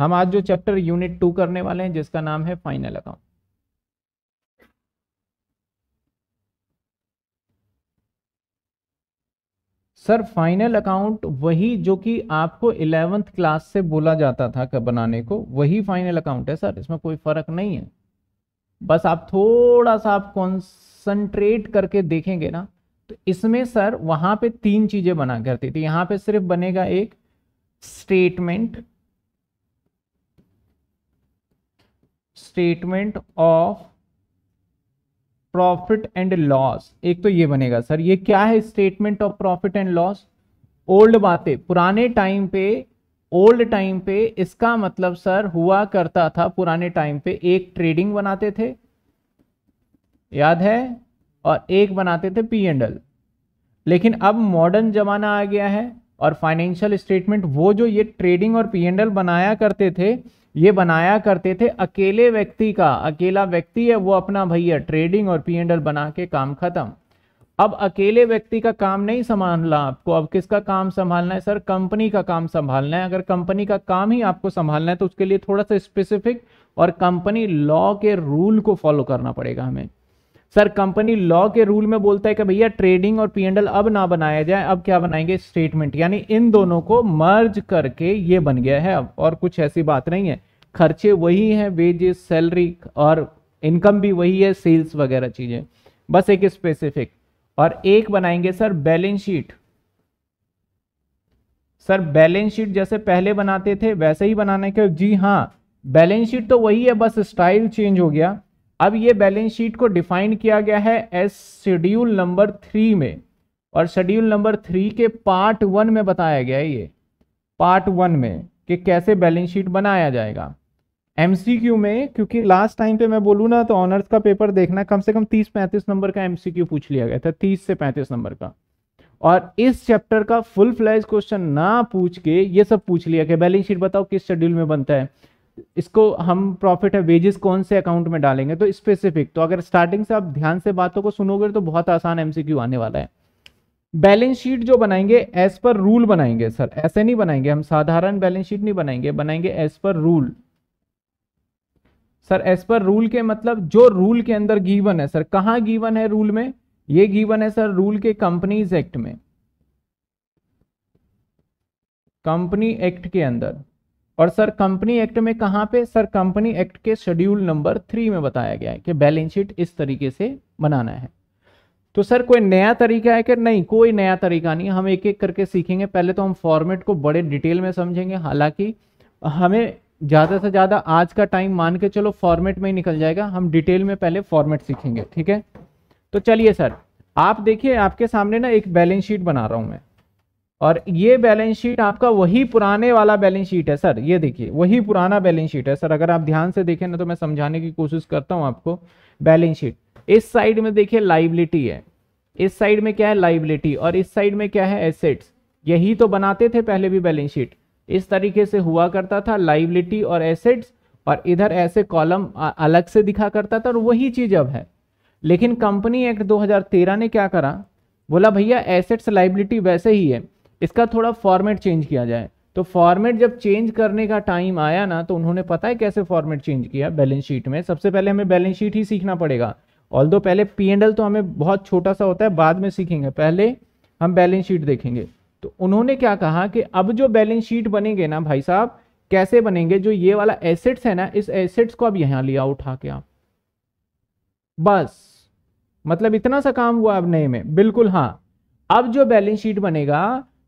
हम आज जो चैप्टर यूनिट टू करने वाले हैं जिसका नाम है final account sir final account वही जो कि आपको इलेवेंथ क्लास से बोला जाता था कब बनाने को वही फाइनल अकाउंट है सर इसमें कोई फर्क नहीं है बस आप थोड़ा सा आप कॉन्सनट्रेट करके देखेंगे ना तो इसमें सर वहां पे तीन चीजें बना करती थी यहां पे सिर्फ बनेगा एक statement statement of profit and loss एक तो ये बनेगा सर ये क्या है statement of profit and loss old बातें पुराने टाइम पे ओल्ड टाइम पे इसका मतलब सर हुआ करता था पुराने टाइम पे एक ट्रेडिंग बनाते थे याद है और एक बनाते थे पी एंड एल लेकिन अब मॉडर्न जमाना आ गया है और फाइनेंशियल स्टेटमेंट वो जो ये ट्रेडिंग और पी बनाया करते थे ये बनाया करते थे अकेले व्यक्ति का अकेला व्यक्ति है वो अपना भैया ट्रेडिंग और पी बना के काम खत्म अब अकेले व्यक्ति का काम नहीं संभालना आपको अब किसका काम संभालना है सर कंपनी का काम संभालना है अगर कंपनी का काम ही आपको संभालना है तो उसके लिए थोड़ा सा स्पेसिफिक और कंपनी लॉ के रूल को फॉलो करना पड़ेगा हमें सर कंपनी लॉ के रूल में बोलता है कि भैया ट्रेडिंग और पीएनडल अब ना बनाया जाए अब क्या बनाएंगे स्टेटमेंट यानी इन दोनों को मर्ज करके ये बन गया है अब और कुछ ऐसी बात नहीं है खर्चे वही हैं वेजेस सैलरी और इनकम भी वही है सेल्स वगैरह चीज़ें बस एक स्पेसिफिक और एक बनाएंगे sir balance sheet sir balance sheet जैसे पहले बनाते थे वैसे ही बनाने के जी हाँ बैलेंस शीट तो वही है बस स्टाइल चेंज हो गया अब ये बैलेंस शीट को डिफाइन किया गया है एस शेड्यूल नंबर थ्री में और शेड्यूल नंबर थ्री के पार्ट वन में बताया गया है ये पार्ट वन में कि कैसे बैलेंस शीट बनाया जाएगा एमसीक्यू में क्योंकि लास्ट टाइम पे मैं बोलूँ ना तो ऑनर्स का पेपर देखना कम से कम तीस पैंतीस नंबर का एमसीक्यू पूछ लिया गया था तीस से पैंतीस नंबर का और इस चैप्टर का फुल फ्लैज क्वेश्चन ना पूछ के ये सब पूछ लिया कि बैलेंस शीट बताओ किस शेड्यूल में बनता है इसको हम प्रॉफिट है वेजेस कौन से अकाउंट में डालेंगे तो स्पेसिफिक तो अगर स्टार्टिंग से आप ध्यान से बातों को सुनोगे तो बहुत आसान एमसीक्यू आने वाला है बैलेंस शीट जो बनाएंगे एज पर रूल बनाएंगे सर ऐसे नहीं बनाएंगे हम साधारण बैलेंस शीट नहीं बनाएंगे बनाएंगे as per rule sir as per rule के मतलब जो रूल के अंदर गीवन है सर कहां गीवन है रूल में ये गीवन है सर रूल के कंपनीज एक्ट में कंपनी एक्ट के अंदर और सर कंपनी एक्ट में कहाँ पे सर कंपनी एक्ट के शेड्यूल नंबर थ्री में बताया गया है कि बैलेंस शीट इस तरीके से बनाना है तो सर कोई नया तरीका है कि नहीं कोई नया तरीका नहीं हम एक एक करके सीखेंगे पहले तो हम फॉर्मेट को बड़े डिटेल में समझेंगे हालांकि हमें ज़्यादा से ज़्यादा आज का टाइम मान के चलो फॉर्मेट में ही निकल जाएगा हम डिटेल में पहले फॉर्मेट सीखेंगे ठीक है तो चलिए सर आप देखिए आपके सामने ना एक बैलेंस शीट बना रहा हूँ मैं और ये बैलेंस शीट आपका वही पुराने वाला बैलेंस शीट है सर ये देखिए वही पुराना बैलेंस शीट है सर अगर आप ध्यान से देखें ना तो मैं समझाने की कोशिश करता हूं आपको बैलेंस शीट इस साइड में देखिए लाइबिलिटी है इस साइड में क्या है लाइबिलिटी और इस साइड में क्या है एसेट्स यही तो बनाते थे पहले भी बैलेंस शीट इस तरीके से हुआ करता था लाइबिलिटी और एसेट्स और इधर ऐसे कॉलम अलग से दिखा करता था और वही चीज़ अब है लेकिन कंपनी एक्ट दो ने क्या करा बोला भैया एसेट्स लाइबिलिटी वैसे ही है इसका थोड़ा फॉर्मेट चेंज किया जाए तो फॉर्मेट जब चेंज करने का टाइम आया ना तो उन्होंने पता है कैसे फॉर्मेट चेंज किया बैलेंस शीट में सबसे पहले हमें बैलेंस शीट ही सीखना पड़ेगा ऑल दो पहले पी एंड एल तो हमें बहुत छोटा सा होता है बाद में सीखेंगे पहले हम बैलेंस शीट देखेंगे तो उन्होंने क्या कहा कि अब जो बैलेंस शीट बनेंगे ना भाई साहब कैसे बनेंगे जो ये वाला एसेट्स है ना इस एसेट्स को अब यहाँ लिया उठा के आप बस मतलब इतना सा काम हुआ अब नए में बिल्कुल हाँ अब जो बैलेंस शीट बनेगा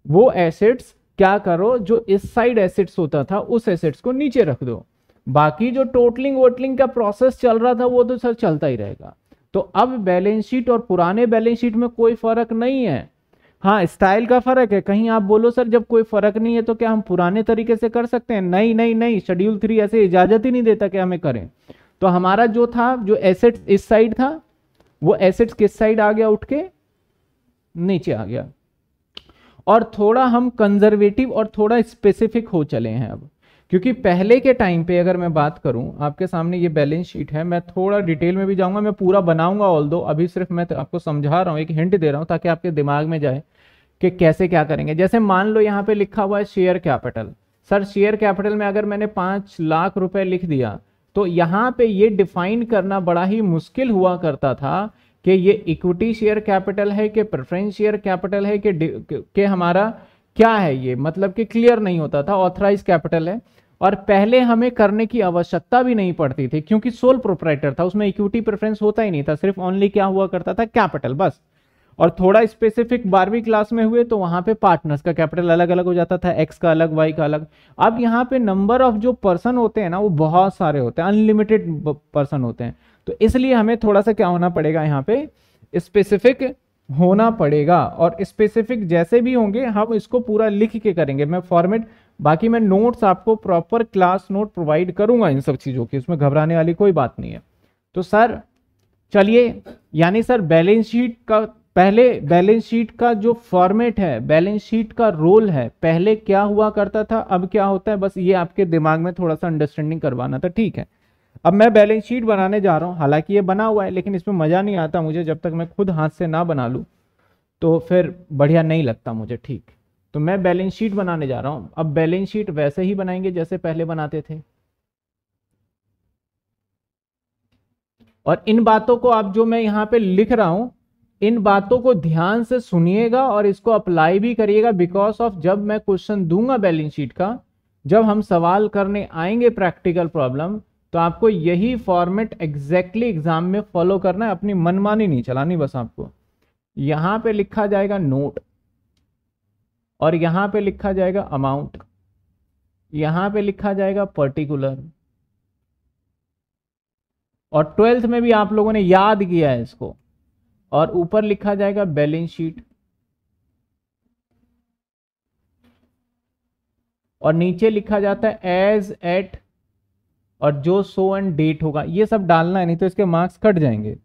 वो एसेट्स क्या करो जो इस साइड एसेट्स होता था उस एसेट्स को नीचे रख दो बाकी जो टोटलिंग वोटलिंग का प्रोसेस चल रहा था वो तो सर चलता ही रहेगा तो अब बैलेंस शीट और पुराने बैलेंस शीट में कोई फर्क नहीं है हाँ स्टाइल का फर्क है कहीं आप बोलो सर जब कोई फर्क नहीं है तो क्या हम पुराने तरीके से कर सकते हैं नहीं नहीं नहीं शेड्यूल थ्री ऐसे इजाजत ही नहीं देता कि हमें करें तो हमारा जो था जो एसेट्स इस साइड था वो एसेट्स किस साइड आ गया उठ के नीचे आ गया और थोड़ा हम कंजर्वेटिव और थोड़ा स्पेसिफिक हो चले हैं अब क्योंकि पहले के टाइम पे अगर मैं बात करूं आपके सामने ये बैलेंस शीट है मैं थोड़ा डिटेल में भी जाऊंगा मैं पूरा बनाऊंगा ऑल अभी सिर्फ मैं आपको समझा रहा हूँ एक हिंट दे रहा हूँ ताकि आपके दिमाग में जाए कि कैसे क्या करेंगे जैसे मान लो यहाँ पे लिखा हुआ है share capital sir share capital में अगर मैंने पाँच लाख रुपए लिख दिया तो यहाँ पे ये डिफाइन करना बड़ा ही मुश्किल हुआ करता था कि ये इक्विटी शेयर कैपिटल है कि प्रेफरेंस शेयर कैपिटल है कि के हमारा क्या है ये मतलब कि क्लियर नहीं होता था ऑथराइज कैपिटल है और पहले हमें करने की आवश्यकता भी नहीं पड़ती थी क्योंकि सोल प्रोपराइटर था उसमें इक्विटी प्रेफरेंस होता ही नहीं था सिर्फ ओनली क्या हुआ करता था कैपिटल बस और थोड़ा स्पेसिफिक बारहवीं क्लास में हुए तो वहां पे पार्टनर्स का कैपिटल अलग अलग हो जाता था एक्स का अलग वाई का अलग अब यहाँ पे नंबर ऑफ जो पर्सन होते हैं ना वो बहुत सारे होते हैं अनलिमिटेड पर्सन होते हैं तो इसलिए हमें थोड़ा सा क्या होना पड़ेगा यहाँ पे स्पेसिफिक होना पड़ेगा और स्पेसिफिक जैसे भी होंगे हम इसको पूरा लिख के करेंगे मैं फॉर्मेट बाकी मैं नोट्स आपको प्रॉपर क्लास नोट प्रोवाइड करूंगा इन सब चीज़ों की उसमें घबराने वाली कोई बात नहीं है तो सर चलिए यानी सर बैलेंस शीट का पहले बैलेंस शीट का जो फॉर्मेट है बैलेंस शीट का रोल है पहले क्या हुआ करता था अब क्या होता है बस ये आपके दिमाग में थोड़ा सा अंडरस्टैंडिंग करवाना था ठीक है अब मैं बैलेंस शीट बनाने जा रहा हूँ हालांकि ये बना हुआ है लेकिन इसमें मज़ा नहीं आता मुझे जब तक मैं खुद हाथ से ना बना लूँ तो फिर बढ़िया नहीं लगता मुझे ठीक तो मैं बैलेंस शीट बनाने जा रहा हूँ अब बैलेंस शीट वैसे ही बनाएंगे जैसे पहले बनाते थे और इन बातों को आप जो मैं यहाँ पे लिख रहा हूँ इन बातों को ध्यान से सुनिएगा और इसको अप्लाई भी करिएगा बिकॉज ऑफ जब मैं क्वेश्चन दूंगा बैलेंस शीट का जब हम सवाल करने आएंगे प्रैक्टिकल प्रॉब्लम तो आपको यही फॉर्मेट एग्जैक्टली एग्जाम में फॉलो करना है अपनी मनमानी नहीं चलानी बस आपको यहां पे लिखा जाएगा नोट और यहां पे लिखा जाएगा अमाउंट यहां पे लिखा जाएगा पर्टिकुलर और ट्वेल्थ में भी आप लोगों ने याद किया है इसको और ऊपर लिखा जाएगा बैलेंस शीट और नीचे लिखा जाता है एज एट और जो सो एंड डेट होगा ये सब डालना है नहीं तो इसके मार्क्स कट जाएंगे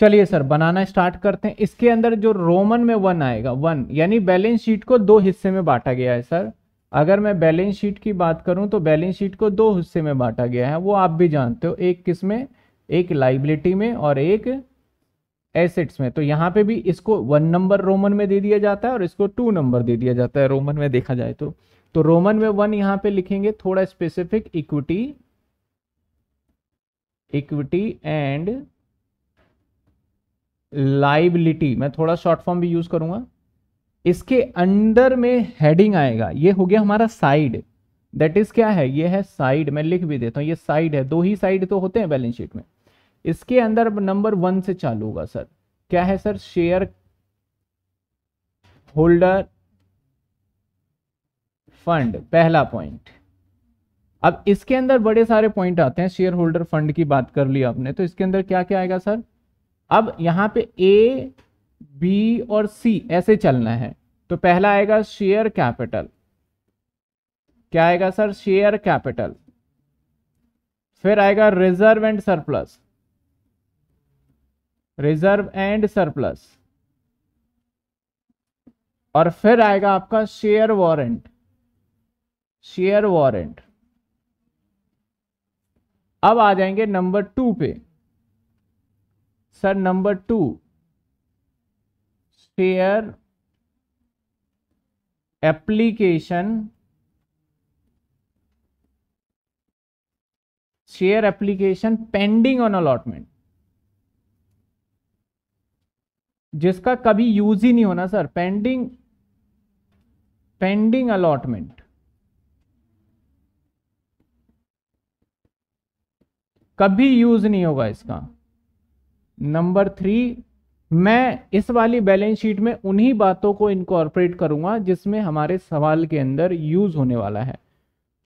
चलिए सर बनाना स्टार्ट करते हैं इसके अंदर जो रोमन में वन आएगा वन यानी बैलेंस शीट को दो हिस्से में बांटा गया है सर अगर मैं बैलेंस शीट की बात करूं तो बैलेंस शीट को दो हिस्से में बांटा गया है वो आप भी जानते हो एक किस में एक लाइबिलिटी में और एक एसेट्स में तो यहाँ पे भी इसको वन नंबर रोमन में दे दिया जाता है और इसको टू नंबर दे दिया जाता है रोमन में देखा जाए तो तो रोमन में वन यहां पे लिखेंगे थोड़ा specific equity equity and liability मैं थोड़ा शॉर्ट फॉर्म भी यूज करूंगा इसके अंदर में हेडिंग आएगा ये हो गया हमारा साइड दैट इज क्या है ये है साइड मैं लिख भी देता हूं ये साइड है दो ही साइड तो होते हैं बैलेंस शीट में इसके अंदर नंबर वन से चालू होगा सर क्या है सर शेयर होल्डर फंड पहला पॉइंट अब इसके अंदर बड़े सारे पॉइंट आते हैं शेयर होल्डर फंड की बात कर ली आपने तो इसके अंदर क्या क्या आएगा सर अब यहां पे ए बी और सी ऐसे चलना है तो पहला आएगा शेयर कैपिटल क्या आएगा सर शेयर कैपिटल फिर आएगा reserve and surplus reserve and surplus और फिर आएगा आपका शेयर वारंट शेयर वारंट अब आ जाएंगे नंबर टू पे sir number two share application share application pending on allotment जिसका कभी यूज ही नहीं होना सर पेंडिंग पेंडिंग अलॉटमेंट कभी यूज नहीं होगा इसका नंबर थ्री मैं इस वाली बैलेंस शीट में उन्हीं बातों को इनकॉर्पोरेट करूंगा जिसमें हमारे सवाल के अंदर यूज होने वाला है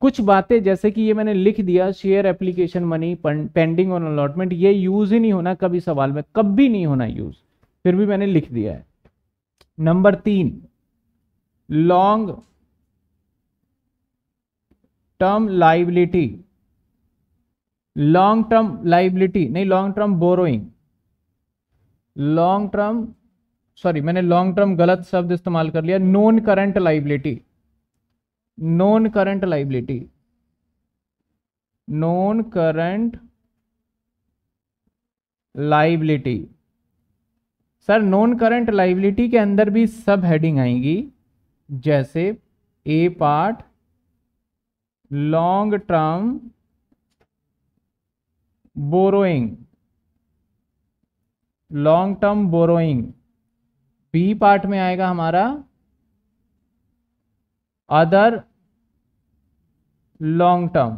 कुछ बातें जैसे कि ये मैंने लिख दिया share application money pending on allotment ये यूज ही नहीं होना कभी सवाल में कभी नहीं होना यूज फिर भी मैंने लिख दिया है नंबर तीन long term liability long term liability नहीं long term borrowing long term sorry मैंने लॉन्ग टर्म गलत शब्द इस्तेमाल कर लिया non current liability non current liability non current liability sir non current liability के अंदर भी सब हेडिंग आएंगी जैसे A part long term borrowing long term borrowing B part में आएगा हमारा अदर लॉन्ग टर्म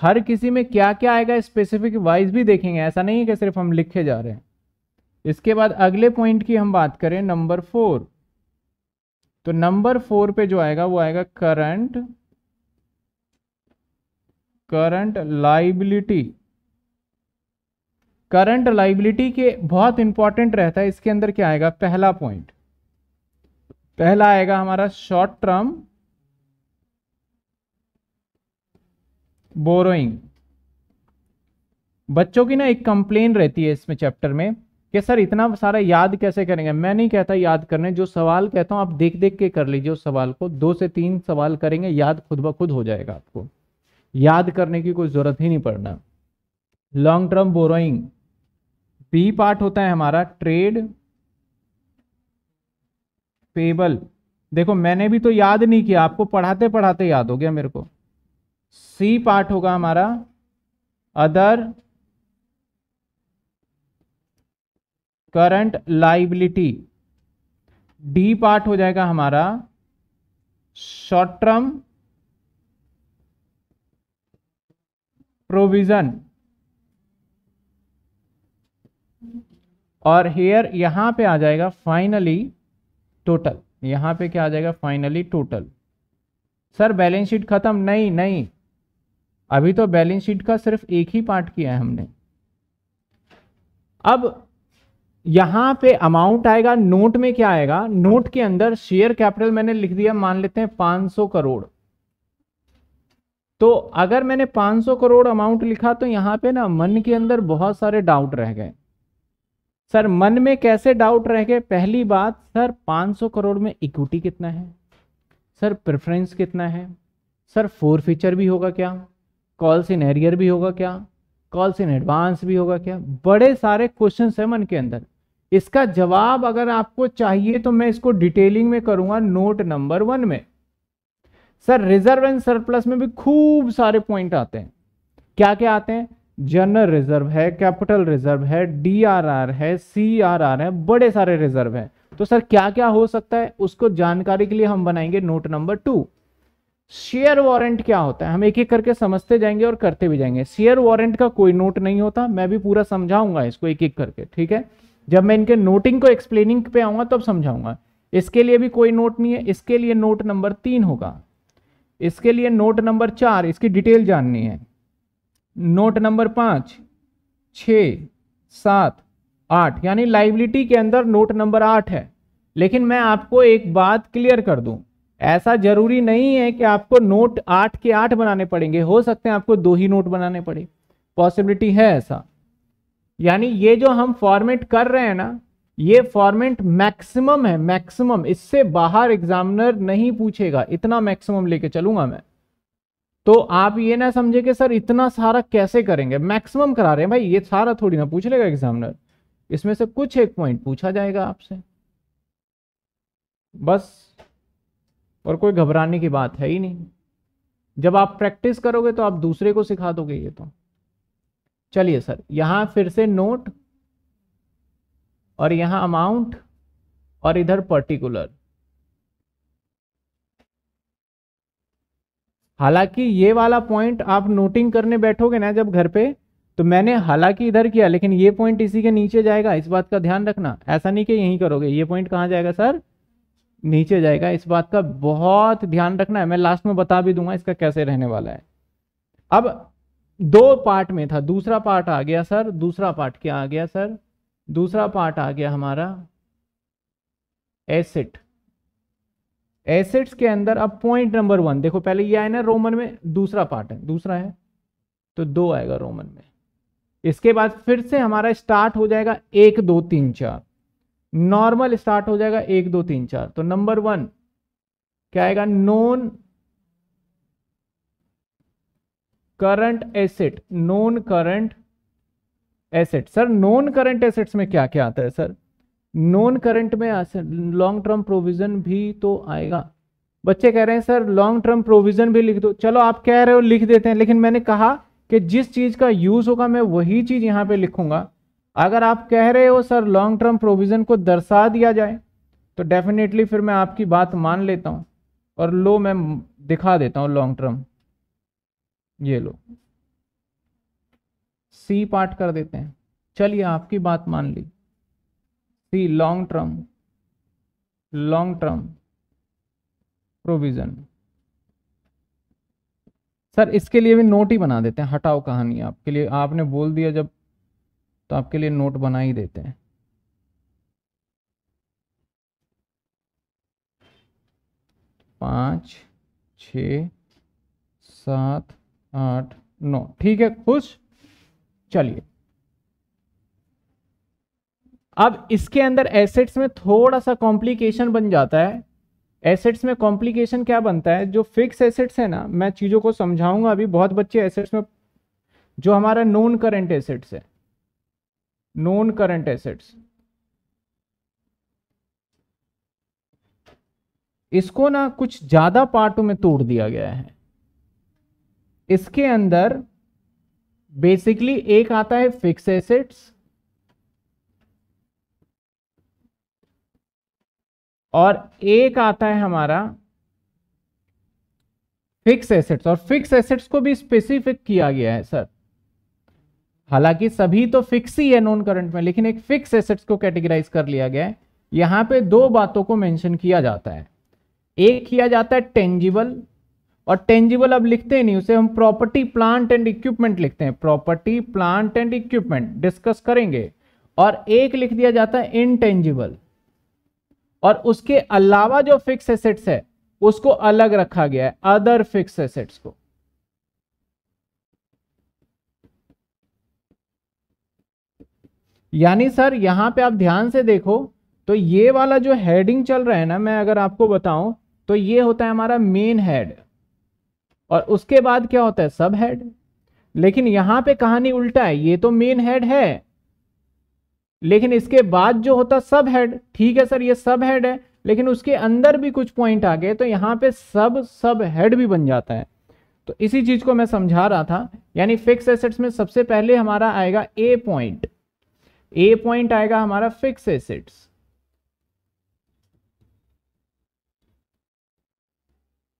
हर किसी में क्या क्या आएगा स्पेसिफिक वाइज भी देखेंगे ऐसा नहीं है कि सिर्फ हम लिखे जा रहे हैं इसके बाद अगले पॉइंट की हम बात करें नंबर फोर तो नंबर फोर पे जो आएगा वो आएगा current current liability current liability के बहुत इंपॉर्टेंट रहता है इसके अंदर क्या आएगा पहला पॉइंट पहला आएगा हमारा शॉर्ट टर्म बोरोइंग बच्चों की ना एक कंप्लेन रहती है इसमें चैप्टर में कि सर इतना सारा याद कैसे करेंगे मैं नहीं कहता याद करने जो सवाल कहता हूं आप देख देख के कर लीजिए उस सवाल को दो से तीन सवाल करेंगे याद खुद ब खुद हो जाएगा आपको याद करने की कोई ज़रूरत ही नहीं पड़ना long term borrowing B part होता है हमारा ट्रेड पेबल देखो मैंने भी तो याद नहीं किया आपको पढ़ाते पढ़ाते याद हो गया मेरे को सी पार्ट होगा हमारा other current liability D part हो जाएगा हमारा शॉर्ट टर्म प्रोविजन और हेयर यहां पे आ जाएगा फाइनली टोटल यहां पे क्या आ जाएगा finally total sir balance sheet खत्म नहीं नहीं अभी तो बैलेंस शीट का सिर्फ एक ही पार्ट किया है हमने अब यहां पे अमाउंट आएगा नोट में क्या आएगा नोट के अंदर शेयर कैपिटल मैंने लिख दिया मान लेते हैं 500 करोड़ तो अगर मैंने 500 करोड़ अमाउंट लिखा तो यहाँ पे ना मन के अंदर बहुत सारे डाउट रह गए सर मन में कैसे डाउट रह गए पहली बात सर 500 करोड़ में इक्विटी कितना है सर प्रेफरेंस कितना है सर फोर फीचर भी होगा क्या कॉल्स इन एरियर भी होगा क्या कॉल्स इन एडवांस भी होगा क्या बड़े सारे क्वेश्चन है मन के अंदर इसका जवाब अगर आपको चाहिए तो मैं इसको डिटेलिंग में करूंगा नोट नंबर वन में सर रिजर्व एंड सरप्लस में भी खूब सारे पॉइंट आते हैं क्या क्या आते हैं जनरल रिजर्व है कैपिटल रिजर्व है डीआरआर है सीआरआर है बड़े सारे रिजर्व हैं तो सर क्या क्या हो सकता है उसको जानकारी के लिए हम बनाएंगे note number two share warrant क्या होता है हम एक एक करके समझते जाएंगे और करते भी जाएंगे शेयर वारंट का कोई नोट नहीं होता मैं भी पूरा समझाऊंगा इसको एक एक करके ठीक है जब मैं इनके नोटिंग को एक्सप्लेनिंग पे आऊंगा तब तो समझाऊंगा इसके लिए भी कोई नोट नहीं है इसके लिए नोट नंबर तीन होगा इसके लिए नोट नंबर चार इसकी डिटेल जाननी है नोट नंबर पाँच छ सात आठ यानी लाइबिलिटी के अंदर नोट नंबर आठ है लेकिन मैं आपको एक बात क्लियर कर दूं ऐसा जरूरी नहीं है कि आपको नोट आठ के आठ बनाने पड़ेंगे हो सकते हैं आपको दो ही नोट बनाने पड़े पॉसिबिलिटी है ऐसा यानी ये जो हम फॉर्मेट कर रहे हैं ना ये फॉर्मेट मैक्सिमम है मैक्सिमम इससे बाहर एग्जामिनर नहीं पूछेगा इतना मैक्सिमम लेके चलूंगा मैं तो आप ये ना समझे कि सर इतना सारा कैसे करेंगे मैक्सिमम करा रहे हैं भाई ये सारा थोड़ी ना पूछ लेगा एग्जामिनर इसमें से कुछ एक पॉइंट पूछा जाएगा आपसे बस और कोई घबराने की बात है ही नहीं जब आप प्रैक्टिस करोगे तो आप दूसरे को सिखा दोगे ये तो चलिए सर यहां फिर से नोट और यहां अमाउंट और इधर पर्टिकुलर हालांकि ये वाला पॉइंट आप नोटिंग करने बैठोगे ना जब घर पे तो मैंने हालांकि इधर किया लेकिन ये पॉइंट इसी के नीचे जाएगा इस बात का ध्यान रखना ऐसा नहीं कि यहीं करोगे ये पॉइंट कहाँ जाएगा सर नीचे जाएगा इस बात का बहुत ध्यान रखना है मैं लास्ट में बता भी दूंगा इसका कैसे रहने वाला है अब दो पार्ट में था दूसरा पार्ट आ गया सर दूसरा पार्ट क्या आ गया सर दूसरा पार्ट आ गया हमारा एसेट एसेट्स के अंदर अब पॉइंट नंबर वन देखो पहले ये आया ना रोमन में दूसरा पार्ट है दूसरा है तो दो आएगा रोमन में इसके बाद फिर से हमारा स्टार्ट हो जाएगा एक दो तीन चार नॉर्मल स्टार्ट हो जाएगा एक दो तीन चार तो नंबर वन क्या आएगा non current asset non current asset sir non current assets में क्या क्या आता है सर नॉन करंट में लॉन्ग टर्म प्रोविजन भी तो आएगा बच्चे कह रहे हैं सर लॉन्ग टर्म प्रोविजन भी लिख दो चलो आप कह रहे हो लिख देते हैं लेकिन मैंने कहा कि जिस चीज़ का यूज़ होगा मैं वही चीज़ यहाँ पे लिखूंगा अगर आप कह रहे हो सर लॉन्ग टर्म प्रोविज़न को दर्शा दिया जाए तो डेफिनेटली फिर मैं आपकी बात मान लेता हूँ और लो मैं दिखा देता हूँ लॉन्ग टर्म ये लो सी पार्ट कर देते हैं चलिए आपकी बात मान ली C long term long term provision sir इसके लिए भी नोट ही बना देते हैं हटाओ कहानी आपके लिए आपने बोल दिया जब तो आपके लिए नोट बना ही देते हैं पांच छ सात आठ नौ ठीक है खुश चलिए अब इसके अंदर एसेट्स में थोड़ा सा कॉम्प्लिकेशन बन जाता है एसेट्स में कॉम्प्लिकेशन क्या बनता है जो फिक्स एसेट्स है ना मैं चीज़ों को समझाऊंगा अभी बहुत बच्चे एसेट्स में जो हमारा नॉन करंट एसेट्स है नॉन करंट एसेट्स इसको ना कुछ ज़्यादा पार्टों में तोड़ दिया गया है इसके अंदर बेसिकली एक आता है फिक्स एसेट्स और एक आता है हमारा फिक्स एसेट्स और फिक्स एसेट्स को भी स्पेसिफिक किया गया है सर हालांकि सभी तो फिक्स ही है नॉन करंट में लेकिन एक फिक्स एसेट्स को कैटेगराइज कर लिया गया है यहां पे दो बातों को मेंशन किया जाता है एक किया जाता है टेंजिबल और टेंजिबल अब लिखते ही नहीं उसे हम प्रॉपर्टी प्लांट एंड इक्विपमेंट लिखते हैं property plant and equipment discuss करेंगे और एक लिख दिया जाता है इनटेंजिबल और उसके अलावा जो फिक्स एसेट्स है उसको अलग रखा गया है अदर फिक्स एसेट्स को यानी सर यहां पे आप ध्यान से देखो तो ये वाला जो हेडिंग चल रहा है ना मैं अगर आपको बताऊं तो ये होता है हमारा मेन हेड और उसके बाद क्या होता है सब हेड लेकिन यहां पे कहानी उल्टा है ये तो मेन हेड है लेकिन इसके बाद जो होता सब हेड ठीक है सर ये सब हेड है लेकिन उसके अंदर भी कुछ पॉइंट आ गए तो यहां पे सब सब हेड भी बन जाता है तो इसी चीज को मैं समझा रहा था यानी फिक्स एसेट्स में सबसे पहले हमारा आएगा ए पॉइंट ए पॉइंट आएगा हमारा फिक्स एसेट्स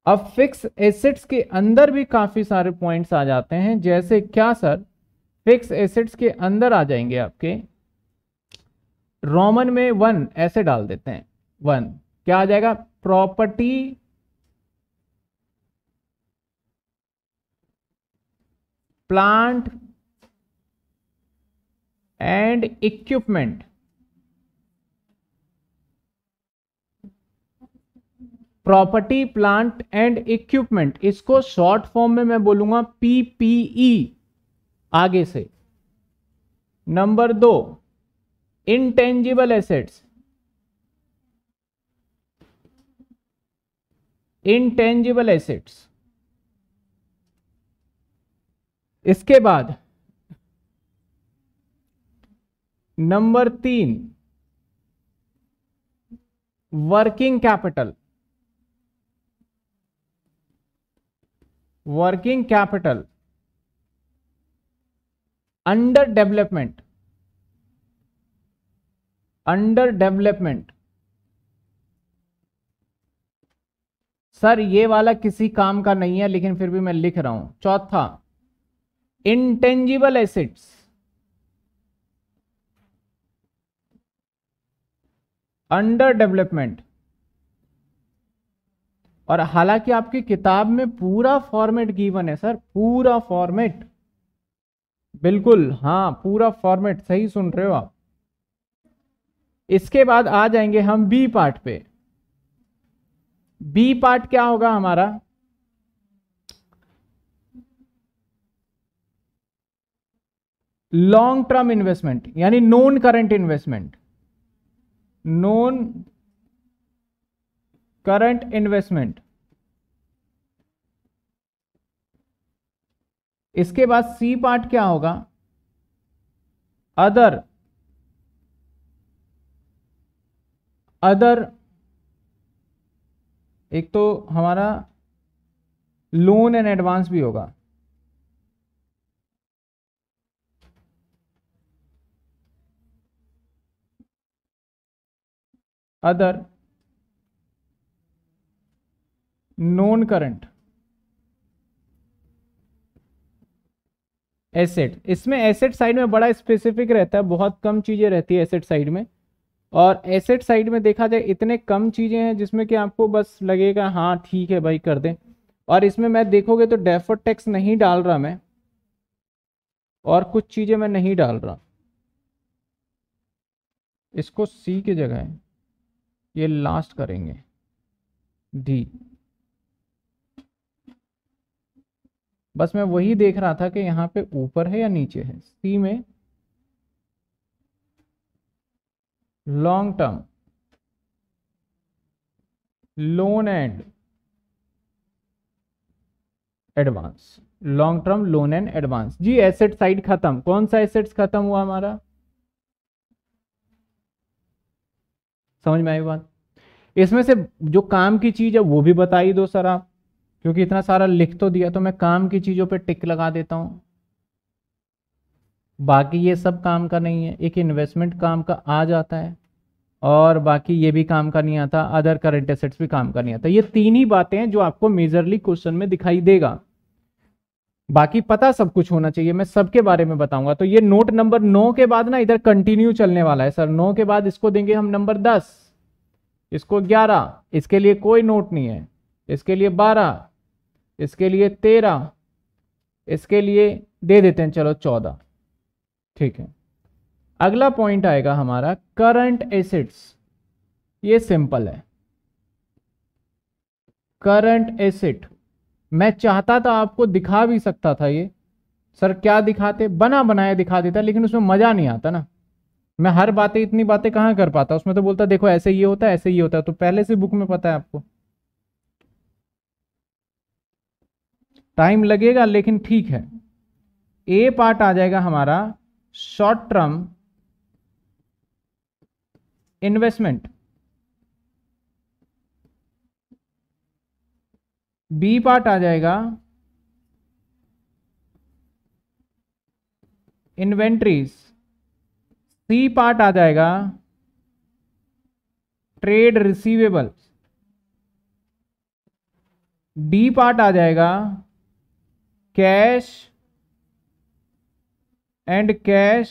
अब फिक्स एसेट्स के अंदर भी काफ़ी सारे पॉइंट्स आ जाते हैं जैसे क्या सर फिक्स एसेट्स के अंदर आ जाएंगे आपके रोमन में वन ऐसे डाल देते हैं वन क्या आ जाएगा property plant and equipment property plant and equipment इसको शॉर्ट फॉर्म में मैं बोलूंगा पीपीई आगे से नंबर दो इनटेंजिबल एसेट्स इनटेंजिबल एसेट्स इसके बाद नंबर तीन working capital working capital under development under development sir ये वाला किसी काम का नहीं है लेकिन फिर भी मैं लिख रहा हूं चौथा इंटेंजिबल एसेट्स अंडर डेवलपमेंट और हालांकि आपकी किताब में पूरा फॉर्मेट गिवन है सर पूरा फॉर्मेट बिल्कुल हाँ पूरा फॉर्मेट सही सुन रहे हो आप इसके बाद आ जाएंगे हम बी पार्ट पे बी पार्ट क्या होगा हमारा लॉन्ग टर्म इन्वेस्टमेंट यानी non current investment non current investment इसके बाद सी पार्ट क्या होगा अदर अदर एक तो हमारा लोन एंड एडवांस भी होगा अदर नॉन करंट एसेट इसमें एसेट साइड में बड़ा स्पेसिफिक रहता है बहुत कम चीज़ें रहती है एसेट साइड में और एसेट साइड में देखा जाए इतने कम चीज़ें हैं जिसमें कि आपको बस लगेगा हाँ ठीक है भाई कर दें और इसमें मैं देखोगे तो डेफर टैक्स नहीं डाल रहा मैं और कुछ चीज़ें मैं नहीं डाल रहा इसको सी की जगह ये लास्ट करेंगे डी बस मैं वही देख रहा था कि यहाँ पे ऊपर है या नीचे है सी में long term loan and advance long term loan and advance जी एसेट साइड खत्म कौन सा एसेट्स खत्म हुआ हमारा समझ में आई बात इसमें से जो काम की चीज है वो भी बताई दो सर आप क्योंकि इतना सारा लिख तो दिया तो मैं काम की चीज़ों पे टिक लगा देता हूं बाकी ये सब काम का नहीं है एक इन्वेस्टमेंट काम का आ जाता है और बाकी ये भी काम का नहीं आता अदर करंट एसेट्स भी काम का नहीं आता ये तीन ही बातें हैं जो आपको मेजरली क्वेश्चन में दिखाई देगा बाकी पता सब कुछ होना चाहिए मैं सबके बारे में बताऊंगा तो ये नोट नंबर नौ के बाद ना इधर कंटिन्यू चलने वाला है सर नौ के बाद इसको देंगे हम नंबर दस इसको ग्यारह इसके लिए कोई नोट नहीं है इसके लिए बारह इसके लिए तेरह इसके लिए दे देते हैं चलो चौदह ठीक है अगला पॉइंट आएगा हमारा करंट एसिड्स ये सिंपल है करंट एसिड मैं चाहता था आपको दिखा भी सकता था ये सर क्या दिखाते बना बनाया दिखा देता लेकिन उसमें मज़ा नहीं आता ना मैं हर बातें इतनी बातें कहाँ कर पाता उसमें तो बोलता देखो ऐसे ये होता है ऐसे ये होता है तो पहले से बुक में पता है आपको टाइम लगेगा लेकिन ठीक है ए पार्ट आ जाएगा हमारा short term investment B part आ जाएगा इन्वेंट्रीज सी पार्ट आ जाएगा ट्रेड रिसीवेबल्स डी पार्ट आ जाएगा कैश एंड कैश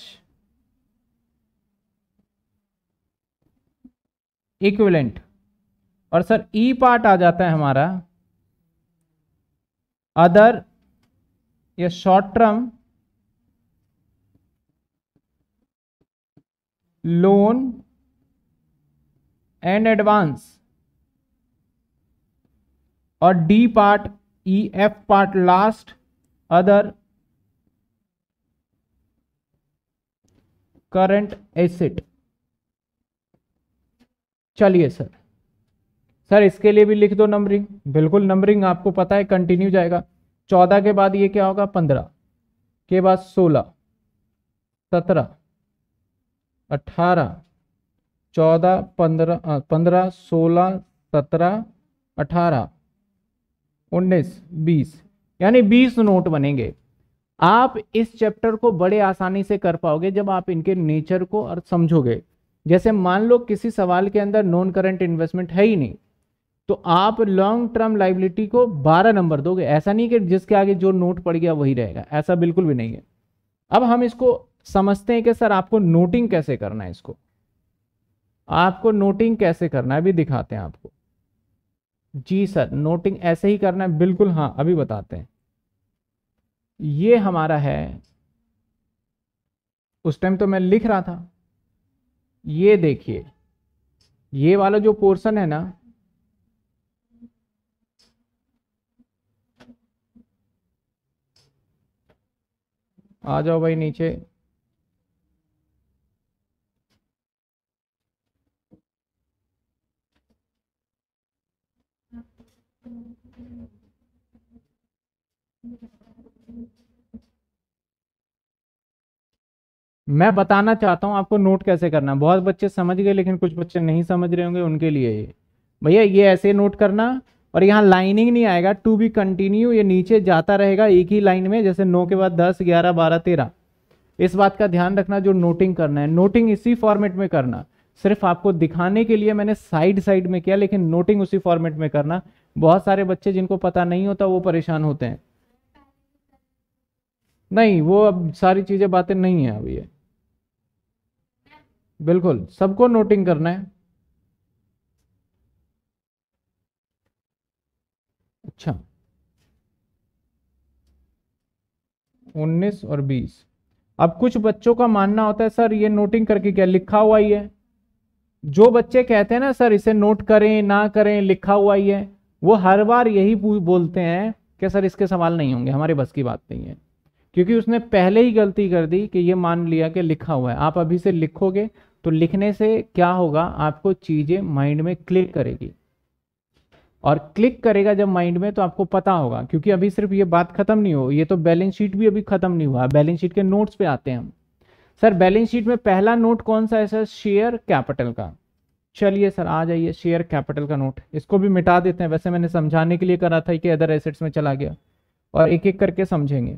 इक्विलेंट और सर ई पार्ट आ जाता है हमारा अदर या short term loan and advance और D part E F part last other current asset चलिए सर सर इसके लिए भी लिख दो नंबरिंग बिल्कुल नंबरिंग आपको पता है कंटिन्यू जाएगा चौदह के बाद ये क्या होगा पंद्रह के बाद सोलह सत्रह अठारह चौदह पंद्रह पंद्रह सोलह सत्रह अठारह उन्नीस बीस यानी बीस नोट बनेंगे आप इस चैप्टर को बड़े आसानी से कर पाओगे जब आप इनके नेचर को और समझोगे जैसे मान लो किसी सवाल के अंदर नॉन करंट इन्वेस्टमेंट है ही नहीं तो आप लॉन्ग टर्म लाइबिलिटी को 12 नंबर दोगे ऐसा नहीं कि जिसके आगे जो नोट पड़ गया वही रहेगा ऐसा बिल्कुल भी नहीं है अब हम इसको समझते हैं कि सर आपको नोटिंग कैसे करना है इसको आपको नोटिंग कैसे करना है भी दिखाते हैं आपको जी सर नोटिंग ऐसे ही करना है बिल्कुल हाँ अभी बताते हैं ये हमारा है उस टाइम तो मैं लिख रहा था ये देखिए ये वाला जो पोर्शन है ना आ जाओ भाई नीचे मैं बताना चाहता हूँ आपको नोट कैसे करना बहुत बच्चे समझ गए लेकिन कुछ बच्चे नहीं समझ रहे होंगे उनके लिए ये भैया ये ऐसे नोट करना और यहाँ लाइनिंग नहीं आएगा टू बी कंटिन्यू ये नीचे जाता रहेगा एक ही लाइन में जैसे नौ के बाद दस ग्यारह बारह तेरह इस बात का ध्यान रखना जो नोटिंग करना है नोटिंग इसी फॉर्मेट में करना सिर्फ आपको दिखाने के लिए मैंने साइड साइड में किया लेकिन नोटिंग उसी फॉर्मेट में करना बहुत सारे बच्चे जिनको पता नहीं होता वो परेशान होते हैं नहीं वो अब सारी चीज़ें बातें नहीं है अभी बिल्कुल सबको नोटिंग करना है अच्छा उन्नीस और बीस अब कुछ बच्चों का मानना होता है सर ये नोटिंग करके क्या लिखा हुआ ही है जो बच्चे कहते हैं ना सर इसे नोट करें ना करें लिखा हुआ ही है वो हर बार यही बोलते हैं कि सर इसके सवाल नहीं होंगे हमारे बस की बात नहीं है क्योंकि उसने पहले ही गलती कर दी कि ये मान लिया कि लिखा हुआ है आप अभी से लिखोगे तो लिखने से क्या होगा आपको चीज़ें माइंड में क्लिक करेगी और क्लिक करेगा जब माइंड में तो आपको पता होगा क्योंकि अभी सिर्फ ये बात खत्म नहीं हो ये तो बैलेंस शीट भी अभी खत्म नहीं हुआ बैलेंस शीट के नोट्स पे आते हैं हम सर बैलेंस शीट में पहला नोट कौन सा है सर शेयर कैपिटल का चलिए सर आ जाइए शेयर कैपिटल का नोट इसको भी मिटा देते हैं वैसे मैंने समझाने के लिए करा था कि अदर एसेट्स में चला गया और एक एक करके समझेंगे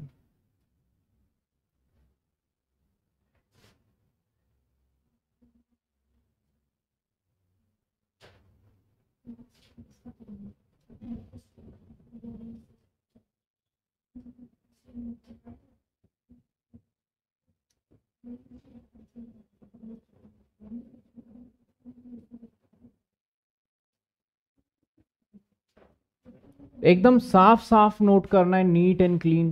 एकदम साफ साफ नोट करना है नीट एंड क्लीन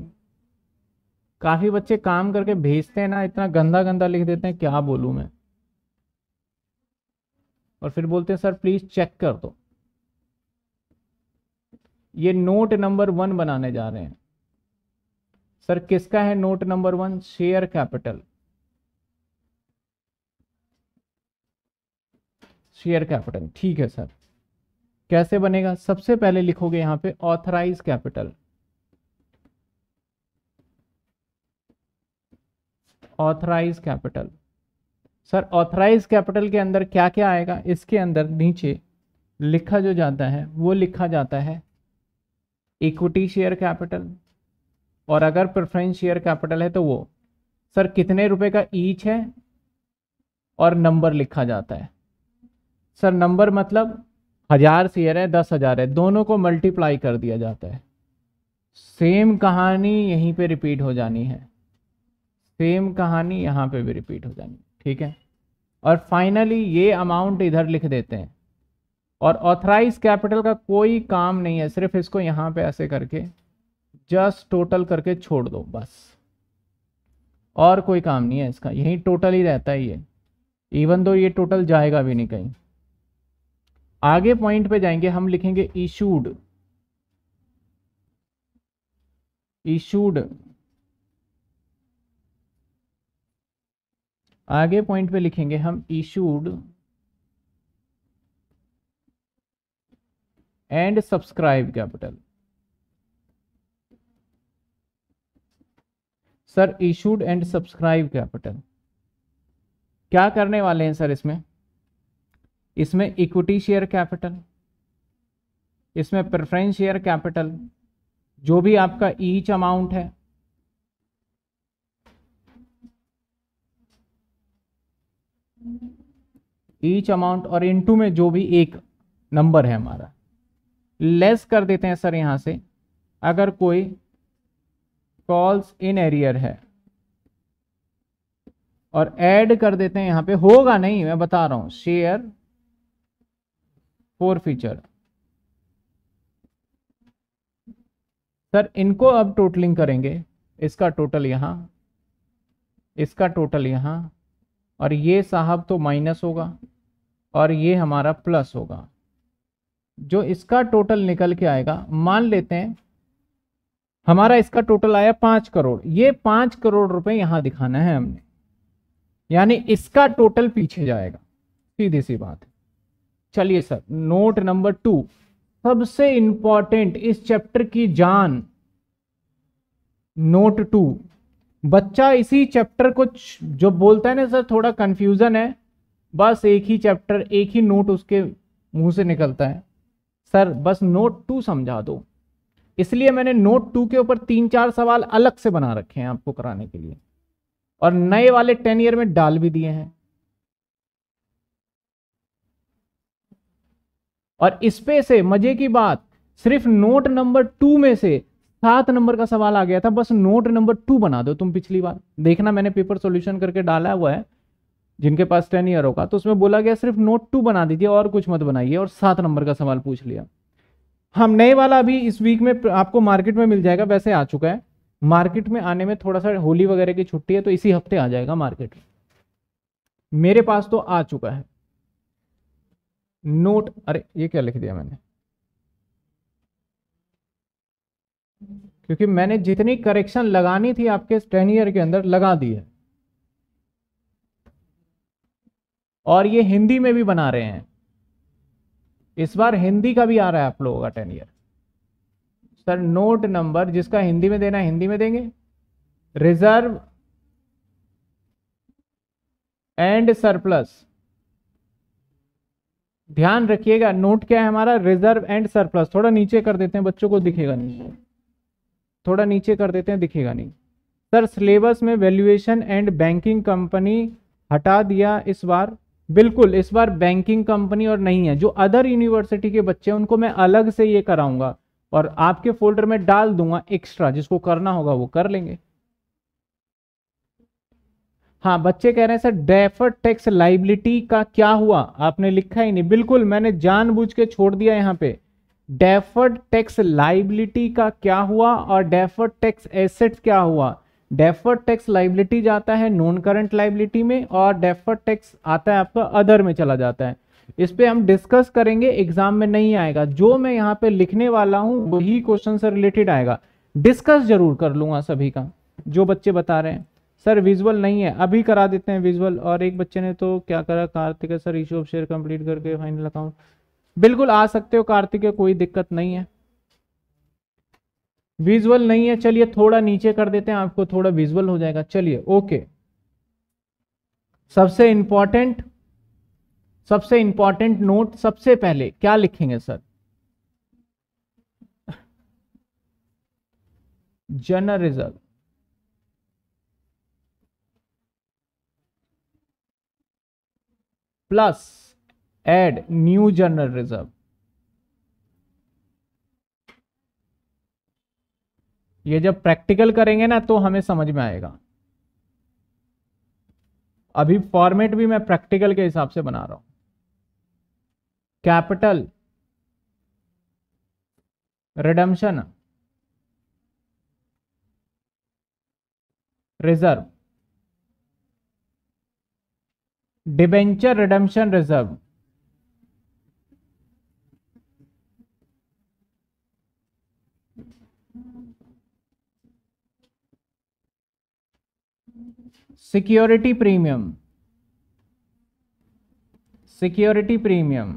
काफ़ी बच्चे काम करके भेजते हैं ना इतना गंदा गंदा लिख देते हैं क्या बोलू मैं और फिर बोलते हैं सर प्लीज़ चेक कर दो ये नोट नंबर वन बनाने जा रहे हैं सर किसका है note number one share capital share capital ठीक है सर कैसे बनेगा सबसे पहले लिखोगे यहां पे authorised capital authorised capital sir authorise capital के अंदर क्या क्या आएगा इसके अंदर नीचे लिखा जो जाता है वो लिखा जाता है इक्विटी शेयर कैपिटल और अगर प्रेफरेंस शेयर कैपिटल है तो वो सर कितने रुपए का ईच है और नंबर लिखा जाता है सर नंबर मतलब हजार शेयर है दस हजार है दोनों को मल्टीप्लाई कर दिया जाता है सेम कहानी यहीं पे रिपीट हो जानी है सेम कहानी यहाँ पे भी रिपीट हो जानी है ठीक है और फाइनली ये अमाउंट इधर लिख देते हैं और ऑथराइज कैपिटल का कोई काम नहीं है सिर्फ इसको यहाँ पे ऐसे करके जस्ट टोटल करके छोड़ दो बस और कोई काम नहीं है इसका यही टोटल ही रहता है ये इवन दो ये टोटल जाएगा भी नहीं कहीं आगे पॉइंट पे जाएंगे हम लिखेंगे इशूड इशूड आगे पॉइंट पे लिखेंगे हम issued and subscribe capital sir issued and subscribe capital क्या करने वाले हैं सर इसमें इसमें इक्विटी शेयर कैपिटल इसमें प्रेफरेंस शेयर कैपिटल जो भी आपका ईच अमाउंट है ईच अमाउंट और इनटू में जो भी एक नंबर है हमारा लेस कर देते हैं सर यहां से अगर कोई कॉल्स इन एरियर है और ऐड कर देते हैं यहां पे होगा नहीं मैं बता रहा हूं शेयर फोर फीचर सर इनको अब टोटलिंग करेंगे इसका टोटल यहां इसका टोटल यहां और ये साहब तो माइनस होगा और ये हमारा प्लस होगा जो इसका टोटल निकल के आएगा मान लेते हैं हमारा इसका टोटल आया पांच करोड़ ये पांच करोड़ रुपए यहां दिखाना है हमने यानी इसका टोटल पीछे जाएगा सीधी सी बात है चलिए सर नोट नंबर टू सबसे इंपॉर्टेंट इस चैप्टर की जान नोट टू बच्चा इसी चैप्टर को जो बोलता है ना सर थोड़ा कंफ्यूजन है बस एक ही चैप्टर एक ही नोट उसके मुंह से निकलता है सर बस नोट टू समझा दो इसलिए मैंने नोट टू के ऊपर तीन चार सवाल अलग से बना रखे हैं आपको कराने के लिए और नए वाले टेन ईयर में डाल भी दिए हैं और इस पे से मजे की बात सिर्फ नोट नंबर टू में से सात नंबर का सवाल आ गया था बस नोट नंबर टू बना दो तुम पिछली बार देखना मैंने पेपर सोल्यूशन करके डाला हुआ है जिनके पास टेन ईयर होगा तो उसमें बोला गया सिर्फ नोट टू बना दीजिए और कुछ मत बनाइए और सात नंबर का सवाल पूछ लिया हम नए वाला अभी इस वीक में आपको मार्केट में मिल जाएगा वैसे आ चुका है मार्केट में आने में थोड़ा सा होली वगैरह की छुट्टी है तो इसी हफ्ते आ जाएगा मार्केट मेरे पास तो आ चुका है नोट अरे ये क्या लिख दिया मैंने क्योंकि मैंने जितनी करेक्शन लगानी थी आपके टेन ईयर के अंदर लगा दी है और ये हिंदी में भी बना रहे हैं इस बार हिंदी का भी आ रहा है आप लोगों का ten year sir note number जिसका हिंदी में देना हिंदी में देंगे रिजर्व एंड सरप्लस ध्यान रखिएगा नोट क्या है हमारा रिजर्व एंड सरप्लस थोड़ा नीचे कर देते हैं बच्चों को दिखेगा नहीं थोड़ा नीचे कर देते हैं दिखेगा नहीं सर सिलेबस में वैल्यूएशन एंड बैंकिंग कंपनी हटा दिया इस बार बिल्कुल इस बार बैंकिंग कंपनी और नहीं है जो अदर यूनिवर्सिटी के बच्चे हैं उनको मैं अलग से ये कराऊंगा और आपके फोल्डर में डाल दूंगा एक्स्ट्रा जिसको करना होगा वो कर लेंगे हाँ बच्चे कह रहे हैं सर डेफर्ड टैक्स लाइबिलिटी का क्या हुआ आपने लिखा ही नहीं बिल्कुल मैंने जानबूझ के छोड़ दिया यहाँ पे डेफर्ड टैक्स लाइबिलिटी का क्या हुआ और डेफर्ड टैक्स एसेट्स क्या हुआ डेफर्ड टैक्स लाइबिलिटी जाता है नॉन करंट लाइबिलिटी में और डेफर्ड टैक्स आता है आपका अदर में चला जाता है इस पर हम डिस्कस करेंगे एग्जाम में नहीं आएगा जो मैं यहाँ पे लिखने वाला हूँ वही क्वेश्चन से रिलेटेड आएगा डिस्कस जरूर कर लूंगा सभी का जो बच्चे बता रहे हैं सर विजुअल नहीं है अभी करा देते हैं विजुअल और एक बच्चे ने तो क्या करा Kartik sir issue of share complete करके फाइनल अकाउंट बिल्कुल आ सकते हो कार्तिक कोई दिक्कत नहीं है विजुअल नहीं है चलिए थोड़ा नीचे कर देते हैं आपको थोड़ा विजुअल हो जाएगा चलिए ओके सबसे इंपॉर्टेंट सबसे इंपॉर्टेंट नोट सबसे पहले क्या लिखेंगे sir general reserve plus add new general reserve ये जब प्रैक्टिकल करेंगे ना तो हमें समझ में आएगा अभी फॉर्मेट भी मैं प्रैक्टिकल के हिसाब से बना रहा हूं capital redemption reserve debenture redemption reserve security premium security premium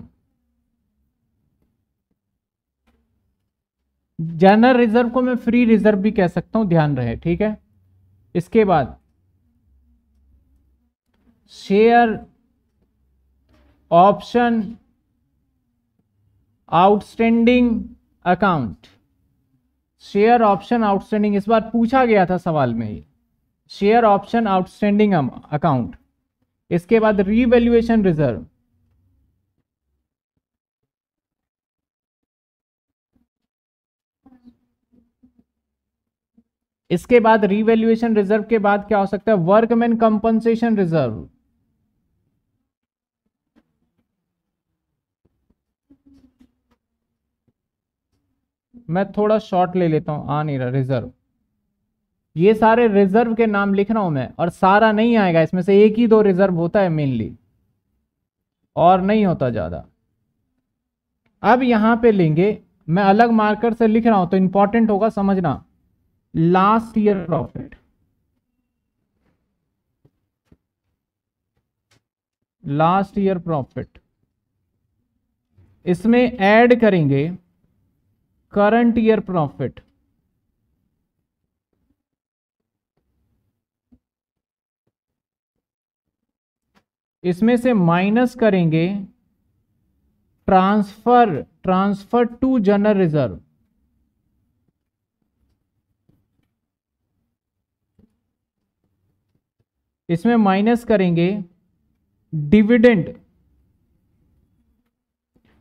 general reserve को मैं फ्री रिजर्व भी कह सकता हूं ध्यान रहे ठीक है इसके बाद share option outstanding account share option outstanding इस बार पूछा गया था सवाल में ही शेयर ऑप्शन आउटस्टैंडिंग अकाउंट इसके बाद रीवेल्युएशन रिजर्व इसके बाद रीवेल्युएशन रिजर्व के बाद क्या हो सकता है वर्कमैन कंपनसेशन रिजर्व मैं थोड़ा शॉर्ट ले लेता हूँ आ नहीं रहा रिजर्व ये सारे रिजर्व के नाम लिख रहा हूँ मैं और सारा नहीं आएगा इसमें से एक ही दो रिजर्व होता है मेनली और नहीं होता ज़्यादा अब यहाँ पे लेंगे मैं अलग मार्कर से लिख रहा हूँ तो इम्पॉर्टेंट होगा समझना last year profit last year profit इसमें ऐड करेंगे करंट ईयर प्रॉफिट इसमें से माइनस करेंगे transfer transfer to general reserve इसमें माइनस करेंगे डिविडेंड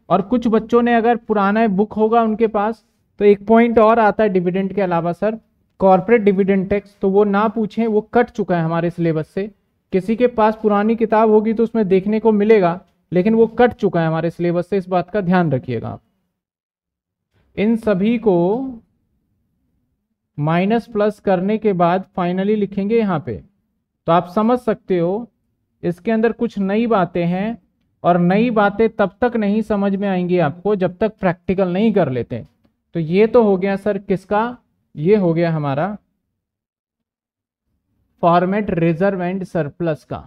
और कुछ बच्चों ने अगर पुराना बुक होगा उनके पास तो एक पॉइंट और आता है डिविडेंड के अलावा सर कॉरपोरेट डिविडेंड टैक्स तो वो ना पूछें वो कट चुका है हमारे सिलेबस से किसी के पास पुरानी किताब होगी तो उसमें देखने को मिलेगा लेकिन वो कट चुका है हमारे सिलेबस से इस बात का ध्यान रखिएगा आप इन सभी को माइनस प्लस करने के बाद फाइनली लिखेंगे यहाँ पे तो आप समझ सकते हो इसके अंदर कुछ नई बातें हैं और नई बातें तब तक नहीं समझ में आएंगी आपको जब तक प्रैक्टिकल नहीं कर लेते तो ये तो हो गया सर किसका ये हो गया हमारा फॉर्मेट रिजर्व एंड सरप्लस का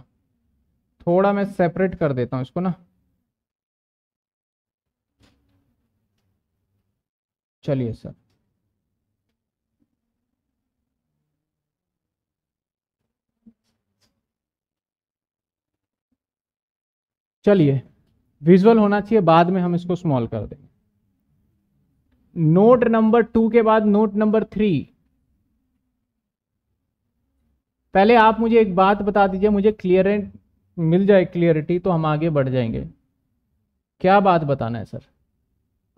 थोड़ा मैं सेपरेट कर देता हूं इसको ना चलिए सर चलिए विजुअल होना चाहिए बाद में हम इसको स्मॉल कर देंगे नोट नंबर टू के बाद नोट नंबर थ्री पहले आप मुझे एक बात बता दीजिए मुझे क्लियर मिल जाए क्लियरिटी तो हम आगे बढ़ जाएंगे क्या बात बताना है सर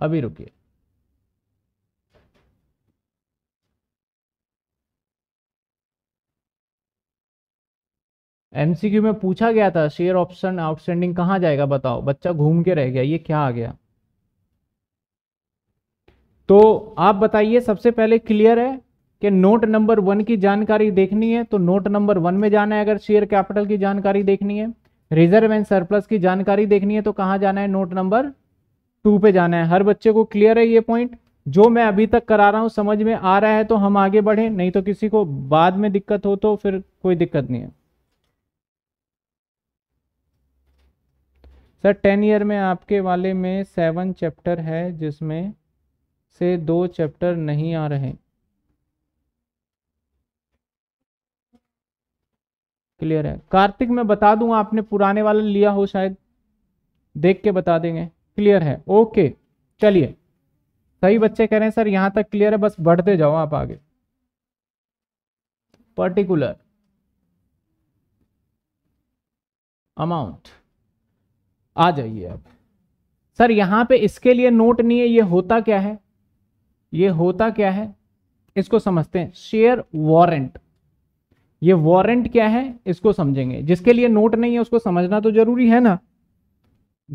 अभी रुकिए एमसीक्यू में पूछा गया था शेयर ऑप्शन आउटस्टैंडिंग कहाँ जाएगा बताओ बच्चा घूम के रह गया ये क्या आ गया तो आप बताइए सबसे पहले क्लियर है कि नोट नंबर वन की जानकारी देखनी है तो नोट नंबर वन में जाना है अगर शेयर कैपिटल की जानकारी देखनी है रिजर्व एंड सरप्लस की जानकारी देखनी है तो कहाँ जाना है नोट नंबर टू पे जाना है हर बच्चे को क्लियर है ये पॉइंट जो मैं अभी तक करा रहा हूँ समझ में आ रहा है तो हम आगे बढ़े नहीं तो किसी को बाद में दिक्कत हो तो फिर कोई दिक्कत नहीं है सर टेन ईयर में आपके वाले में सेवन चैप्टर है जिसमें से दो चैप्टर नहीं आ रहे क्लियर है कार्तिक मैं बता दूंगा आपने पुराने वाला लिया हो शायद देख के बता देंगे क्लियर है ओके चलिए सही बच्चे कह रहे हैं सर यहां तक क्लियर है बस बढ़ते जाओ आप आगे पर्टिकुलर अमाउंट आ जाइए आप सर यहां पे इसके लिए नोट नहीं है ये होता क्या है ये होता क्या है इसको समझते हैं शेयर वारंट ये वारंट क्या है इसको समझेंगे जिसके लिए नोट नहीं है उसको समझना तो जरूरी है ना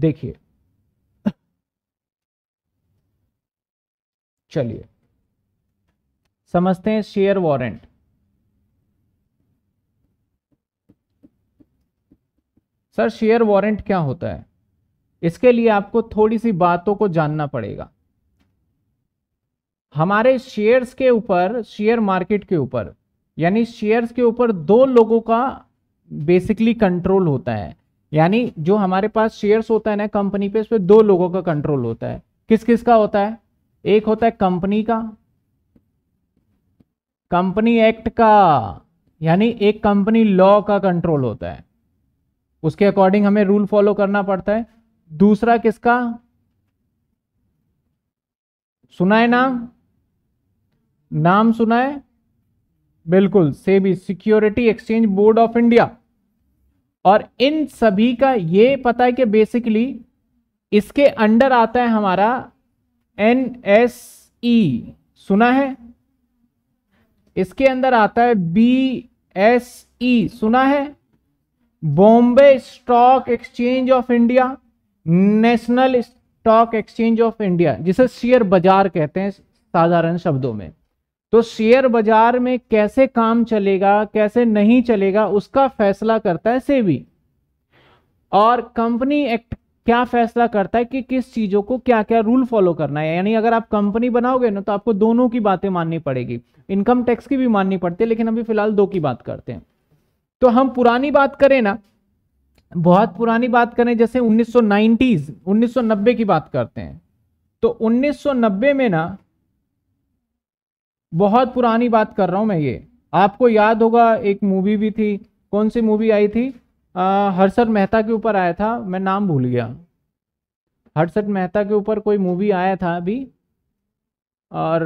देखिए चलिए समझते हैं share warrant sir share warrant क्या होता है इसके लिए आपको थोड़ी सी बातों को जानना पड़ेगा हमारे शेयर्स के ऊपर शेयर मार्केट के ऊपर यानी शेयर्स के ऊपर दो लोगों का बेसिकली कंट्रोल होता है यानी जो हमारे पास शेयर्स होता है ना कंपनी पे उस पर दो लोगों का कंट्रोल होता है किस किस का होता है एक होता है कंपनी का कंपनी एक्ट का यानी एक कंपनी लॉ का कंट्रोल होता है उसके अकॉर्डिंग हमें रूल फॉलो करना पड़ता है दूसरा किसका सुना है नाम नाम सुना है बिल्कुल SEBI security exchange board of India और इन सभी का ये पता है कि बेसिकली इसके अंडर आता है हमारा एन एस ई सुना है इसके अंदर आता है बी एस ई सुना है Bombay stock exchange of India national stock exchange of India जिसे शेयर बाजार कहते हैं साधारण शब्दों में तो शेयर बाजार में कैसे काम चलेगा कैसे नहीं चलेगा उसका फैसला करता है सेबी और कंपनी एक्ट क्या फैसला करता है कि किस चीजों को क्या क्या रूल फॉलो करना है यानी अगर आप कंपनी बनाओगे ना तो आपको दोनों की बातें माननी पड़ेगी इनकम टैक्स की भी माननी पड़ती है लेकिन अभी फिलहाल दो की बात करते हैं तो हम पुरानी बात करें ना बहुत पुरानी बात करें जैसे 1990s 1990 की बात करते हैं तो 1990 में ना बहुत पुरानी बात कर रहा हूं मैं ये आपको याद होगा एक मूवी भी थी कौन सी मूवी आई थी हर्षद मेहता के ऊपर आया था मैं नाम भूल गया हर्षद मेहता के ऊपर कोई मूवी आया था अभी और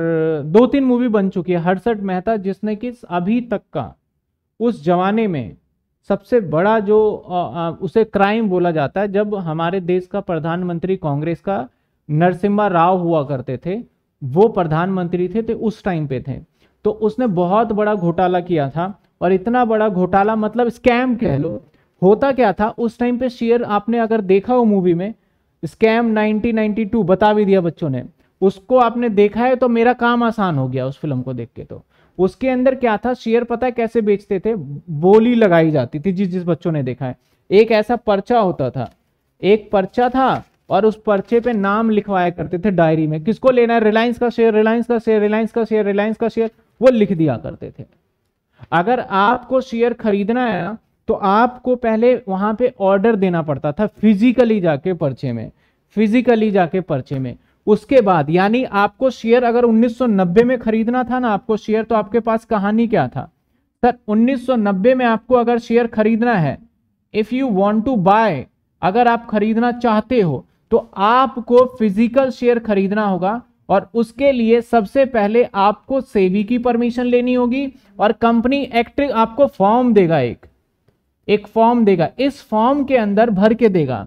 दो तीन मूवी बन चुकी है हर्षद मेहता जिसने कि अभी तक का उस जमाने में सबसे बड़ा जो उसे क्राइम बोला जाता है जब हमारे देश का प्रधानमंत्री कांग्रेस का नरसिम्हा राव हुआ करते थे वो प्रधानमंत्री थे तो उस टाइम पे थे तो उसने बहुत बड़ा घोटाला किया था और इतना बड़ा घोटाला मतलब स्कैम कह लो होता क्या था उस टाइम पे शेयर आपने अगर देखा हो मूवी में स्कैम 1992 बता भी दिया बच्चों ने उसको आपने देखा है तो मेरा काम आसान हो गया उस फिल्म को देख के तो उसके अंदर क्या था शेयर पता है कैसे बेचते थे बोली लगाई जाती थी जिस जिस बच्चों ने देखा है एक ऐसा पर्चा होता था एक पर्चा था और उस पर्चे पे नाम लिखवाया करते थे डायरी में किसको लेना है रिलायंस का शेयर रिलायंस का शेयर रिलायंस का शेयर रिलायंस का शेयर वो लिख दिया करते थे अगर आपको शेयर खरीदना है तो आपको पहले वहां पे ऑर्डर देना पड़ता था फिजिकली जाके पर्चे में फिजिकली जाके पर्चे में उसके बाद यानी आपको शेयर अगर 1990 में खरीदना था ना आपको शेयर तो आपके पास कहानी क्या था सर 1990 में आपको अगर शेयर खरीदना है if you want to buy अगर आप खरीदना चाहते हो तो आपको फिजिकल शेयर खरीदना होगा और उसके लिए सबसे पहले आपको सेबी की परमिशन लेनी होगी और कंपनी एक्ट आपको फॉर्म देगा एक एक फॉर्म देगा इस फॉर्म के अंदर भर के देगा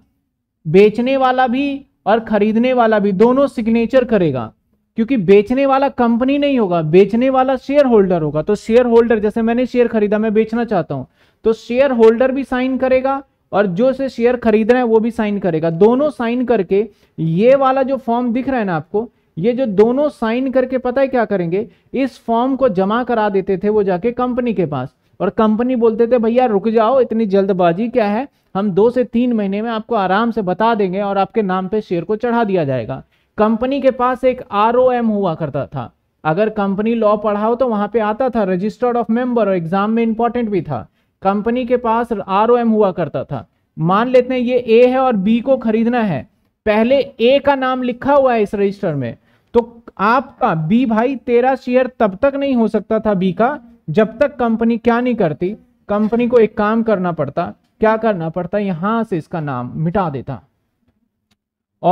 बेचने वाला भी और खरीदने वाला भी दोनों सिग्नेचर करेगा क्योंकि बेचने वाला कंपनी नहीं होगा बेचने वाला शेयर होल्डर होगा तो शेयर होल्डर जैसे मैंने शेयर खरीदा मैं बेचना चाहता हूं तो शेयर होल्डर भी साइन करेगा और जो से शेयर खरीद रहे हैं वो भी साइन करेगा दोनों साइन करके ये वाला जो फॉर्म दिख रहा है ना आपको ये जो दोनों साइन करके पता है क्या करेंगे इस फॉर्म को जमा करा देते थे वो जाके कंपनी के पास और कंपनी बोलते थे भैया रुक जाओ इतनी जल्दबाजी क्या है हम दो से तीन महीने में आपको आराम से बता देंगे और आपके नाम पे शेयर को चढ़ा दिया जाएगा कंपनी के पास एक आर हुआ करता था अगर कंपनी लॉ पढ़ा हो तो वहां पे आता था रजिस्टर्ड ऑफ मेंबर और एग्जाम में इंपॉर्टेंट भी था कंपनी के पास आर हुआ करता था मान लेते हैं ये ए है और बी को खरीदना है पहले ए का नाम लिखा हुआ है इस रजिस्टर में तो आपका बी भाई तेरा शेयर तब तक नहीं हो सकता था बी का जब तक कंपनी क्या नहीं करती कंपनी को एक काम करना पड़ता क्या करना पड़ता यहां से इसका नाम मिटा देता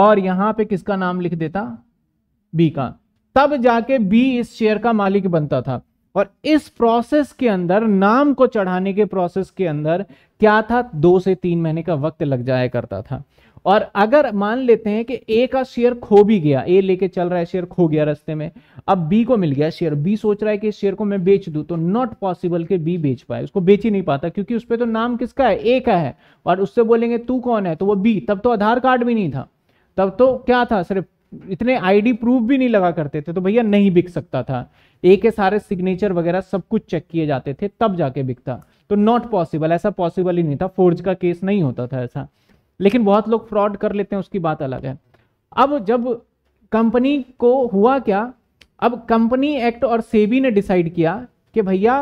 और यहां पे किसका नाम लिख देता बी का तब जाके बी इस शेयर का मालिक बनता था और इस प्रोसेस के अंदर नाम को चढ़ाने के प्रोसेस के अंदर क्या था दो से तीन महीने का वक्त लग जाया करता था और अगर मान लेते हैं कि ए का शेयर खो भी गया ए लेके चल रहा है शेयर खो गया रास्ते में अब बी को मिल गया शेयर बी सोच रहा है कि शेयर को मैं बेच दूं तो नॉट पॉसिबल कि बी बेच पाए उसको बेच ही नहीं पाता क्योंकि उस पर तो नाम किसका है ए का है और उससे बोलेंगे तू कौन है तो वो बी तब तो आधार कार्ड भी नहीं था तब तो क्या था सिर्फ इतने आईडी प्रूफ भी नहीं लगा करते थे तो भैया नहीं बिक सकता था ए के सारे सिग्नेचर वगैरह सब कुछ चेक किए जाते थे तब जाके बिकता तो नॉट पॉसिबल ऐसा पॉसिबल ही नहीं था फोर्ज का केस नहीं होता था ऐसा लेकिन बहुत लोग फ्रॉड कर लेते हैं उसकी बात अलग है अब जब कंपनी को हुआ क्या अब कंपनी एक्ट और सेबी ने डिसाइड किया कि भैया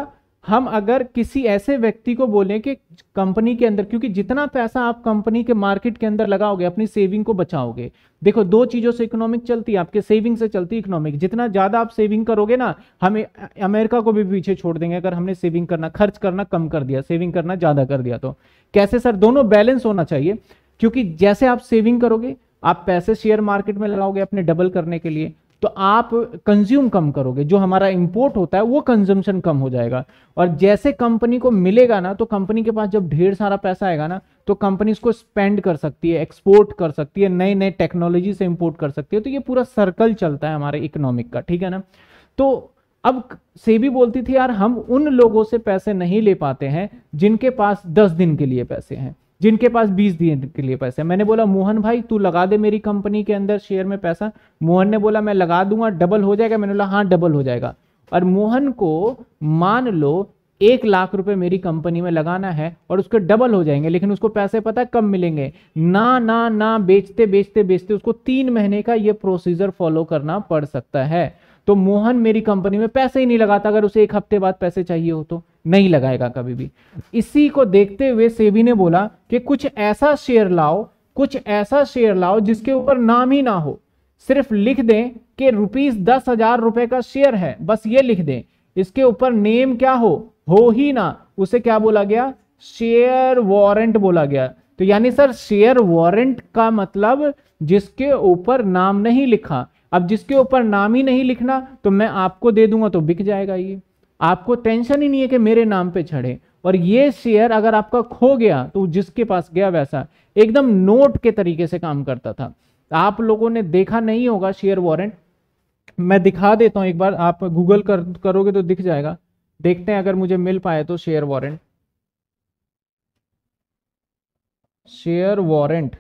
हम अगर किसी ऐसे व्यक्ति को बोलें कि कंपनी के अंदर क्योंकि जितना पैसा आप कंपनी के मार्केट के अंदर लगाओगे अपनी सेविंग को बचाओगे देखो दो चीज़ों से इकोनॉमिक चलती है आपके सेविंग से चलती है इकोनॉमिक जितना ज़्यादा आप सेविंग करोगे ना हमें अमेरिका को भी पीछे छोड़ देंगे अगर हमने सेविंग करना खर्च करना कम कर दिया सेविंग करना ज़्यादा कर दिया तो कैसे सर दोनों बैलेंस होना चाहिए क्योंकि जैसे आप सेविंग करोगे आप पैसे शेयर मार्केट में लगाओगे अपने डबल करने के लिए तो आप कंज्यूम कम करोगे जो हमारा इंपोर्ट होता है वो कंजम्पशन कम हो जाएगा और जैसे कंपनी को मिलेगा ना तो कंपनी के पास जब ढेर सारा पैसा आएगा ना तो कंपनी इसको स्पेंड कर सकती है एक्सपोर्ट कर सकती है नए नए टेक्नोलॉजी से इंपोर्ट कर सकती है तो ये पूरा सर्कल चलता है हमारे इकोनॉमिक का ठीक है ना तो अब सेबी बोलती थी यार हम उन लोगों से पैसे नहीं ले पाते हैं जिनके पास दस दिन के लिए पैसे हैं जिनके पास बीस दिन के लिए पैसे मैंने बोला मोहन भाई तू लगा दे मेरी कंपनी के अंदर शेयर में पैसा मोहन ने बोला मैं लगा दूंगा डबल हो जाएगा मैंने बोला हाँ डबल हो जाएगा और मोहन को मान लो एक लाख रुपए मेरी कंपनी में लगाना है और उसके डबल हो जाएंगे लेकिन उसको पैसे पता कम मिलेंगे ना ना ना बेचते बेचते बेचते उसको तीन महीने का ये प्रोसीजर फॉलो करना पड़ सकता है तो मोहन मेरी कंपनी में पैसे ही नहीं लगाता अगर उसे एक हफ्ते बाद पैसे चाहिए हो तो नहीं लगाएगा कभी भी इसी को देखते हुए सेबी ने बोला कि कुछ ऐसा शेयर लाओ कुछ ऐसा शेयर लाओ जिसके ऊपर नाम ही ना हो सिर्फ लिख दें कि रुपीज दस हजार रुपए का शेयर है बस ये लिख दें इसके ऊपर नेम क्या हो हो ही ना उसे क्या बोला गया शेयर वारंट बोला गया तो यानी सर शेयर वारंट का मतलब जिसके ऊपर नाम नहीं लिखा अब जिसके ऊपर नाम ही नहीं लिखना तो मैं आपको दे दूंगा तो बिक जाएगा ये आपको टेंशन ही नहीं है कि मेरे नाम पे चढ़े और ये शेयर अगर आपका खो गया तो जिसके पास गया वैसा एकदम नोट के तरीके से काम करता था आप लोगों ने देखा नहीं होगा शेयर वॉरेंट मैं दिखा देता हूं एक बार आप गूगल कर करोगे तो दिख जाएगा देखते हैं अगर मुझे मिल पाए तो शेयर वॉरेंट शेयर वॉरेंट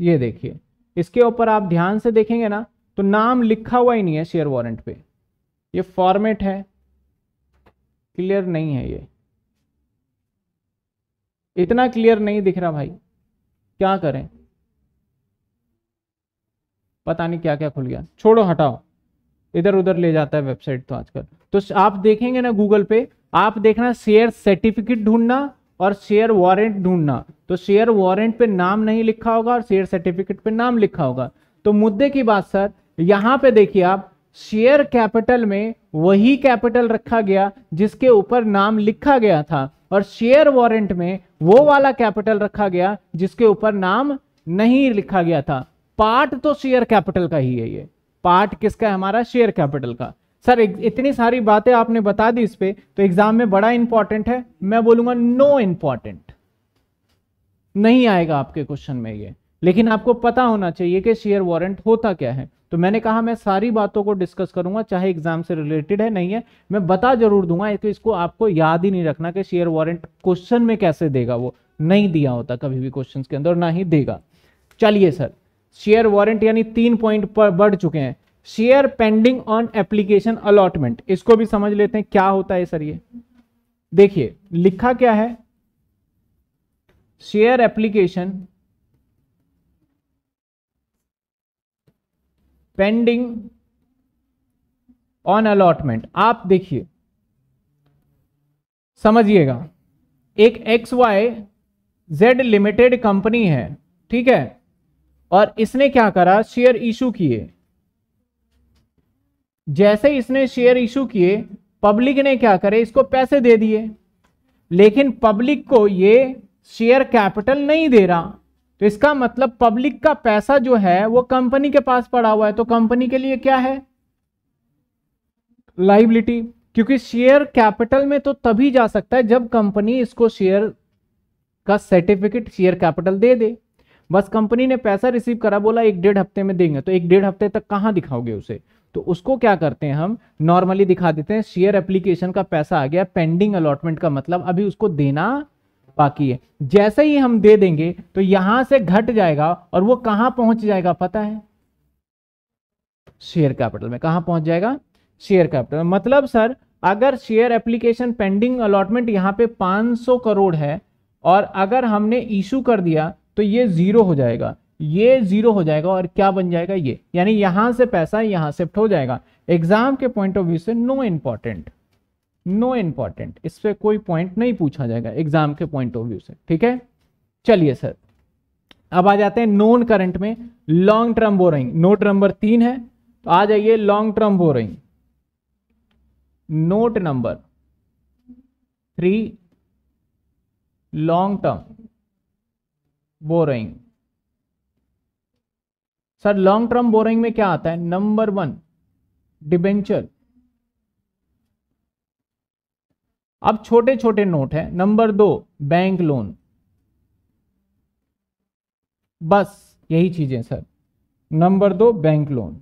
ये देखिए इसके ऊपर आप ध्यान से देखेंगे ना तो नाम लिखा हुआ ही नहीं है शेयर वॉरेंट पे ये फॉर्मेट है क्लियर नहीं है ये इतना क्लियर नहीं दिख रहा भाई क्या करें पता नहीं क्या क्या खुल गया छोड़ो हटाओ इधर उधर ले जाता है वेबसाइट तो आजकल तो आप देखेंगे ना गूगल पे आप देखना शेयर सर्टिफिकेट ढूंढना और शेयर वारंट ढूंढना तो शेयर वारंट पे नाम नहीं लिखा होगा और शेयर सर्टिफिकेट पे नाम लिखा होगा तो मुद्दे की बात सर यहां पे देखिए आप शेयर कैपिटल में वही कैपिटल रखा गया जिसके ऊपर नाम लिखा गया था और शेयर वारंट में वो वाला कैपिटल रखा गया जिसके ऊपर नाम नहीं लिखा गया था पार्ट तो शेयर कैपिटल का ही है ये पार्ट किसका है हमारा शेयर कैपिटल का सर इतनी सारी बातें आपने बता दी इस पर तो एग्जाम में बड़ा इंपॉर्टेंट है मैं बोलूंगा नो इंपॉर्टेंट नहीं आएगा आपके क्वेश्चन में ये लेकिन आपको पता होना चाहिए कि शेयर वारंट होता क्या है तो मैंने कहा मैं सारी बातों को डिस्कस करूंगा चाहे एग्जाम से रिलेटेड है नहीं है मैं बता जरूर दूंगा कि इसको आपको याद ही नहीं रखना कि शेयर वारंट क्वेश्चन में कैसे देगा वो नहीं दिया होता कभी भी क्वेश्चन के अंदर ना ही देगा चलिए सर शेयर वारंट यानी तीन पॉइंट पर बढ़ चुके हैं share pending on application allotment इसको भी समझ लेते हैं क्या होता है सर ये देखिए लिखा क्या है share application pending on allotment आप देखिए समझिएगा एक X Y Z limited company है ठीक है और इसने क्या करा शेयर इशू किए जैसे इसने शेयर इशू किए पब्लिक ने क्या करे इसको पैसे दे दिए लेकिन पब्लिक को ये शेयर कैपिटल नहीं दे रहा तो इसका मतलब पब्लिक का पैसा जो है वो कंपनी के पास पड़ा हुआ है तो कंपनी के लिए क्या है लाइबिलिटी क्योंकि शेयर कैपिटल में तो तभी जा सकता है जब कंपनी इसको शेयर का सर्टिफिकेट शेयर कैपिटल दे दे बस कंपनी ने पैसा रिसीव करा बोला एक डेढ़ हफ्ते में देंगे तो एक डेढ़ हफ्ते तक कहां दिखाओगे उसे तो उसको क्या करते हैं हम नॉर्मली दिखा देते हैं शेयर एप्लीकेशन का पैसा आ गया पेंडिंग अलॉटमेंट का मतलब अभी उसको देना बाकी है जैसे ही हम दे देंगे तो यहां से घट जाएगा और वो कहां पहुंच जाएगा पता है शेयर कैपिटल में कहां पहुंच जाएगा शेयर कैपिटल मतलब सर अगर शेयर एप्लीकेशन पेंडिंग अलॉटमेंट यहां पे 500 करोड़ है और अगर हमने इशू कर दिया तो ये जीरो हो जाएगा ये जीरो हो जाएगा और क्या बन जाएगा ये यानी यहां से पैसा यहां शिफ्ट हो जाएगा एग्जाम के पॉइंट ऑफ व्यू से नो इंपॉर्टेंट नो इम्पॉर्टेंट इस पर कोई पॉइंट नहीं पूछा जाएगा एग्जाम के पॉइंट ऑफ व्यू से ठीक है चलिए सर अब आ जाते हैं नॉन करंट में long term borrowing note number तीन है तो आ जाइए long term borrowing note number three long term borrowing sir long term borrowing में क्या आता है नंबर वन डिबेंचर अब छोटे छोटे नोट है नंबर दो बैंक लोन बस यही चीजें सर नंबर दो बैंक लोन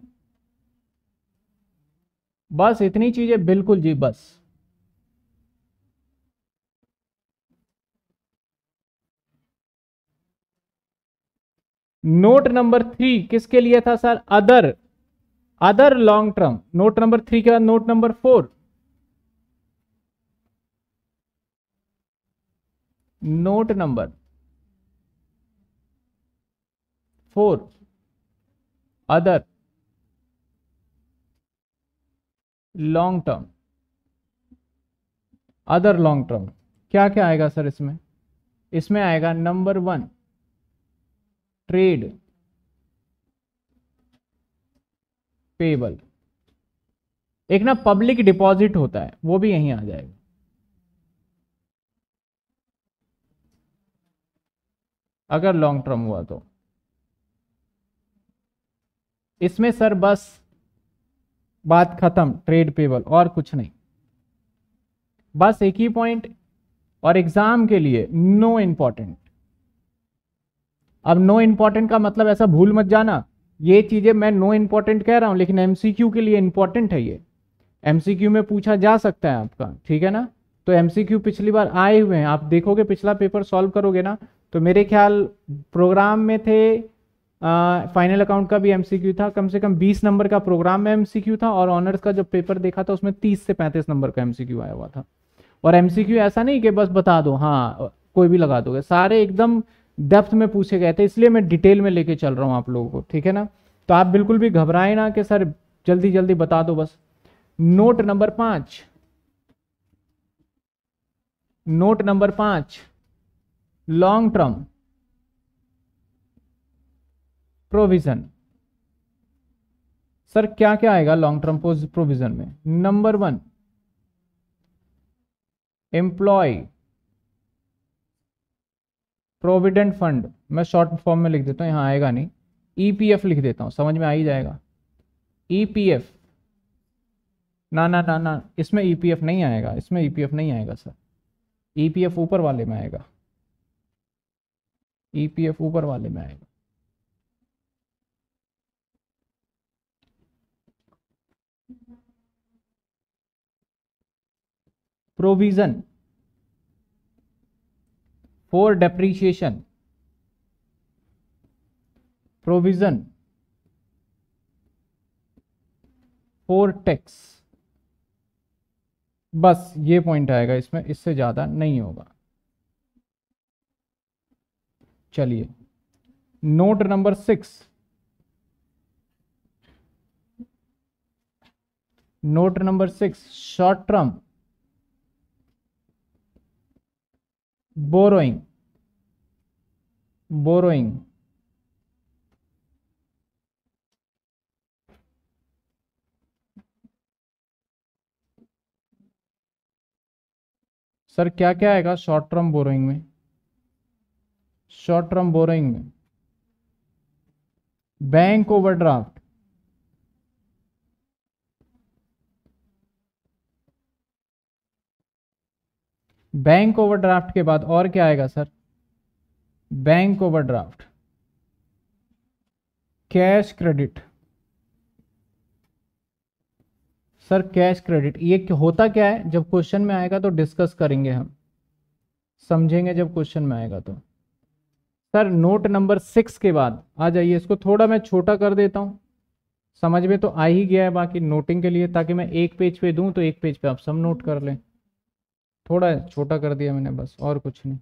बस इतनी चीजें बिल्कुल जी बस नोट नंबर थ्री किसके लिए था sir other other long term note number three के बाद note number four note number four other long term other long term क्या क्या आएगा सर इसमें इसमें आएगा नंबर वन ट्रेड पेबल एक ना पब्लिक डिपॉजिट होता है वो भी यहीं आ जाएगा अगर लॉन्ग टर्म हुआ तो इसमें सर बस बात खत्म ट्रेड पेबल और कुछ नहीं बस एक ही पॉइंट और एग्जाम के लिए नो इंपॉर्टेंट अब नो इंपॉर्टेंट का मतलब ऐसा भूल मत जाना ये चीजें मैं नो इंपॉर्टेंट कह रहा हूं लेकिन एमसीक्यू के लिए इंपॉर्टेंट है ये एमसीक्यू में पूछा जा सकता है आपका ठीक है ना तो एम पिछली बार आए हुए हैं आप देखोगे पिछला पेपर सॉल्व करोगे ना तो मेरे ख्याल प्रोग्राम में थे फाइनल अकाउंट का भी एम था कम से कम 20 नंबर का प्रोग्राम में एम था और ऑनर्स का जो पेपर देखा था उसमें 30 से 35 नंबर का एम आया हुआ था और एम ऐसा नहीं कि बस बता दो हाँ कोई भी लगा दोगे सारे एकदम डेप्थ में पूछे गए थे इसलिए मैं डिटेल में लेके चल रहा हूँ आप लोगों को ठीक है ना तो आप बिल्कुल भी घबराए ना कि सर जल्दी जल्दी बता दो बस नोट नंबर पाँच नोट नंबर पांच लॉन्ग टर्म प्रोविजन सर क्या क्या आएगा लॉन्ग टर्म प्रोविजन में number one employ provident fund मैं शॉर्ट फॉर्म में लिख देता हूँ यहां आएगा नहीं ईपीएफ e लिख देता हूं समझ में आ ही जाएगा ईपीएफ e ना ना ना ना इसमें ईपीएफ e नहीं आएगा इसमें ईपीएफ नहीं आएगा सर ईपीएफ e ऊपर वाले में आएगा ईपीएफ e ऊपर वाले में आएगा provision for depreciation provision for tax बस ये पॉइंट आएगा इसमें इससे ज़्यादा नहीं होगा चलिए note number six note number six short term borrowing borrowing sir क्या क्या आएगा शॉर्ट टर्म बोरोइंग में शॉर्ट टर्म बोरोइंग में बैंक ओवरड्राफ्ट बैंक ओवरड्राफ्ट के बाद और क्या आएगा sir bank overdraft cash credit sir cash credit ये होता क्या है जब क्वेश्चन में आएगा तो डिस्कस करेंगे हम समझेंगे जब क्वेश्चन में आएगा तो सर नोट नंबर सिक्स के बाद आ जाइए इसको थोड़ा मैं छोटा कर देता हूँ समझ में तो आ ही गया है बाकी नोटिंग के लिए ताकि मैं एक पेज पे दूं तो एक पेज पे आप सब नोट कर लें थोड़ा छोटा कर दिया मैंने बस और कुछ नहीं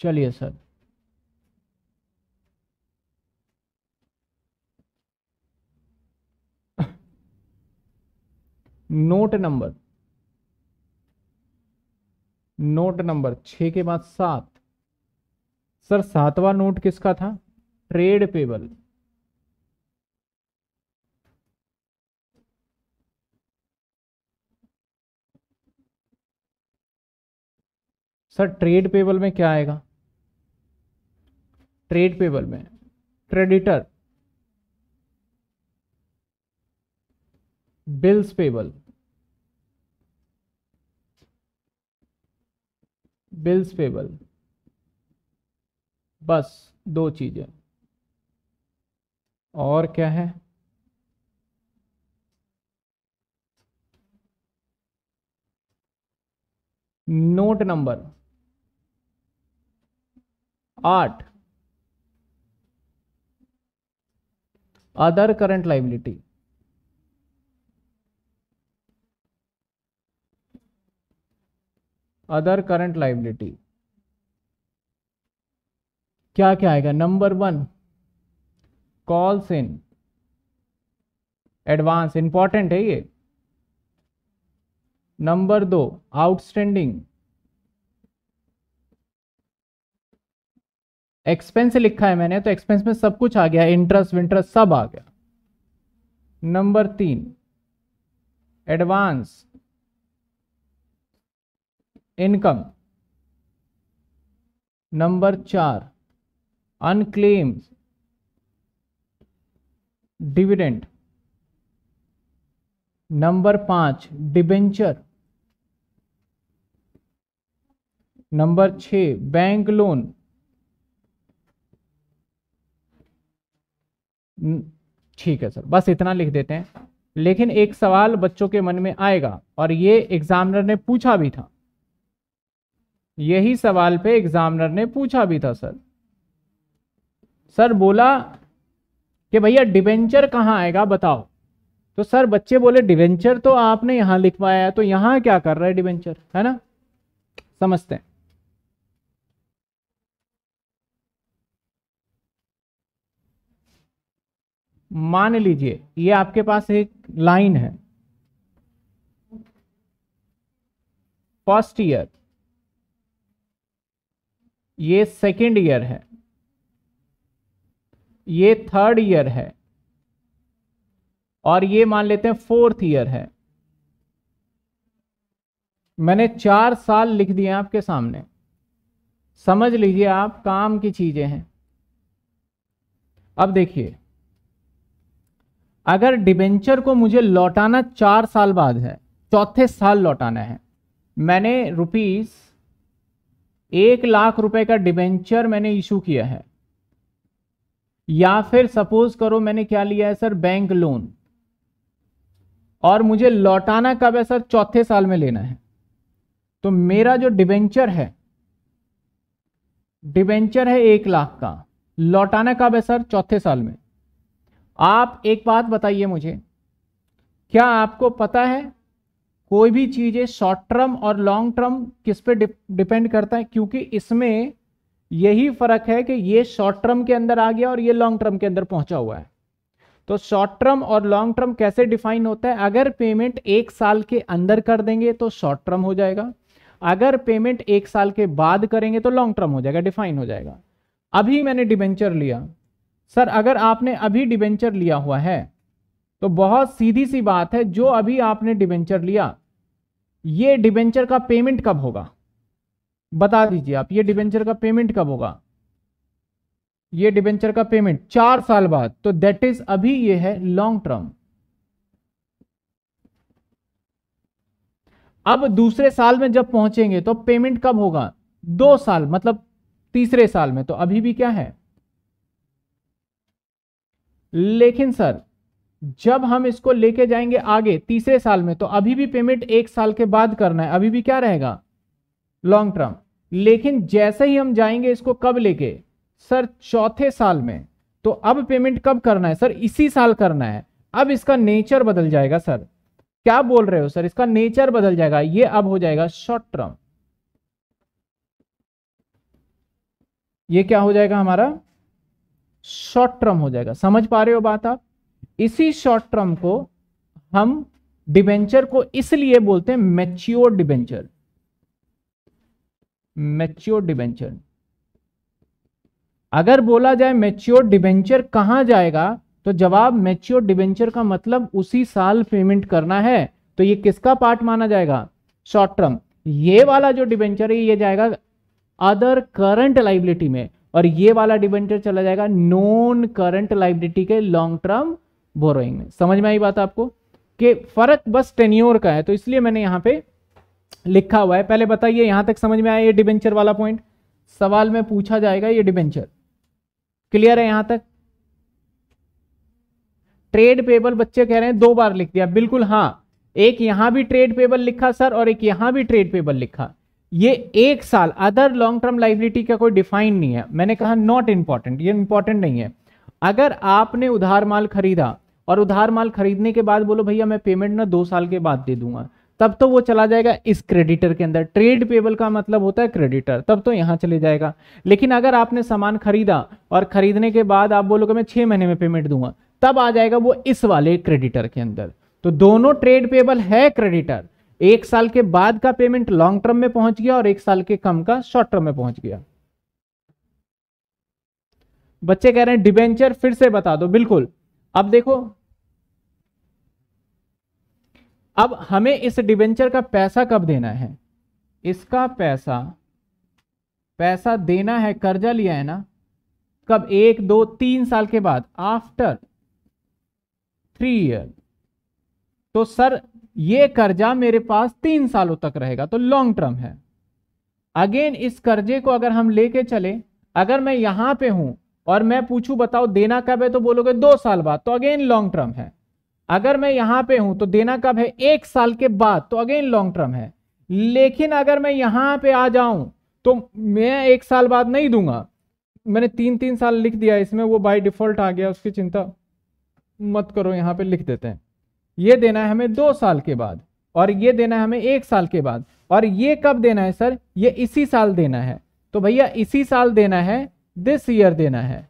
चलिए sir note number note number छ के बाद सात सर सातवां नोट किसका था trade payable sir trade payable में क्या आएगा ट्रेड पेबल में creditor bills payable bills payable बस दो चीज़ें और क्या है नोट नंबर आठ other current liability other current liability क्या क्या आएगा number one calls in advance important है ये नंबर दो आउटस्टैंडिंग एक्सपेंस लिखा है मैंने तो एक्सपेंस में सब कुछ आ गया इंटरेस्ट विंटरेस्ट सब आ गया नंबर तीन एडवांस इनकम नंबर चार अनक्लेम्स डिविडेंड नंबर पांच डिबेंचर नंबर छ बैंक लोन ठीक है सर बस इतना लिख देते हैं लेकिन एक सवाल बच्चों के मन में आएगा और ये एग्जामिनर ने पूछा भी था यही सवाल पे एग्जामिनर ने पूछा भी था सर सर बोला कि भैया डिवेंचर कहाँ आएगा बताओ तो सर बच्चे बोले डिवेंचर तो आपने यहाँ लिखवाया है तो यहाँ क्या कर रहा है डिवेंचर है ना समझते हैं मान लीजिए ये आपके पास एक लाइन है फर्स्ट ईयर ये सेकेंड ईयर है ये थर्ड ईयर है और ये मान लेते हैं फोर्थ ईयर है मैंने चार साल लिख दिए आपके सामने समझ लीजिए आप काम की चीजें हैं अब देखिए अगर डिबेंचर को मुझे लौटाना चार साल बाद है चौथे साल लौटाना है मैंने रुपीस एक लाख रुपए का डिबेंचर मैंने इशू किया है या फिर सपोज करो मैंने क्या लिया है सर बैंक लोन और मुझे लौटाना कब है सर चौथे साल में लेना है तो मेरा जो डिबेंचर है डिबेंचर है एक लाख का लौटाना कब है सर चौथे साल में आप एक बात बताइए मुझे क्या आपको पता है कोई भी चीज़ें शॉर्ट टर्म और लॉन्ग टर्म किस पे डिपेंड करता है क्योंकि इसमें यही फ़र्क है कि ये शॉर्ट टर्म के अंदर आ गया और ये लॉन्ग टर्म के अंदर पहुंचा हुआ है तो शॉर्ट टर्म और लॉन्ग टर्म कैसे डिफाइन होता है अगर पेमेंट एक साल के अंदर कर देंगे तो शॉर्ट टर्म हो जाएगा अगर पेमेंट एक साल के बाद करेंगे तो लॉन्ग टर्म हो जाएगा डिफाइन हो जाएगा अभी मैंने डिबेंचर लिया सर अगर आपने अभी डिबेंचर लिया हुआ है तो बहुत सीधी सी बात है जो अभी आपने डिबेंचर लिया ये डिबेंचर का पेमेंट कब होगा बता दीजिए आप ये डिबेंचर का पेमेंट कब होगा ये डिबेंचर का पेमेंट चार साल बाद तो दैट इज अभी ये है लॉन्ग टर्म अब दूसरे साल में जब पहुंचेंगे तो पेमेंट कब होगा दो साल मतलब तीसरे साल में तो अभी भी क्या है लेकिन सर जब हम इसको लेके जाएंगे आगे तीसरे साल में तो अभी भी पेमेंट एक साल के बाद करना है अभी भी क्या रहेगा लॉन्ग टर्म लेकिन जैसे ही हम जाएंगे इसको कब लेके सर चौथे साल में तो अब पेमेंट कब करना है सर इसी साल करना है अब इसका नेचर बदल जाएगा सर क्या बोल रहे हो सर इसका नेचर बदल जाएगा ये अब हो जाएगा शॉर्ट टर्म ये क्या हो जाएगा हमारा शॉर्ट टर्म हो जाएगा समझ पा रहे हो बात आप इसी शॉर्ट टर्म को हम डिबेंचर को इसलिए बोलते हैं मैच्योर डिबेंचर मैच्योर डिबेंचर अगर बोला जाए मैच्योर डिबेंचर कहां जाएगा तो जवाब मैच्योर डिबेंचर का मतलब उसी साल पेमेंट करना है तो ये किसका पार्ट माना जाएगा शॉर्ट टर्म ये वाला जो डिबेंचर है ये जाएगा अदर करंट लाइबिलिटी में और ये वाला डिबेंचर चला जाएगा नॉन करंट लाइबिलिटी के लॉन्ग टर्म बोरोइंग में समझ में आई बात आपको कि फर्क बस टेन्योर का है तो इसलिए मैंने यहां पे लिखा हुआ है पहले बताइए यहां तक समझ में आया ये डिबेंचर वाला पॉइंट सवाल में पूछा जाएगा ये डिबेंचर क्लियर है यहां तक ट्रेड पेबल बच्चे कह रहे हैं दो बार लिख दिया बिल्कुल हाँ एक यहां भी ट्रेड पेबल लिखा सर और एक यहां भी ट्रेड पेबल लिखा ये एक साल अदर लॉन्ग टर्म लाइबिलिटी का कोई डिफाइन नहीं है मैंने कहा नॉट इम्पॉर्टेंट ये इम्पॉर्टेंट नहीं है अगर आपने उधार माल खरीदा और उधार माल खरीदने के बाद बोलो भैया मैं पेमेंट ना दो साल के बाद दे दूंगा तब तो वो चला जाएगा इस क्रेडिटर के अंदर ट्रेड पेबल का मतलब होता है क्रेडिटर तब तो यहाँ चले जाएगा लेकिन अगर आपने सामान खरीदा और खरीदने के बाद आप बोलोगे मैं छः महीने में पेमेंट दूंगा तब आ जाएगा वो इस वाले क्रेडिटर के अंदर तो दोनों ट्रेड पेबल है क्रेडिटर एक साल के बाद का पेमेंट लॉन्ग टर्म में पहुंच गया और एक साल के कम का शॉर्ट टर्म में पहुंच गया बच्चे कह रहे हैं डिबेंचर फिर से बता दो बिल्कुल अब देखो अब हमें इस डिबेंचर का पैसा कब देना है इसका पैसा पैसा देना है कर्जा लिया है ना कब एक दो तीन साल के बाद आफ्टर थ्री ईयर तो सर ये कर्जा मेरे पास तीन सालों तक रहेगा तो लॉन्ग टर्म है अगेन इस कर्जे को अगर हम लेके चले अगर मैं यहां पे हूं और मैं पूछूं बताओ देना कब है तो बोलोगे दो साल बाद तो अगेन लॉन्ग टर्म है अगर मैं यहां पे हूं तो देना कब है एक साल के बाद तो अगेन लॉन्ग टर्म है लेकिन अगर मैं यहां पे आ जाऊं तो मैं एक साल बाद नहीं दूंगा मैंने तीन तीन साल लिख दिया इसमें वो बाई डिफॉल्ट आ गया उसकी चिंता मत करो यहां पे लिख देते हैं ये देना है हमें दो साल के बाद और ये देना है हमें एक साल के बाद और ये कब देना है सर ये इसी साल देना है तो भैया इसी साल देना है दिस ईयर देना है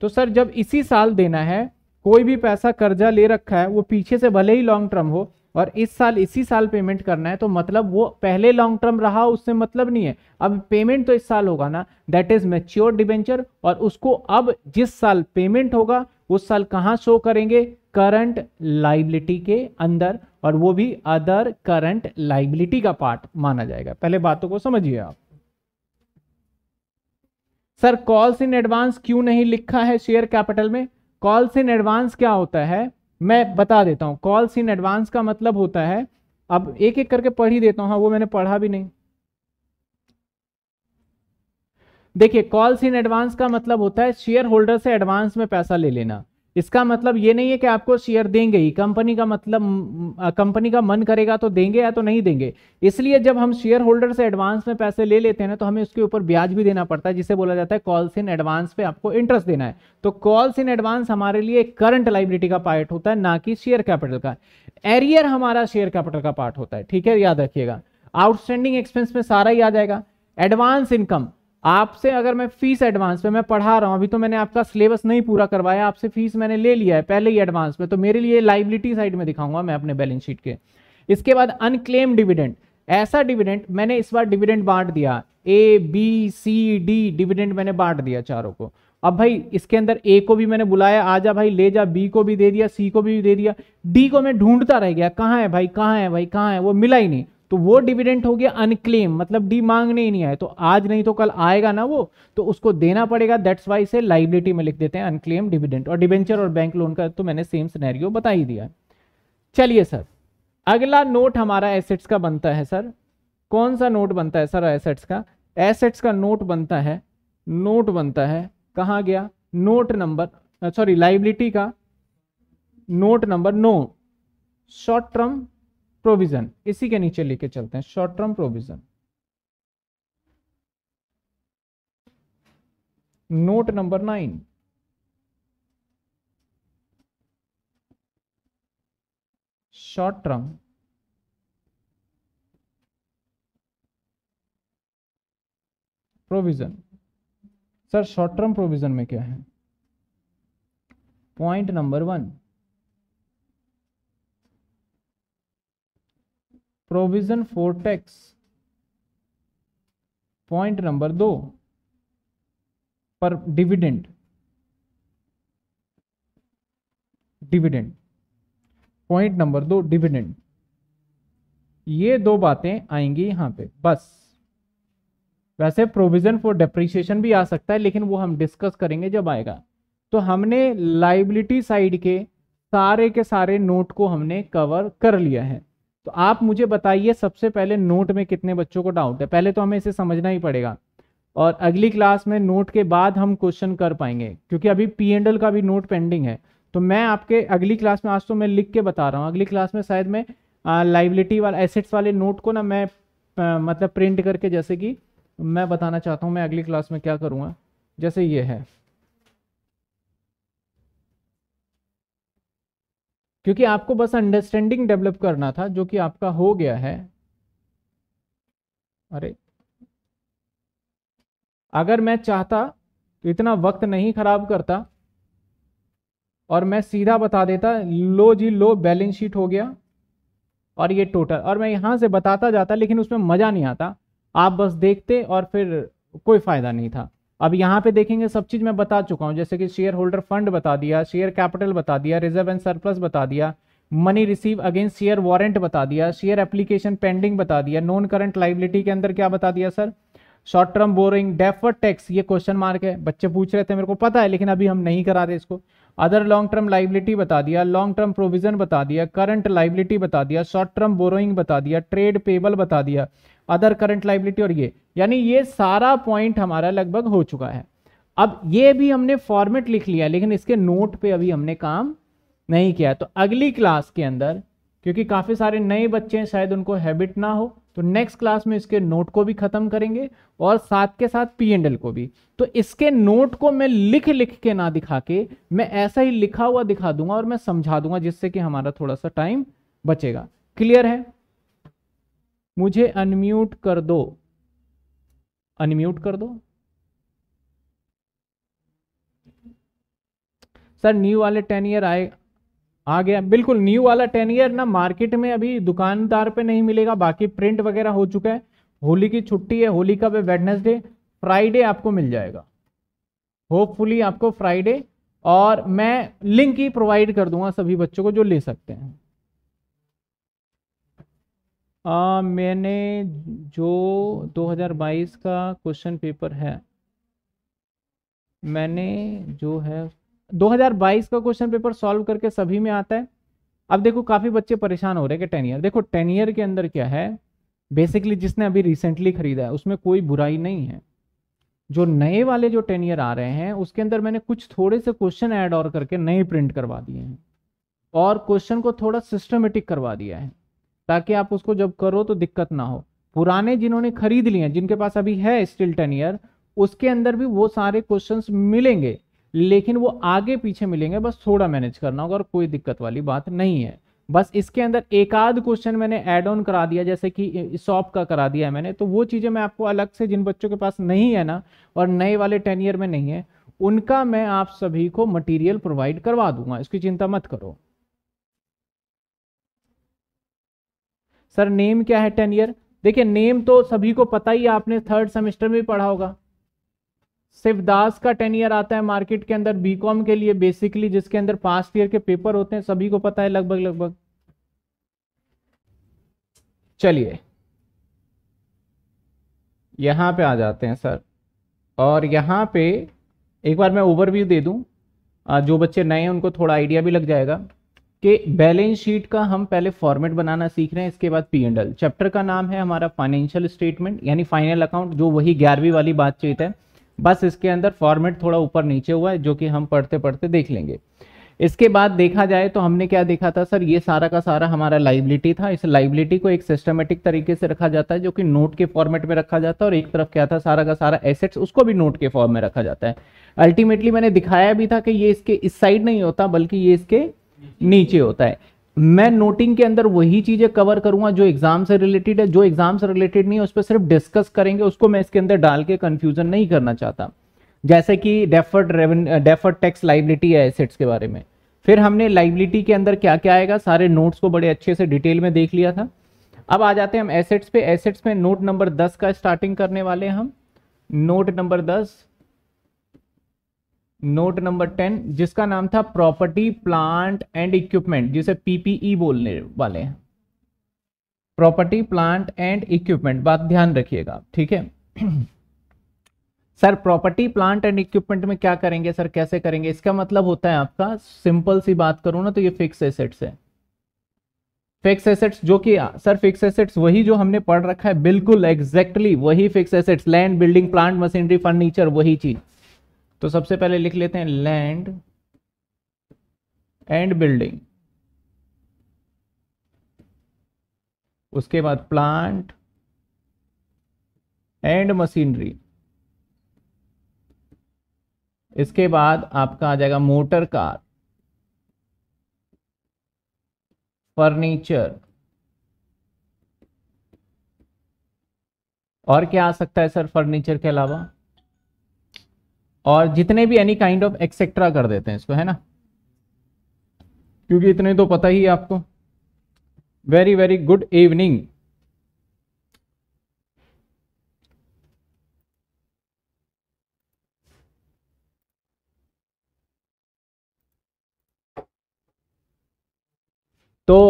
तो सर जब इसी साल देना है कोई भी पैसा कर्जा ले रखा है वो पीछे से भले ही लॉन्ग टर्म हो और इस साल इसी साल पेमेंट करना है तो मतलब वो पहले लॉन्ग टर्म रहा उससे मतलब नहीं है अब पेमेंट तो इस साल होगा ना दैट इज मेच्योर डिबेंचर और उसको अब जिस साल पेमेंट होगा उस साल कहां शो करेंगे करंट लाइबिलिटी के अंदर और वो भी अदर करंट लाइबिलिटी का पार्ट माना जाएगा पहले बातों को समझिए आप सर कॉल्स इन एडवांस क्यों नहीं लिखा है शेयर कैपिटल में कॉल्स इन एडवांस क्या होता है मैं बता देता हूं कॉल्स इन एडवांस का मतलब होता है अब एक एक करके पढ़ ही देता हूं हाँ वो मैंने पढ़ा भी नहीं देखिए कॉल्स इन एडवांस का मतलब होता है शेयर होल्डर से एडवांस में पैसा ले लेना इसका मतलब ये नहीं है कि आपको शेयर देंगे ही कंपनी का मतलब कंपनी का मन करेगा तो देंगे या तो नहीं देंगे इसलिए जब हम शेयर होल्डर से एडवांस में पैसे ले लेते हैं ना तो हमें उसके ऊपर ब्याज भी देना पड़ता है जिसे बोला जाता है कॉल्स इन एडवांस पे आपको इंटरेस्ट देना है तो कॉल्स इन एडवांस हमारे लिए करंट लाइबिलिटी का पार्ट होता है ना कि शेयर कैपिटल का एरियर हमारा शेयर कैपिटल का पार्ट होता है ठीक है याद रखिएगा आउटस्टैंडिंग एक्सपेंस में सारा ही आ जाएगा एडवांस इनकम आपसे अगर मैं फीस एडवांस में मैं पढ़ा रहा हूँ अभी तो मैंने आपका सिलेबस नहीं पूरा करवाया आपसे फीस मैंने ले लिया है पहले ही एडवांस में तो मेरे लिए लाइबिलिटी साइड में दिखाऊंगा मैं अपने बैलेंस शीट के इसके बाद अनक्लेम डिविडेंड ऐसा डिविडेंट मैंने इस बार डिविडेंट बांट दिया A B C D dividend मैंने बांट दिया चारों को अब भाई इसके अंदर ए को भी मैंने बुलाया आजा भाई ले जा बी को भी दे दिया सी को भी दे दिया डी को मैं ढूंढता रह गया कहाँ है भाई कहाँ है भाई कहाँ है वो मिला ही नहीं तो वो डिविडेंट हो गया अनक्लेम मतलब डी मांगने ही नहीं आए तो आज नहीं तो कल आएगा ना वो तो उसको देना पड़ेगा दैट्स वाई से लाइबिलिटी में लिख देते हैं अनक्लेम डिविडेंट और डिवेंचर और बैंक लोन का तो मैंने सेम सिनेरियो बता ही दिया चलिए सर अगला नोट हमारा एसेट्स का बनता है सर कौन सा नोट बनता है सर एसेट्स का एसेट्स का नोट बनता है नोट बनता है कहाँ गया नोट नंबर सॉरी लाइबिलिटी का नोट नंबर नो शॉर्ट टर्म प्रोविजन इसी के नीचे लेके चलते हैं short term provision note number nine short term provision sir short term provision में क्या है point number one provision for tax point number दो पर डिविडेंड डिविडेंड पॉइंट नंबर दो डिविडेंड ये दो बातें आएंगी यहां पे बस वैसे प्रोविजन फॉर डेप्रिसिएशन भी आ सकता है लेकिन वो हम डिस्कस करेंगे जब आएगा तो हमने लाइबिलिटी साइड के सारे के सारे नोट को हमने कवर कर लिया है तो आप मुझे बताइए सबसे पहले नोट में कितने बच्चों को डाउट है पहले तो हमें इसे समझना ही पड़ेगा और अगली क्लास में नोट के बाद हम क्वेश्चन कर पाएंगे क्योंकि अभी पी एंड एल का भी नोट पेंडिंग है तो मैं आपके अगली क्लास में आज तो मैं लिख के बता रहा हूँ अगली क्लास में शायद मैं लाइबिलिटी वाले एसेट्स वाले नोट को ना मैं आ, मतलब प्रिंट करके जैसे कि मैं बताना चाहता हूँ मैं अगली क्लास में क्या करूँगा जैसे ये है क्योंकि आपको बस अंडरस्टैंडिंग डेवलप करना था जो कि आपका हो गया है अरे अगर मैं चाहता तो इतना वक्त नहीं खराब करता और मैं सीधा बता देता लो जी लो बैलेंस शीट हो गया और ये टोटल और मैं यहाँ से बताता जाता लेकिन उसमें मज़ा नहीं आता आप बस देखते और फिर कोई फ़ायदा नहीं था अब यहाँ पे देखेंगे सब चीज़ मैं बता चुका हूँ जैसे कि शेयर होल्डर फंड बता दिया शेयर कैपिटल बता दिया रिजर्व एंड सरप्लस बता दिया money receive against share warrant बता दिया शेयर एप्लीकेशन पेंडिंग बता दिया नॉन करंट लाइबिलिटी के अंदर क्या बता दिया sir short term borrowing defer tax ये क्वेश्चन मार्क है बच्चे पूछ रहे थे मेरे को पता है लेकिन अभी हम नहीं करा रहे इसको अदर लॉन्ग टर्म लाइबिलिटी बता दिया लॉन्ग टर्म प्रोविजन बता दिया करंट लाइबिलिटी बता दिया शॉर्ट टर्म बोरोइंग बता दिया ट्रेड पेबल बता दिया अदर करंट लाइबिलिटी और ये यानी ये सारा पॉइंट हमारा लगभग हो चुका है अब ये भी हमने फॉर्मेट लिख लिया लेकिन इसके नोट पे अभी हमने काम नहीं किया तो अगली क्लास के अंदर क्योंकि काफ़ी सारे नए बच्चे हैं शायद उनको हैबिट ना हो तो नेक्स्ट क्लास में इसके नोट को भी ख़त्म करेंगे और साथ के साथ पी एंड एल को भी तो इसके नोट को मैं लिख लिख के ना दिखा के मैं ऐसा ही लिखा हुआ दिखा दूंगा और मैं समझा दूंगा जिससे कि हमारा थोड़ा सा टाइम बचेगा क्लियर है मुझे अनम्यूट कर दो अनम्यूट कर दो सर न्यू वाले टेन ईयर आए आ गया बिल्कुल न्यू वाला टेन ईयर ना मार्केट में अभी दुकानदार पे नहीं मिलेगा बाकी प्रिंट वगैरह हो चुका है होली की छुट्टी है होली का है वेडनेसडे फ्राइडे आपको मिल जाएगा होपफुली आपको फ्राइडे और मैं लिंक ही प्रोवाइड कर दूंगा सभी बच्चों को जो ले सकते हैं आ, मैंने जो 2022 का क्वेश्चन पेपर है मैंने जो है 2022 का क्वेश्चन पेपर सॉल्व करके सभी में आता है अब देखो काफ़ी बच्चे परेशान हो रहे हैं कि टेन ईयर देखो टेन ईयर के अंदर क्या है बेसिकली जिसने अभी रिसेंटली खरीदा है उसमें कोई बुराई नहीं है जो नए वाले जो टेन ईयर आ रहे हैं उसके अंदर मैंने कुछ थोड़े से क्वेश्चन ऐड और करके नए प्रिंट करवा दिए हैं और क्वेश्चन को थोड़ा सिस्टमेटिक करवा दिया है ताकि आप उसको जब करो तो दिक्कत ना हो पुराने जिन्होंने खरीद लिए हैं जिनके पास अभी है स्टिल टेन ईयर उसके अंदर भी वो सारे क्वेश्चंस मिलेंगे लेकिन वो आगे पीछे मिलेंगे बस थोड़ा मैनेज करना होगा और कोई दिक्कत वाली बात नहीं है बस इसके अंदर एक आध क्वेश्चन मैंने एड ऑन करा दिया जैसे कि सॉप का करा दिया है मैंने तो वो चीज़ें मैं आपको अलग से जिन बच्चों के पास नहीं है ना और नए वाले टेन ईयर में नहीं है उनका मैं आप सभी को मटेरियल प्रोवाइड करवा दूंगा इसकी चिंता मत करो सर नेम क्या है टेन ईयर देखिए नेम तो सभी को पता ही आपने थर्ड सेमेस्टर में भी पढ़ा होगा शिवदास का टेन ईयर आता है मार्केट के अंदर बीकॉम के लिए बेसिकली जिसके अंदर फास्ट ईयर के पेपर होते हैं सभी को पता है लगभग लगभग चलिए यहां पे आ जाते हैं सर और यहां पे एक बार मैं ओवरव्यू दे दूं जो बच्चे नए हैं उनको थोड़ा आइडिया भी लग जाएगा कि बैलेंस शीट का हम पहले फॉर्मेट बनाना सीख रहे हैं इसके बाद पी एंड एल चैप्टर का नाम है हमारा फाइनेंशियल स्टेटमेंट यानी फाइनल अकाउंट जो वही ग्यारहवीं वाली बातचीत है बस इसके अंदर फॉर्मेट थोड़ा ऊपर नीचे हुआ है जो कि हम पढ़ते पढ़ते देख लेंगे इसके बाद देखा जाए तो हमने क्या देखा था सर ये सारा का सारा हमारा लाइबिलिटी था इस लाइबिलिटी को एक सिस्टमेटिक तरीके से रखा जाता है जो कि नोट के फॉर्मेट में रखा जाता है और एक तरफ क्या था सारा का सारा एसेट्स उसको भी नोट के फॉर्म में रखा जाता है अल्टीमेटली मैंने दिखाया भी था कि ये इसके इस साइड नहीं होता बल्कि ये इसके नीचे होता है मैं नोटिंग के अंदर वही चीज़ें कवर करूंगा जो एग्जाम से रिलेटेड है जो एग्जाम से रिलेटेड नहीं है उस पर सिर्फ डिस्कस करेंगे उसको मैं इसके अंदर डाल के कंफ्यूजन नहीं करना चाहता जैसे कि deferred revenue deferred tax liability है एसेट्स के बारे में फिर हमने लाइबिलिटी के अंदर क्या क्या आएगा सारे नोट्स को बड़े अच्छे से डिटेल में देख लिया था अब आ जाते हैं हम एसेट्स पे एसेट्स में नोट नंबर दस का स्टार्टिंग करने वाले हम नोट नंबर दस नोट नंबर टेन जिसका नाम था प्रॉपर्टी प्लांट एंड इक्विपमेंट जिसे पीपीई e बोलने वाले हैं प्रॉपर्टी प्लांट एंड इक्विपमेंट बात ध्यान रखिएगा आप ठीक है sir property plant and equipment में क्या करेंगे सर कैसे करेंगे इसका मतलब होता है आपका सिंपल सी बात करूं ना तो ये फिक्स एसेट्स है फिक्स एसेट्स जो कि सर फिक्स एसेट्स वही जो हमने पढ़ रखा है बिल्कुल एग्जैक्टली exactly वही fix assets land building plant machinery furniture वही चीज तो सबसे पहले लिख लेते हैं लैंड एंड बिल्डिंग उसके बाद प्लांट एंड मशीनरी इसके बाद आपका आ जाएगा मोटर कार फर्नीचर और क्या आ सकता है सर फर्नीचर के अलावा और जितने भी एनी काइंड ऑफ एक्सेट्रा कर देते हैं इसको है ना क्योंकि इतने तो पता ही है आपको वेरी वेरी गुड इवनिंग तो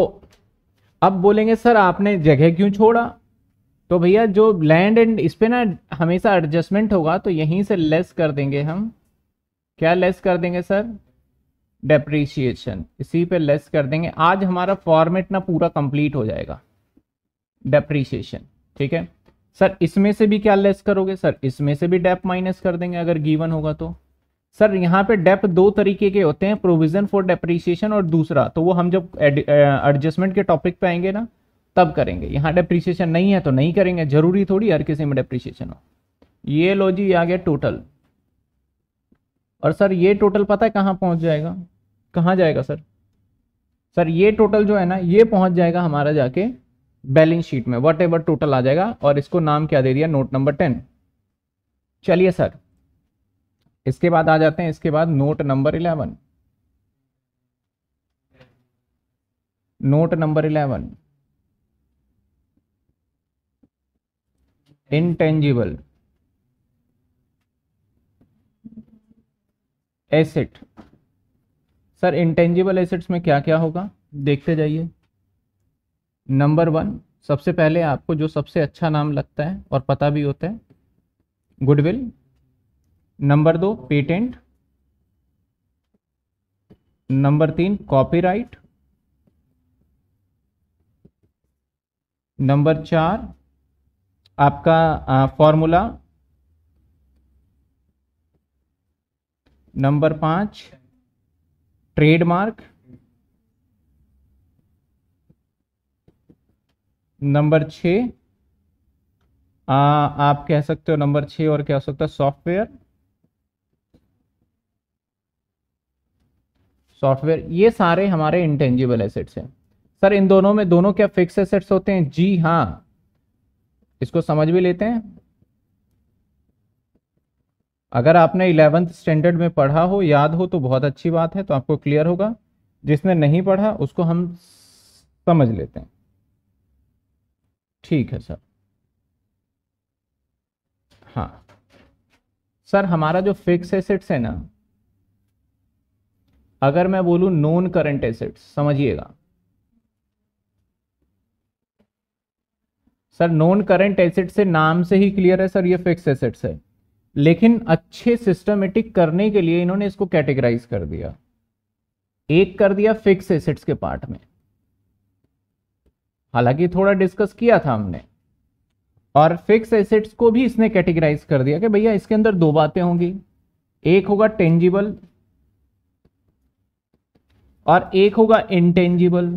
अब बोलेंगे सर आपने जगह क्यों छोड़ा तो भैया जो लैंड एंड इस पर ना हमेशा एडजस्टमेंट होगा तो यहीं से लेस कर देंगे हम क्या लेस कर देंगे सर डेप्रीशिएशन इसी पे लेस कर देंगे आज हमारा फॉर्मेट ना पूरा कंप्लीट हो जाएगा डेप्रीशिएशन ठीक है सर इसमें से भी क्या लेस करोगे सर इसमें से भी डेप माइनस कर देंगे अगर गिवन होगा तो सर यहाँ पे डेप दो तरीके के होते हैं प्रोविजन फॉर डेप्रीशिएशन और दूसरा तो वो हम जब एडजस्टमेंट के टॉपिक पे आएंगे ना तब करेंगे यहाँ डेप्रीसिएशन नहीं है तो नहीं करेंगे जरूरी थोड़ी हर किसी में डेप्रीसिएशन हो ये लो जी आ गया टोटल और सर ये टोटल पता है कहाँ पहुँच जाएगा कहाँ जाएगा सर सर ये टोटल जो है ना ये पहुँच जाएगा हमारा जाके बैलेंस शीट में वट एवर टोटल आ जाएगा और इसको नाम क्या दे दिया नोट नंबर टेन चलिए सर इसके बाद आ जाते हैं इसके बाद note number eleven note number eleven intangible asset sir intangible assets में क्या क्या होगा देखते जाइए नंबर वन सबसे पहले आपको जो सबसे अच्छा नाम लगता है और पता भी होता है गुडविल नंबर दो पेटेंट नंबर तीन कॉपीराइट नंबर चार आपका फॉर्मूला नंबर पांच ट्रेडमार्क नंबर छ आप कह सकते हो नंबर छ और क्या हो सकता है सॉफ्टवेयर सॉफ्टवेयर ये सारे हमारे इंटेंजिबल एसेट्स हैं सर इन दोनों में दोनों क्या फिक्स एसेट्स होते हैं जी हाँ इसको समझ भी लेते हैं अगर आपने इलेवेंथ स्टैंडर्ड में पढ़ा हो याद हो तो बहुत अच्छी बात है तो आपको क्लियर होगा जिसने नहीं पढ़ा उसको हम समझ लेते हैं ठीक है सर हाँ सर हमारा जो फिक्स एसेट्स है ना अगर मैं बोलूं नॉन करंट एसेट्स समझिएगा सर नॉन करेंट एसेट से नाम से ही क्लियर है सर ये फिक्स एसेट्स है लेकिन अच्छे सिस्टमेटिक करने के लिए इन्होंने इसको कैटेगराइज कर दिया एक कर दिया फिक्स एसेट्स के पार्ट में हालांकि थोड़ा डिस्कस किया था हमने और फिक्स एसेट्स को भी इसने कैटेगराइज कर दिया कि भैया इसके अंदर दो बातें होंगी एक होगा टेंजिबल और एक होगा इनटेंजिबल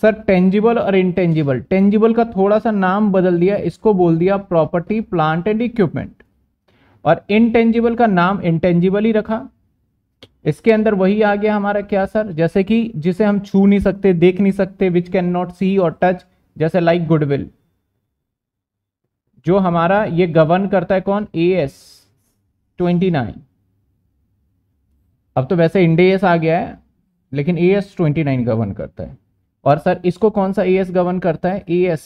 सर टेंजिबल और इनटेंजिबल टेंजिबल का थोड़ा सा नाम बदल दिया इसको बोल दिया प्रॉपर्टी प्लांट एंड इक्विपमेंट और इनटेंजिबल का नाम इनटेंजिबल ही रखा इसके अंदर वही आ गया हमारा क्या सर जैसे कि जिसे हम छू नहीं सकते देख नहीं सकते विच कैन नॉट सी और टच जैसे लाइक गुडविल जो हमारा ये गवर्न करता है कौन ए एस ट्वेंटी नाइन अब तो वैसे इंडेस आ गया है लेकिन A S twenty nine govern करता है और सर इसको कौन सा ए एस गवर्न करता है ए एस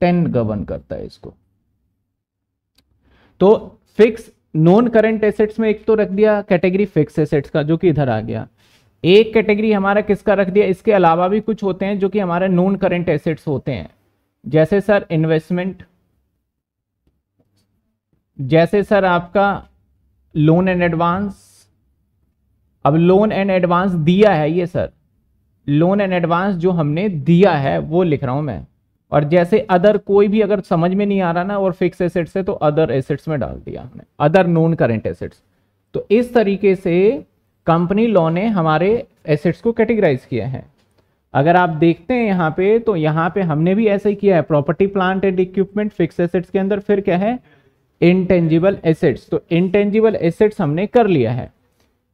टेन गवर्न करता है इसको तो फिक्स नॉन करंट एसेट्स में एक तो रख दिया कैटेगरी फिक्स एसेट्स का जो कि इधर आ गया एक कैटेगरी हमारा किसका रख दिया इसके अलावा भी कुछ होते हैं जो कि हमारे नॉन करंट एसेट्स होते हैं जैसे सर इन्वेस्टमेंट जैसे सर आपका लोन एंड एडवांस अब लोन एंड एडवांस दिया है ये सर लोन एंड एडवांस जो हमने दिया है वो लिख रहा हूं मैं और जैसे अदर कोई भी अगर समझ में नहीं आ रहा ना और फिक्स एसेट्स है तो अदर एसेट्स में डाल दिया हमने अदर नॉन करेंट एसेट्स तो इस तरीके से कंपनी लॉ ने हमारे एसेट्स को कैटेगराइज किया है अगर आप देखते हैं यहाँ पे तो यहाँ पे हमने भी ऐसे ही किया है property plant and equipment fix assets के अंदर फिर क्या है इनटेंजिबल एसेट्स तो इनटेंजिबल एसेट्स हमने कर लिया है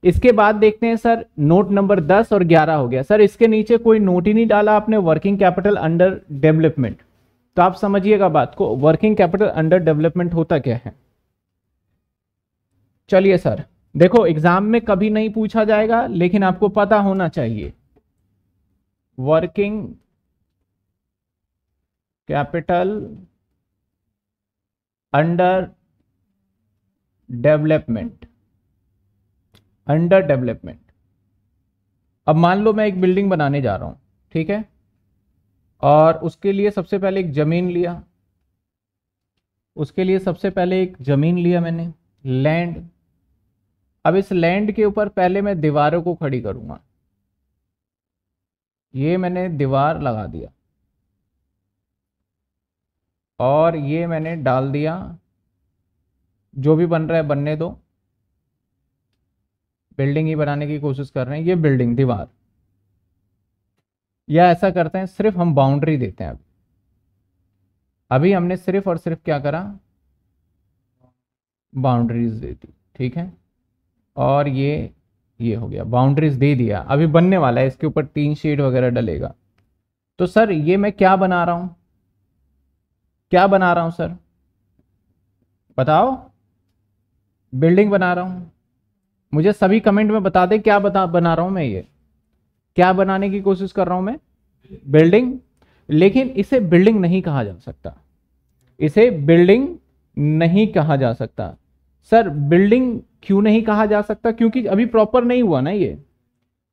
इसके बाद देखते हैं सर नोट नंबर 10 और 11 हो गया सर इसके नीचे कोई नोट ही नहीं डाला आपने वर्किंग कैपिटल अंडर डेवलपमेंट तो आप समझिएगा बात को वर्किंग कैपिटल अंडर डेवलपमेंट होता क्या है चलिए सर देखो एग्जाम में कभी नहीं पूछा जाएगा लेकिन आपको पता होना चाहिए working capital under development under development अब मान लो मैं एक बिल्डिंग बनाने जा रहा हूं ठीक है और उसके लिए सबसे पहले एक ज़मीन लिया उसके लिए सबसे पहले एक ज़मीन लिया मैंने लैंड अब इस लैंड के ऊपर पहले मैं दीवारों को खड़ी करूंगा ये मैंने दीवार लगा दिया और ये मैंने डाल दिया जो भी बन रहा है बनने दो बिल्डिंग ही बनाने की कोशिश कर रहे हैं ये बिल्डिंग दीवार या ऐसा करते हैं सिर्फ हम बाउंड्री देते हैं अभी अभी हमने सिर्फ और सिर्फ क्या करा बाउंड्रीज दे दी ठीक है और ये ये हो गया बाउंड्रीज दे दिया अभी बनने वाला है इसके ऊपर तीन शेड वगैरह डलेगा तो सर ये मैं क्या बना रहा हूं क्या बना रहा हूं सर बताओ बिल्डिंग बना रहा हूं मुझे सभी कमेंट में बता दे क्या बता बना रहा हूं मैं ये क्या बनाने की कोशिश कर रहा हूं मैं बिल्डिंग लेकिन इसे बिल्डिंग नहीं कहा जा सकता इसे बिल्डिंग नहीं कहा जा सकता सर बिल्डिंग क्यों नहीं कहा जा सकता क्योंकि अभी प्रॉपर नहीं हुआ ना ये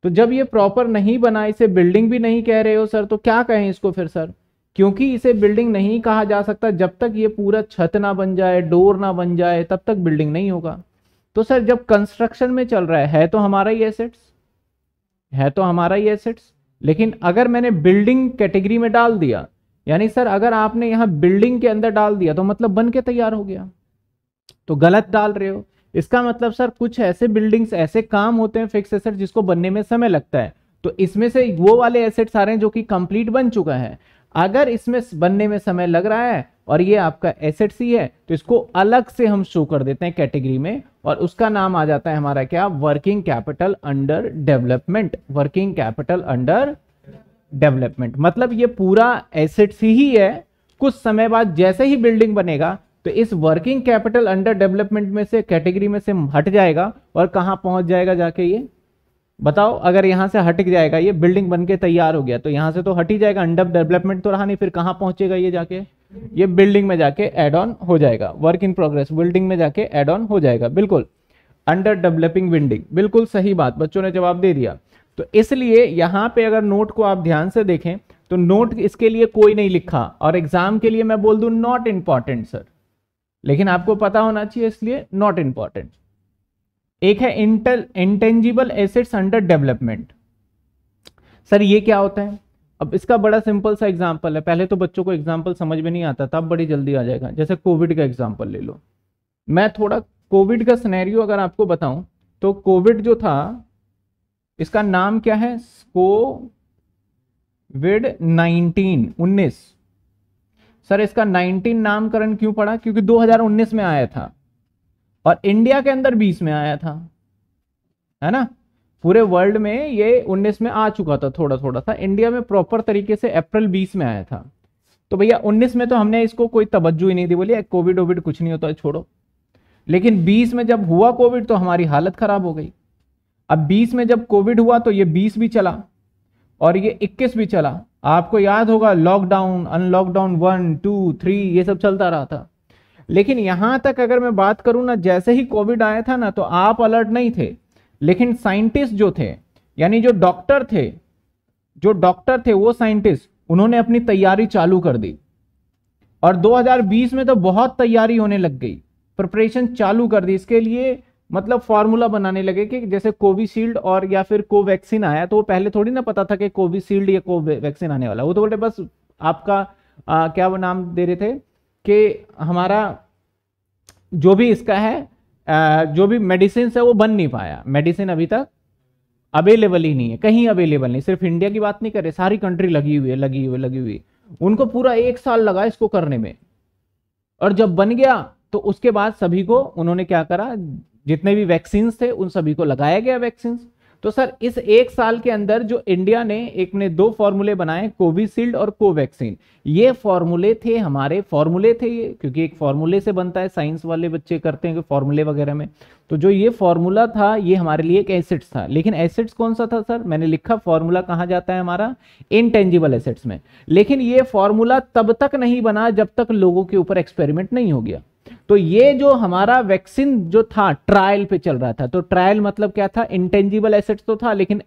तो जब ये प्रॉपर नहीं बना इसे बिल्डिंग भी नहीं कह रहे हो सर तो क्या कहें इसको फिर सर क्योंकि इसे बिल्डिंग नहीं कहा जा सकता जब तक ये पूरा छत ना बन जाए डोर ना बन जाए तब तक बिल्डिंग नहीं होगा तो सर जब कंस्ट्रक्शन में चल रहा है, है तो हमारा ही एसेट्स है तो हमारा ही एसेट्स लेकिन अगर मैंने बिल्डिंग कैटेगरी में डाल दिया यानी सर अगर आपने यहां बिल्डिंग के अंदर डाल दिया तो मतलब बन के तैयार हो गया तो गलत डाल रहे हो इसका मतलब सर कुछ ऐसे बिल्डिंग्स ऐसे काम होते हैं फिक्स एसेट जिसको बनने में समय लगता है तो इसमें से वो वाले एसेट्स आ रहे हैं जो कि कंप्लीट बन चुका है अगर इसमें बनने में समय लग रहा है और ये आपका एसेट सी है तो इसको अलग से हम शो कर देते हैं कैटेगरी में और उसका नाम आ जाता है हमारा क्या working capital under development working capital under development मतलब ये पूरा एसेट सी ही है कुछ समय बाद जैसे ही बिल्डिंग बनेगा तो इस वर्किंग कैपिटल अंडर डेवलपमेंट में से कैटेगरी में से हट जाएगा और कहां पहुंच जाएगा जाके ये बताओ अगर यहां से हट जाएगा ये बिल्डिंग बनके तैयार हो गया तो यहां से तो हट ही जाएगा अंडर डेवलपमेंट तो रहा नहीं फिर कहां पहुंचेगा ये जाके ये बिल्डिंग में जाके एड ऑन हो जाएगा वर्क इन प्रोग्रेस बिल्डिंग में जाके एड ऑन हो जाएगा बिल्कुल अंडर डेवलपिंग बिल्डिंग बिल्कुल सही बात बच्चों ने जवाब दे दिया तो इसलिए यहाँ पे अगर नोट को आप ध्यान से देखें तो नोट इसके लिए कोई नहीं लिखा और एग्जाम के लिए मैं बोल दू नॉट इंपॉर्टेंट सर लेकिन आपको पता होना चाहिए इसलिए नॉट इंपॉर्टेंट एक है intel intangible assets under development sir ये क्या होता है अब इसका बड़ा सिंपल सा एग्जाम्पल है पहले तो बच्चों को एग्जाम्पल समझ में नहीं आता था अब बड़ी जल्दी आ जाएगा जैसे कोविड का एग्जाम्पल ले लो मैं थोड़ा कोविड का स्नैरियो अगर आपको बताऊं तो कोविड जो था इसका नाम क्या है कोविड नाइनटीन उन्नीस सर इसका 19 नामकरण क्यों पड़ा क्योंकि 2019 में आया था और इंडिया के अंदर 20 में आया था है ना पूरे वर्ल्ड में ये 19 में आ चुका था थोड़ा थोड़ा सा इंडिया में प्रॉपर तरीके से अप्रैल 20 में आया था तो भैया 19 में तो हमने इसको कोई तवज्जो ही नहीं दी बोली कोविड वोविड कुछ नहीं होता छोड़ो लेकिन 20 में जब हुआ कोविड तो हमारी हालत खराब हो गई अब 20 में जब कोविड हुआ तो ये 20 भी चला और ये 21 भी चला आपको याद होगा lockdown unlock down one two three ये सब चलता रहा था लेकिन यहाँ तक अगर मैं बात करूँ ना जैसे ही कोविड आया था ना तो आप अलर्ट नहीं थे लेकिन साइंटिस्ट जो थे यानी जो डॉक्टर थे जो डॉक्टर थे वो साइंटिस्ट उन्होंने अपनी तैयारी चालू कर दी और 2020 में तो बहुत तैयारी होने लग गई प्रिपरेशन चालू कर दी इसके लिए मतलब फॉर्मूला बनाने लगे कि जैसे कोविशील्ड और या फिर कोवैक्सीन आया तो वो पहले थोड़ी ना पता था कि कोविशील्ड या कोवैक्सीन आने वाला वो तो बोले बस आपका आ, क्या वो नाम दे रहे थे कि हमारा जो भी इसका है जो भी मेडिसिन है वो बन नहीं पाया मेडिसिन अभी तक अवेलेबल ही नहीं है कहीं अवेलेबल नहीं सिर्फ इंडिया की बात नहीं कर रहे सारी कंट्री लगी हुई है लगी हुई लगी हुई उनको पूरा एक साल लगा इसको करने में और जब बन गया तो उसके बाद सभी को उन्होंने क्या करा जितने भी वैक्सीन थे उन सभी को लगाया गया वैक्सीन तो सर इस एक साल के अंदर जो इंडिया ने एक ने दो फॉर्मूले बनाए कोविशील्ड और कोवैक्सीन ये फॉर्मूले थे हमारे फॉर्मूले थे ये क्योंकि एक फॉर्मूले से बनता है साइंस वाले बच्चे करते हैं फॉर्मूले वगैरह में तो जो ये फॉर्मूला था ये हमारे लिए एक एसिड्स था लेकिन एसिड्स कौन सा था सर मैंने लिखा फॉर्मूला कहा जाता है हमारा इनटेंजिबल एसिड्स में लेकिन ये फॉर्मूला तब तक नहीं बना जब तक लोगों के ऊपर एक्सपेरिमेंट नहीं हो गया तो ये जो हमारा वैक्सीन जो था ट्रायल पे चल रहा था तो ट्रायल मतलब क्या था इंटेंजिबल एसेट्स तो था लेकिन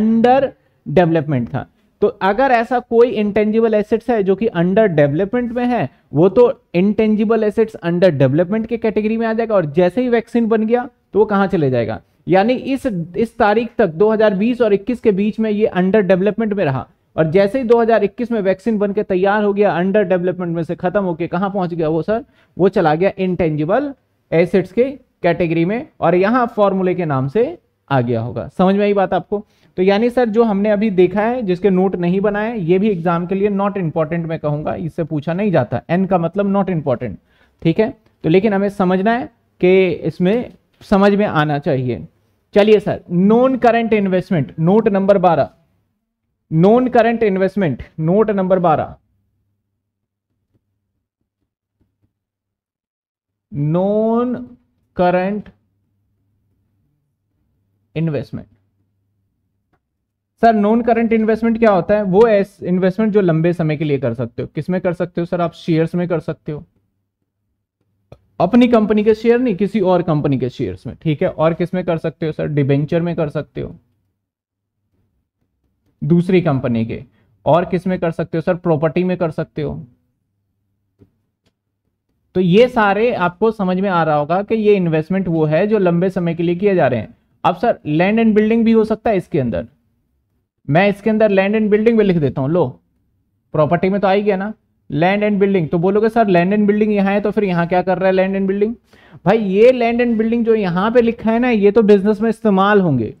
अंडर डेवलपमेंट था तो अगर ऐसा कोई इंटेंजिबल एसेट्स है जो कि अंडर डेवलपमेंट में है वो तो इंटेंजिबल एसेट्स अंडर डेवलपमेंट के कैटेगरी में आ जाएगा और जैसे ही वैक्सीन बन गया तो वो कहां चले जाएगा यानी इस इस तारीख तक 2020 और 21 के बीच में ये अंडर डेवलपमेंट में रहा और जैसे ही 2021 में वैक्सीन बनकर तैयार हो गया अंडर डेवलपमेंट में से खत्म होकर कहां पहुंच गया वो सर वो चला गया इनटेंजिबल एसेट्स के कैटेगरी में और यहां फॉर्मूले के नाम से आ गया होगा समझ में आई बात आपको तो यानी सर जो हमने अभी देखा है जिसके नोट नहीं बनाए ये भी एग्जाम के लिए नॉट इंपॉर्टेंट मैं कहूंगा इससे पूछा नहीं जाता एन का मतलब नॉट इंपॉर्टेंट ठीक है तो लेकिन हमें समझना है कि इसमें समझ में आना चाहिए चलिए sir non current investment note number बारह non current investment note number बारह non current investment sir non current investment क्या होता है वो इन्वेस्टमेंट जो लंबे समय के लिए कर सकते हो किसमें कर सकते हो सर आप शेयर्स में कर सकते हो अपनी कंपनी के शेयर नहीं किसी और कंपनी के शेयर्स में ठीक है और किसमें कर सकते हो सर डिबेंचर में कर सकते हो दूसरी कंपनी के और किस में कर सकते हो सर प्रॉपर्टी में कर सकते हो तो ये सारे आपको समझ में आ रहा होगा कि ये इन्वेस्टमेंट वो है जो लंबे समय के लिए किए जा रहे हैं अब सर लैंड एंड बिल्डिंग भी हो सकता है इसके अंदर मैं इसके अंदर लैंड एंड बिल्डिंग भी लिख देता हूं लो प्रॉपर्टी में तो आई गया ना लैंड एंड बिल्डिंग तो बोलोगे सर लैंड एंड बिल्डिंग यहां है तो फिर यहां क्या कर रहा है लैंड एंड बिल्डिंग भाई ये लैंड एंड बिल्डिंग जो यहां पे लिखा है ना ये तो बिजनेस में इस्तेमाल होंगे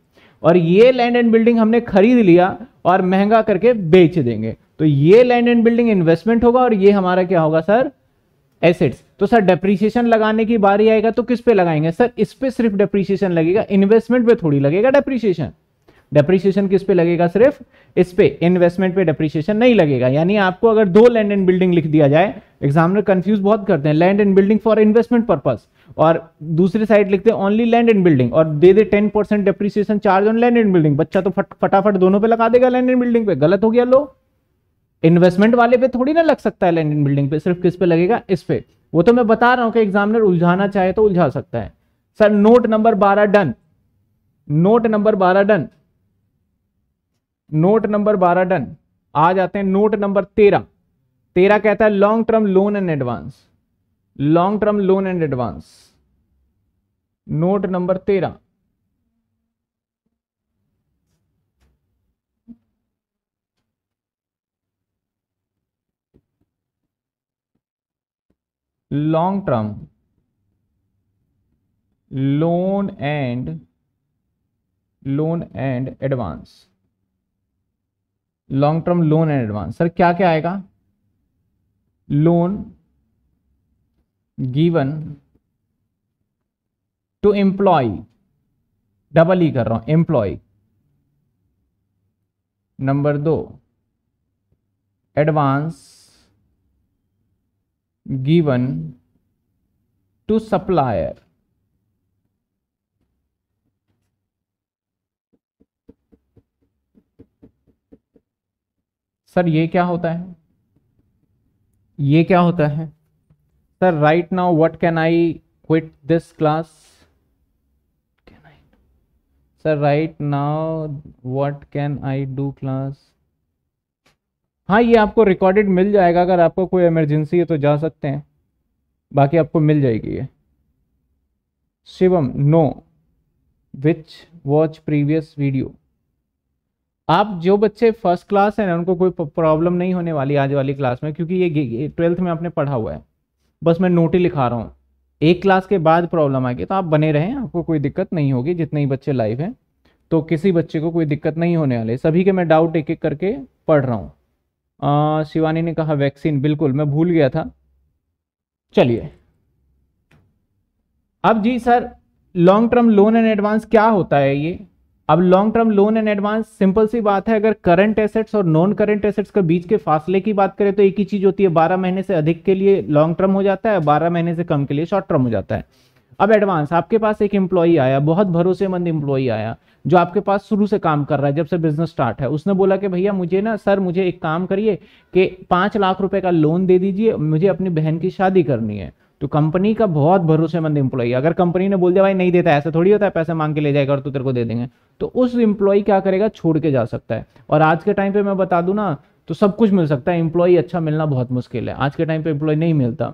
और ये लैंड एंड बिल्डिंग हमने खरीद लिया और महंगा करके बेच देंगे तो ये लैंड एंड बिल्डिंग इन्वेस्टमेंट होगा और ये हमारा क्या होगा सर एसेट्स तो सर डेप्रीसिएशन लगाने की बारी आएगा तो किस पे लगाएंगे सर इस पे सिर्फ डेप्रीसिएशन लगेगा इन्वेस्टमेंट पे थोड़ी लगेगा डेप्रीसिएशन डेप्रीसिएशन किस पे लगेगा सिर्फ इस पे इन्वेस्टमेंट पे डेप्रीसिएशन नहीं लगेगा यानी आपको अगर दो लैंड एंड बिल्डिंग लिख दिया जाए एग्जामिनर कंफ्यूज बहुत करते हैं land and building for investment purpose और दूसरे साइड लिखते हैं ओनली लैंड एंड बिल्डिंग और दे दे ten percent depreciation charge on land and building बच्चा तो फट, फटाफट दोनों पे लगा देगा लैंड एंड बिल्डिंग पे गलत हो गया लो इन्वेस्टमेंट वाले पे थोड़ी ना लग सकता है लैंड एंड बिल्डिंग पे सिर्फ किस पे लगेगा इस पे वो तो मैं बता रहा हूं कि एग्जामिनर उलझाना चाहे तो उलझा सकता है सर नोट नंबर बारह डन नोट नंबर बारह डन नोट नंबर बारह डन आ जाते हैं नोट नंबर तेरह तेरह कहता है long term loan and advance long term loan and advance note number तेरह long term loan and loan and advance long term loan and advance sir क्या क्या आएगा loan given to employ double ही कर रहा हूं एम्प्लॉय नंबर दो advance given to supplier sir ये क्या होता है ये क्या होता है sir right now what can I quit this class sir right now what can I do class हाँ ये आपको रिकॉर्डेड मिल जाएगा अगर आपको कोई इमरजेंसी है तो जा सकते हैं बाकी आपको मिल जाएगी ये Shivam no which watch previous video आप जो बच्चे फर्स्ट क्लास है ना उनको कोई प्रॉब्लम नहीं होने वाली आज वाली क्लास में क्योंकि ये ट्वेल्थ में आपने पढ़ा हुआ है बस मैं नोट ही लिखा रहा हूँ एक क्लास के बाद प्रॉब्लम आ गई तो आप बने रहें आपको कोई दिक्कत नहीं होगी जितने ही बच्चे लाइव हैं तो किसी बच्चे को कोई दिक्कत नहीं होने वाली सभी के मैं डाउट एक एक करके पढ़ रहा हूँ शिवानी ने कहा वैक्सीन बिल्कुल मैं भूल गया था चलिए अब जी sir long term loan and advance क्या होता है ये अब long term loan and advance simple सी बात है अगर करंट एसेट्स और नॉन करंट एसेट्स के बीच के फासले की बात करें तो एक ही चीज होती है बारह महीने से अधिक के लिए लॉन्ग टर्म हो जाता है बारह महीने से कम के लिए शॉर्ट टर्म हो जाता है अब एडवांस आपके पास एक एम्प्लॉई आया बहुत भरोसेमंद एम्प्लॉई आया जो आपके पास शुरू से काम कर रहा है जब से बिजनेस स्टार्ट है उसने बोला कि भैया मुझे ना सर मुझे एक काम करिए कि पांच लाख रुपए का लोन दे दीजिए मुझे अपनी बहन की शादी करनी है तो कंपनी का बहुत भरोसेमंद एम्प्लॉई अगर कंपनी ने बोल दिया भाई नहीं देता ऐसा थोड़ी होता है पैसे मांग के ले जाएगा और तो तेरे को दे देंगे तो उस इंप्लॉई क्या करेगा छोड़ के जा सकता है और आज के टाइम पे मैं बता दूं ना तो सब कुछ मिल सकता है इंप्लॉई अच्छा मिलना बहुत मुश्किल है आज के टाइम पे इंप्लॉय नहीं मिलता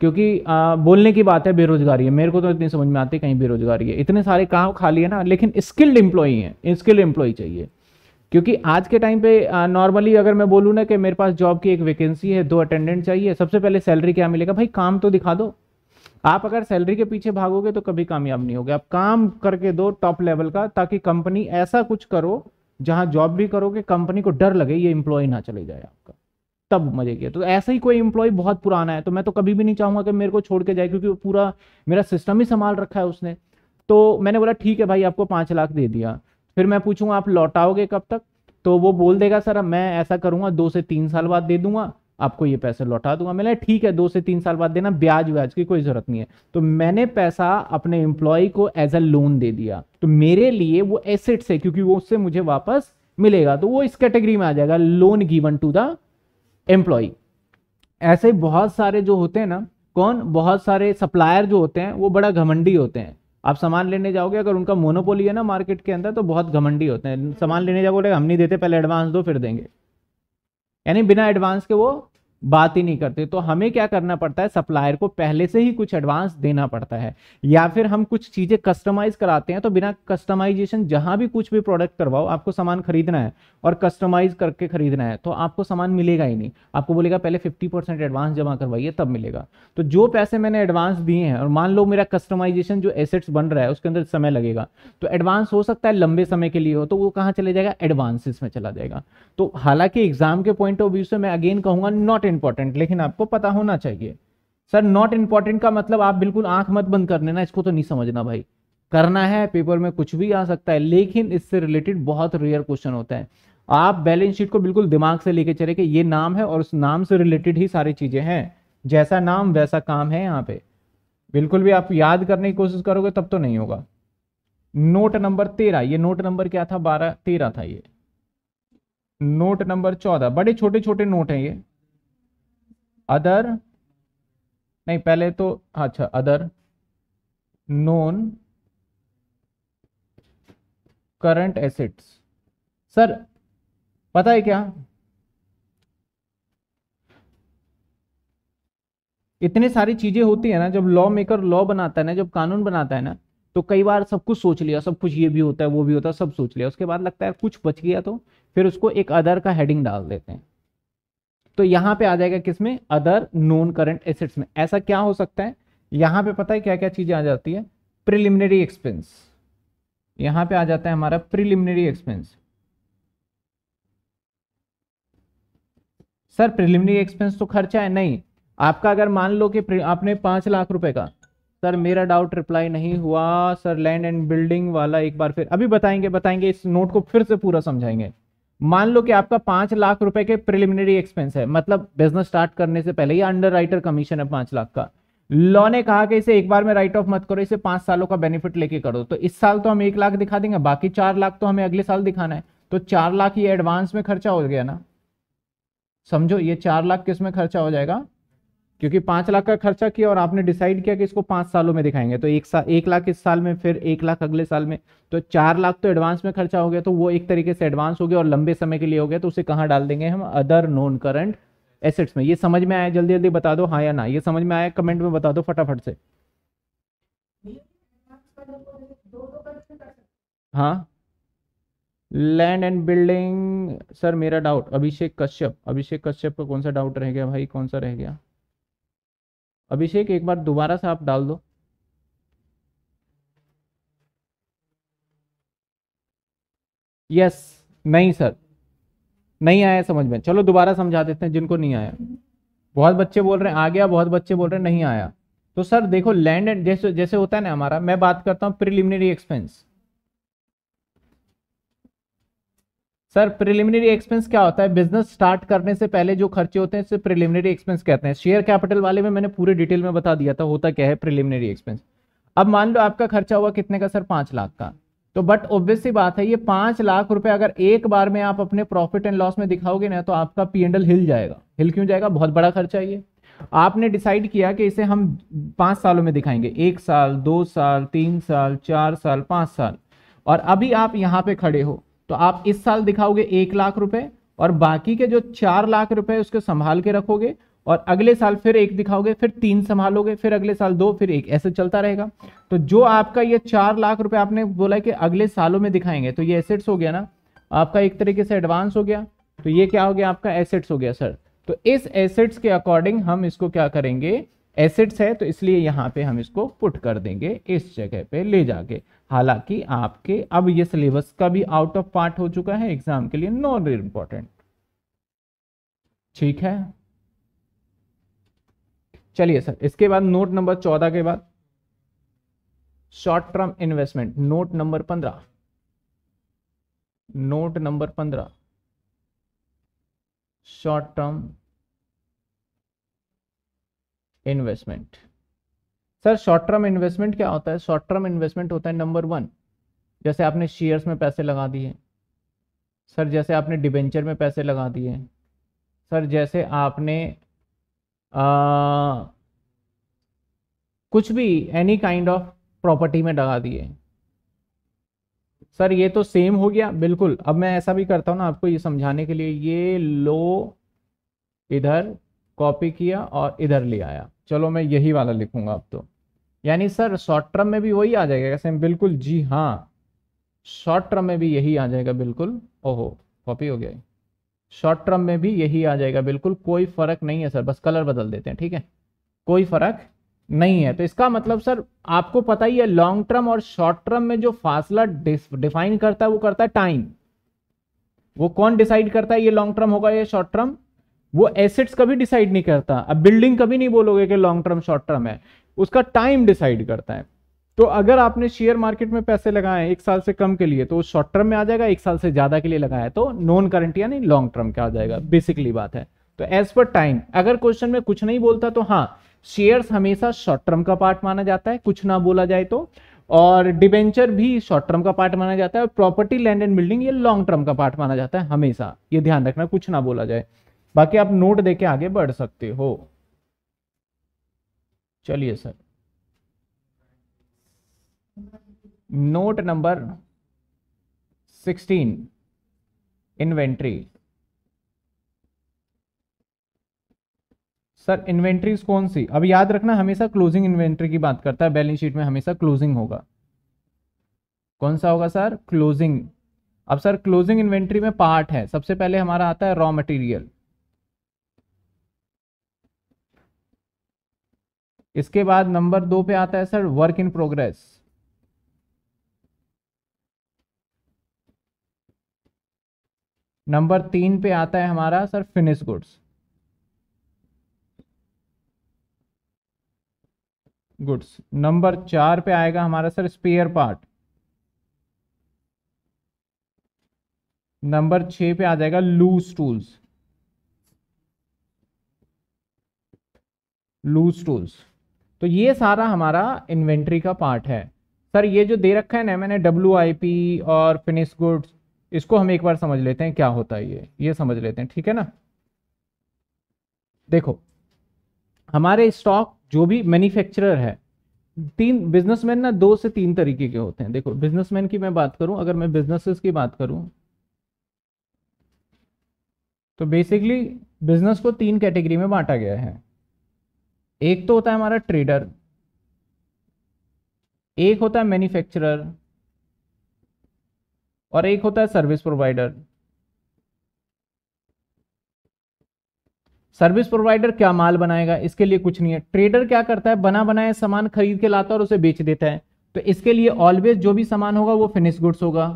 क्योंकि आ, बोलने की बात है बेरोजगारी है मेरे को तो इतनी समझ में आती है कहीं बेरोजगारी है इतने सारे काम खाली है ना लेकिन स्किल्ड इंप्लॉई है स्किल्ड इंप्लॉई चाहिए क्योंकि आज के टाइम पे नॉर्मली अगर मैं बोलूँ ना कि मेरे पास जॉब की एक वैकेंसी है दो अटेंडेंट चाहिए सबसे पहले सैलरी क्या मिलेगा भाई काम तो दिखा दो आप अगर सैलरी के पीछे भागोगे तो कभी कामयाब नहीं होगे आप काम करके दो टॉप लेवल का ताकि कंपनी ऐसा कुछ करो जहां जॉब भी करोगे कंपनी को डर लगे ये इंप्लॉय ना चले जाए आपका तब मजे किया तो ऐसा ही कोई इंप्लॉय बहुत पुराना है तो मैं तो कभी भी नहीं चाहूंगा कि मेरे को छोड़ के जाए क्योंकि पूरा मेरा सिस्टम ही संभाल रखा है उसने तो मैंने बोला ठीक है भाई आपको पांच लाख दे दिया फिर मैं पूछूंगा आप लौटाओगे कब तक तो वो बोल देगा सर मैं ऐसा करूंगा दो से तीन साल बाद दे दूंगा आपको ये पैसे लौटा दूंगा मैंने ठीक है दो से तीन साल बाद देना ब्याज व्याज की कोई जरूरत नहीं है तो मैंने पैसा अपने एम्प्लॉय को एज अ लोन दे दिया तो मेरे लिए वो एसेट्स है क्योंकि वो उससे मुझे वापस मिलेगा तो वो इस कैटेगरी में आ जाएगा loan given to the employ ऐसे बहुत सारे जो होते हैं ना कौन बहुत सारे सप्लायर जो होते हैं वो बड़ा घमंडी होते हैं आप सामान लेने जाओगे अगर उनका मोनोपोली है ना मार्केट के अंदर तो बहुत घमंडी होते हैं सामान लेने जाओगे हम नहीं देते पहले एडवांस दो फिर देंगे यानी बिना एडवांस के वो बात ही नहीं करते तो हमें क्या करना पड़ता है सप्लायर को पहले से ही कुछ एडवांस देना पड़ता है या फिर हम कुछ चीज़ें कस्टमाइज कराते हैं तो बिना कस्टमाइजेशन जहां भी कुछ भी प्रोडक्ट करवाओ आपको सामान खरीदना है और कस्टमाइज करके खरीदना है तो आपको सामान मिलेगा ही नहीं आपको बोलेगा पहले फिफ्टी परसेंट एडवांस जमा करवाइए तब मिलेगा तो जो पैसे मैंने एडवांस दिए हैं और मान लो मेरा कस्टमाइजेशन जो एसेट्स बन रहा है उसके अंदर समय लगेगा तो एडवांस हो सकता है लंबे समय के लिए हो तो वो कहाँ चले जाएगा एडवांसिस में चला जाएगा तो हालांकि एग्जाम के पॉइंट ऑफ व्यू से मैं अगेन कहूंगा नॉट इंपॉर्टेंट लेकिन आपको पता होना चाहिए सर नॉट इंपॉर्टेंट का मतलब आप बिल्कुल आंख मत बंद कर लेना इसको तो नहीं समझना भाई करना है पेपर में कुछ भी आ सकता है लेकिन इससे रिलेटेड बहुत रेयर क्वेश्चन होता है आप बैलेंस शीट को बिल्कुल दिमाग से लेके चले कि ये नाम है और उस नाम से रिलेटेड ही सारी चीजें हैं जैसा नाम वैसा काम है यहाँ पे बिल्कुल भी आप याद करने की कोशिश करोगे तब तो नहीं होगा नोट नंबर तेरह ये नोट नंबर क्या था बारह तेरह था ये नोट नंबर चौदह बड़े छोटे छोटे नोट हैं ये अदर नहीं पहले तो हाँ, अच्छा other non current assets sir पता है क्या इतनी सारी चीजें होती है ना जब लॉ मेकर लॉ बनाता है ना जब कानून बनाता है ना तो कई बार सब कुछ सोच लिया सब कुछ ये भी होता है वो भी होता है सब सोच लिया उसके बाद लगता है कुछ बच गया तो फिर उसको एक अदर का हेडिंग डाल देते हैं तो यहां पे आ जाएगा किसमें अदर नॉन करंट एसेट्स में ऐसा क्या हो सकता है यहां पे पता है क्या क्या चीज़ें आ जाती है प्रिलिमिनरी एक्सपेंस यहां पे आ जाता है हमारा preliminary expense sir preliminary expense तो खर्चा है नहीं आपका अगर मान लो कि आपने पांच लाख रुपए का सर मेरा डाउट रिप्लाई नहीं हुआ सर लैंड एंड बिल्डिंग वाला एक बार फिर अभी बताएंगे बताएंगे इस नोट को फिर से पूरा समझाएंगे मान लो कि आपका पांच लाख रुपए के प्रिलिमिनरी एक्सपेंस है मतलब बिजनेस स्टार्ट करने से पहले ही अंडर राइटर कमीशन है पांच लाख का लॉ ने कहा कि इसे एक बार में राइट ऑफ मत करो इसे पांच सालों का बेनिफिट लेके करो तो इस साल तो हम एक लाख दिखा देंगे बाकी चार लाख तो हमें अगले साल दिखाना है तो चार लाख ये एडवांस में खर्चा हो गया ना समझो ये चार लाख किस में खर्चा हो जाएगा क्योंकि पांच लाख का खर्चा किया और आपने डिसाइड किया कि इसको पांच सालों में दिखाएंगे तो एक साल एक लाख इस साल में फिर एक लाख अगले साल में तो चार लाख तो एडवांस में खर्चा हो गया तो वो एक तरीके से एडवांस हो गया और लंबे समय के लिए हो गया तो उसे कहाँ डाल देंगे हम अदर नॉन करंट एसेट्स में ये समझ में आया जल्दी जल्दी बता दो हाँ या ना ये समझ में आया कमेंट में बता दो फटाफट से हाँ लैंड एंड बिल्डिंग सर मेरा डाउट अभिषेक कश्यप अभिषेक कश्यप का कौन सा डाउट रह गया भाई कौन सा रह गया अभिषेक एक बार दोबारा से आप डाल दो यस नहीं सर नहीं आया समझ में चलो दोबारा समझा देते हैं जिनको नहीं आया बहुत बच्चे बोल रहे हैं आ गया बहुत बच्चे बोल रहे हैं नहीं आया तो सर देखो लैंड एंड जैसे जैसे होता है ना हमारा मैं बात करता हूँ preliminary expense sir preliminary expense क्या होता है बिजनेस स्टार्ट करने से पहले जो खर्चे होते हैं प्रिलिमिनरी एक्सपेंस कहते हैं शेयर कैपिटल वाले में मैंने पूरे डिटेल में बता दिया था होता क्या है प्रिलिमिनरी एक्सपेंस अब मान लो आपका खर्चा हुआ कितने का सर पांच लाख का तो बट ऑब्वियसली बात है ये पांच लाख रुपए अगर एक बार में आप अपने प्रॉफिट एंड लॉस में दिखाओगे ना तो आपका पी एंडल हिल जाएगा हिल क्यों जाएगा बहुत बड़ा खर्चा ये आपने डिसाइड किया कि इसे हम पांच सालों में दिखाएंगे एक साल दो साल तीन साल चार साल पांच साल और अभी आप यहाँ पे खड़े हो तो आप इस साल दिखाओगे एक लाख रुपए और बाकी के जो चार लाख रुपए उसको संभाल के रखोगे और अगले साल फिर एक दिखाओगे फिर तीन संभालोगे फिर अगले साल दो फिर एक ऐसे चलता रहेगा तो जो आपका ये चार लाख रुपए आपने बोला कि अगले सालों में दिखाएंगे तो ये एसेट्स हो गया ना आपका एक तरीके से एडवांस हो गया तो ये क्या हो गया आपका एसेट्स हो गया सर तो इस एसेट्स के अकॉर्डिंग हम इसको क्या करेंगे एसेट्स है तो इसलिए यहाँ पे हम इसको पुट कर देंगे इस जगह पे ले जाके हालांकि आपके अब ये सिलेबस का भी आउट ऑफ पार्ट हो चुका है एग्जाम के लिए नॉन इंपॉर्टेंट ठीक है चलिए सर इसके बाद नोट नंबर चौदह के बाद short term investment note number पंद्रह नोट नंबर पंद्रह short term investment sir short term investment क्या होता है शॉर्ट टर्म इन्वेस्टमेंट होता है नंबर वन जैसे आपने शेयर्स में पैसे लगा दिए सर जैसे आपने डिबेंचर में पैसे लगा दिए सर जैसे आपने आ, कुछ भी एनी काइंड ऑफ प्रॉपर्टी में लगा दिए सर ये तो सेम हो गया बिल्कुल अब मैं ऐसा भी करता हूँ ना आपको ये समझाने के लिए ये लो इधर कॉपी किया और इधर ले आया चलो मैं यही वाला लिखूंगा अब तो यानी सर शॉर्ट टर्म में भी वही आ जाएगा कैसे बिल्कुल जी हाँ शॉर्ट टर्म में भी यही आ जाएगा बिल्कुल ओहो कॉपी हो गया शॉर्ट टर्म में भी यही आ जाएगा बिल्कुल कोई फर्क नहीं है सर बस कलर बदल देते हैं ठीक है कोई फर्क नहीं है तो इसका मतलब सर आपको पता ही है लॉन्ग टर्म और शॉर्ट टर्म में जो फासला डिफाइन करता है वो करता है टाइम वो कौन डिसाइड करता है ये लॉन्ग टर्म होगा या शॉर्ट टर्म वो एसेट्स कभी डिसाइड नहीं करता अब बिल्डिंग कभी नहीं बोलोगे कि लॉन्ग टर्म शॉर्ट टर्म है उसका टाइम डिसाइड करता है तो अगर आपने शेयर मार्केट में पैसे लगाए एक साल से कम के लिए तो शॉर्ट टर्म में आ जाएगा एक साल से ज़्यादा के लिए लगाया तो नॉन करंट यानी लॉन्ग टर्म का आ जाएगा बेसिकली बात है तो एज पर टाइम अगर क्वेश्चन में कुछ नहीं बोलता तो हाँ शेयर्स हमेशा शॉर्ट टर्म का पार्ट माना जाता है कुछ ना बोला जाए तो और डिबेंचर भी शॉर्ट टर्म का पार्ट माना जाता है और प्रॉपर्टी लैंड एंड बिल्डिंग ये लॉन्ग टर्म का पार्ट माना जाता है हमेशा ये ध्यान रखना कुछ ना बोला जाए बाकी आप नोट देके आगे बढ़ सकते हो चलिए sir note number sixteen inventory sir inventories कौन सी अब याद रखना हमेशा क्लोजिंग इन्वेंट्री की बात करता है बैलेंस शीट में हमेशा क्लोजिंग होगा कौन सा होगा सर क्लोजिंग अब सर क्लोजिंग इन्वेंट्री में पार्ट है सबसे पहले हमारा आता है रॉ मटेरियल इसके बाद नंबर दो पे आता है sir work in progress number तीन पे आता है हमारा sir finish goods goods number चार पे आएगा हमारा सर स्पेयर पार्ट नंबर छ पे आ जाएगा लूज टूल्स लूज टूल्स तो ये सारा हमारा इन्वेंट्री का पार्ट है सर ये जो दे रखा है ना मैंने डब्ल्यू और फिनिश गुड्स इसको हम एक बार समझ लेते हैं क्या होता है ये ये समझ लेते हैं ठीक है ना देखो हमारे स्टॉक जो भी मैन्युफैक्चरर है तीन बिजनेसमैन ना दो से तीन तरीके के होते हैं देखो बिजनेसमैन की मैं बात करूं अगर मैं बिजनेसेस की बात करूं तो बेसिकली बिजनेस को तीन कैटेगरी में बांटा गया है एक तो होता है हमारा ट्रेडर एक होता है मैन्युफैक्चरर और एक होता है सर्विस प्रोवाइडर सर्विस प्रोवाइडर क्या माल बनाएगा इसके लिए कुछ नहीं है ट्रेडर क्या करता है बना बनाया सामान खरीद के लाता है और उसे बेच देता है तो इसके लिए ऑलवेज जो भी सामान होगा वो फिनिश गुड्स होगा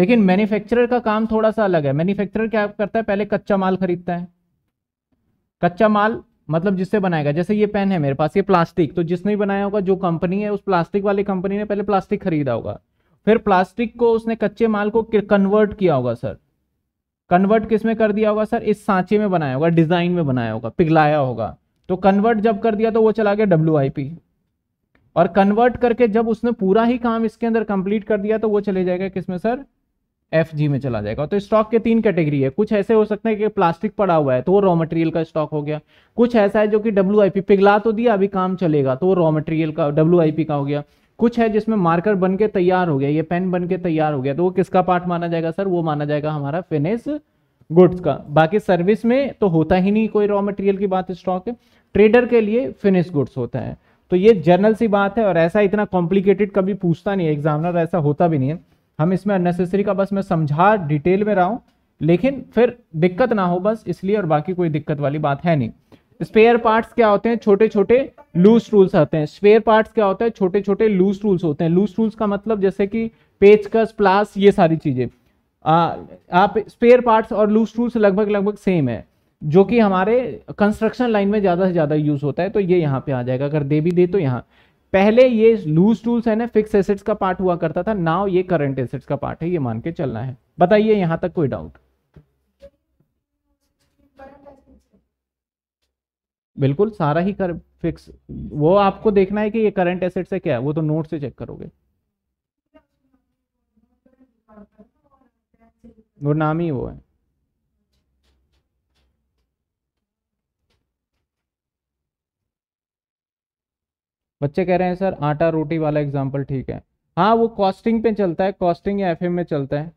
लेकिन मैन्युफैक्चरर का काम थोड़ा सा अलग है मैन्युफैक्चरर क्या करता है पहले कच्चा माल खरीदता है कच्चा माल मतलब जिससे बनाएगा जैसे ये पेन है मेरे पास ये प्लास्टिक तो जिसने बनाया होगा जो कंपनी है उस प्लास्टिक वाली कंपनी ने पहले प्लास्टिक खरीदा होगा फिर प्लास्टिक को उसने कच्चे माल को कन्वर्ट किया होगा सर कन्वर्ट किस में कर दिया होगा सर इस सांचे में बनाया होगा डिजाइन में बनाया होगा पिघलाया होगा तो कन्वर्ट जब कर दिया तो वो चला गया डब्ल्यू और कन्वर्ट करके जब उसने पूरा ही काम इसके अंदर कंप्लीट कर दिया तो वो चले जाएगा किसमें सर एफ जी में चला जाएगा तो स्टॉक के तीन कैटेगरी है कुछ ऐसे हो सकते हैं कि प्लास्टिक पड़ा हुआ है तो वो रॉ मटेरियल का स्टॉक हो गया कुछ ऐसा है जो कि डब्ल्यू आई पी पिघला तो दिया अभी काम चलेगा तो वो रॉ मटेरियल का डब्ल्यू आई पी का हो गया कुछ है जिसमें मार्कर बन के तैयार हो गया ये पेन बन के तैयार हो गया तो वो किसका पार्ट माना जाएगा सर वो माना जाएगा हमारा फिनिश गुड्स का बाकी सर्विस में तो होता ही नहीं कोई रॉ मटेरियल की बात स्टॉक ट्रेडर के लिए फिनिश गुड्स होता है तो ये जनरल सी बात है और ऐसा इतना कॉम्प्लिकेटेड कभी पूछता नहीं है एग्जामिनर ऐसा होता भी नहीं है हम इसमें अननेसेसरी का बस मैं समझा डिटेल में रहा हूँ लेकिन फिर दिक्कत ना हो बस इसलिए और बाकी कोई दिक्कत वाली बात है नहीं स्पेयर पार्ट्स क्या होते हैं छोटे छोटे लूज रूल्स आते हैं स्पेयर पार्ट्स क्या होता है छोटे छोटे लूज रूल्स होते हैं लूज रूल्स का मतलब जैसे कि पेचकस प्लास ये सारी चीज़ें आप स्पेयर पार्ट्स और लूज रूल्स लगभग लगभग सेम है जो कि हमारे कंस्ट्रक्शन लाइन में ज़्यादा से ज़्यादा यूज़ होता है तो ये यहाँ पे आ जाएगा अगर दे भी दे तो यहाँ पहले ये लूज टूल्स है ना फिक्स एसेट्स का पार्ट हुआ करता था नाउ ये करंट एसेट्स का पार्ट है ये मान के चलना है बताइए यहां तक कोई डाउट बिल्कुल सारा ही कर फिक्स वो आपको देखना है कि ये करंट एसेट्स है क्या है वो तो नोट से चेक करोगे वो नाम ही वो है बच्चे कह रहे हैं सर आटा रोटी वाला एग्जाम्पल ठीक है हाँ वो कॉस्टिंग पे चलता है कॉस्टिंग या एफ में चलता है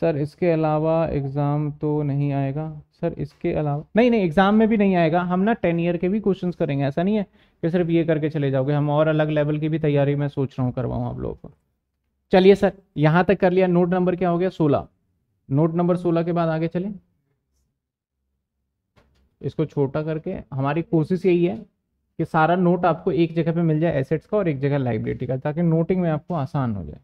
सर इसके अलावा एग्ज़ाम तो नहीं आएगा सर इसके अलावा नहीं नहीं एग्ज़ाम में भी नहीं आएगा हम ना टेन ईयर के भी क्वेश्चन करेंगे ऐसा नहीं है कि सिर्फ ये करके चले जाओगे हम और अलग लेवल की भी तैयारी मैं सोच रहा हूँ करवाऊँ आप लोगों को चलिए सर यहाँ तक कर लिया नोट नंबर क्या हो गया सोलह नोट नंबर सोलह के बाद आगे चलें इसको छोटा करके हमारी कोशिश यही है कि सारा नोट आपको एक जगह पे मिल जाए एसेट्स का और एक जगह लाइब्रेरी का ताकि नोटिंग में आपको आसान हो जाए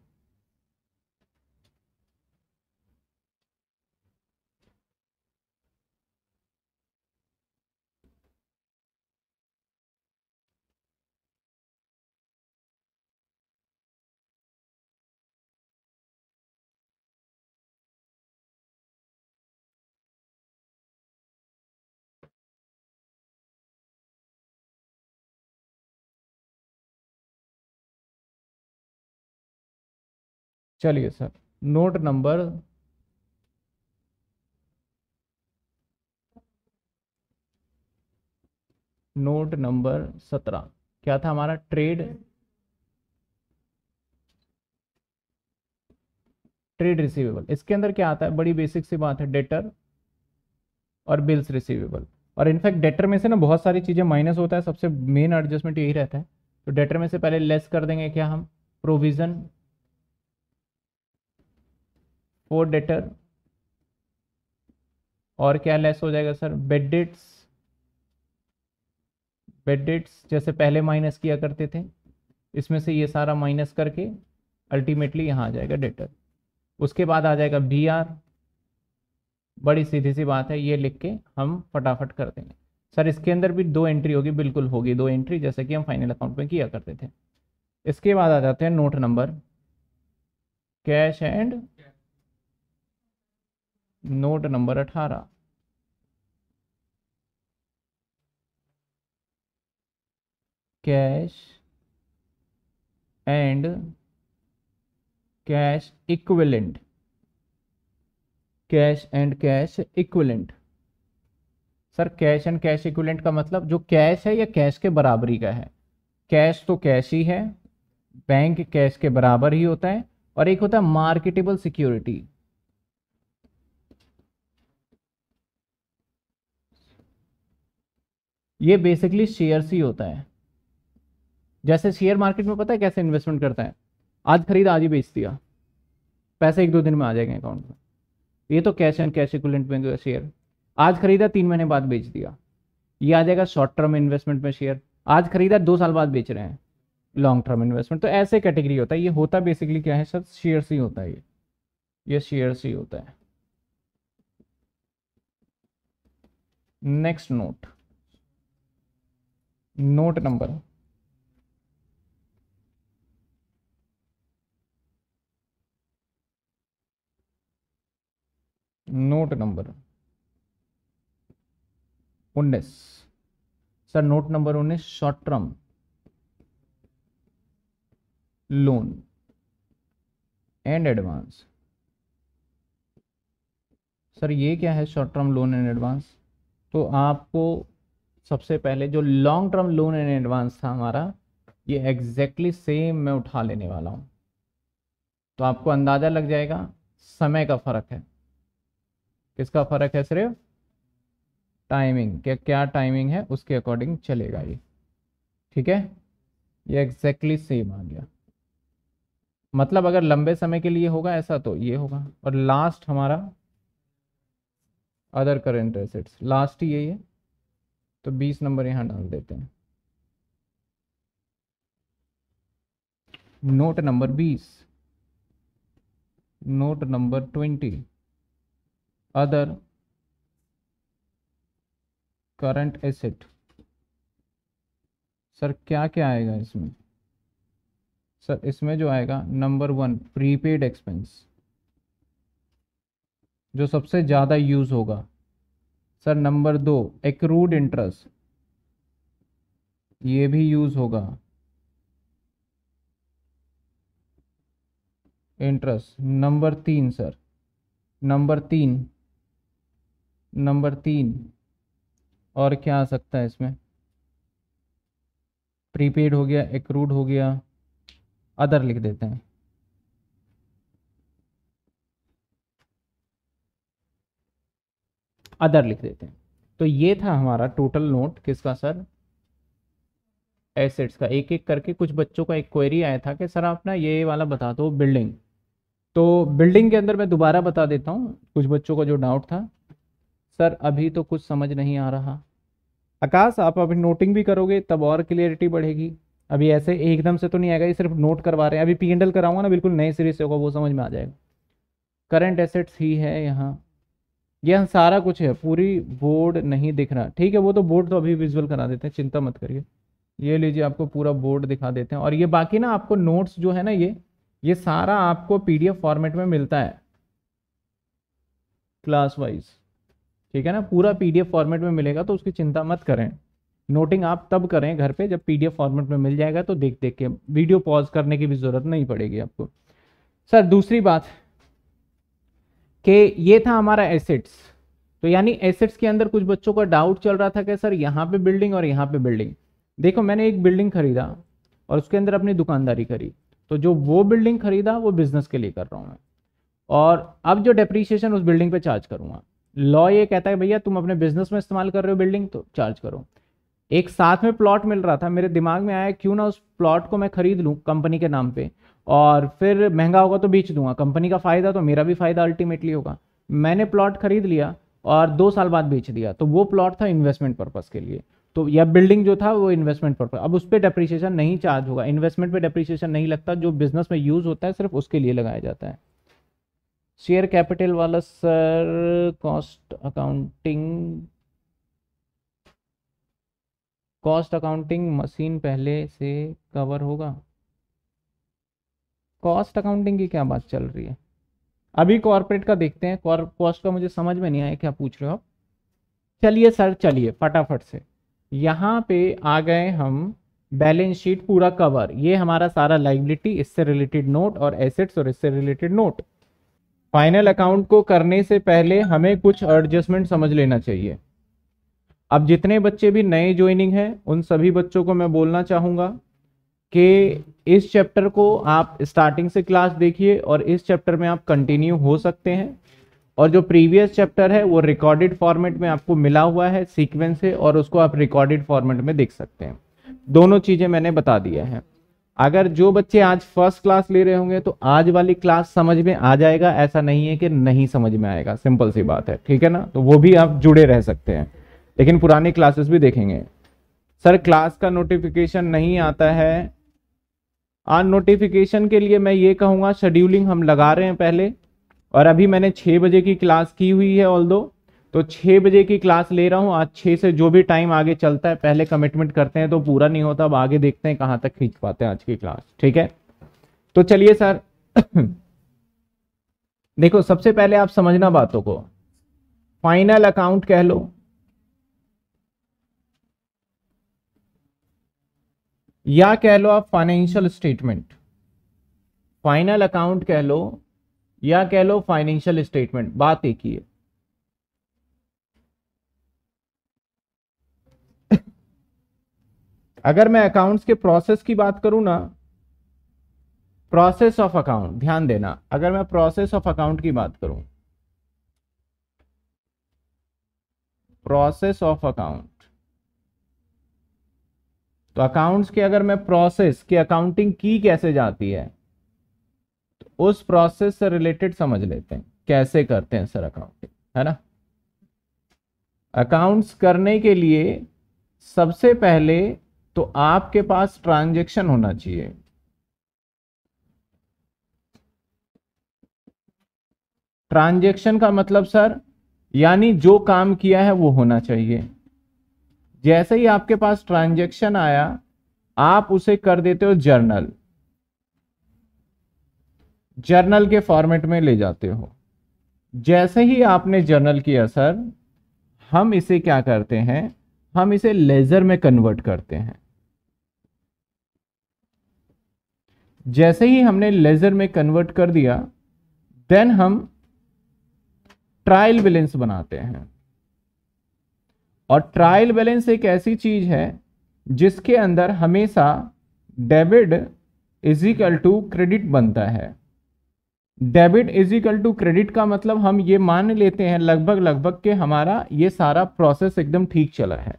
चलिए sir note number note number सत्रह क्या था हमारा ट्रेड ट्रेड रिसीवेबल इसके अंदर क्या आता है बड़ी बेसिक सी बात है डेटर और बिल्स रिसीवेबल और इनफैक्ट डेटर में से ना बहुत सारी चीज़ें माइनस होता है सबसे मेन एडजस्टमेंट यही रहता है तो डेटर में से पहले लेस कर देंगे क्या हम प्रोविज़न फोर डेटर और क्या लेस हो जाएगा सर बेडिट्स बेडिट्स जैसे पहले माइनस किया करते थे इसमें से ये सारा माइनस करके अल्टीमेटली यहाँ आ जाएगा डेटर उसके बाद आ जाएगा बी आर बड़ी सीधी सी बात है ये लिख के हम फटाफट कर देंगे सर इसके अंदर भी दो एंट्री होगी बिल्कुल होगी दो एंट्री जैसे कि हम फाइनल अकाउंट में किया करते थे इसके बाद आ जाते हैं note number cash and note number अठारह cash and cash equivalent cash and cash equivalent sir cash and cash equivalent का मतलब जो कैश है या कैश के बराबरी का है कैश तो कैश ही है बैंक कैश के बराबर ही होता है और एक होता है मार्केटेबल सिक्योरिटी ये बेसिकली शेयर्स ही होता है जैसे शेयर मार्केट में पता है कैसे इन्वेस्टमेंट करता है आज खरीदा आज ही बेच दिया पैसे एक दो दिन में आ जाएंगे अकाउंट में ये तो कैश एंड कैश इक्वलेंट में शेयर आज खरीदा तीन महीने बाद बेच दिया ये आ जाएगा शॉर्ट टर्म इन्वेस्टमेंट में शेयर आज खरीदा दो साल बाद बेच रहे हैं लॉन्ग टर्म इन्वेस्टमेंट तो ऐसे कैटेगरी होता है ये होता बेसिकली क्या है सर शेयर ही होता है ये ये शेयर ही होता है next note note number note number उन्नीस सर नोट नंबर उन्नीस short term loan and advance sir ये क्या है short term loan and advance तो आपको सबसे पहले जो long term loan in advance था हमारा ये एग्जैक्टली exactly सेम मैं उठा लेने वाला हूँ तो आपको अंदाज़ा लग जाएगा समय का फ़र्क है किसका फ़र्क है सिर्फ टाइमिंग क्या क्या टाइमिंग है उसके अकॉर्डिंग चलेगा ये ठीक है ये एग्जैक्टली exactly सेम आ गया मतलब अगर लंबे समय के लिए होगा ऐसा तो ये होगा और लास्ट हमारा अदर करेंट एसेट्स लास्ट ही यही है तो बीस नंबर यहां डाल देते हैं नोट नंबर बीस note number twenty other current asset sir क्या क्या आएगा इसमें सर इसमें जो आएगा नंबर वन प्रीपेड एक्सपेंस जो सबसे ज़्यादा यूज़ होगा सर नंबर दो एक्रूड इंटरेस्ट ये भी यूज होगा इंटरेस्ट नंबर तीन सर नंबर तीन नंबर तीन और क्या आ सकता है इसमें प्रीपेड हो गया एक्रूड हो गया अदर लिख देते हैं अदर लिख देते हैं तो ये था हमारा टोटल नोट किसका सर एसेट्स का एक एक करके कुछ बच्चों का एक क्वेरी आया था कि सर आप ना ये वाला बता दो बिल्डिंग तो बिल्डिंग के अंदर मैं दोबारा बता देता हूँ कुछ बच्चों का जो डाउट था सर अभी तो कुछ समझ नहीं आ रहा आकाश आप अभी नोटिंग भी करोगे तब और क्लियरिटी बढ़ेगी अभी ऐसे एकदम से तो नहीं आएगा ये सिर्फ नोट करवा रहे हैं अभी पी एंडल कराऊंगा ना बिल्कुल नए सीरीज से होगा वो समझ में आ जाएगा करंट एसेट्स ही है यहाँ ये सारा कुछ है पूरी बोर्ड नहीं दिख रहा ठीक है वो तो बोर्ड तो अभी विजुअल करा देते हैं चिंता मत करिए ये लीजिए आपको पूरा बोर्ड दिखा देते हैं और ये बाकी ना आपको नोट्स जो है ना ये ये सारा आपको पीडीएफ फॉर्मेट में मिलता है क्लास वाइज ठीक है ना पूरा पीडीएफ फॉर्मेट में मिलेगा तो उसकी चिंता मत करें नोटिंग आप तब करें घर पे जब पीडीएफ फॉर्मेट में मिल जाएगा तो देख देख के वीडियो पॉज करने की भी ज़रूरत नहीं पड़ेगी आपको सर दूसरी बात कि ये था हमारा एसेट्स तो यानी एसेट्स के अंदर कुछ बच्चों का डाउट चल रहा था कि सर यहाँ पे बिल्डिंग और यहाँ पे बिल्डिंग देखो मैंने एक बिल्डिंग खरीदा और उसके अंदर अपनी दुकानदारी करी तो जो वो बिल्डिंग खरीदा वो बिजनेस के लिए कर रहा हूँ मैं और अब जो डेप्रीशिएशन उस बिल्डिंग पे चार्ज करूँगा लॉ ये कहता है भैया तुम अपने बिजनेस में इस्तेमाल कर रहे हो बिल्डिंग तो चार्ज करो एक साथ में प्लॉट मिल रहा था मेरे दिमाग में आया क्यों ना उस प्लॉट को मैं खरीद लूँ कंपनी के नाम पर और फिर महंगा होगा तो बेच दूंगा कंपनी का फ़ायदा तो मेरा भी फ़ायदा अल्टीमेटली होगा मैंने प्लॉट खरीद लिया और दो साल बाद बेच दिया तो वो प्लॉट था इन्वेस्टमेंट पर्पज़ के लिए तो या बिल्डिंग जो था वो इन्वेस्टमेंट पर्पज अब उस पर डेप्रीसिएशन नहीं चार्ज होगा इन्वेस्टमेंट पे डेप्रीसिएशन नहीं लगता जो बिजनेस में यूज़ होता है सिर्फ उसके लिए लगाया जाता है शेयर कैपिटल वाला sir cost accounting cost accounting machine पहले से कवर होगा कॉस्ट अकाउंटिंग की क्या बात चल रही है अभी कॉरपोरेट का देखते हैं कॉस्ट का मुझे समझ में नहीं आया क्या पूछ रहे हो आप चलिए सर चलिए फटाफट से यहाँ पे आ गए हम बैलेंस शीट पूरा कवर ये हमारा सारा लाइबिलिटी इससे रिलेटेड नोट और एसेट्स और इससे रिलेटेड नोट फाइनल अकाउंट को करने से पहले हमें कुछ एडजस्टमेंट समझ लेना चाहिए अब जितने बच्चे भी नए ज्वाइनिंग हैं उन सभी बच्चों को मैं बोलना चाहूँगा कि इस चैप्टर को आप स्टार्टिंग से क्लास देखिए और इस चैप्टर में आप कंटिन्यू हो सकते हैं और जो प्रीवियस चैप्टर है वो रिकॉर्डेड फॉर्मेट में आपको मिला हुआ है सीक्वेंस है और उसको आप रिकॉर्डेड फॉर्मेट में देख सकते हैं दोनों चीज़ें मैंने बता दिया है अगर जो बच्चे आज फर्स्ट क्लास ले रहे होंगे तो आज वाली क्लास समझ में आ जाएगा ऐसा नहीं है कि नहीं समझ में आएगा सिंपल सी बात है ठीक है ना तो वो भी आप जुड़े रह सकते हैं लेकिन पुराने क्लासेस भी देखेंगे सर क्लास का नोटिफिकेशन नहीं आता है और नोटिफिकेशन के लिए मैं ये कहूँगा शेड्यूलिंग हम लगा रहे हैं पहले और अभी मैंने छः बजे की क्लास की हुई है ऑल तो छः बजे की क्लास ले रहा हूँ आज छः से जो भी टाइम आगे चलता है पहले कमिटमेंट करते हैं तो पूरा नहीं होता अब आगे देखते हैं कहाँ तक खींच पाते हैं आज की क्लास ठीक है तो चलिए सर देखो सबसे पहले आप समझना बातों को फाइनल अकाउंट कह लो या कह लो आप फाइनेंशियल स्टेटमेंट फाइनल अकाउंट कह लो या कह लो फाइनेंशियल स्टेटमेंट बात एक ही है अगर मैं अकाउंट्स के प्रोसेस की बात करूं ना प्रोसेस ऑफ अकाउंट ध्यान देना अगर मैं प्रोसेस ऑफ अकाउंट की बात करूं प्रोसेस ऑफ अकाउंट तो अकाउंट्स के अगर मैं प्रोसेस की अकाउंटिंग की कैसे जाती है तो उस प्रोसेस से रिलेटेड समझ लेते हैं कैसे करते हैं सर अकाउंटिंग है ना अकाउंट्स करने के लिए सबसे पहले तो आपके पास ट्रांजेक्शन होना चाहिए ट्रांजेक्शन का मतलब सर यानी जो काम किया है वो होना चाहिए जैसे ही आपके पास ट्रांजेक्शन आया आप उसे कर देते हो जर्नल जर्नल के फॉर्मेट में ले जाते हो जैसे ही आपने जर्नल किया सर हम इसे क्या करते हैं हम इसे लेजर में कन्वर्ट करते हैं जैसे ही हमने लेजर में कन्वर्ट कर दिया देन हम ट्रायल बैलेंस बनाते हैं और ट्रायल बैलेंस एक ऐसी चीज है जिसके अंदर हमेशा डेबिट इजिकल टू क्रेडिट बनता है डेबिट इजिकल टू क्रेडिट का मतलब हम ये मान लेते हैं लगभग लगभग के हमारा ये सारा प्रोसेस एकदम ठीक चला है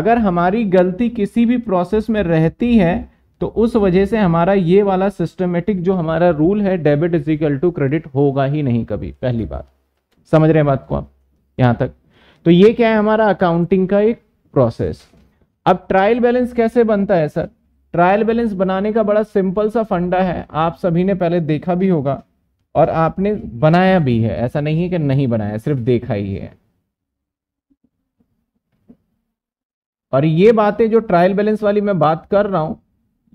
अगर हमारी गलती किसी भी प्रोसेस में रहती है तो उस वजह से हमारा ये वाला सिस्टमेटिक जो हमारा रूल है डेबिट इजिकल टू क्रेडिट होगा ही नहीं कभी पहली बात समझ रहे हैं बात को आप यहाँ तक तो ये क्या है हमारा अकाउंटिंग का एक प्रोसेस अब ट्रायल बैलेंस कैसे बनता है सर ट्रायल बैलेंस बनाने का बड़ा सिंपल सा फंडा है आप सभी ने पहले देखा भी होगा और आपने बनाया भी है ऐसा नहीं है कि नहीं बनाया सिर्फ देखा ही है और ये बातें जो ट्रायल बैलेंस वाली मैं बात कर रहा हूं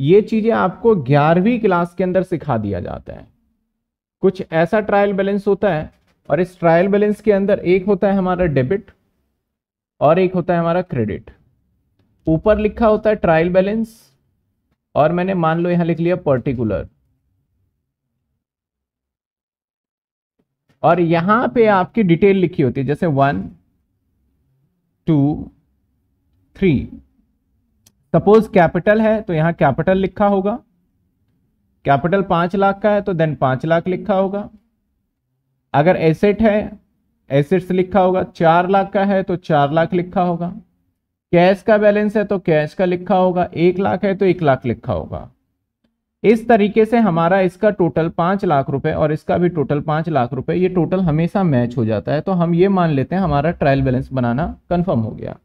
ये चीजें आपको ग्यारहवीं क्लास के अंदर सिखा दिया जाता है कुछ ऐसा ट्रायल बैलेंस होता है और इस ट्रायल बैलेंस के अंदर एक होता है हमारा डेबिट और एक होता है हमारा क्रेडिट ऊपर लिखा होता है ट्रायल बैलेंस और मैंने मान लो यहां लिख लिया पर्टिकुलर और यहां पे आपकी डिटेल लिखी होती है जैसे one two three suppose capital है तो यहां कैपिटल लिखा होगा कैपिटल पांच लाख का है तो देन पांच लाख लिखा होगा अगर एसेट है एसेट्स लिखा होगा चार लाख का है तो चार लाख लिखा होगा कैश का बैलेंस है तो कैश का लिखा होगा एक लाख है तो एक लाख लिखा होगा इस तरीके से हमारा इसका टोटल पांच लाख रुपए और इसका भी टोटल पांच लाख रुपए ये टोटल हमेशा मैच हो जाता है तो हम ये मान लेते हैं हमारा ट्रायल बैलेंस बनाना कंफर्म हो गया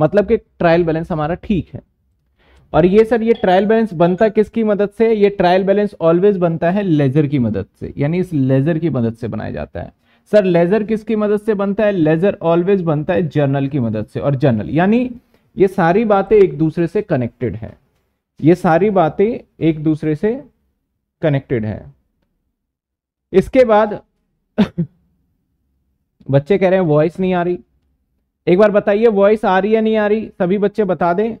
मतलब कि ट्रायल बैलेंस हमारा ठीक है और ये सर ये ट्रायल बैलेंस बनता किसकी मदद से ये ट्रायल बैलेंस ऑलवेज बनता है लेजर की मदद से यानी इस लेजर की मदद से बनाया जाता है सर लेजर किसकी मदद से बनता है लेजर ऑलवेज बनता है जर्नल की मदद से और जर्नल यानी ये सारी बातें एक दूसरे से कनेक्टेड है ये सारी बातें एक दूसरे से कनेक्टेड है इसके बाद बच्चे कह रहे हैं वॉइस नहीं आ रही एक बार बताइए वॉइस आ रही है नहीं आ रही सभी बच्चे बता दें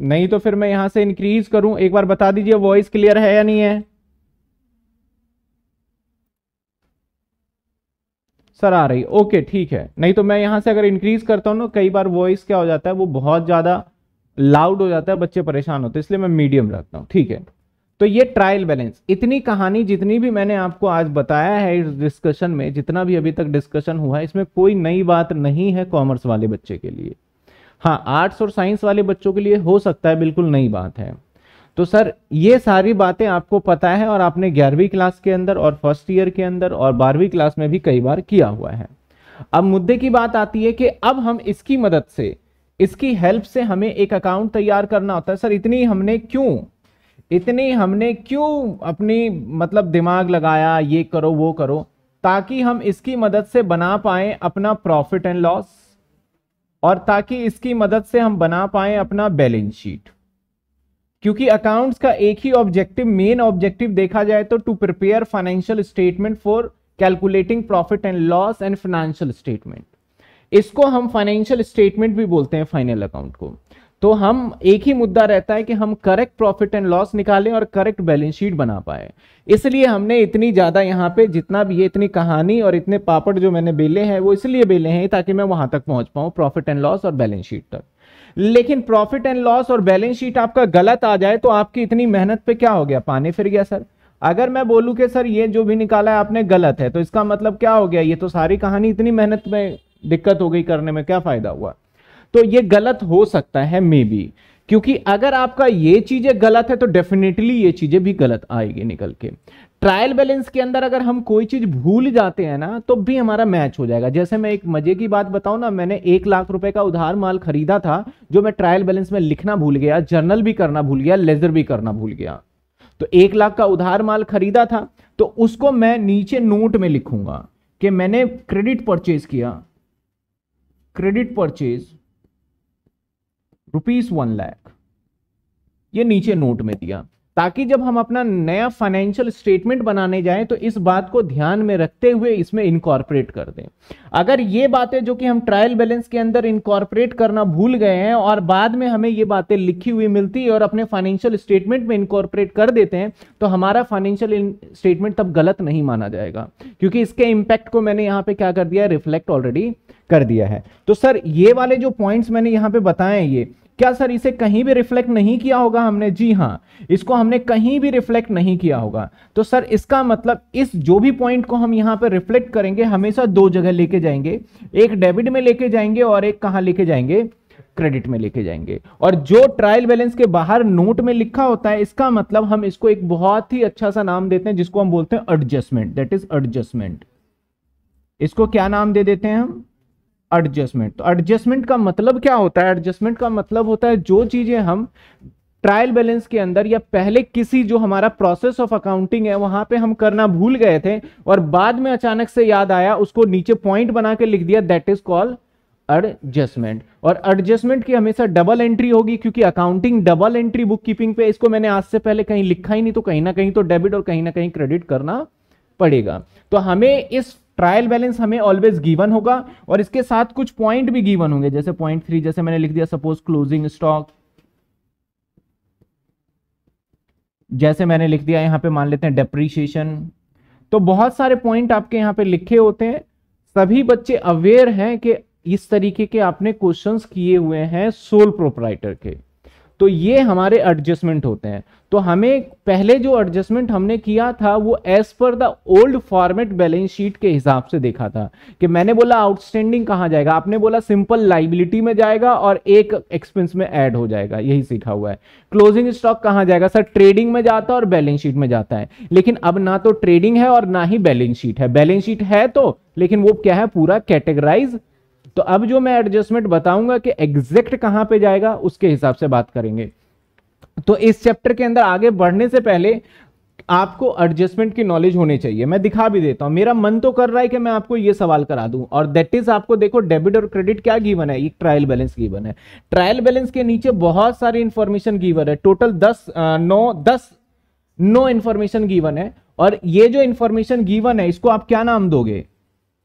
नहीं तो फिर मैं यहां से इंक्रीज करूं एक बार बता दीजिए वॉइस क्लियर है या नहीं है सर आ रही ओके ठीक है नहीं तो मैं यहाँ से अगर इंक्रीज करता हूँ ना कई बार वॉइस क्या हो जाता है वो बहुत ज़्यादा लाउड हो जाता है बच्चे परेशान होते हैं इसलिए मैं मीडियम रखता हूँ ठीक है तो ये ट्रायल बैलेंस इतनी कहानी जितनी भी मैंने आपको आज बताया है इस डिस्कशन में जितना भी अभी तक डिस्कशन हुआ है इसमें कोई नई बात नहीं है कॉमर्स वाले बच्चे के लिए हाँ आर्ट्स और साइंस वाले बच्चों के लिए हो सकता है बिल्कुल नई बात है तो सर ये सारी बातें आपको पता है और आपने ग्यारहवीं क्लास के अंदर और फर्स्ट ईयर के अंदर और बारहवीं क्लास में भी कई बार किया हुआ है अब मुद्दे की बात आती है कि अब हम इसकी मदद से इसकी हेल्प से हमें एक अकाउंट तैयार करना होता है सर इतनी हमने क्यों इतनी हमने क्यों अपनी मतलब दिमाग लगाया ये करो वो करो ताकि हम इसकी मदद से बना पाए अपना प्रॉफिट एंड लॉस और ताकि इसकी मदद से हम बना पाए अपना बैलेंस शीट क्योंकि अकाउंट्स का एक ही ऑब्जेक्टिव मेन ऑब्जेक्टिव देखा जाए तो to prepare financial statement for calculating profit and loss and financial statement इसको हम फाइनेंशियल स्टेटमेंट भी बोलते हैं फाइनल अकाउंट को तो हम एक ही मुद्दा रहता है कि हम करेक्ट प्रॉफिट एंड लॉस निकालें और करेक्ट बैलेंस शीट बना पाए इसलिए हमने इतनी ज़्यादा यहाँ पे जितना भी ये इतनी कहानी और इतने पापड़ जो मैंने बेले हैं वो इसलिए बेले हैं ताकि मैं वहाँ तक पहुँच पाऊँ प्रॉफिट एंड लॉस और बैलेंस शीट तक लेकिन प्रॉफिट एंड लॉस और बैलेंस शीट आपका गलत आ जाए तो आपकी इतनी मेहनत पर क्या हो गया पानी फिर गया सर अगर मैं बोलूँ कि सर ये जो भी निकाला है आपने गलत है तो इसका मतलब क्या हो गया ये तो सारी कहानी इतनी मेहनत में दिक्कत हो गई करने में क्या फ़ायदा हुआ तो ये गलत हो सकता है मे बी क्योंकि अगर आपका ये चीजें गलत है तो डेफिनेटली ये चीजें भी गलत आएगी निकल के ट्रायल बैलेंस के अंदर अगर हम कोई चीज भूल जाते हैं ना तो भी हमारा मैच हो जाएगा जैसे मैं एक मजे की बात बताऊं ना मैंने एक लाख रुपए का उधार माल खरीदा था जो मैं ट्रायल बैलेंस में लिखना भूल गया जर्नल भी करना भूल गया लेजर भी करना भूल गया तो एक लाख का उधार माल खरीदा था तो उसको मैं नीचे नोट में लिखूंगा कि मैंने क्रेडिट परचेज किया credit purchase rupees one lakh ये नीचे नोट में दिया ताकि जब हम अपना नया फाइनेंशियल स्टेटमेंट बनाने जाएं तो इस बात को ध्यान में रखते हुए इसमें इनकॉर्पोरेट कर दें अगर ये बातें जो कि हम ट्रायल बैलेंस के अंदर इनकॉर्पोरेट करना भूल गए हैं और बाद में हमें ये बातें लिखी हुई मिलती है और अपने फाइनेंशियल स्टेटमेंट में इनकॉर्पोरेट कर देते हैं तो हमारा फाइनेंशियल स्टेटमेंट तब गलत नहीं माना जाएगा क्योंकि इसके इम्पैक्ट को मैंने यहाँ पे क्या कर दिया रिफ्लेक्ट ऑलरेडी कर दिया है तो सर ये वाले जो पॉइंट्स मैंने यहाँ पे बताए ये क्या सर इसे कहीं भी रिफ्लेक्ट नहीं किया होगा हमने जी हाँ इसको हमने कहीं भी रिफ्लेक्ट नहीं किया होगा तो सर इसका मतलब इस जो भी पॉइंट को हम यहाँ पर रिफ्लेक्ट करेंगे हमेशा दो जगह लेके जाएंगे एक डेबिट में लेके जाएंगे और एक कहाँ लेके जाएंगे क्रेडिट में लेके जाएंगे और जो ट्रायल बैलेंस के बाहर नोट में लिखा होता है इसका मतलब हम इसको एक बहुत ही अच्छा सा नाम देते हैं जिसको हम बोलते हैं एडजस्टमेंट दैट इज एडजस्टमेंट इसको क्या नाम दे देते हैं हम एडजस्टमेंट तो एडजस्टमेंट का मतलब क्या होता है एडजस्टमेंट का मतलब होता है जो चीज़ें हम ट्रायल बैलेंस के अंदर या पहले किसी जो हमारा प्रोसेस ऑफ अकाउंटिंग है वहां पे हम करना भूल गए थे और बाद में अचानक से याद आया उसको नीचे पॉइंट बना के लिख दिया दैट इज कॉल एडजस्टमेंट और एडजस्टमेंट की हमेशा डबल एंट्री होगी क्योंकि accounting double entry book keeping पे इसको मैंने आज से पहले कहीं लिखा ही नहीं तो कहीं ना कहीं तो डेबिट और कहीं ना कहीं क्रेडिट करना पड़ेगा तो हमें इस ट्रायल बैलेंस हमें ऑलवेज गिवन होगा और इसके साथ कुछ पॉइंट भी गिवन होंगे जैसे पॉइंट थ्री जैसे मैंने लिख दिया सपोज क्लोजिंग स्टॉक जैसे मैंने लिख दिया यहाँ पे मान लेते हैं डेप्रीशिएशन तो बहुत सारे पॉइंट आपके यहाँ पे लिखे होते हैं सभी बच्चे अवेयर हैं कि इस तरीके के आपने क्वेश्चंस किए हुए हैं सोल प्रोपराइटर के तो ये हमारे एडजस्टमेंट होते हैं तो हमें पहले जो एडजस्टमेंट हमने किया था वो as per the old format balance sheet के हिसाब से देखा था कि मैंने बोला आउटस्टैंडिंग कहाँ जाएगा आपने बोला सिंपल लाइबिलिटी में जाएगा और एक एक्सपेंस में ऐड हो जाएगा यही सीखा हुआ है क्लोजिंग स्टॉक कहाँ जाएगा सर ट्रेडिंग में जाता है और बैलेंस शीट में जाता है लेकिन अब ना तो ट्रेडिंग है और ना ही बैलेंस शीट है बैलेंस शीट है तो लेकिन वो क्या है पूरा कैटेगराइज तो अब जो मैं एडजस्टमेंट बताऊंगा कि एग्जैक्ट कहां पे जाएगा उसके हिसाब से बात करेंगे तो इस चैप्टर के अंदर आगे बढ़ने से पहले आपको एडजस्टमेंट की नॉलेज होनी चाहिए मैं दिखा भी देता हूं मेरा मन तो कर रहा है कि मैं आपको ये सवाल करा दूं और दैट इज आपको देखो डेबिट और क्रेडिट क्या गिवन है एक ट्रायल बैलेंस गिवन है ट्रायल बैलेंस के नीचे बहुत सारी इंफॉर्मेशन गिवन है टोटल दस नौ दस नो इंफॉर्मेशन गिवन है और ये जो इंफॉर्मेशन गिवन है इसको आप क्या नाम दोगे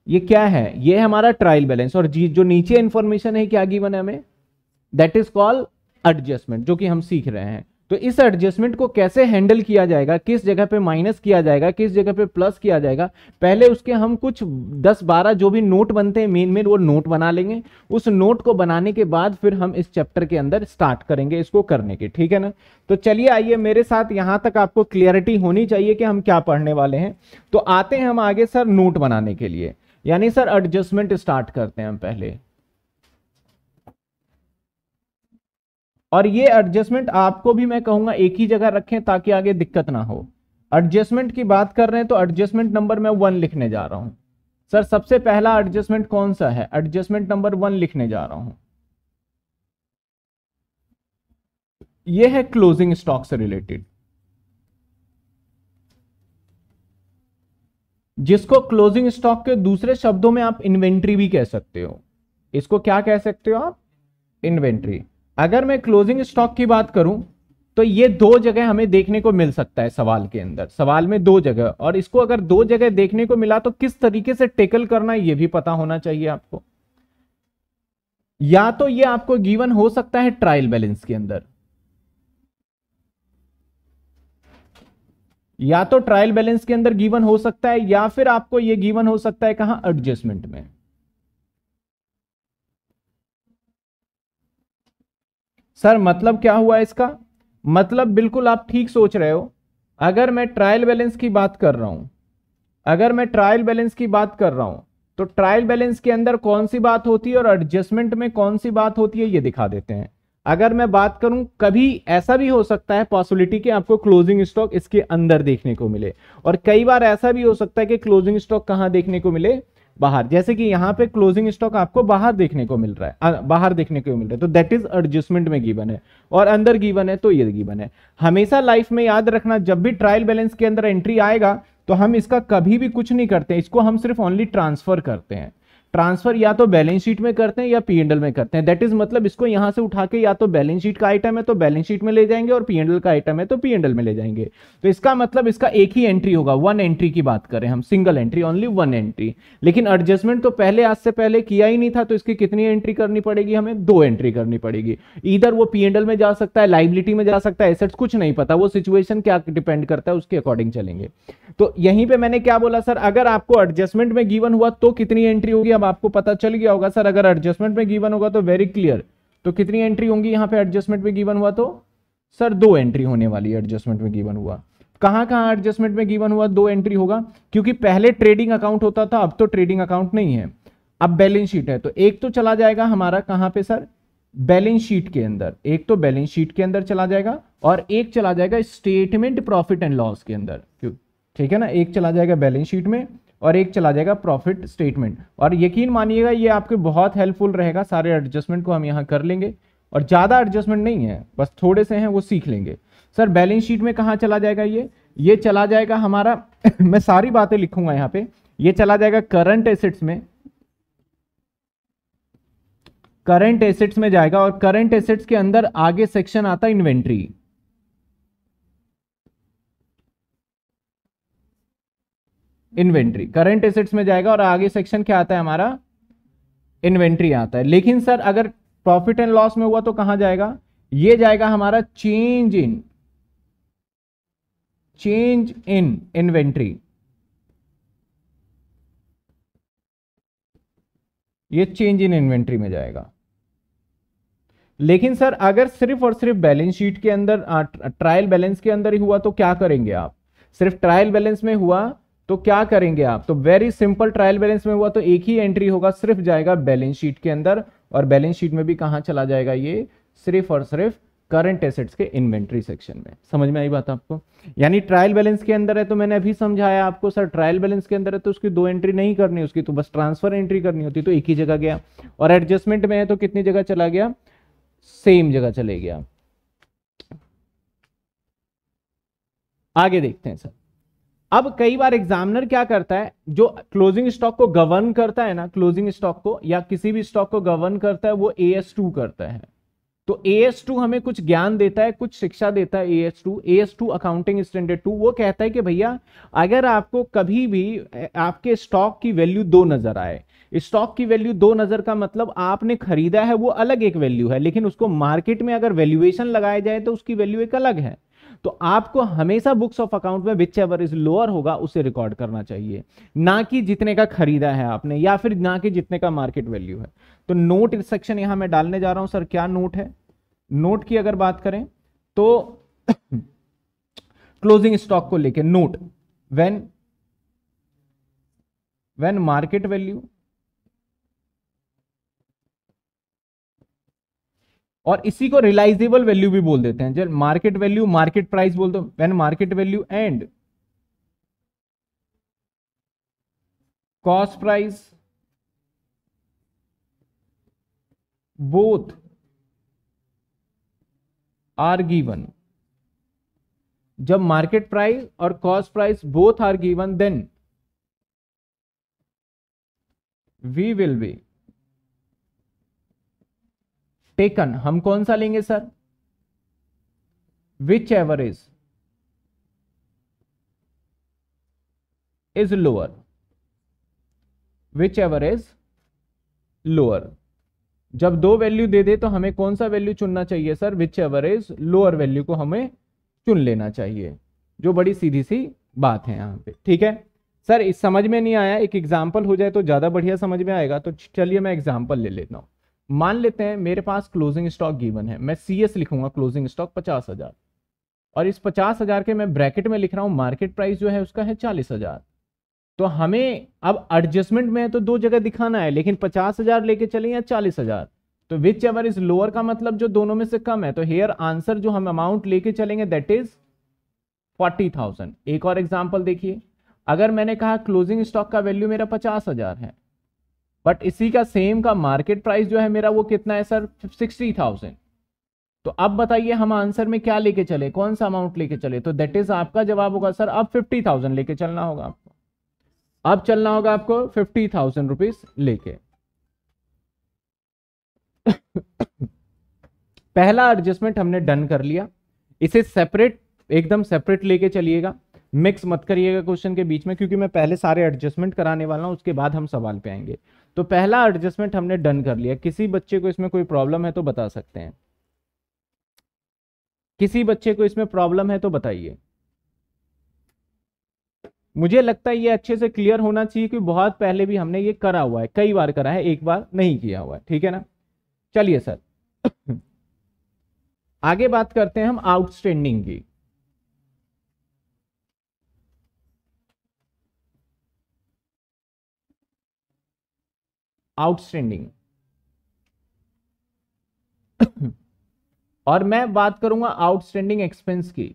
ये क्या है ये है हमारा ट्रायल बैलेंस और जी जो नीचे इंफॉर्मेशन है क्या गिवन है हमें दैट इज कॉल एडजस्टमेंट जो कि हम सीख रहे हैं तो इस एडजस्टमेंट को कैसे हैंडल किया जाएगा किस जगह पे माइनस किया जाएगा किस जगह पे प्लस किया जाएगा पहले उसके हम कुछ 10-12 जो भी नोट बनते हैं मेन मेन वो नोट बना लेंगे उस नोट को बनाने के बाद फिर हम इस चैप्टर के अंदर स्टार्ट करेंगे इसको करने के ठीक है ना तो चलिए आइए मेरे साथ यहां तक आपको क्लियरिटी होनी चाहिए कि हम क्या पढ़ने वाले हैं तो आते हैं हम आगे सर नोट बनाने के लिए यानी सर एडजस्टमेंट स्टार्ट करते हैं हम पहले और ये एडजस्टमेंट आपको भी मैं कहूंगा एक ही जगह रखें ताकि आगे दिक्कत ना हो एडजस्टमेंट की बात कर रहे हैं तो एडजस्टमेंट नंबर मैं वन लिखने जा रहा हूं सर सबसे पहला एडजस्टमेंट कौन सा है एडजस्टमेंट नंबर वन लिखने जा रहा हूं ये है क्लोजिंग स्टॉक से रिलेटेड जिसको क्लोजिंग स्टॉक के दूसरे शब्दों में आप इन्वेंट्री भी कह सकते हो इसको क्या कह सकते हो आप इन्वेंट्री अगर मैं क्लोजिंग स्टॉक की बात करूं तो ये दो जगह हमें देखने को मिल सकता है सवाल के अंदर सवाल में दो जगह और इसको अगर दो जगह देखने को मिला तो किस तरीके से टेकल करना ये भी पता होना चाहिए आपको या तो ये आपको गिवन हो सकता है ट्रायल बैलेंस के अंदर या तो ट्रायल बैलेंस के अंदर गिवन हो सकता है या फिर आपको यह गिवन हो सकता है कहां एडजस्टमेंट में सर मतलब क्या हुआ इसका मतलब बिल्कुल आप ठीक सोच रहे हो अगर मैं ट्रायल बैलेंस की बात कर रहा हूं अगर मैं ट्रायल बैलेंस की बात कर रहा हूं तो ट्रायल बैलेंस के अंदर कौन सी बात होती है और एडजस्टमेंट में कौन सी बात होती है ये दिखा देते हैं अगर मैं बात करूं कभी ऐसा भी हो सकता है पॉसिबिलिटी कि आपको क्लोजिंग स्टॉक इसके अंदर देखने को मिले और कई बार ऐसा भी हो सकता है कि क्लोजिंग स्टॉक कहां देखने को मिले बाहर जैसे कि यहां पे क्लोजिंग स्टॉक आपको बाहर देखने को मिल रहा है बाहर देखने को मिल रहा है तो दैट इज एडजस्टमेंट में गिवन है और अंदर गिवन है तो ये गिवन है हमेशा लाइफ में याद रखना जब भी ट्रायल बैलेंस के अंदर एंट्री आएगा तो हम इसका कभी भी कुछ नहीं करते इसको हम सिर्फ ओनली ट्रांसफर करते हैं ट्रांसफर या तो बैलेंस शीट में करते हैं या पी में करते हैं दैट इज मतलब इसको यहां से उठा के या तो बैलेंस शीट का आइटम है तो बैलेंस शीट में ले जाएंगे और पी का आइटम है तो पी में ले जाएंगे तो इसका मतलब इसका एक ही एंट्री होगा वन एंट्री की बात करें हम single entry only one entry लेकिन एडजस्टमेंट तो पहले आज से पहले किया ही नहीं था तो इसकी कितनी एंट्री करनी पड़ेगी हमें दो एंट्री करनी पड़ेगी इधर वो पी में जा सकता है लाइबिलिटी में जा सकता है एसेट्स कुछ नहीं पता वो सिचुएशन क्या डिपेंड करता है उसके अकॉर्डिंग चलेंगे तो यहीं पर मैंने क्या बोला सर अगर आपको एडजस्टमेंट में गिवन हुआ तो कितनी एंट्री होगी अब आपको पता चल गया होगा सर अगर एडजस्टमेंट में गिवन होगा तो वेरी क्लियर तो कितनी एंट्री होंगी यहाँ पे एडजस्टमेंट में गिवन हुआ तो सर दो एंट्री होने वाली एडजस्टमेंट में गिवन हुआ कहाँ कहाँ एडजस्टमेंट में गिवन हुआ दो एंट्री होगा क्योंकि पहले ट्रेडिंग अकाउंट होता था अब तो ट्रेडिंग अकाउंट नहीं है अब बैलेंस शीट है तो एक तो चला जाएगा हमारा कहाँ पे सर बैलेंस शीट के अंदर एक तो बैलेंस शीट के अंदर चला जाएगा और एक चला जाएगा स्टेटमेंट प्रॉफिट एंड लॉस के अंदर ठीक है ना एक चला जाएगा बैलेंस शीट में और एक चला जाएगा प्रॉफिट स्टेटमेंट और यकीन मानिएगा ये आपके बहुत हेल्पफुल रहेगा सारे एडजस्टमेंट को हम यहाँ कर लेंगे और ज़्यादा एडजस्टमेंट नहीं है बस थोड़े से हैं वो सीख लेंगे सर बैलेंस शीट में कहाँ चला जाएगा ये ये चला जाएगा हमारा मैं सारी बातें लिखूंगा यहाँ पे ये चला जाएगा करंट एसेट्स में करंट एसेट्स में जाएगा और करंट एसेट्स के अंदर आगे सेक्शन आता है इन्वेंट्री इन्वेंट्री करंट एसेट्स में जाएगा और आगे सेक्शन क्या आता है हमारा इन्वेंट्री आता है लेकिन सर अगर प्रॉफिट एंड लॉस में हुआ तो कहां जाएगा ये जाएगा हमारा change in change in inventory ये चेंज इन इन्वेंट्री में जाएगा लेकिन सर अगर सिर्फ और सिर्फ बैलेंस शीट के अंदर ट्रायल बैलेंस के अंदर ही हुआ तो क्या करेंगे आप सिर्फ ट्रायल बैलेंस में हुआ तो क्या करेंगे आप तो वेरी सिंपल ट्रायल बैलेंस में हुआ तो एक ही एंट्री होगा सिर्फ जाएगा बैलेंस शीट के अंदर और बैलेंस शीट में भी कहां चला जाएगा ये सिर्फ और सिर्फ करंट एसेट्स के इन्वेंट्री सेक्शन में समझ में आई बात आपको यानी ट्रायल बैलेंस के अंदर है तो मैंने अभी समझाया आपको सर ट्रायल बैलेंस के अंदर है तो उसकी दो एंट्री नहीं करनी उसकी तो बस ट्रांसफर एंट्री करनी होती तो एक ही जगह गया और एडजस्टमेंट में है तो कितनी जगह चला गया सेम जगह चले गया आगे देखते हैं सर अब कई बार एग्जामिनर क्या करता है जो क्लोजिंग स्टॉक को गवर्न करता है ना क्लोजिंग स्टॉक को या किसी भी स्टॉक को गवर्न करता है वो ए एस टू करता है तो ए एस टू हमें कुछ ज्ञान देता है कुछ शिक्षा देता है A S two A S two accounting standard two वो कहता है कि भैया अगर आपको कभी भी आपके स्टॉक की वैल्यू दो नजर आए स्टॉक की वैल्यू दो नजर का मतलब आपने खरीदा है वो अलग एक वैल्यू है लेकिन उसको मार्केट में अगर वैल्यूएशन लगाया जाए तो उसकी वैल्यू एक अलग है तो आपको हमेशा बुक्स ऑफ अकाउंट में विच एवर इज लोअर होगा उसे रिकॉर्ड करना चाहिए ना कि जितने का खरीदा है आपने या फिर ना कि जितने का मार्केट वैल्यू है तो नोट सेक्शन यहां मैं डालने जा रहा हूं सर क्या नोट है नोट की अगर बात करें तो क्लोजिंग स्टॉक को लेके note when when market value और इसी को रिलाइजेबल वैल्यू भी बोल देते हैं जब मार्केट वैल्यू मार्केट प्राइस बोल दो when market value and cost price both are given जब मार्केट प्राइस और cost price both are given then we will be taken हम कौन सा लेंगे sir whichever is is lower whichever is lower जब दो value दे दे तो हमें कौन सा वैल्यू चुनना चाहिए sir whichever is lower value को हमें चुन लेना चाहिए जो बड़ी सीधी सी बात है यहां पे ठीक है सर इस समझ में नहीं आया एक एग्जाम्पल हो जाए तो ज़्यादा बढ़िया समझ में आएगा तो चलिए मैं एग्जाम्पल ले लेता हूँ मान लेते हैं मेरे पास क्लोजिंग स्टॉक गिवन है मैं सी एस लिखूंगा क्लोजिंग स्टॉक पचास हजार और इस पचास हजार के मैं ब्रैकेट में लिख रहा हूं मार्केट प्राइस जो है उसका है चालीस हजार तो हमें अब एडजस्टमेंट में है तो दो जगह दिखाना है लेकिन पचास हजार लेके चले या चालीस हजार तो विच एवर इज लोअर का मतलब जो दोनों में से कम है तो हेयर आंसर जो हम अमाउंट लेके चलेंगे दैट इज फोर्टी थाउजेंड एक और एग्जाम्पल देखिए अगर मैंने कहा क्लोजिंग स्टॉक का वैल्यू मेरा पचास हजार है बट इसी का सेम का मार्केट प्राइस जो है मेरा वो कितना है सर सिक्सटी थाउजेंड तो अब बताइए हम आंसर में क्या लेके चले कौन सा अमाउंट लेके चले तो दैट इज आपका जवाब होगा सर अब फिफ्टी थाउजेंड लेके चलना होगा आपको अब चलना होगा आपको फिफ्टी थाउजेंड रुपीज लेके पहला एडजस्टमेंट हमने डन कर लिया इसे सेपरेट एकदम सेपरेट लेके चलिएगा मिक्स मत करिएगा क्वेश्चन के बीच में क्योंकि मैं पहले सारे एडजस्टमेंट कराने वाला हूं उसके बाद हम सवाल पे आएंगे तो पहला एडजस्टमेंट हमने डन कर लिया किसी बच्चे को इसमें कोई प्रॉब्लम है तो बता सकते हैं किसी बच्चे को इसमें प्रॉब्लम है तो बताइए मुझे लगता है ये अच्छे से क्लियर होना चाहिए कि बहुत पहले भी हमने ये करा हुआ है कई बार करा है एक बार नहीं किया हुआ है ठीक है ना चलिए सर आगे बात करते हैं हम आउटस्टैंडिंग की आउटस्टैंडिंग और मैं बात करूंगा आउटस्टैंडिंग एक्सपेंस की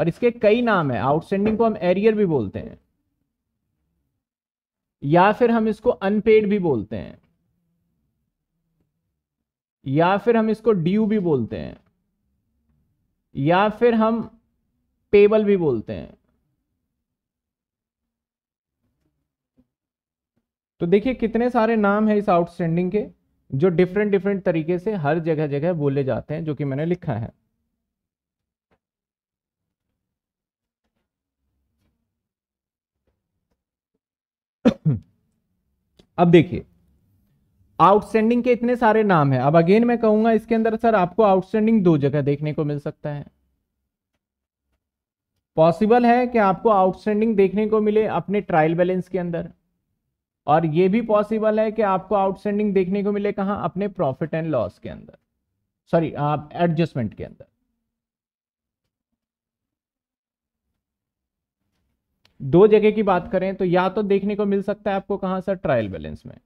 और इसके कई नाम है आउटस्टैंडिंग को हम एरियर भी बोलते हैं या फिर हम इसको अनपेड भी बोलते हैं या फिर हम इसको ड्यू भी बोलते हैं या फिर हम पेबल भी बोलते हैं तो देखिए कितने सारे नाम है इस आउटस्टैंडिंग के जो डिफरेंट डिफरेंट तरीके से हर जगह जगह बोले जाते हैं जो कि मैंने लिखा है अब देखिए आउटस्टैंडिंग के इतने सारे नाम है अब अगेन मैं कहूंगा इसके अंदर सर आपको आउटस्टैंडिंग दो जगह देखने को मिल सकता है पॉसिबल है कि आपको आउटस्टैंडिंग देखने को मिले अपने ट्रायल बैलेंस के अंदर और ये भी पॉसिबल है कि आपको आउटस्टैंडिंग देखने को मिले कहां अपने प्रॉफिट एंड लॉस के अंदर सॉरी आप एडजस्टमेंट के अंदर दो जगह की बात करें तो या तो देखने को मिल सकता है आपको कहां सर ट्रायल बैलेंस में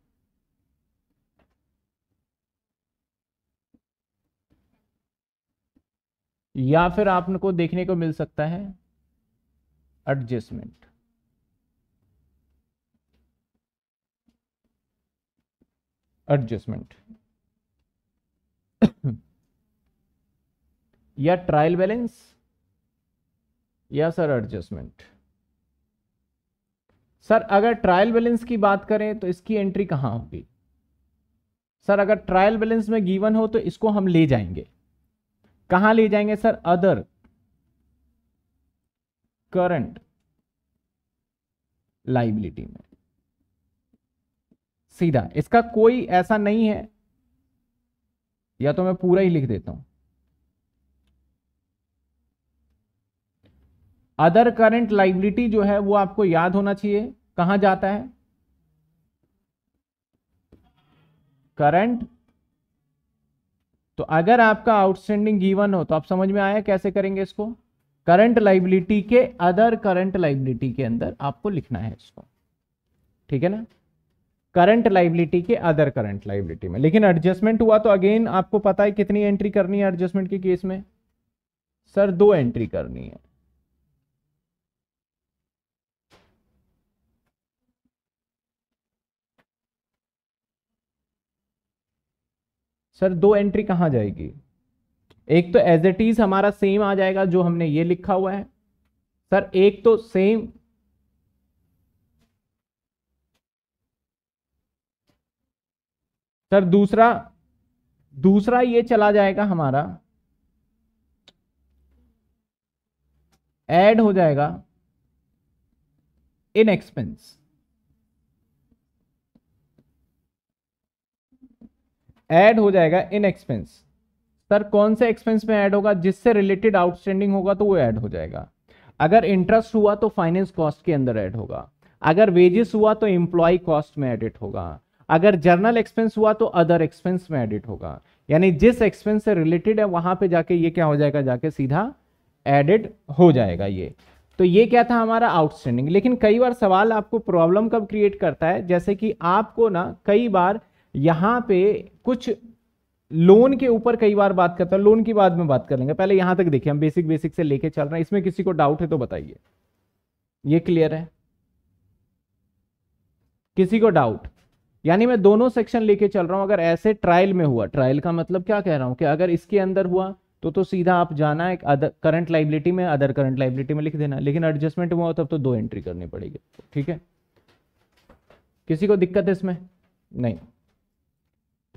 या फिर आपको देखने को मिल सकता है एडजस्टमेंट एडजस्टमेंट या ट्रायल बैलेंस या सर एडजस्टमेंट सर अगर ट्रायल बैलेंस की बात करें तो इसकी एंट्री कहां होगी सर अगर ट्रायल बैलेंस में गिवन हो तो इसको हम ले जाएंगे कहां ले जाएंगे सर अदर करंट लाइबिलिटी में सीधा इसका कोई ऐसा नहीं है या तो मैं पूरा ही लिख देता हूं अदर करंट लाइबिलिटी जो है वो आपको याद होना चाहिए कहां जाता है करंट तो अगर आपका आउटस्टैंडिंग गिवन हो तो आप समझ में आया कैसे करेंगे इसको करंट लाइबिलिटी के अदर करंट लाइबिलिटी के अंदर आपको लिखना है इसको ठीक है ना करंट लाइबिलिटी के अदर करंट लाइबिलिटी में लेकिन एडजस्टमेंट हुआ तो अगेन आपको पता है कितनी एंट्री करनी है एडजस्टमेंट के केस में सर दो एंट्री करनी है सर दो एंट्री कहां जाएगी एक तो एज इट इज हमारा सेम आ जाएगा जो हमने ये लिखा हुआ है सर एक तो सेम सर दूसरा दूसरा ये चला जाएगा हमारा ऐड हो जाएगा इन एक्सपेंस ऐड हो जाएगा इन एक्सपेंस सर कौन से एक्सपेंस में ऐड होगा जिससे रिलेटेड आउटस्टैंडिंग होगा तो वो ऐड हो जाएगा अगर इंटरेस्ट हुआ तो फाइनेंस कॉस्ट के अंदर ऐड होगा अगर वेजेस हुआ तो एम्प्लॉय कॉस्ट में एडिट होगा अगर जर्नल एक्सपेंस हुआ तो अदर एक्सपेंस में एडिट होगा यानी जिस एक्सपेंस से रिलेटेड है वहां पे जाके ये क्या हो जाएगा जाके सीधा एडिट हो जाएगा ये तो ये क्या था हमारा आउटस्टैंडिंग लेकिन कई बार सवाल आपको प्रॉब्लम कब क्रिएट करता है जैसे कि आपको ना कई बार यहाँ पे कुछ लोन के ऊपर कई बार बात करता है लोन की बाद में बात कर लेंगे पहले यहां तक देखिए हम बेसिक बेसिक से लेके चल रहे हैं इसमें किसी को डाउट है तो बताइए ये क्लियर है किसी को डाउट यानी मैं दोनों सेक्शन लेके चल रहा हूं अगर ऐसे ट्रायल में हुआ ट्रायल का मतलब क्या कह रहा हूं कि अगर इसके अंदर हुआ तो तो सीधा आप जाना है करंट लाइबिलिटी में अदर करंट लाइबिलिटी में लिख देना लेकिन एडजस्टमेंट हुआ तब तो दो एंट्री करनी पड़ेगी ठीक है किसी को दिक्कत है इसमें नहीं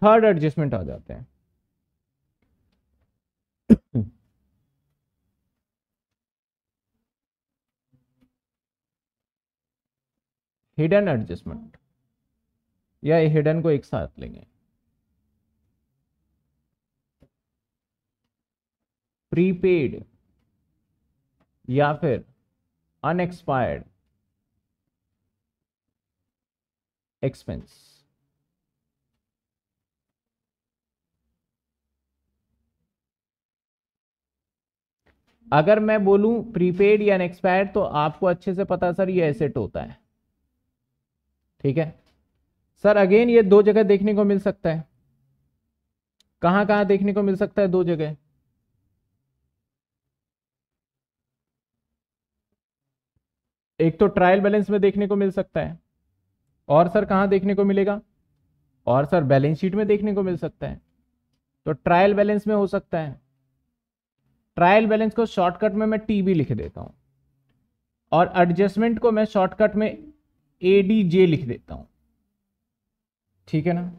थर्ड एडजस्टमेंट आ जाते हैं हिडन एडजस्टमेंट या हिडन को एक साथ लेंगे प्रीपेड या फिर अनएक्सपायर्ड एक्सपेंस अगर मैं बोलूं प्रीपेड या अनएक्सपायर्ड तो आपको अच्छे से पता सर ये एसेट होता है ठीक है सर अगेन ये दो जगह देखने को मिल सकता है कहाँ कहाँ देखने को मिल सकता है दो जगह एक तो ट्रायल बैलेंस में देखने को मिल सकता है और सर कहाँ देखने को मिलेगा और सर बैलेंस शीट में देखने को मिल सकता है तो ट्रायल बैलेंस में हो सकता है ट्रायल बैलेंस को शॉर्टकट में मैं टी बी लिख देता हूँ और एडजस्टमेंट को मैं शॉर्टकट में ए डी जे लिख देता हूँ ठीक है ना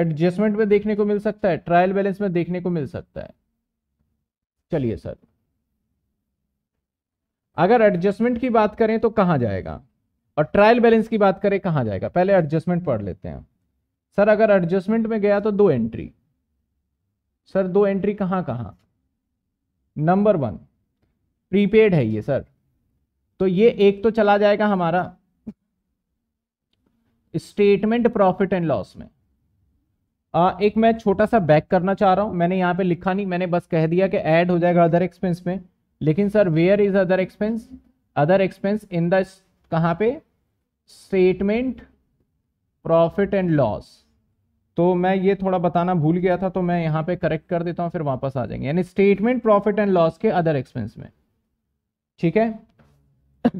एडजस्टमेंट में देखने को मिल सकता है ट्रायल बैलेंस में देखने को मिल सकता है चलिए सर अगर एडजस्टमेंट की बात करें तो कहाँ जाएगा और ट्रायल बैलेंस की बात करें कहाँ जाएगा पहले एडजस्टमेंट पढ़ लेते हैं सर अगर एडजस्टमेंट में गया तो दो एंट्री सर दो एंट्री कहाँ कहाँ नंबर वन प्रीपेड है ये सर तो ये एक तो चला जाएगा हमारा स्टेटमेंट प्रॉफिट एंड लॉस में आ, एक मैं छोटा सा बैक करना चाह रहा हूं मैंने यहां पे लिखा नहीं मैंने बस कह दिया कि ऐड हो जाएगा अदर एक्सपेंस में लेकिन sir where is other expense other expense in the कहां पे स्टेटमेंट प्रॉफिट एंड लॉस तो मैं ये थोड़ा बताना भूल गया था तो मैं यहां पे करेक्ट कर देता हूँ फिर वापस आ जाएंगे यानी स्टेटमेंट प्रॉफिट एंड लॉस के अदर एक्सपेंस में ठीक है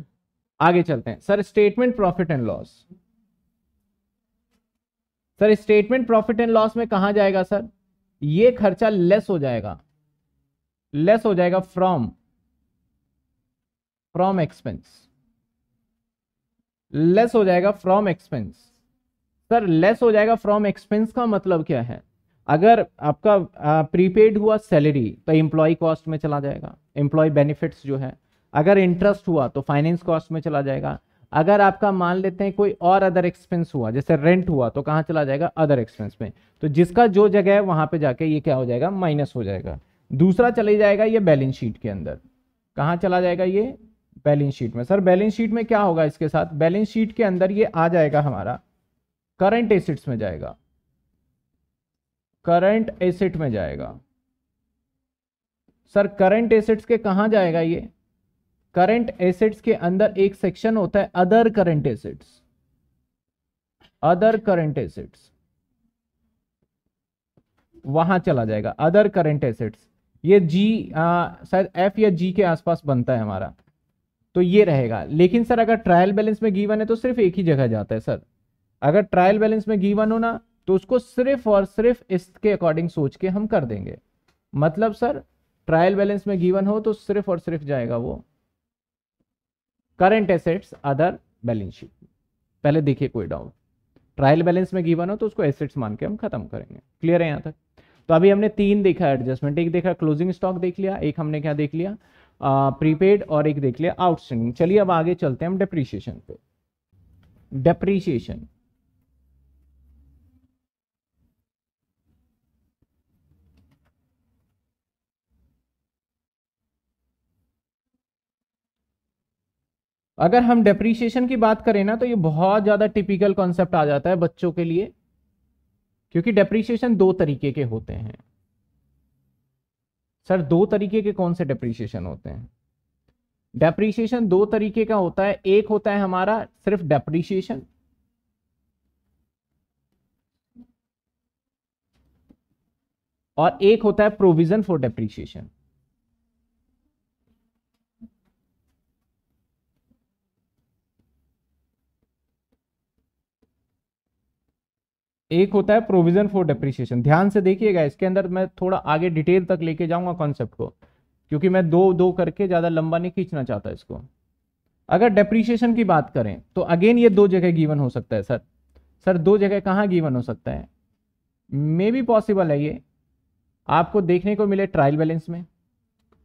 आगे चलते हैं sir statement profit and loss sir statement profit and loss में कहा जाएगा सर ये खर्चा लेस हो जाएगा लेस हो जाएगा फ्रॉम फ्रॉम एक्सपेंस लेस हो जाएगा फ्रॉम एक्सपेंस सर लेस हो जाएगा फ्रॉम एक्सपेंस का मतलब क्या है अगर आपका प्रीपेड हुआ सैलरी तो एम्प्लॉय कॉस्ट में चला जाएगा एम्प्लॉय बेनिफिट्स जो है अगर इंटरेस्ट हुआ तो फाइनेंस कॉस्ट में चला जाएगा अगर आपका मान लेते हैं कोई और अदर एक्सपेंस हुआ जैसे रेंट हुआ तो कहाँ चला जाएगा अदर एक्सपेंस में तो जिसका जो जगह है वहां पे जाके ये क्या हो जाएगा माइनस हो जाएगा दूसरा चले जाएगा ये बैलेंस शीट के अंदर कहाँ चला जाएगा ये बैलेंस शीट में सर बैलेंस शीट में क्या होगा इसके साथ बैलेंस शीट के अंदर ये आ जाएगा हमारा करंट एसिड्स में जाएगा करंट एसिड में जाएगा सर करंट एसिड्स के कहाँ जाएगा ये करंट एसेट्स के अंदर एक सेक्शन होता है other current assets other current assets वहां चला जाएगा अदर करंट एसेट्स ये जी शायद एफ या जी के आसपास बनता है हमारा तो ये रहेगा लेकिन सर अगर ट्रायल बैलेंस में गीवन है तो सिर्फ एक ही जगह जाता है सर अगर ट्रायल बैलेंस में गीवन हो ना तो उसको सिर्फ और सिर्फ इसके अकॉर्डिंग सोच के हम कर देंगे मतलब सर ट्रायल बैलेंस में गीवन हो तो सिर्फ और सिर्फ जाएगा वो current assets other balance sheet पहले देखिए कोई डाउट ट्रायल बैलेंस में गिवन हो तो उसको एसेट्स मान के हम खत्म करेंगे क्लियर है यहां तक तो अभी हमने तीन देखा एडजस्टमेंट एक देखा क्लोजिंग स्टॉक देख लिया एक हमने क्या देख लिया प्रीपेड और एक देख लिया आउटस्टैंडिंग चलिए अब आगे चलते हैं हम डेप्रीशिएशन पे डेप्रीशिएशन अगर हम डेप्रीशिएशन की बात करें ना तो ये बहुत ज़्यादा टिपिकल कॉन्सेप्ट आ जाता है बच्चों के लिए क्योंकि डेप्रीशिएशन दो तरीके के होते हैं सर दो तरीके के कौन से डेप्रीशिएशन होते हैं डेप्रीशिएशन दो तरीके का होता है एक होता है हमारा सिर्फ डेप्रीशिएशन और एक होता है प्रोविजन फॉर डेप्रीशिएशन एक होता है प्रोविजन फॉर डेप्रिसिएशन ध्यान से देखिएगा इसके अंदर मैं थोड़ा आगे डिटेल तक लेके जाऊंगा कॉन्सेप्ट को क्योंकि मैं दो दो करके ज़्यादा लंबा नहीं खींचना चाहता इसको अगर डेप्रीशिएशन की बात करें तो अगेन ये दो जगह गिवन हो सकता है सर सर दो जगह कहाँ गिवन हो सकता है मे बी पॉसिबल है ये आपको देखने को मिले ट्रायल बैलेंस में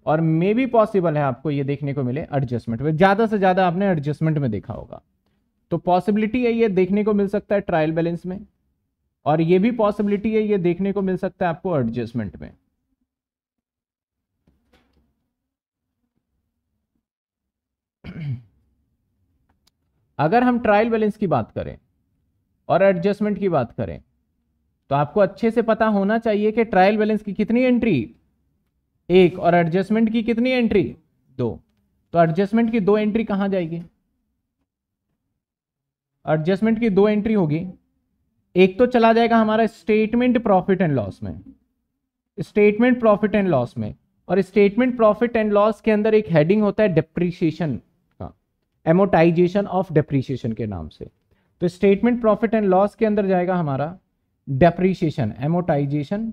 और मे बी पॉसिबल है आपको ये देखने को मिले एडजस्टमेंट में ज़्यादा से ज़्यादा आपने एडजस्टमेंट में देखा होगा तो पॉसिबिलिटी है ये देखने को मिल सकता है ट्रायल बैलेंस में और ये भी पॉसिबिलिटी है ये देखने को मिल सकता है आपको एडजस्टमेंट में अगर हम ट्रायल बैलेंस की बात करें और एडजस्टमेंट की बात करें तो आपको अच्छे से पता होना चाहिए कि ट्रायल बैलेंस की कितनी एंट्री एक और एडजस्टमेंट की कितनी एंट्री दो तो एडजस्टमेंट की दो एंट्री कहां जाएगी एडजस्टमेंट की दो एंट्री होगी एक तो चला जाएगा हमारा स्टेटमेंट प्रॉफिट एंड लॉस में स्टेटमेंट प्रॉफिट एंड लॉस में और स्टेटमेंट प्रॉफिट एंड लॉस के अंदर एक हेडिंग होता है डिप्रिशिएशन का एमोटाइजेशन ऑफ डिप्रिशिएशन के नाम से तो स्टेटमेंट प्रॉफिट एंड लॉस के अंदर जाएगा हमारा डेप्रीशिएशन एमोटाइजेशन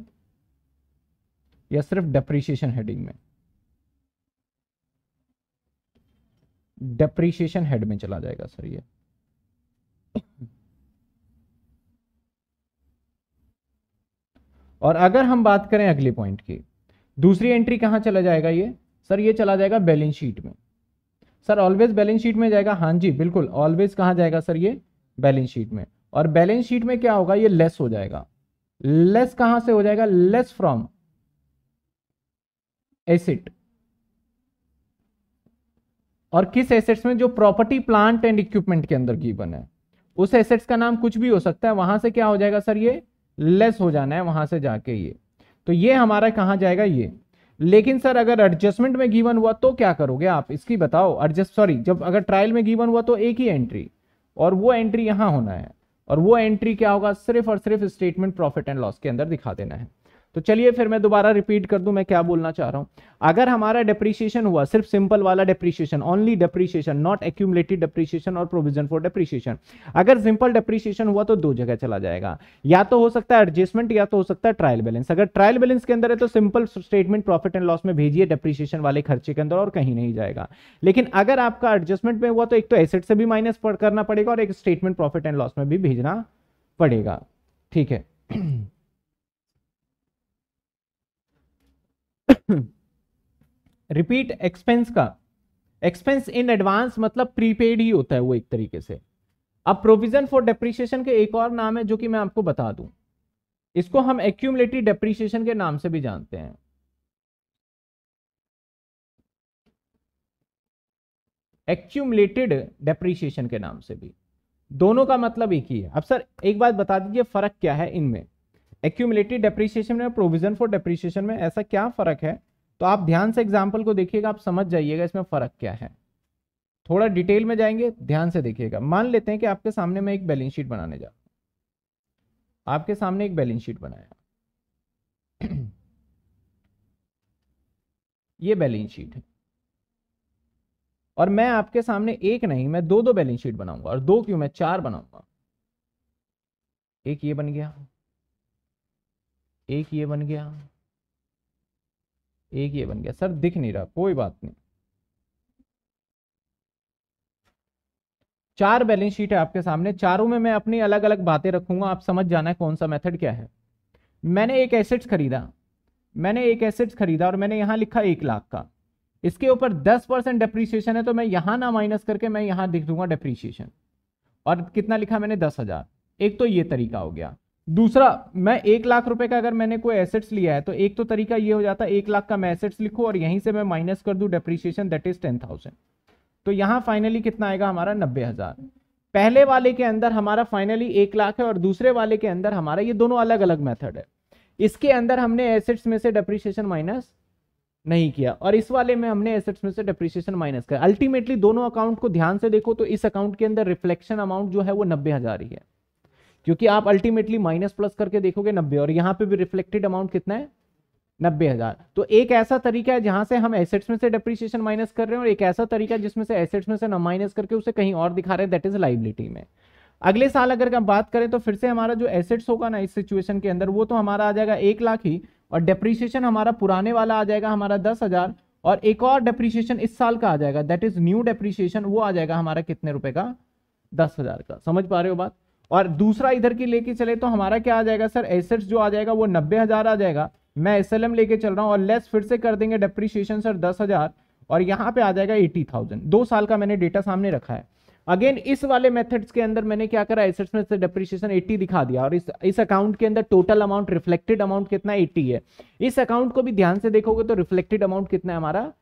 या सिर्फ डेप्रीशिएशन हेडिंग में डेप्रीशिएशन हेड में चला जाएगा सर ये और अगर हम बात करें अगले पॉइंट की दूसरी एंट्री कहाँ चला जाएगा ये सर ये चला जाएगा बैलेंस शीट में सर ऑलवेज बैलेंस शीट में जाएगा हाँ जी बिल्कुल ऑलवेज कहाँ जाएगा सर ये बैलेंस शीट में और बैलेंस शीट में क्या होगा ये लेस हो जाएगा लेस कहाँ से हो जाएगा लेस फ्रॉम एसिड और किस एसेट्स में जो प्रॉपर्टी प्लांट एंड इक्विपमेंट के अंदर गिवन है उस एसेट्स का नाम कुछ भी हो सकता है वहां से क्या हो जाएगा सर ये लेस हो जाना है वहां से जाके ये तो ये हमारा कहाँ जाएगा ये लेकिन सर अगर एडजस्टमेंट में गिवन हुआ तो क्या करोगे आप इसकी बताओ एडजस्ट सॉरी जब अगर ट्रायल में गिवन हुआ तो एक ही एंट्री और वो एंट्री यहां होना है और वो एंट्री क्या होगा सिर्फ और सिर्फ स्टेटमेंट प्रॉफिट एंड लॉस के अंदर दिखा देना है तो चलिए फिर मैं दोबारा रिपीट कर दूं मैं क्या बोलना चाह रहा हूं अगर हमारा डिप्रिशिएशन हुआ सिर्फ सिंपल वाला depreciation only depreciation not accumulated depreciation और प्रोविजन फॉर डेप्रिशिएशन अगर सिंपल डिप्रिशिएशन हुआ तो दो जगह चला जाएगा या तो हो सकता है एडजस्टमेंट या तो हो सकता है ट्रायल बैलेंस अगर ट्रायल बैलेंस के अंदर है तो simple statement profit and loss में भेजिए डिप्रिशिएशन वाले खर्चे के अंदर और कहीं नहीं जाएगा लेकिन अगर आपका एडजस्टमेंट में हुआ तो एक तो एसेट से भी माइनस करना पड़ेगा और एक स्टेटमेंट प्रॉफिट एंड लॉस में भी भेजना पड़ेगा ठीक है रिपीट एक्सपेंस का एक्सपेंस इन एडवांस मतलब प्रीपेड ही होता है वो एक तरीके से अब प्रोविजन फॉर डेप्रिशिएशन के एक और नाम है जो कि मैं आपको बता दूं इसको हम एक्यूमलेटिव डेप्रिसिएशन के नाम से भी जानते हैं एक्यूमलेटेड डेप्रिसिएशन के नाम से भी दोनों का मतलब एक ही है अब सर एक बात बता दीजिए फर्क क्या है इनमें एक्यूमुलेटेड डेप्रिसिएशन में प्रोविजन फॉर डेप्रिसिएशन में ऐसा क्या फ़र्क है तो आप ध्यान से एग्जाम्पल को देखिएगा आप समझ जाइएगा इसमें फ़र्क क्या है थोड़ा डिटेल में जाएंगे ध्यान से देखिएगा मान लेते हैं कि आपके सामने मैं एक बैलेंस शीट बनाने जा आपके सामने एक बैलेंस शीट बनाया ये बैलेंस शीट है और मैं आपके सामने एक नहीं मैं दो दो बैलेंस शीट बनाऊंगा और दो क्यों मैं चार बनाऊंगा एक ये बन गया एक ये बन गया एक ये बन गया सर दिख नहीं रहा कोई बात नहीं चार बैलेंस शीट है आपके सामने चारों में मैं अपनी अलग अलग बातें रखूंगा आप समझ जाना है कौन सा मेथड क्या है मैंने एक एसेट्स खरीदा मैंने एक एसेट्स खरीदा और मैंने यहां लिखा एक लाख का इसके ऊपर दस परसेंट डेप्रीशिएशन है तो मैं यहां ना माइनस करके मैं यहां दिख दूंगा डेप्रीसिएशन और कितना लिखा मैंने दस हजार एक तो ये तरीका हो गया दूसरा मैं एक लाख रुपए का अगर मैंने कोई एसेट्स लिया है तो एक तो तरीका ये हो जाता है एक लाख का मैं एसेट्स लिखूँ और यहीं से मैं माइनस कर दू depreciation that is ten thousand तो यहां फाइनली कितना आएगा हमारा नब्बे हज़ार पहले वाले के अंदर हमारा फाइनली एक लाख है और दूसरे वाले के अंदर हमारा ये दोनों अलग अलग मेथड है इसके अंदर हमने एसेट्स में से डेप्रीशिएशन माइनस नहीं किया और इस वाले में हमने एसेट्स में से डेप्रीशिएशन माइनस किया अल्टीमेटली दोनों अकाउंट को ध्यान से देखो तो इस अकाउंट के अंदर रिफ्लेक्शन अमाउंट जो है वो नब्बे हज़ार ही है क्योंकि आप अल्टीमेटली माइनस प्लस करके देखोगे नब्बे और यहाँ पे भी रिफ्लेक्टेड अमाउंट कितना है नब्बे हजार तो एक ऐसा तरीका है जहां से हम एसेट्स में से डेप्रिसिएशन माइनस कर रहे हैं और एक ऐसा तरीका जिसमें से एसेट्स में से न माइनस करके उसे कहीं और दिखा रहे हैं दैट इज लाइबिलिटी में अगले साल अगर हम बात करें तो फिर से हमारा जो एसेट्स होगा ना इस सिचुएशन के अंदर वो तो हमारा आ जाएगा एक लाख ही और डेप्रीशिएशन हमारा पुराने वाला आ जाएगा हमारा दस हजार और एक और डेप्रीशिएशन इस साल का आ जाएगा दैट इज न्यू डेप्रीशिएशन वो आ जाएगा हमारा कितने रुपए का दस हजार का समझ पा रहे हो बात और दूसरा इधर की लेके चले तो हमारा क्या आ जाएगा सर एसेट्स जो आ जाएगा वो नब्बे हज़ार आ जाएगा मैं एस एल एम लेके चल रहा हूँ और लेस फिर से कर देंगे डेप्रिशिएशन सर दस हज़ार और यहाँ पे आ जाएगा एटी थाउजेंड दो साल का मैंने डेटा सामने रखा है अगेन इस वाले मेथड्स के अंदर मैंने क्या करा एसेट्स में से डेप्रिशिएशन 80 दिखा दिया और इस इस अकाउंट के अंदर टोटल अमाउंट रिफ्लेक्टेड अमाउंट कितना एट्टी है इस अकाउंट को भी ध्यान से देखोगे तो रिफ्लेक्टेड अमाउंट कितना है हमारा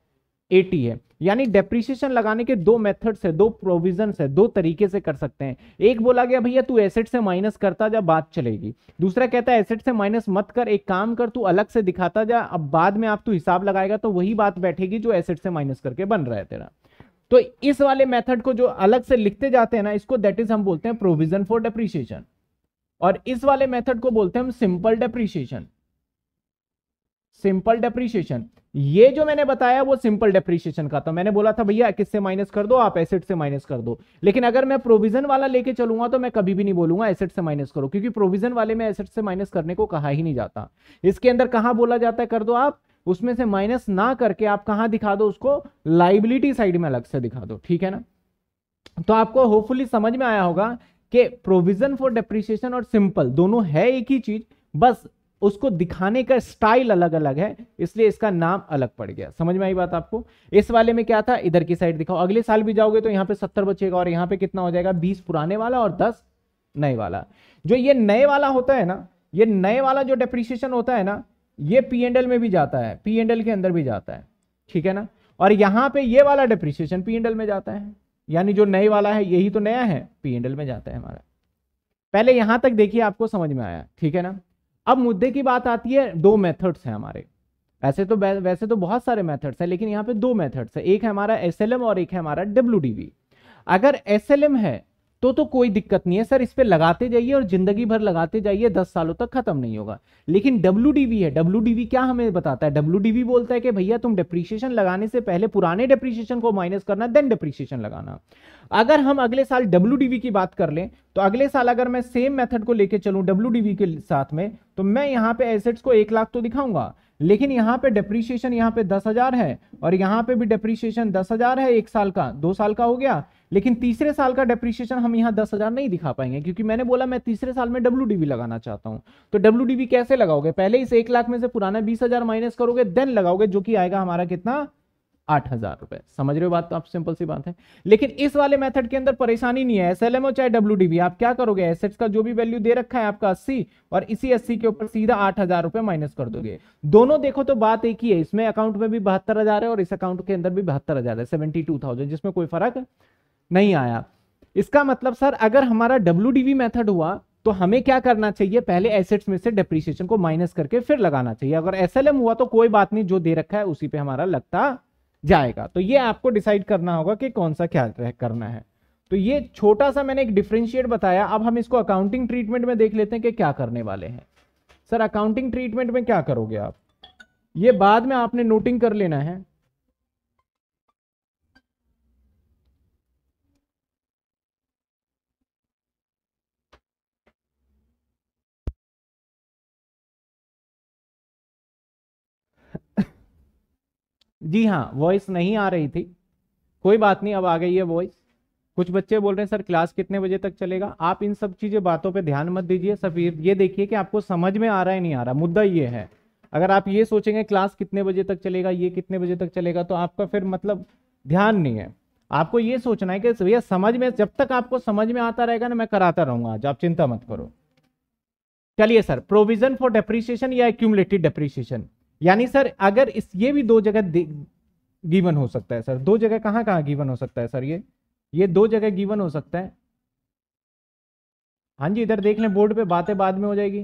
एटी है यानी डेप्रिसिएशन लगाने के दो मेथड्स है दो प्रोविजन है दो तरीके से कर सकते हैं एक बोला गया भैया तू एसेट से माइनस करता जा बात चलेगी दूसरा कहता है एसेट से माइनस मत कर एक काम कर तू अलग से दिखाता जा अब बाद में आप तू हिसाब लगाएगा तो वही बात बैठेगी जो एसेट से माइनस करके बन रहा है तेरा तो इस वाले मेथड को जो अलग से लिखते जाते हैं ना इसको दैट इज हम बोलते हैं प्रोविजन फॉर डेप्रिसिएशन और इस वाले मेथड को बोलते हैं हम सिंपल डेप्रिसिएशन सिंपल डेप्रिसिएशन ये जो मैंने बताया वो सिंपल डेप्रिशिएशन का था मैंने बोला था भैया किससे माइनस कर दो आप एसेट से माइनस कर दो लेकिन अगर मैं प्रोविजन वाला लेके चलूंगा तो मैं कभी भी नहीं बोलूंगा एसेट से माइनस करो क्योंकि प्रोविजन वाले में एसेट से माइनस करने को कहा ही नहीं जाता इसके अंदर कहा बोला जाता है कर दो आप उसमें से माइनस ना करके आप कहा दिखा दो उसको लाइबिलिटी साइड में अलग से दिखा दो ठीक है ना तो आपको होपफुली समझ में आया होगा कि प्रोविजन फॉर डेप्रिसिएशन और सिंपल दोनों है एक ही चीज बस उसको दिखाने का स्टाइल अलग अलग है इसलिए इसका नाम अलग पड़ गया समझ में आई बात आपको इस वाले में क्या था इधर की साइड दिखाओ अगले साल भी जाओगे तो यहाँ पे सत्तर बचेगा और यहाँ पे कितना हो जाएगा बीस पुराने वाला और दस नए वाला जो ये नए वाला होता है ना ये नए वाला जो डेप्रिसिएशन होता है ना ये पी एंडल में भी जाता है पी एंडल के अंदर भी जाता है ठीक है ना और यहाँ पे ये वाला डेप्रिसिएशन पी एंडल में जाता है यानी जो नए वाला है यही तो नया है पी एंडल में जाता है हमारा पहले यहां तक देखिए आपको समझ में आया ठीक है ना अब मुद्दे की बात आती है दो मेथड्स हैं हमारे वैसे तो वैसे तो बहुत सारे मेथड्स हैं लेकिन यहाँ पे दो मेथड्स है एक है हमारा एस और एक है हमारा डब्ल्यू अगर एस है तो तो कोई दिक्कत नहीं है सर इस पर लगाते जाइए और जिंदगी भर लगाते जाइए दस सालों तक खत्म नहीं होगा लेकिन डब्ल्यू है डब्ल्यू क्या हमें बताता है डब्ल्यू बोलता है कि भैया तुम डिप्रीशिएशन लगाने से पहले पुराने डिप्रीशिएशन को माइनस करना देन डिप्रीशिएशन लगाना अगर हम अगले साल डब्ल्यू की बात कर लें तो अगले साल अगर मैं सेम मेथड को लेकर चलूं डब्ल्यू के साथ में तो मैं यहाँ पे एसेट्स को एक लाख तो दिखाऊंगा लेकिन यहाँ पे डेप्रीशिएशन यहाँ पे दस हजार है और यहाँ पे भी डेप्रीशिएशन दस हजार है एक साल का दो साल का हो गया लेकिन तीसरे साल का डेप्रिशिएशन हम यहाँ दस हज़ार नहीं दिखा पाएंगे क्योंकि मैंने बोला मैं तीसरे साल में डब्ल्यू लगाना चाहता हूँ तो डब्ल्यू कैसे लगाओगे पहले इस एक लाख में से पुराना बीस हज़ार माइनस करोगे देन लगाओगे जो कि आएगा हमारा कितना आठ हजार रुपए समझ रहे हो बात तो आप सिंपल सी बात है लेकिन इस वाले मेथड के अंदर परेशानी नहीं है एस एल एम और चाहे डब्ल्यू आप क्या करोगे एसेट्स का जो भी वैल्यू दे रखा है आपका अस्सी और इसी अस्सी के ऊपर सीधा आठ हजार रुपए माइनस कर दोगे दोनों देखो तो बात एक ही है इसमें अकाउंट में भी बहत्तर हजार है और इस अकाउंट के अंदर भी बहत्तर हजार है सेवेंटी टू थाउजेंड जिसमें कोई फर्क नहीं आया इसका मतलब सर अगर हमारा डब्ल्यू मेथड हुआ तो हमें क्या करना चाहिए पहले एसेट्स में से डेप्रिसिएशन को माइनस करके फिर लगाना चाहिए अगर एस हुआ तो कोई बात नहीं जो दे रखा है उसी पे हमारा लगता जाएगा तो ये आपको डिसाइड करना होगा कि कौन सा क्या करना है तो ये छोटा सा मैंने एक डिफ्रेंशिएट बताया अब हम इसको अकाउंटिंग ट्रीटमेंट में देख लेते हैं कि क्या करने वाले हैं सर अकाउंटिंग ट्रीटमेंट में क्या करोगे आप ये बाद में आपने नोटिंग कर लेना है जी हाँ वॉइस नहीं आ रही थी कोई बात नहीं अब आ गई है वॉइस कुछ बच्चे बोल रहे हैं सर क्लास कितने बजे तक चलेगा आप इन सब चीज़ें बातों पे ध्यान मत दीजिए सब ये देखिए कि आपको समझ में आ रहा है नहीं आ रहा मुद्दा ये है अगर आप ये सोचेंगे क्लास कितने बजे तक चलेगा ये कितने बजे तक चलेगा तो आपका फिर मतलब ध्यान नहीं है आपको ये सोचना है कि भैया समझ में जब तक आपको समझ में आता रहेगा ना मैं कराता रहूंगा आज आप चिंता मत करो चलिए सर प्रोविजन फॉर डेप्रिसिएशन या एक्यूमलेटिव डेप्रिसिएशन यानी सर अगर इस ये भी दो जगह गिवन हो सकता है सर दो जगह कहाँ कहाँ गिवन हो सकता है सर ये ये दो जगह गिवन हो सकता है हाँ जी इधर देख लें बोर्ड पे बातें बाद में हो जाएगी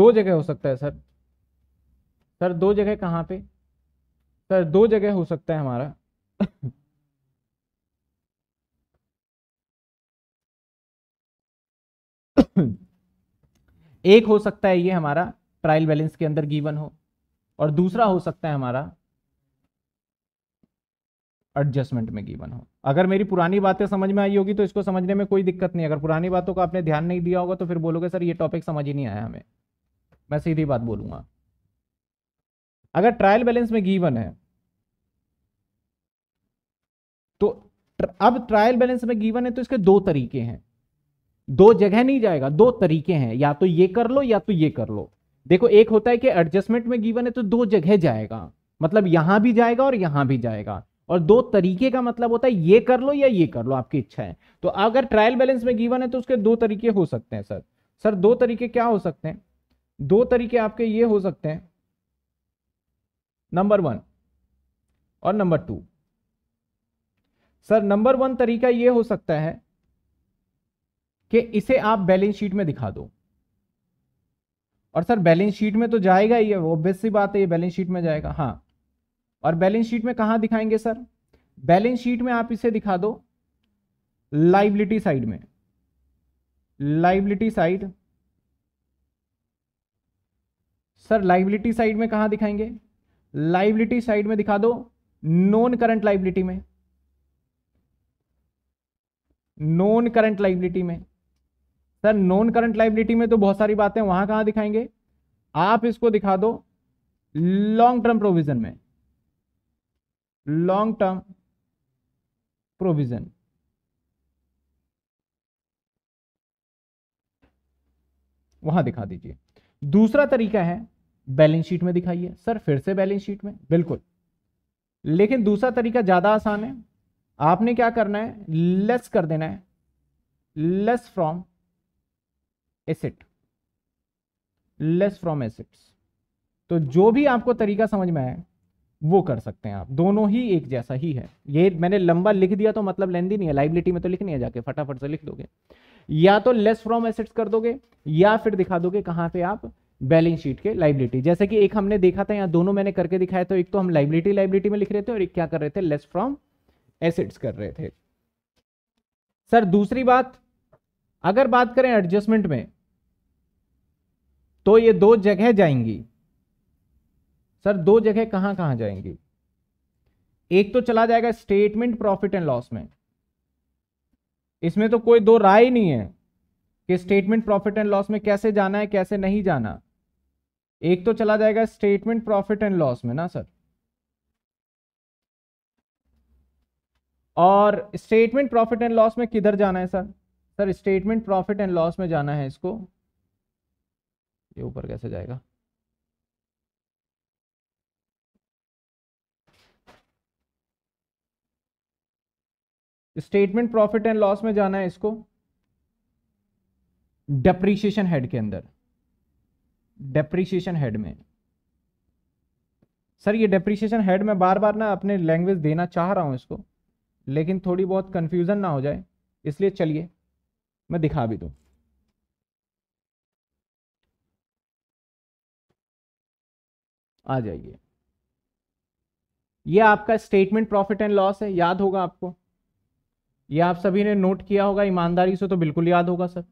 दो जगह हो सकता है सर सर दो जगह कहाँ पे सर दो जगह हो सकता है हमारा एक हो सकता है ये हमारा ट्रायल बैलेंस के अंदर गिवन हो और दूसरा हो सकता है हमारा एडजस्टमेंट में गिवन हो अगर मेरी पुरानी बातें समझ में आई होगी तो इसको समझने में कोई दिक्कत नहीं अगर पुरानी बातों का आपने ध्यान नहीं दिया होगा तो फिर बोलोगे सर ये टॉपिक समझ ही नहीं आया हमें मैं सीधी बात बोलूंगा अगर ट्रायल बैलेंस में गिवन है तो अब ट्रायल बैलेंस में गिवन है तो इसके दो तरीके हैं दो जगह नहीं जाएगा दो तरीके हैं या तो ये कर लो या तो ये कर लो देखो एक होता है कि एडजस्टमेंट में गिवन है तो दो जगह जाएगा मतलब यहां भी जाएगा और यहां भी जाएगा और दो तरीके का मतलब होता है ये कर लो या ये कर लो आपकी इच्छा है तो अगर ट्रायल बैलेंस में गिवन है तो उसके दो तरीके हो सकते हैं सर सर दो तरीके क्या हो सकते हैं दो तरीके आपके ये हो सकते हैं नंबर वन और number two sir number one तरीका ये हो सकता है कि इसे आप बैलेंस शीट में दिखा दो और सर बैलेंस शीट में तो जाएगा ही ऑब्वियस सी बात है ये बैलेंस शीट में जाएगा हाँ और बैलेंस शीट में कहाँ दिखाएंगे सर बैलेंस शीट में आप इसे दिखा दो लाइबिलिटी साइड में liability side sir liability side में कहाँ दिखाएंगे लाइबिलिटी साइड में दिखा दो नॉन करंट लाइबिलिटी में नॉन करंट लाइबिलिटी में सर नॉन करंट लाइबिलिटी में तो बहुत सारी बातें वहां कहां दिखाएंगे आप इसको दिखा दो लॉन्ग टर्म प्रोविजन में लॉन्ग टर्म प्रोविजन वहां दिखा दीजिए दूसरा तरीका है बैलेंस शीट में दिखाइए सर फिर से बैलेंस शीट में बिल्कुल लेकिन दूसरा तरीका ज्यादा आसान है आपने क्या करना है लेस कर देना है less from asset less from assets तो जो भी आपको तरीका समझ में आए वो कर सकते हैं आप दोनों ही एक जैसा ही है ये मैंने लंबा लिख दिया तो मतलब लेंदी नहीं है लाइबिलिटी में तो लिख नहीं है जाके फटाफट से लिख दोगे या तो लेस फ्रॉम एसेट्स कर दोगे या फिर दिखा दोगे कहां पे आप बैलेंस शीट के लाइबिलिटी जैसे कि एक हमने देखा था या दोनों मैंने करके दिखाया तो एक तो हम लाइबिलिटी लाइबिलिटी में लिख रहे थे और एक क्या कर रहे थे लेस फ्रॉम एसेट्स कर रहे थे सर दूसरी बात अगर बात करें एडजस्टमेंट में तो ये दो जगह जाएंगी सर दो जगह कहां कहां जाएंगी एक तो चला जाएगा स्टेटमेंट प्रॉफिट एंड लॉस में इसमें तो कोई दो राय नहीं है कि स्टेटमेंट प्रॉफिट एंड लॉस में कैसे जाना है कैसे नहीं जाना एक तो चला जाएगा स्टेटमेंट प्रॉफिट एंड लॉस में ना सर और स्टेटमेंट प्रॉफिट एंड लॉस में किधर जाना है sir sir statement profit and loss में जाना है इसको ये ऊपर कैसे जाएगा स्टेटमेंट प्रॉफिट एंड लॉस में जाना है इसको डेप्रीशिएशन हेड के अंदर डेप्रीशिएशन हेड में सर ये डेप्रीशिएशन हेड में बार बार ना अपने लैंग्वेज देना चाह रहा हूँ इसको लेकिन थोड़ी बहुत कन्फ्यूज़न ना हो जाए इसलिए चलिए मैं दिखा भी दूं आ जाइए ये आपका स्टेटमेंट प्रॉफिट एंड लॉस है याद होगा आपको ये आप सभी ने नोट किया होगा ईमानदारी से तो बिल्कुल याद होगा sir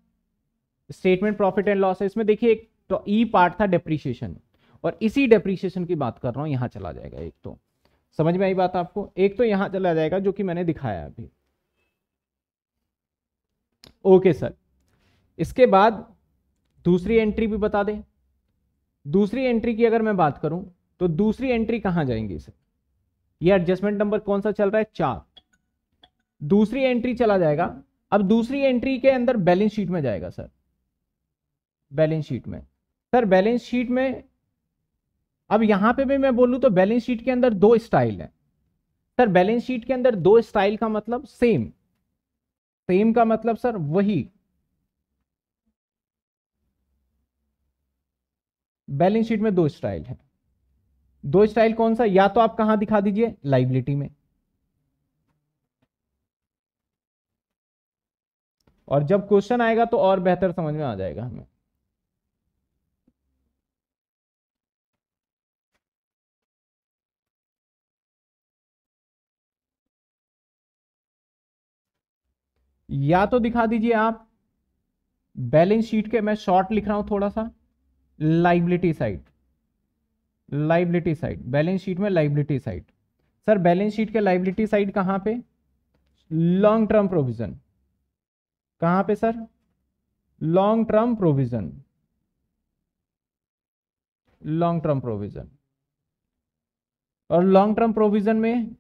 statement profit and loss है इसमें देखिए एक तो ई e पार्ट था डेप्रीशिएशन और इसी डेप्रीशिएशन की बात कर रहा हूं यहां चला जाएगा एक तो समझ में आई बात आपको एक तो यहां चला जाएगा जो कि मैंने दिखाया अभी ओके सर इसके बाद दूसरी एंट्री भी बता दें दूसरी एंट्री की अगर मैं बात करूं तो दूसरी एंट्री कहां जाएंगी सर ये एडजस्टमेंट नंबर कौन सा चल रहा है चार दूसरी एंट्री चला जाएगा अब दूसरी एंट्री के अंदर बैलेंस शीट में जाएगा सर बैलेंस शीट में सर बैलेंस शीट में अब यहां पे भी मैं बोलूं तो बैलेंस शीट के अंदर दो स्टाइल है सर बैलेंस शीट के अंदर दो स्टाइल का मतलब सेम सेम का मतलब सर वही बैलेंस शीट में दो स्टाइल है दो स्टाइल कौन सा या तो आप कहां दिखा दीजिए लाइबिलिटी में और जब क्वेश्चन आएगा तो और बेहतर समझ में आ जाएगा हमें या तो दिखा दीजिए आप बैलेंस शीट के मैं शॉर्ट लिख रहा हूं थोड़ा सा liability side liability side balance sheet में liability side sir balance sheet के लाइबिलिटी साइड कहां पे लॉन्ग टर्म प्रोविजन कहां पे sir long term provision long term provision और लॉन्ग टर्म प्रोविजन में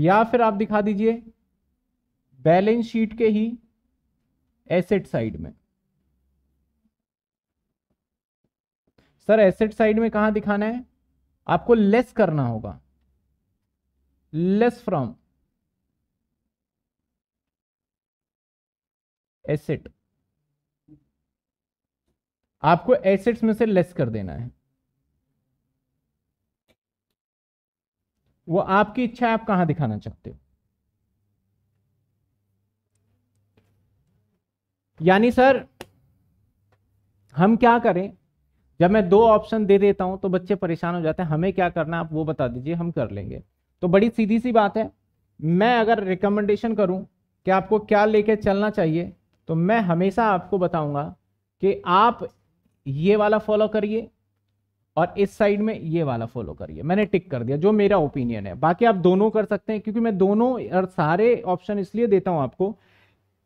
या फिर आप दिखा दीजिए बैलेंस शीट के ही एसेट साइड में सर एसेट साइड में कहां दिखाना है आपको लेस करना होगा लेस फ्रॉम एसेट आपको एसेट्स में से लेस कर देना है वो आपकी इच्छा आप कहाँ दिखाना चाहते हो यानी सर हम क्या करें जब मैं दो ऑप्शन दे देता हूं तो बच्चे परेशान हो जाते हैं हमें क्या करना आप वो बता दीजिए हम कर लेंगे तो बड़ी सीधी सी बात है मैं अगर रिकमेंडेशन करूं कि आपको क्या लेके चलना चाहिए तो मैं हमेशा आपको बताऊंगा कि आप ये वाला फॉलो करिए और इस साइड में ये वाला फॉलो करिए मैंने टिक कर दिया जो मेरा ओपिनियन है बाकी आप दोनों कर सकते हैं क्योंकि मैं दोनों और सारे ऑप्शन इसलिए देता हूं आपको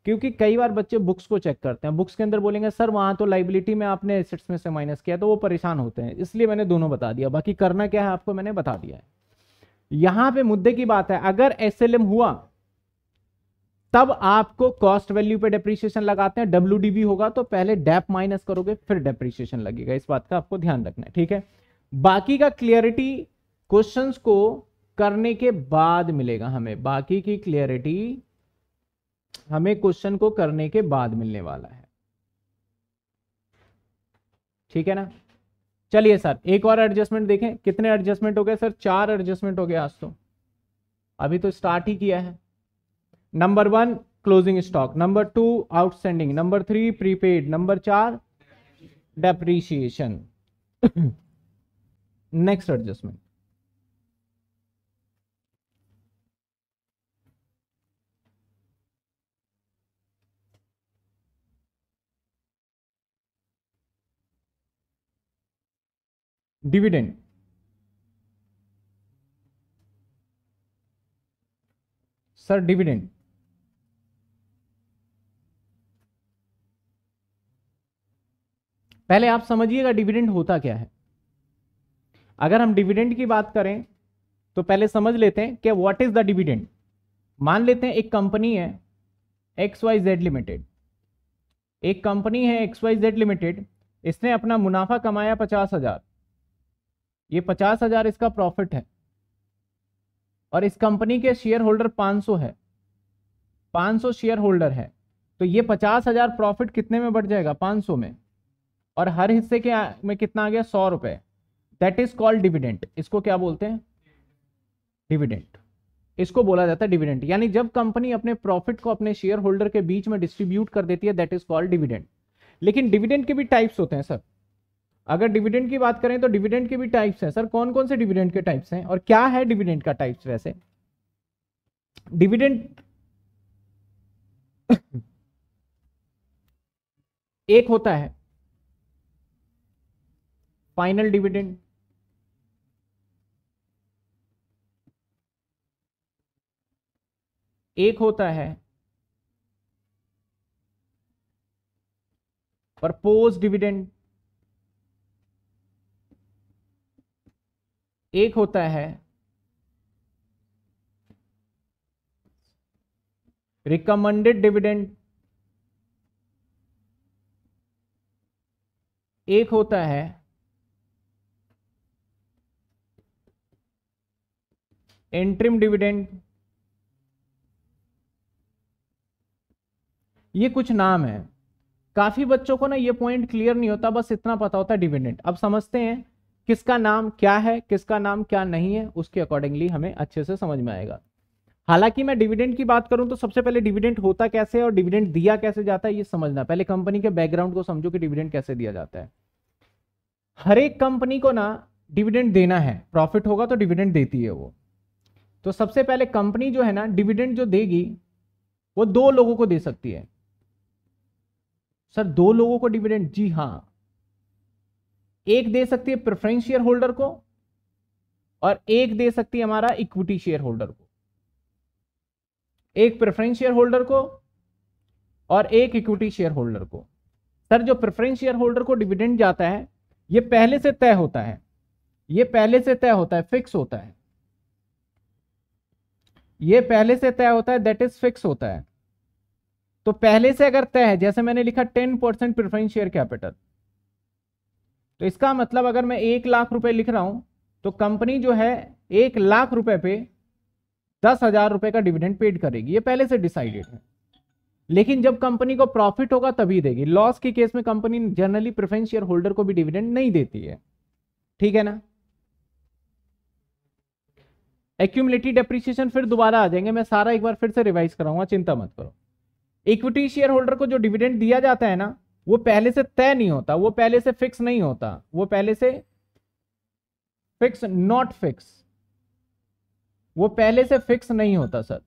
क्योंकि कई बार बच्चे बुक्स को चेक करते हैं बुक्स के अंदर बोलेंगे सर वहां तो लाइबिलिटी में आपने एसेट्स में से माइनस किया तो वो परेशान होते हैं इसलिए मैंने दोनों बता दिया बाकी करना क्या है आपको मैंने बता दिया है यहां पे मुद्दे की बात है अगर एस हुआ तब आपको कॉस्ट वैल्यू पे डेप्रीशिएशन लगाते हैं डब्ल्यू डी होगा तो पहले डेप माइनस करोगे फिर डेप्रीशिएशन लगेगा इस बात का आपको ध्यान रखना है ठीक है बाकी का क्लियरिटी क्वेश्चन को करने के बाद मिलेगा हमें बाकी की क्लियरिटी हमें क्वेश्चन को करने के बाद मिलने वाला है ठीक है ना चलिए सर एक और एडजस्टमेंट देखें कितने एडजस्टमेंट हो गए सर चार एडजस्टमेंट हो गए आज तो अभी तो स्टार्ट ही किया है number one closing stock number two outstanding number three prepaid number चार depreciation next adjustment dividend sir dividend पहले आप समझिएगा डिविडेंड होता क्या है अगर हम डिविडेंड की बात करें तो पहले समझ लेते हैं कि व्हाट इज द डिविडेंड मान लेते हैं एक कंपनी है एक्स वाई जेड लिमिटेड एक कंपनी है एक्स वाई जेड लिमिटेड इसने अपना मुनाफा कमाया पचास हजार ये पचास हजार इसका प्रॉफिट है और इस कंपनी के शेयर होल्डर पाँच सौ है पाँच सौ शेयर होल्डर है तो ये पचास हजार प्रॉफिट कितने में बढ़ जाएगा पांच सौ में और हर हिस्से के में कितना आ गया सौ रुपए दैट इज कॉल्ड डिविडेंट इसको क्या बोलते हैं डिविडेंट इसको बोला जाता है डिविडेंट यानी जब कंपनी अपने प्रॉफिट को अपने शेयर होल्डर के बीच में डिस्ट्रीब्यूट कर देती है दैट इज कॉल्ड डिविडेंट लेकिन डिविडेंट के भी टाइप्स होते हैं सर अगर डिविडेंट की बात करें तो डिविडेंट के भी टाइप्स हैं सर कौन कौन से डिविडेंट के टाइप्स हैं और क्या है डिविडेंट का टाइप्स वैसे डिविडेंड एक होता है फाइनल डिविडेंड एक होता है परपोज डिविडेंड एक होता है रिकमेंडेड डिविडेंड एक होता है इंट्रीम डिविडेंड ये कुछ नाम है काफी बच्चों को ना ये पॉइंट क्लियर नहीं होता बस इतना पता होता है डिविडेंड अब समझते हैं किसका नाम क्या है किसका नाम क्या नहीं है उसके अकॉर्डिंगली हमें अच्छे से समझ में आएगा हालांकि मैं डिविडेंड की बात करूं तो सबसे पहले डिविडेंड होता कैसे और डिविडेंड दिया कैसे जाता है ये समझना पहले कंपनी के बैकग्राउंड को समझो कि डिविडेंड कैसे दिया जाता है हर एक कंपनी को ना डिविडेंड देना है प्रॉफिट होगा तो डिविडेंड देती है वो तो सबसे पहले कंपनी जो है ना डिविडेंड जो देगी वो दो लोगों को दे सकती है सर दो लोगों को डिविडेंड जी हां एक दे सकती है प्रेफरेंस शेयर होल्डर को और एक दे सकती है हमारा इक्विटी शेयर होल्डर को एक प्रेफरेंस शेयर होल्डर को और एक इक्विटी शेयर होल्डर को सर जो प्रेफरेंस शेयर होल्डर को डिविडेंड जाता है ये पहले से तय होता है ये पहले से तय होता है फिक्स होता है ये पहले से तय होता है दैट इज फिक्स होता है तो पहले से अगर तय है जैसे मैंने लिखा ten percent preference share capital तो इसका मतलब अगर मैं एक लाख रुपए लिख रहा हूं तो कंपनी जो है एक लाख रुपए पे दस हजार रुपए का डिविडेंड पेड करेगी ये पहले से डिसाइडेड है लेकिन जब कंपनी को प्रॉफिट होगा तभी देगी लॉस के केस में company generally preference share holder को भी डिविडेंड नहीं देती है ठीक है ना एक्यूमलेटिव डेप्रिसिएशन फिर दोबारा आ जाएंगे मैं सारा एक बार फिर से रिवाइज कराऊंगा चिंता मत करो इक्विटी शेयर होल्डर को जो डिविडेंड दिया जाता है ना वो पहले से तय नहीं होता वो पहले से फिक्स नहीं होता वो पहले से फिक्स नॉट फिक्स वो पहले से फिक्स नहीं होता सर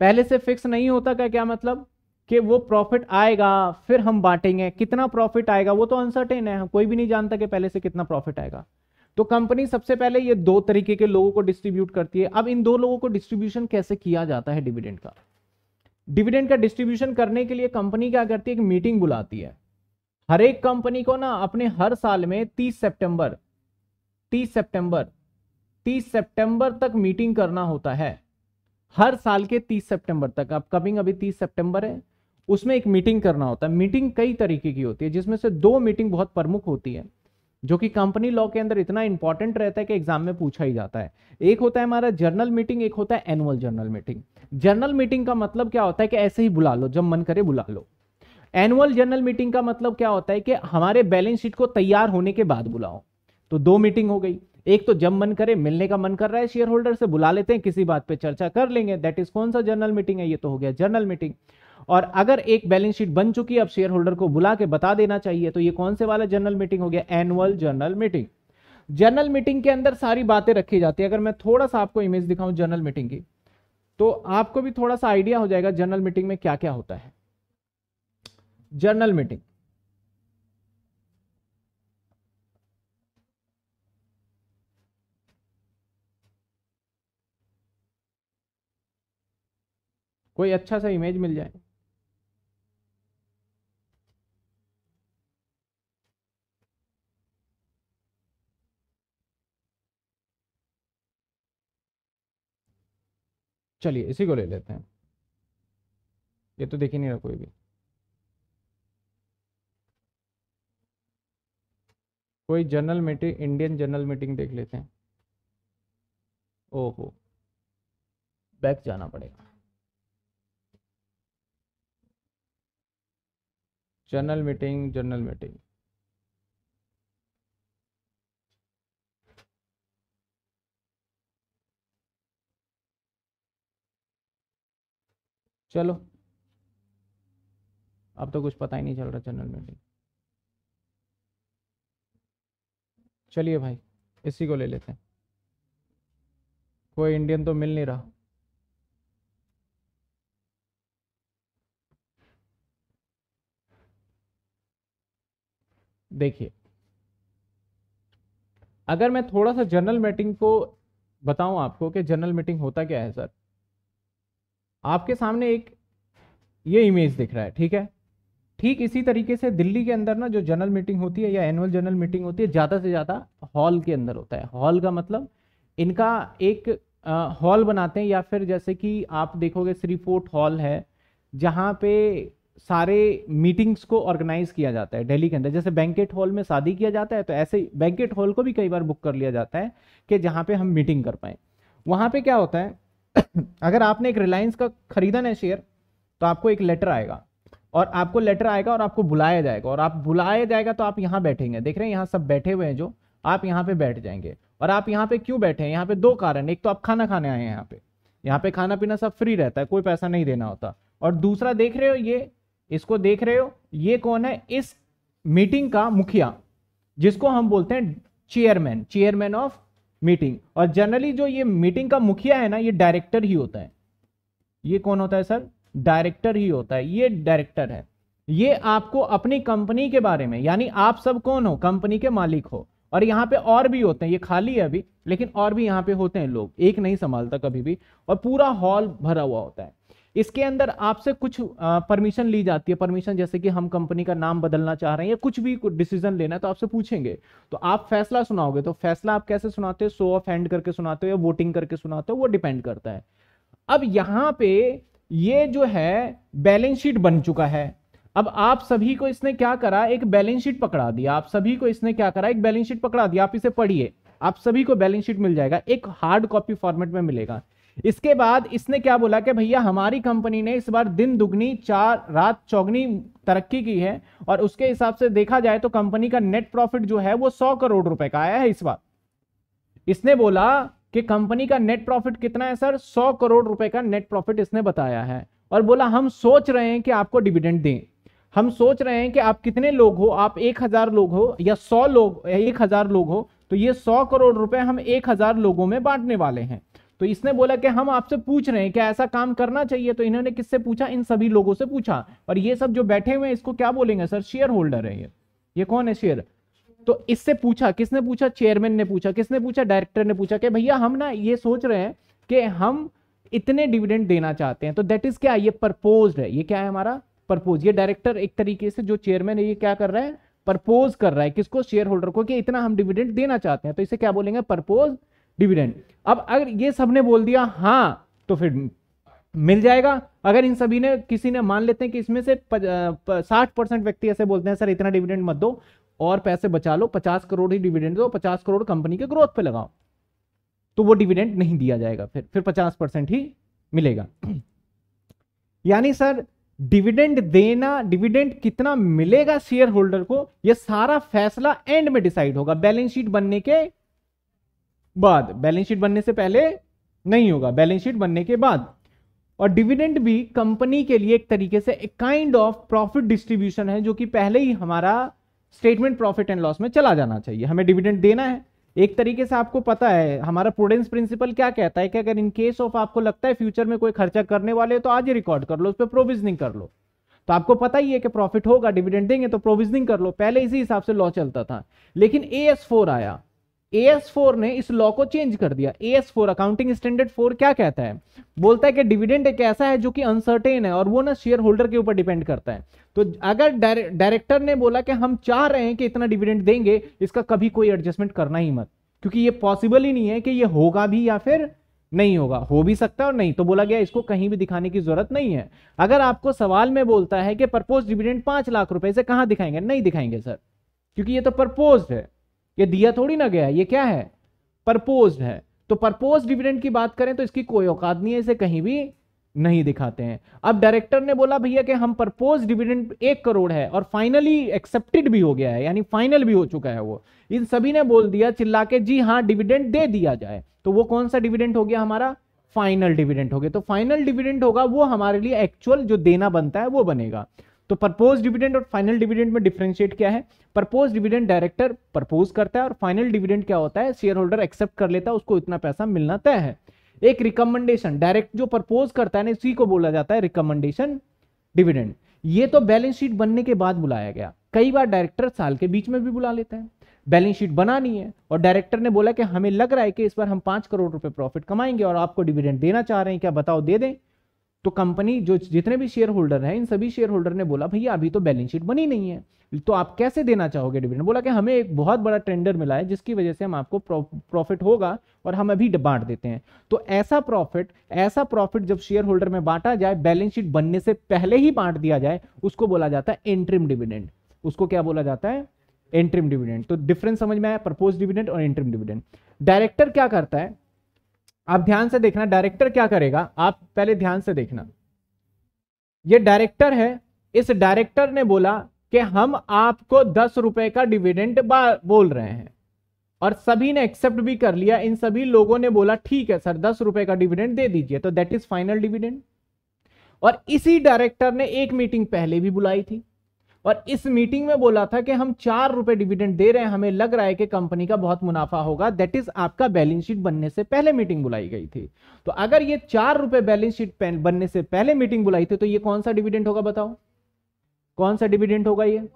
पहले से फिक्स नहीं होता का क्या मतलब कि वो प्रॉफिट आएगा फिर हम बांटेंगे कितना प्रॉफिट आएगा वो तो अनसर्टेन है कोई भी नहीं जानता कि पहले से कितना प्रॉफिट आएगा तो कंपनी सबसे पहले ये दो तरीके के लोगों को डिस्ट्रीब्यूट करती है अब इन दो लोगों को डिस्ट्रीब्यूशन कैसे किया जाता है डिविडेंड का डिविडेंड का डिस्ट्रीब्यूशन करने के लिए कंपनी क्या करती है एक मीटिंग बुलाती है हर एक कंपनी को ना अपने हर साल में 30 सितंबर 30 सितंबर 30 सितंबर तक मीटिंग करना होता है हर साल के 30 सितंबर तक अब कमिंग अभी 30 सितंबर है उसमें एक मीटिंग करना होता है मीटिंग कई तरीके की होती है जिसमें से दो मीटिंग बहुत प्रमुख होती है जो कि कंपनी लॉ के अंदर इतना इंपॉर्टेंट रहता है कि एग्जाम में पूछा ही जाता है एक होता है हमारा जर्नल मीटिंग एक होता है annual general meeting general meeting का मतलब क्या होता है कि ऐसे ही बुला लो जब मन करे बुला लो एनुअल जर्नल मीटिंग का मतलब क्या होता है कि हमारे बैलेंस शीट को तैयार होने के बाद बुलाओ तो दो मीटिंग हो गई एक तो जब मन करे मिलने का मन कर रहा है शेयर होल्डर से बुला लेते हैं किसी बात पे चर्चा कर लेंगे दैट इज कौन सा जर्नल मीटिंग है ये तो हो गया जर्नल मीटिंग और अगर एक बैलेंस शीट बन चुकी है अब शेयर होल्डर को बुला के बता देना चाहिए तो ये कौन से वाला जनरल मीटिंग हो गया annual general meeting general meeting के अंदर सारी बातें रखी जाती है अगर मैं थोड़ा सा आपको इमेज दिखाऊं जनरल मीटिंग की तो आपको भी थोड़ा सा आइडिया हो जाएगा जनरल मीटिंग में क्या क्या होता है जनरल मीटिंग कोई अच्छा सा इमेज मिल जाए चलिए इसी को ले लेते हैं ये तो देख ही नहीं रहा कोई भी कोई general meeting Indian general meeting देख लेते हैं ओहो बैक जाना पड़ेगा जनरल मीटिंग जनरल मीटिंग चलो अब तो कुछ पता ही नहीं चल रहा जनरल मीटिंग चलिए भाई इसी को ले लेते हैं कोई इंडियन तो मिल नहीं रहा देखिए अगर मैं थोड़ा सा जनरल मीटिंग को बताऊं आपको कि जनरल मीटिंग होता क्या है सर आपके सामने एक ये इमेज दिख रहा है ठीक है ठीक इसी तरीके से दिल्ली के अंदर ना जो जनरल मीटिंग होती है या एनुअल जनरल मीटिंग होती है ज़्यादा से ज़्यादा हॉल के अंदर होता है हॉल का मतलब इनका एक हॉल बनाते हैं या फिर जैसे कि आप देखोगे श्री फोर्ट हॉल है जहाँ पे सारे मीटिंग्स को ऑर्गेनाइज किया जाता है दिल्ली के अंदर जैसे बैंकेट हॉल में शादी किया जाता है तो ऐसे बैंकेट हॉल को भी कई बार बुक कर लिया जाता है कि जहाँ पे हम मीटिंग कर पाएँ वहाँ पे क्या होता है अगर आपने एक रिलायंस का खरीदा ना शेयर तो आपको एक लेटर आएगा और आपको लेटर आएगा और आपको बुलाया जाएगा और आप बुलाया जाएगा तो आप यहाँ बैठेंगे देख रहे हैं यहाँ सब बैठे हुए हैं जो आप यहाँ पे बैठ जाएंगे और आप यहाँ पे क्यों बैठे हैं यहाँ पे दो कारण एक तो आप खाना खाने आए हैं यहाँ पे यहाँ पे खाना पीना सब फ्री रहता है कोई पैसा नहीं देना होता और दूसरा देख रहे हो ये इसको देख रहे हो ये कौन है इस मीटिंग का मुखिया जिसको हम बोलते हैं चेयरमैन चेयरमैन ऑफ मीटिंग और जनरली जो ये मीटिंग का मुखिया है ना ये डायरेक्टर ही होता है ये कौन होता है सर डायरेक्टर ही होता है ये डायरेक्टर है ये आपको अपनी कंपनी के बारे में यानी आप सब कौन हो कंपनी के मालिक हो और यहाँ पे और भी होते हैं ये खाली है अभी लेकिन और भी यहाँ पे होते हैं लोग एक नहीं संभालता कभी भी और पूरा हॉल भरा हुआ होता है इसके अंदर आपसे कुछ परमिशन ली जाती है परमिशन जैसे कि हम कंपनी का नाम बदलना चाह रहे हैं या कुछ भी डिसीजन लेना है तो आपसे पूछेंगे तो आप फैसला सुनाओगे तो फैसला आप कैसे सुनाते हो शो ऑफ हैंड करके सुनाते हो या वोटिंग करके सुनाते हो वो डिपेंड करता है अब यहाँ पे ये जो है बैलेंस शीट बन चुका है अब आप सभी को इसने क्या करा एक बैलेंस शीट पकड़ा दिया आप सभी को इसने क्या करा एक बैलेंस शीट पकड़ा दिया आप इसे पढ़िए आप सभी को बैलेंस शीट मिल जाएगा एक हार्ड कॉपी फॉर्मेट में मिलेगा इसके बाद इसने क्या बोला कि भैया हमारी कंपनी ने इस बार दिन दुगनी चार रात चौगनी तरक्की की है और उसके हिसाब से देखा जाए तो कंपनी का नेट प्रॉफिट जो है वो सौ करोड़ रुपए का आया है इस बार इसने बोला कि कंपनी का नेट प्रॉफिट कितना है सर सौ करोड़ रुपए का नेट प्रॉफिट इसने बताया है और बोला हम सोच रहे हैं कि आपको डिविडेंड दें हम सोच रहे हैं कि आप कितने लोग हो आप एक हजार लोग हो या सौ लोग एक हजार लोग हो तो ये सौ करोड़ रुपए हम एक हजार लोगों में बांटने वाले हैं तो इसने बोला कि हम आपसे पूछ रहे हैं कि ऐसा काम करना चाहिए तो इन्होंने किससे पूछा इन सभी लोगों से पूछा और ये सब जो बैठे हुए हैं इसको क्या बोलेंगे सर शेयर होल्डर है ये ये कौन है शेयर तो इससे पूछा किसने पूछा चेयरमैन ने पूछा किसने पूछा डायरेक्टर ने पूछा कि भैया हम ना ये सोच रहे हैं कि हम इतने डिविडेंड देना चाहते हैं तो देट इज क्या ये परपोज है ये क्या है हमारा परपोज ये डायरेक्टर एक तरीके से जो चेयरमैन है ये क्या कर रहा है परपोज कर रहा है किसको शेयर होल्डर को कि इतना हम डिविडेंड देना चाहते हैं तो इसे क्या बोलेंगे परपोज डिविडेंड अब अगर ये सब ने बोल दिया हाँ तो फिर मिल जाएगा अगर इन सभी ने किसी ने मान लेते हैं कि इसमें से साठ परसेंट व्यक्ति ऐसे बोलते हैं सर इतना डिविडेंड मत दो और पैसे बचा लो पचास करोड़ ही डिविडेंड दो पचास करोड़ कंपनी के ग्रोथ पे लगाओ तो वो डिविडेंड नहीं दिया जाएगा फिर फिर पचास परसेंट ही मिलेगा यानी सर डिविडेंड देना डिविडेंड कितना मिलेगा शेयर होल्डर को यह सारा फैसला एंड में डिसाइड होगा बैलेंस शीट बनने के बाद बैलेंस शीट बनने से पहले नहीं होगा बैलेंस शीट बनने के बाद और डिविडेंड भी कंपनी के लिए एक तरीके से एक काइंड ऑफ प्रॉफिट डिस्ट्रीब्यूशन है जो कि पहले ही हमारा स्टेटमेंट प्रॉफिट एंड लॉस में चला जाना चाहिए हमें डिविडेंड देना है एक तरीके से आपको पता है हमारा प्रोडेंस प्रिंसिपल क्या कहता है कि अगर इन केस ऑफ आपको लगता है फ्यूचर में कोई खर्चा करने वाले तो आज ही रिकॉर्ड कर लो उस पर प्रोविजनिंग कर लो तो आपको पता ही है कि प्रॉफिट होगा डिविडेंड देंगे तो प्रोविजनिंग कर लो पहले इसी हिसाब से लॉ चलता था लेकिन ए आया एस फोर ने इस लॉ को चेंज कर दिया as four accounting standard four क्या कहता है बोलता है कि डिविडेंड एक ऐसा है जो कि अनसर्टेन है और वो ना शेयर होल्डर के ऊपर डिपेंड करता है तो अगर डायरेक्टर ने बोला कि हम चाह रहे हैं कि इतना डिविडेंड देंगे इसका कभी कोई एडजस्टमेंट करना ही मत क्योंकि ये पॉसिबल ही नहीं है कि ये होगा भी या फिर नहीं होगा हो भी सकता है और नहीं तो बोला गया इसको कहीं भी दिखाने की जरूरत नहीं है अगर आपको सवाल में बोलता है कि प्रपोज डिविडेंड पांच लाख रुपए से कहां दिखाएंगे नहीं दिखाएंगे सर क्योंकि ये तो प्रपोज है ये दिया थोड़ी ना गया ये क्या है परपोज है तो परपोज डिविडेंड की बात करें तो इसकी कोई औकात नहीं है इसे कहीं भी नहीं दिखाते हैं अब डायरेक्टर ने बोला भैया कि हम परपोज डिविडेंड एक करोड़ है और फाइनली एक्सेप्टेड भी हो गया है यानी फाइनल भी हो चुका है वो इन सभी ने बोल दिया चिल्ला के जी हाँ डिविडेंड दे दिया जाए तो वो कौन सा डिविडेंड हो गया हमारा फाइनल डिविडेंड हो गया तो फाइनल डिविडेंड होगा वो हमारे लिए एक्चुअल जो देना बनता है वो बनेगा तो परपोज डिविडेंड और फाइनल डिविडेंड में डिफ्रेंशिएट क्या है परपोज डिविडेंड डायरेक्टर परपोज करता है और फाइनल डिविडेंड क्या होता है शेयर होल्डर एक्सेप्ट कर लेता है उसको इतना पैसा मिलना तय है एक रिकमेंडेशन डायरेक्ट जो प्रपोज करता है ना इसी को बोला जाता है रिकमेंडेशन डिविडेंड ये तो बैलेंस शीट बनने के बाद बुलाया गया कई बार डायरेक्टर साल के बीच में भी बुला लेते हैं बैलेंस शीट बनानी है और डायरेक्टर ने बोला कि हमें लग रहा है कि इस बार हम पांच करोड़ रुपए प्रॉफिट कमाएंगे और आपको डिविडेंड देना चाह रहे हैं क्या बताओ दे दें तो कंपनी जो जितने भी शेयर होल्डर हैं इन सभी शेयर होल्डर ने बोला भैया अभी तो बैलेंस शीट बनी नहीं है तो आप कैसे देना चाहोगे डिविडेंड बोला कि हमें एक बहुत बड़ा टेंडर मिला है जिसकी वजह से हम आपको प्रॉफिट होगा और हम अभी बांट देते हैं तो ऐसा प्रॉफिट ऐसा प्रॉफिट जब शेयर होल्डर में बांटा जाए बैलेंस शीट बनने से पहले ही बांट दिया जाए उसको बोला जाता है एंट्रिम डिविडेंड उसको क्या बोला जाता है एंट्रिम डिविडेंड तो डिफरेंस समझ में आया प्रपोज डिविडेंड और एंट्रिम डिविडेंड डायरेक्टर क्या करता है आप ध्यान से देखना डायरेक्टर क्या करेगा आप पहले ध्यान से देखना ये डायरेक्टर है इस डायरेक्टर ने बोला कि हम आपको दस रुपए का डिविडेंड बोल रहे हैं और सभी ने एक्सेप्ट भी कर लिया इन सभी लोगों ने बोला ठीक है सर दस रुपए का डिविडेंड दे दीजिए तो दैट इज फाइनल डिविडेंड और इसी डायरेक्टर ने एक मीटिंग पहले भी बुलाई थी और इस मीटिंग में बोला था कि हम चार रुपए डिविडेंड दे रहे हैं हमें लग रहा है कि कंपनी का बहुत मुनाफा होगा दैट इज आपका बैलेंस शीट बनने से पहले मीटिंग बुलाई गई थी तो अगर ये चार रुपए बैलेंस शीट बनने से पहले मीटिंग बुलाई थी तो ये कौन सा डिविडेंड होगा बताओ कौन सा डिविडेंट होगा ये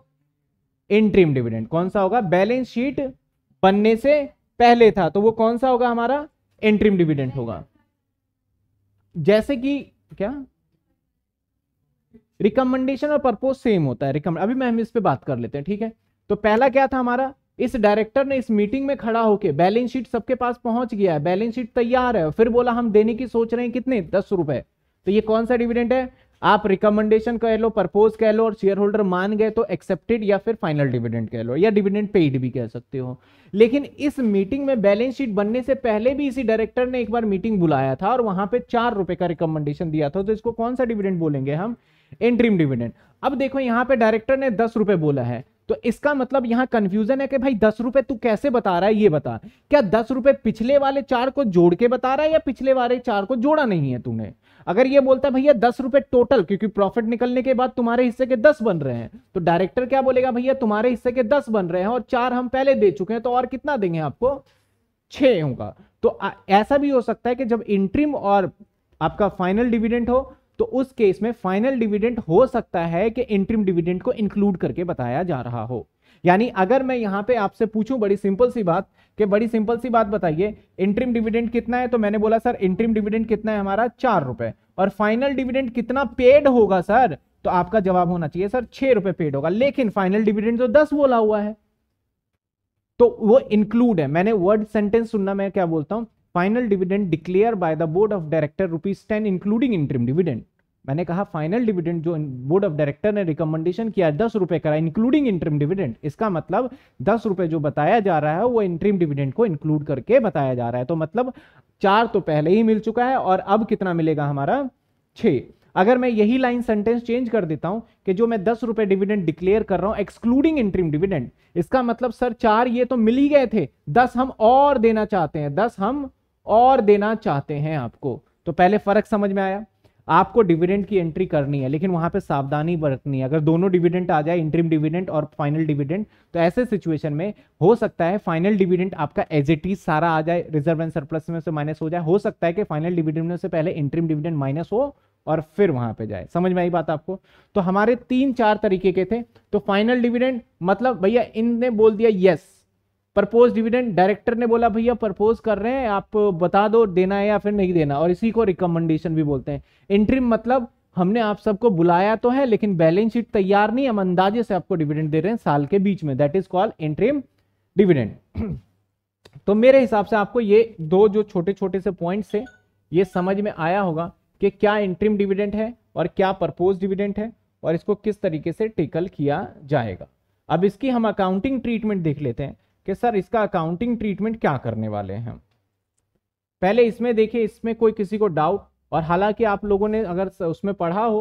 इंट्रीम डिविडेंड कौन सा होगा बैलेंस शीट बनने से पहले था तो वो कौन सा होगा हमारा इंट्रीम डिविडेंट होगा जैसे कि क्या रिकमेंडेशन और पर्पोज सेम होता है रिकमेंड अभी हम इस पर बात कर लेते हैं ठीक है तो पहला क्या था हमारा इस डायरेक्टर ने इस मीटिंग में खड़ा होकर बैलेंस शीट सबके पास पहुंच गया है बैलेंस शीट तैयार है फिर बोला हम देने की सोच रहे हैं कितने दस रुपए तो ये कौन सा डिविडेंट है आप रिकमेंडेशन कह लो परपोज कह लो और शेयर होल्डर मान गए तो एक्सेप्टेड या फिर फाइनल डिविडेंड कह लो या डिविडेंड पेड भी कह सकते हो लेकिन इस मीटिंग में बैलेंस शीट बनने से पहले भी इसी डायरेक्टर ने एक बार मीटिंग बुलाया था और वहां पे चार रुपए का रिकमेंडेशन दिया था तो इसको कौन सा डिविडेंड बोलेंगे हम इंट्रीम डिविडेंड अब देखो यहां पे डायरेक्टर ने दस रुपए बोला है तो इसका मतलब यहां कंफ्यूजन है कि भाई दस रुपए तू कैसे बता रहा है ये बता क्या दस रुपए पिछले वाले चार को जोड़ के बता रहा है या पिछले वाले चार को जोड़ा नहीं है तूने अगर ये बोलता है भैया दस रुपए टोटल क्योंकि प्रॉफिट निकलने के बाद तुम्हारे हिस्से के दस बन रहे हैं तो डायरेक्टर क्या बोलेगा भैया तुम्हारे हिस्से के दस बन रहे हैं और चार हम पहले दे चुके हैं तो और कितना देंगे आपको छः होगा तो ऐसा भी हो सकता है कि जब इंट्रीम और आपका फाइनल डिविडेंट हो तो उस केस में फाइनल डिविडेंट हो सकता है कि इंट्रीम डिविडेंट को इंक्लूड करके बताया जा रहा हो यानी अगर मैं यहां पे आपसे पूछूं बड़ी सिंपल सी बात कि बड़ी सिंपल सी बात बताइए इंट्रीम डिविडेंट कितना है तो मैंने बोला सर इंट्रीम डिविडेंट कितना है हमारा चार रुपए और फाइनल डिविडेंट कितना पेड होगा सर तो आपका जवाब होना चाहिए सर छह रुपए पेड होगा लेकिन फाइनल डिविडेंट तो दस बोला हुआ है तो वो इंक्लूड है मैंने वर्ड सेंटेंस सुनना मैं क्या बोलता हूं final dividend declare by the board of director rupees ten including interim dividend मैंने कहा फाइनल डिविडेंड जो बोर्ड ऑफ डायरेक्टर ने रिकमेंडेशन किया दस रुपए करा इंक्लूडिंग इंट्रीम डिविडेंड इसका मतलब दस रुपए जो बताया जा रहा है वो इंट्रीम डिविडेंड को इंक्लूड करके बताया जा रहा है तो मतलब चार तो पहले ही मिल चुका है और अब कितना मिलेगा हमारा छः अगर मैं यही लाइन सेंटेंस चेंज कर देता हूं कि जो मैं दस रुपए डिविडेंड डिक्लेयर कर रहा हूं एक्सक्लूडिंग इंट्रीम डिविडेंड इसका मतलब सर चार ये तो मिल ही गए थे दस हम और देना चाहते हैं दस हम और देना चाहते हैं आपको तो पहले फर्क समझ में आया आपको डिविडेंड की एंट्री करनी है लेकिन वहां पे सावधानी बरतनी है अगर दोनों डिविडेंट आ जाए इंट्रीम डिविडेंट और फाइनल डिविडेंट तो ऐसे सिचुएशन में हो सकता है फाइनल डिविडेंट आपका एज इट इज सारा आ जाए रिजर्व एंड सरप्लस में से माइनस हो जाए हो सकता है कि फाइनल डिविडेंट में से पहले इंट्रीम डिविडेंट माइनस हो और फिर वहां पे जाए समझ में आई बात आपको तो हमारे तीन चार तरीके के थे तो फाइनल डिविडेंड मतलब भैया इनने बोल दिया यस प्रपोज डिविडेंड डायरेक्टर ने बोला भैया प्रपोज कर रहे हैं आप बता दो देना है या फिर नहीं देना और इसी को रिकमेंडेशन भी बोलते हैं इंट्रीम मतलब हमने आप सबको बुलाया तो है लेकिन बैलेंस शीट तैयार नहीं हम अंदाजे से आपको डिविडेंड दे रहे हैं साल के बीच में that is called interim dividend तो मेरे हिसाब से आपको ये दो जो छोटे छोटे से पॉइंट्स है ये समझ में आया होगा कि क्या इंट्रीम डिविडेंड है और क्या प्रपोज डिविडेंड है और इसको किस तरीके से टिकल किया जाएगा अब इसकी हम अकाउंटिंग ट्रीटमेंट देख लेते हैं कि सर इसका अकाउंटिंग ट्रीटमेंट क्या करने वाले हैं पहले इसमें देखिए इसमें कोई किसी को डाउट और हालांकि आप लोगों ने अगर उसमें पढ़ा हो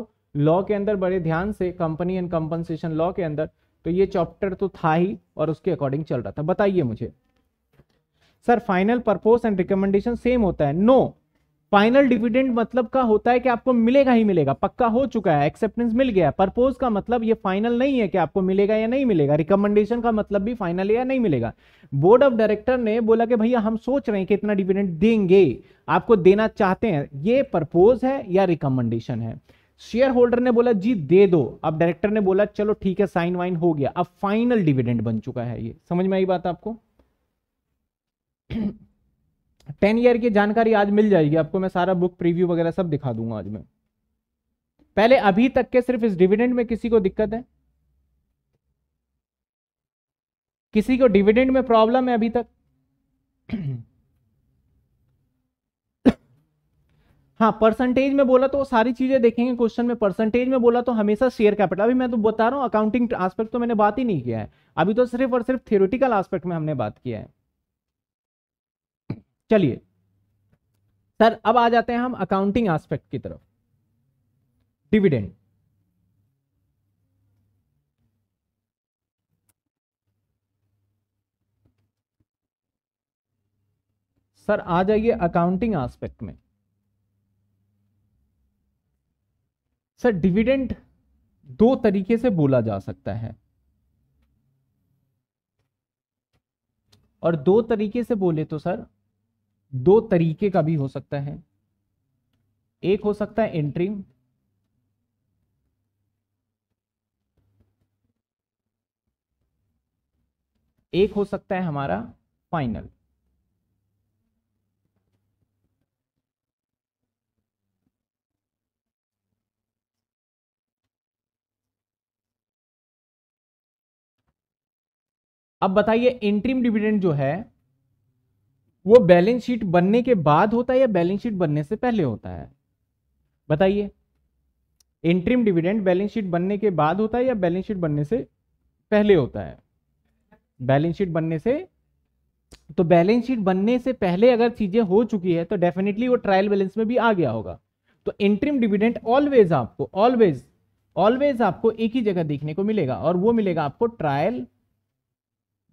लॉ के अंदर बड़े ध्यान से कंपनी एंड कंपनसेशन लॉ के अंदर तो ये चैप्टर तो था ही और उसके अकॉर्डिंग चल रहा था बताइए मुझे sir final propose and recommendation same होता है नो no, फाइनल डिविडेंड मतलब का होता है कि आपको मिलेगा ही मिलेगा पक्का हो चुका है एक्सेप्टेंस मिल गया परपोज का मतलब ये फाइनल नहीं है कि आपको मिलेगा या नहीं मिलेगा रिकमेंडेशन का मतलब भी फाइनल या नहीं मिलेगा बोर्ड ऑफ डायरेक्टर ने बोला कि भैया हम सोच रहे हैं कि इतना डिविडेंड देंगे आपको देना चाहते हैं ये परपोज है या रिकमेंडेशन है शेयर होल्डर ने बोला जी दे दो अब डायरेक्टर ने बोला चलो ठीक है साइन वाइन हो गया अब फाइनल डिविडेंड बन चुका है ये समझ में आई बात आपको टेन ईयर की जानकारी आज मिल जाएगी आपको मैं सारा बुक प्रीव्यू वगैरह सब दिखा दूंगा आज मैं पहले अभी तक के सिर्फ इस डिविडेंड में किसी को दिक्कत है किसी को डिविडेंड में प्रॉब्लम है अभी तक हाँ परसेंटेज में बोला तो सारी चीजें देखेंगे क्वेश्चन में परसेंटेज में बोला तो हमेशा शेयर कैपिटल अभी मैं तो बता रहा हूँ अकाउंटिंग एस्पेक्ट तो मैंने बात ही नहीं किया है अभी तो सिर्फ और सिर्फ थियोरिटिकल एस्पेक्ट में हमने बात किया है चलिए सर अब आ जाते हैं हम अकाउंटिंग एस्पेक्ट की तरफ डिविडेंड सर आ जाइए अकाउंटिंग एस्पेक्ट में सर डिविडेंड दो तरीके से बोला जा सकता है और दो तरीके से बोले तो सर दो तरीके का भी हो सकता है एक हो सकता है एंट्री एक हो सकता है हमारा फाइनल अब बताइए इंट्रीम डिविडेंड जो है वो बैलेंस शीट बनने के बाद होता है या बैलेंस शीट बनने से पहले होता है बताइए इंट्रीम डिविडेंड बैलेंस शीट बनने के बाद होता है या बैलेंस शीट बनने से पहले होता है बैलेंस शीट बनने से तो बैलेंस शीट बनने से पहले अगर चीजें हो चुकी है तो डेफिनेटली वो ट्रायल बैलेंस में भी आ गया होगा तो इंट्रीम डिविडेंट ऑलवेज आपको ऑलवेज ऑलवेज आपको एक ही जगह देखने को मिलेगा और वो मिलेगा आपको ट्रायल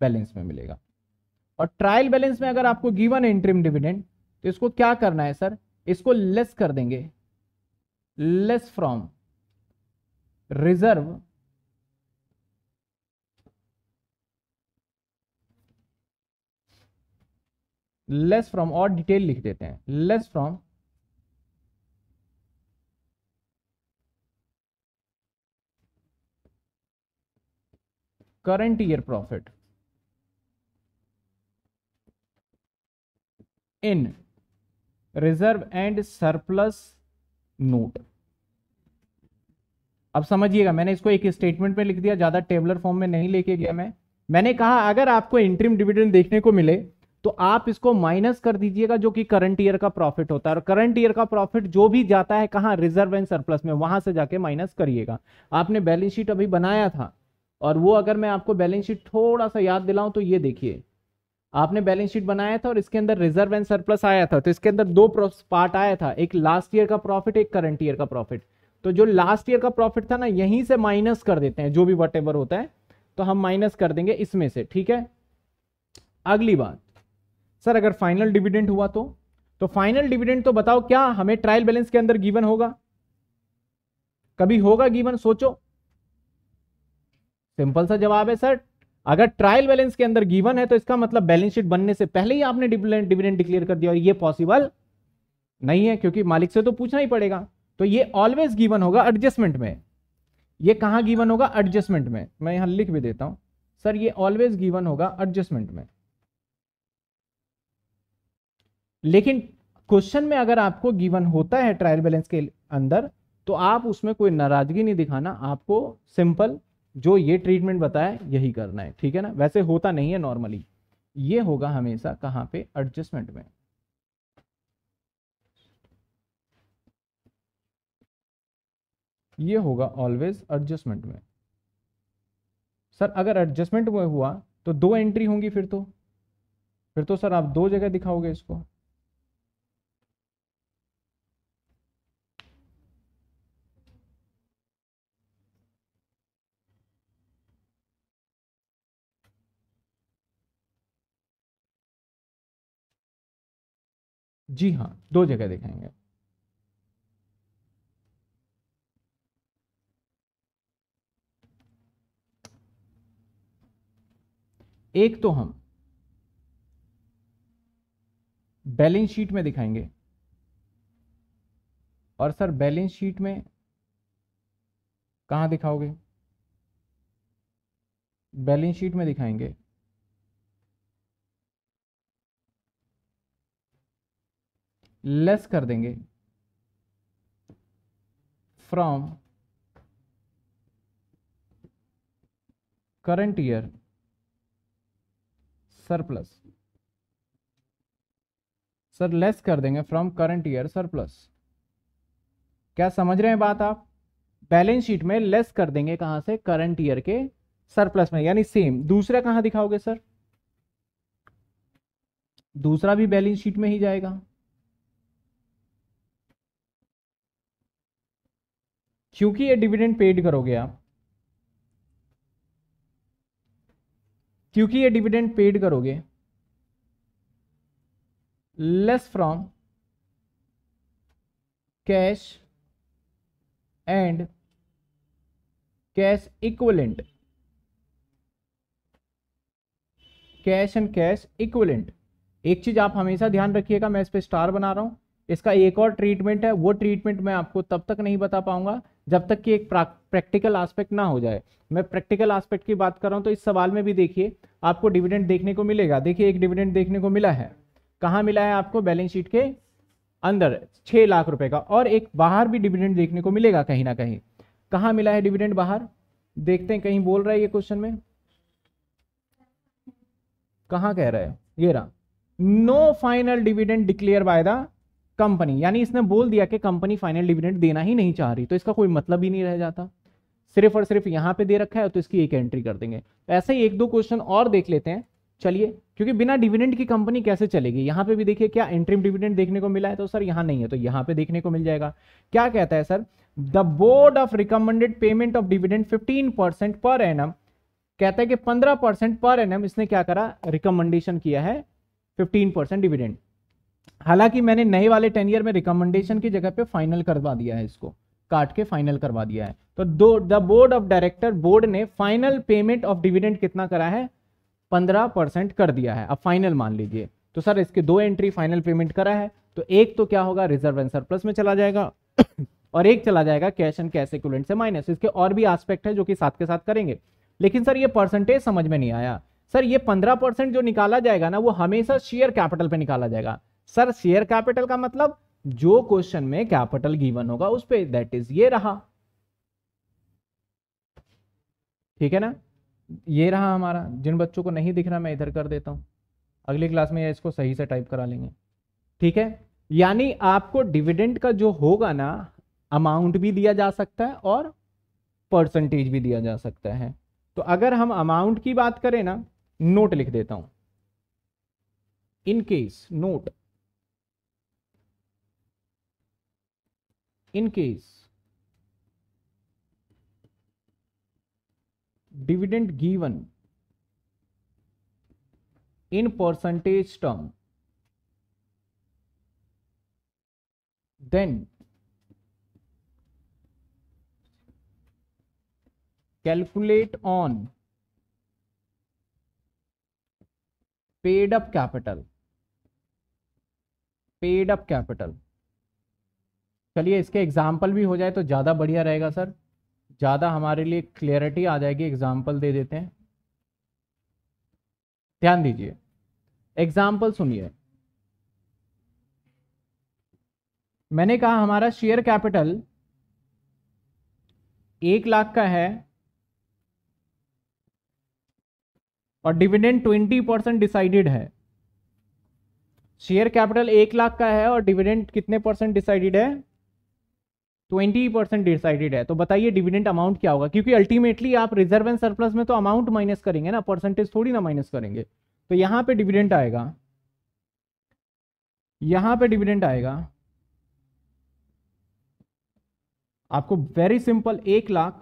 बैलेंस में मिलेगा और ट्रायल बैलेंस में अगर आपको गिवन है इंट्रीम डिविडेंड तो इसको क्या करना है सर इसको लेस कर देंगे less from reserve less from और डिटेल लिख देते हैं less from current year profit in reserve and surplus note अब समझिएगा मैंने इसको एक स्टेटमेंट में लिख दिया ज्यादा टेबलर फॉर्म में नहीं लेके गया मैं मैंने कहा अगर आपको इंट्रीम डिविडेंड देखने को मिले तो आप इसको माइनस कर दीजिएगा जो कि करंट ईयर का प्रॉफिट होता है और करंट ईयर का प्रॉफिट जो भी जाता है कहां रिजर्व एंड सरप्लस में वहां से जाके माइनस करिएगा आपने बैलेंस शीट अभी बनाया था और वो अगर मैं आपको बैलेंस शीट थोड़ा सा याद दिलाऊं तो ये देखिए आपने बैलेंस शीट बनाया था और इसके अंदर रिजर्व एंड सरप्लस आया था तो इसके अंदर दो पार्ट आया था एक लास्ट ईयर का प्रॉफिट एक करंट ईयर का प्रॉफिट तो जो लास्ट ईयर का प्रॉफिट था ना यहीं से माइनस कर देते हैं जो भी वट होता है तो हम माइनस कर देंगे इसमें से ठीक है अगली बात सर अगर फाइनल डिविडेंट हुआ तो तो फाइनल डिविडेंट तो बताओ क्या हमें ट्रायल बैलेंस के अंदर गिवन होगा कभी होगा गिवन सोचो सिंपल सा जवाब है सर अगर ट्रायल बैलेंस के अंदर गिवन है तो इसका मतलब बैलेंस शीट बनने से पहले ही आपने डिविडेंड डिक्लेयर कर दिया और ये पॉसिबल नहीं है क्योंकि मालिक से तो पूछना ही पड़ेगा तो ये ऑलवेज गिवन होगा एडजस्टमेंट में ये कहा गिवन होगा एडजस्टमेंट में मैं यहां लिख भी देता हूं सर ये ऑलवेज गिवन होगा एडजस्टमेंट में लेकिन क्वेश्चन में अगर आपको गिवन होता है ट्रायल बैलेंस के अंदर तो आप उसमें कोई नाराजगी नहीं दिखाना आपको सिंपल जो ये ट्रीटमेंट बताया यही करना है ठीक है ना वैसे होता नहीं है नॉर्मली ये होगा हमेशा कहाँ पे एडजस्टमेंट में ये होगा ऑलवेज एडजस्टमेंट में सर अगर एडजस्टमेंट में हुआ तो दो एंट्री होंगी फिर तो फिर तो सर आप दो जगह दिखाओगे इसको जी हाँ दो जगह दिखाएंगे एक तो हम बैलेंस शीट में दिखाएंगे और सर बैलेंस शीट में कहाँ दिखाओगे बैलेंस शीट में दिखाएंगे लेस कर देंगे from current year surplus sir less कर देंगे फ्रॉम करंट ईयर सरप्लस क्या समझ रहे हैं बात आप बैलेंस शीट में लेस कर देंगे कहां से करंट ईयर के सरप्लस में यानी सेम दूसरा कहां दिखाओगे सर दूसरा भी बैलेंस शीट में ही जाएगा क्योंकि ये डिविडेंड पेड करोगे आप क्योंकि ये डिविडेंड पेड करोगे less from cash and cash equivalent cash and cash equivalent एक चीज आप हमेशा ध्यान रखिएगा मैं इस पर स्टार बना रहा हूं इसका एक और ट्रीटमेंट है वो ट्रीटमेंट मैं आपको तब तक नहीं बता पाऊंगा जब तक कि एक प्रैक्टिकल आस्पेक्ट ना हो जाए मैं प्रैक्टिकल आस्पेक्ट की बात कर रहा हूँ तो इस सवाल में भी देखिए आपको डिविडेंड देखने को मिलेगा देखिए एक डिविडेंड देखने को मिला है कहाँ मिला है आपको बैलेंस शीट के अंदर छः लाख रुपए का और एक बाहर भी डिविडेंड देखने को मिलेगा कहीं ना कहीं कहाँ मिला है डिविडेंड बाहर देखते हैं कहीं बोल रहा है ये क्वेश्चन में कहाँ कह रहा है ये रहा no final dividend declare by the company यानी इसने बोल दिया कि कंपनी फाइनल डिविडेंड देना ही नहीं चाह रही तो इसका कोई मतलब ही नहीं रह जाता सिर्फ और सिर्फ यहां पे दे रखा है तो इसकी एक एंट्री कर देंगे तो ऐसे ही एक दो क्वेश्चन और देख लेते हैं चलिए क्योंकि बिना डिविडेंड की कंपनी कैसे चलेगी यहां पे भी देखिए क्या एंट्रीम डिविडेंड देखने को मिला है तो सर यहां नहीं है तो यहां पे देखने को मिल जाएगा क्या कहता है sir the board of recommended payment of dividend fifteen percent पर एन कहता है कि पंद्रह परसेंट पर एन इसने क्या करा रिकमेंडेशन किया है फिफ्टीन परसेंट डिविडेंड हालांकि मैंने नए वाले टेन ईयर में रिकमेंडेशन की जगह पे फाइनल करवा दिया है इसको काट के फाइनल करवा दिया है तो दो the board of director board ने फाइनल पेमेंट ऑफ डिविडेंड कितना करा है पंद्रह परसेंट कर दिया है अब फाइनल मान लीजिए तो सर इसके दो एंट्री फाइनल पेमेंट करा है तो एक तो क्या होगा रिजर्व एंड सरप्लस में चला जाएगा और एक चला जाएगा कैश एंड कैश इक्वलेंट से माइनस इसके और भी एस्पेक्ट है जो कि साथ के साथ करेंगे लेकिन सर ये परसेंटेज समझ में नहीं आया सर ये पंद्रह परसेंट जो निकाला जाएगा ना वो हमेशा शेयर कैपिटल पे निकाला जाएगा सर शेयर कैपिटल का मतलब जो क्वेश्चन में कैपिटल गिवन होगा उस पर दैट इज ये रहा ठीक है ना ये रहा हमारा जिन बच्चों को नहीं दिख रहा मैं इधर कर देता हूं अगली क्लास में इसको सही से टाइप करा लेंगे ठीक है यानी आपको डिविडेंड का जो होगा ना अमाउंट भी दिया जा सकता है और परसेंटेज भी दिया जा सकता है तो अगर हम अमाउंट की बात करें ना नोट लिख देता हूं in case note in case dividend given in percentage term then calculate on paid up capital paid up capital चलिए इसके एग्जाम्पल भी हो जाए तो ज़्यादा बढ़िया रहेगा सर ज़्यादा हमारे लिए क्लियरिटी आ जाएगी एग्जाम्पल दे देते हैं ध्यान दीजिए एग्जाम्पल सुनिए मैंने कहा हमारा शेयर कैपिटल एक लाख का है और डिविडेंड ट्वेंटी परसेंट डिसाइडेड है शेयर कैपिटल एक लाख का है और डिविडेंड कितने परसेंट डिसाइडेड है ट्वेंटी परसेंट डिसाइडेड है तो बताइए डिविडेंड अमाउंट क्या होगा क्योंकि अल्टीमेटली आप रिजर्व एंड सरप्लस में तो अमाउंट माइनस करेंगे ना परसेंटेज थोड़ी ना माइनस करेंगे तो यहां पे डिविडेंट आएगा यहां पे डिविडेंट आएगा आपको वेरी सिंपल एक लाख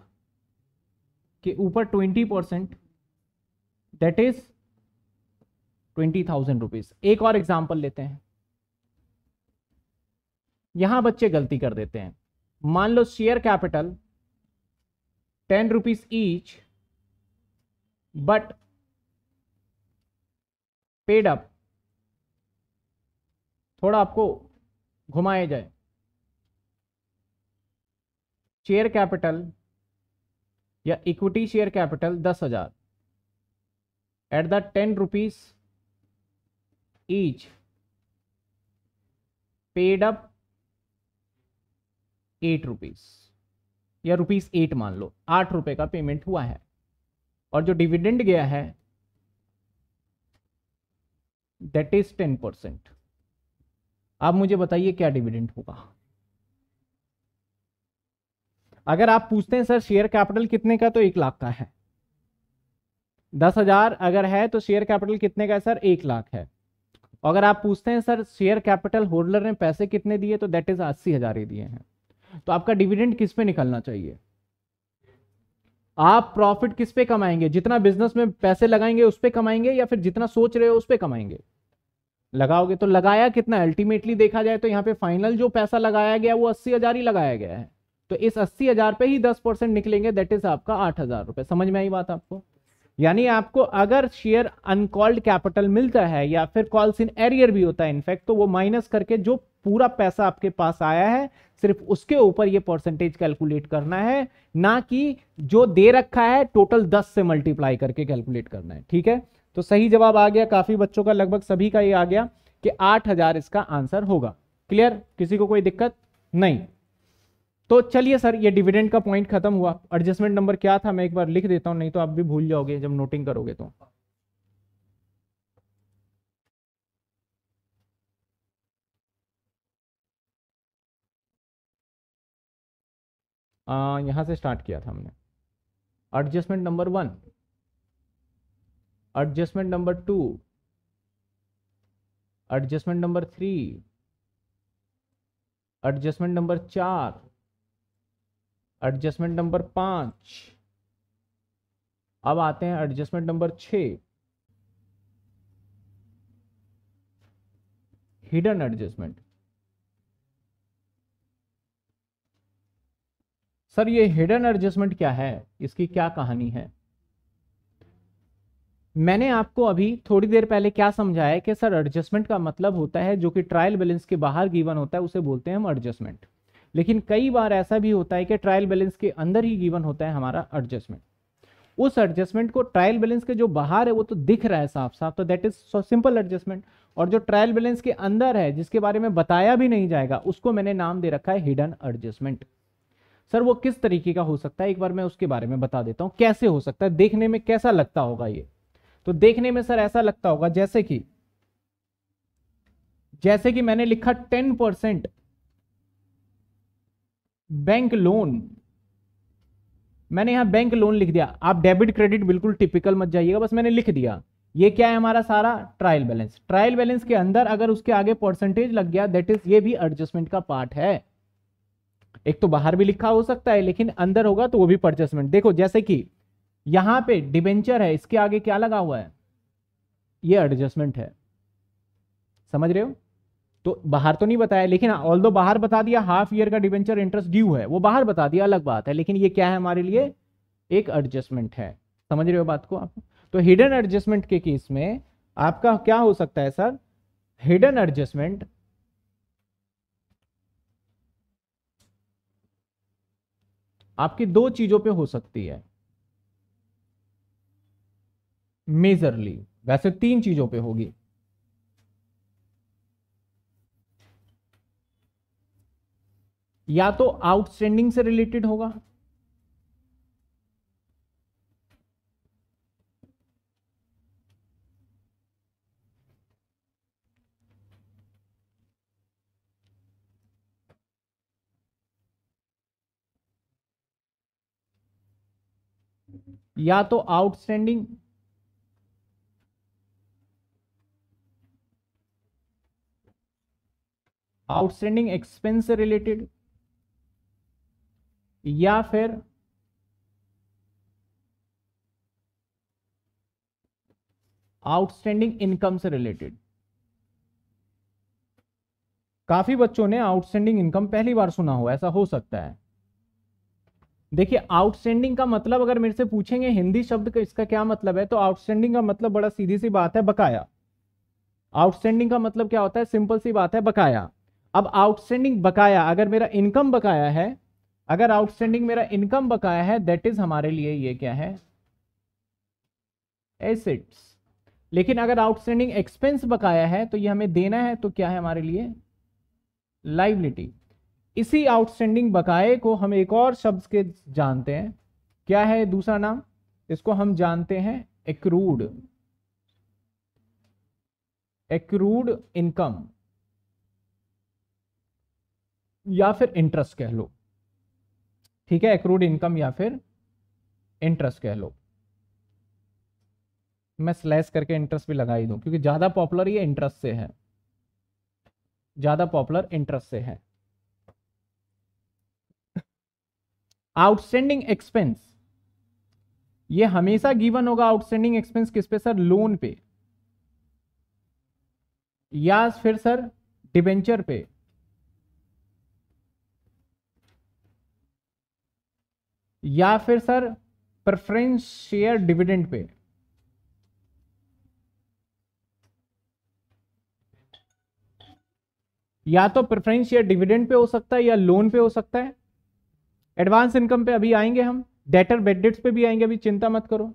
के ऊपर twenty percent that is twenty thousand rupees एक और एग्जाम्पल लेते हैं यहां बच्चे गलती कर देते हैं मान लो share capital ten rupees each but paid up थोड़ा आपको घुमाया जाए शेयर कैपिटल या इक्विटी शेयर कैपिटल दस हजार at the ten rupees each paid up at rupees या रुपीज़ एट मान लो आठ रुपए का पेमेंट हुआ है और जो डिविडेंड गया है दैट इज टेन परसेंट आप मुझे बताइए क्या डिविडेंड होगा अगर आप पूछते हैं सर शेयर कैपिटल कितने का तो एक लाख का है दस हजार अगर है तो शेयर कैपिटल कितने का है सर एक लाख है अगर आप पूछते हैं सर शेयर कैपिटल होल्डर ने पैसे कितने दिए तो दैट इज अस्सी हजार ही दिए हैं तो आपका डिविडेंड किस पे निकलना चाहिए आप प्रॉफिट किस पे कमाएंगे जितना बिजनेस में पैसे लगाएंगे उस पर कमाएंगे या फिर जितना सोच रहे हो उस पर कमाएंगे लगाओगे तो लगाया कितना अल्टीमेटली देखा जाए तो यहाँ पे फाइनल जो पैसा लगाया गया वो अस्सी हजार ही लगाया गया है तो इस अस्सी हजार पे ही दस परसेंट निकलेंगे दैट इज आपका आठ हजार रुपये समझ में आई बात आपको यानी आपको अगर शेयर अनकॉल्ड कैपिटल मिलता है या फिर कॉल्स इन एरियर भी होता है इनफैक्ट तो वो माइनस करके जो पूरा पैसा आपके पास आया है सिर्फ उसके ऊपर ये परसेंटेज कैलकुलेट करना है ना कि जो दे रखा है टोटल 10 से मल्टीप्लाई करके कैलकुलेट करना है ठीक है तो सही जवाब आ गया काफी बच्चों का लगभग सभी का ये आ गया कि आठ इसका आंसर होगा क्लियर किसी को कोई दिक्कत नहीं तो चलिए सर ये डिविडेंड का पॉइंट खत्म हुआ एडजस्टमेंट नंबर क्या था मैं एक बार लिख देता हूं नहीं तो आप भी भूल जाओगे जब नोटिंग करोगे तो आ, हाँ, यहां से स्टार्ट किया था हमने adjustment number one adjustment number two adjustment number three adjustment number चार एडजस्टमेंट नंबर पांच अब आते हैं एडजस्टमेंट नंबर छ हिडन एडजस्टमेंट सर ये हिडन एडजस्टमेंट क्या है इसकी क्या कहानी है मैंने आपको अभी थोड़ी देर पहले क्या समझाया कि सर एडजस्टमेंट का मतलब होता है जो कि ट्रायल बैलेंस के बाहर गिवन होता है उसे बोलते हैं हम एडजस्टमेंट लेकिन कई बार ऐसा भी होता है कि ट्रायल बैलेंस के अंदर ही गिवन होता है हमारा एडजस्टमेंट उस एडजस्टमेंट को ट्रायल बैलेंस के जो बाहर है वो तो दिख रहा है साफ साफ तो दैट इज सिंपल एडजस्टमेंट और जो ट्रायल बैलेंस के अंदर है जिसके बारे में बताया भी नहीं जाएगा उसको मैंने नाम दे रखा है हिडन एडजस्टमेंट सर वो किस तरीके का हो सकता है एक बार मैं उसके बारे में बता देता हूँ कैसे हो सकता है देखने में कैसा लगता होगा ये तो देखने में सर ऐसा लगता होगा जैसे कि जैसे कि मैंने लिखा टेन परसेंट बैंक लोन मैंने यहां बैंक लोन लिख दिया आप डेबिट क्रेडिट बिल्कुल टिपिकल मत जाइएगा बस मैंने लिख दिया ये क्या है हमारा सारा ट्रायल बैलेंस ट्रायल बैलेंस के अंदर अगर उसके आगे परसेंटेज लग गया दैट इज ये भी एडजस्टमेंट का पार्ट है एक तो बाहर भी लिखा हो सकता है लेकिन अंदर होगा तो वो भी परचेसमेंट देखो जैसे कि यहां पे डिबेंचर है इसके आगे क्या लगा हुआ है ये एडजस्टमेंट है समझ रहे हो तो बाहर तो नहीं बताया लेकिन ऑल दो बाहर बता दिया हाफ ईयर का डिवेंचर इंटरेस्ट ड्यू है वो बाहर बता दिया अलग बात है लेकिन ये क्या है हमारे लिए एक एडजस्टमेंट है समझ रहे हो बात को आप तो हिडन एडजस्टमेंट के केस में आपका क्या हो सकता है सर हिडन एडजस्टमेंट आपकी दो चीजों पे हो सकती है मेजरली वैसे तीन चीजों पे होगी या तो आउटस्टैंडिंग से रिलेटेड होगा या तो आउटस्टैंडिंग आउटस्टैंडिंग एक्सपेंस से रिलेटेड या फिर आउटस्टैंडिंग इनकम से रिलेटेड काफी बच्चों ने आउटस्टैंडिंग इनकम पहली बार सुना हो ऐसा हो सकता है देखिए आउटस्टैंडिंग का मतलब अगर मेरे से पूछेंगे हिंदी शब्द का इसका क्या मतलब है तो आउटस्टैंडिंग का मतलब बड़ा सीधी सी बात है बकाया आउटस्टैंडिंग का मतलब क्या होता है सिंपल सी बात है बकाया अब आउटस्टैंडिंग बकाया अगर मेरा इनकम बकाया है अगर आउटस्टैंडिंग मेरा इनकम बकाया है दैट इज हमारे लिए ये क्या है एसेट्स लेकिन अगर आउटस्टैंडिंग एक्सपेंस बकाया है तो ये हमें देना है तो क्या है हमारे लिए लाइबिलिटी इसी आउटस्टैंडिंग बकाए को हम एक और शब्द के जानते हैं क्या है दूसरा नाम इसको हम जानते हैं एक्रूड एक्रूड इनकम या फिर इंटरेस्ट कह लो ठीक है एक्रूड इनकम या फिर इंटरेस्ट कह लो मैं स्लैश करके इंटरेस्ट भी लगा ही दूं क्योंकि ज़्यादा पॉपुलर ये इंटरेस्ट से है ज़्यादा पॉपुलर इंटरेस्ट से है आउटस्टैंडिंग एक्सपेंस ये हमेशा गिवन होगा आउटस्टैंडिंग एक्सपेंस किस पे सर लोन पे या फिर सर डिबेंचर पे या फिर sir preference share dividend pay या तो प्रेफरेंस शेयर डिविडेंड पे हो सकता है या लोन पे हो सकता है एडवांस इनकम पे अभी आएंगे हम डेटर बेडिट्स पे भी आएंगे अभी चिंता मत करो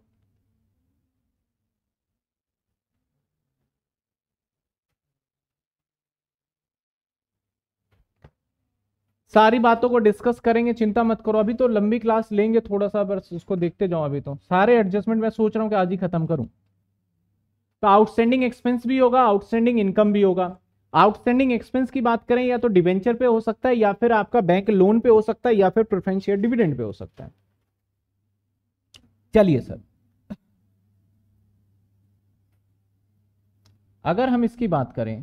सारी बातों को डिस्कस करेंगे चिंता मत करो अभी तो लंबी क्लास लेंगे थोड़ा सा बस उसको देखते जाओ अभी तो सारे एडजस्टमेंट मैं सोच रहा हूँ कि आज ही खत्म करूँ तो आउटस्टैंडिंग एक्सपेंस भी होगा आउटस्टैंडिंग इनकम भी होगा आउटस्टैंडिंग एक्सपेंस की बात करें या तो डिवेंचर पे हो सकता है या फिर आपका बैंक लोन पे हो सकता है या फिर प्रोफेंशियल डिविडेंड पे हो सकता है चलिए सर अगर हम इसकी बात करें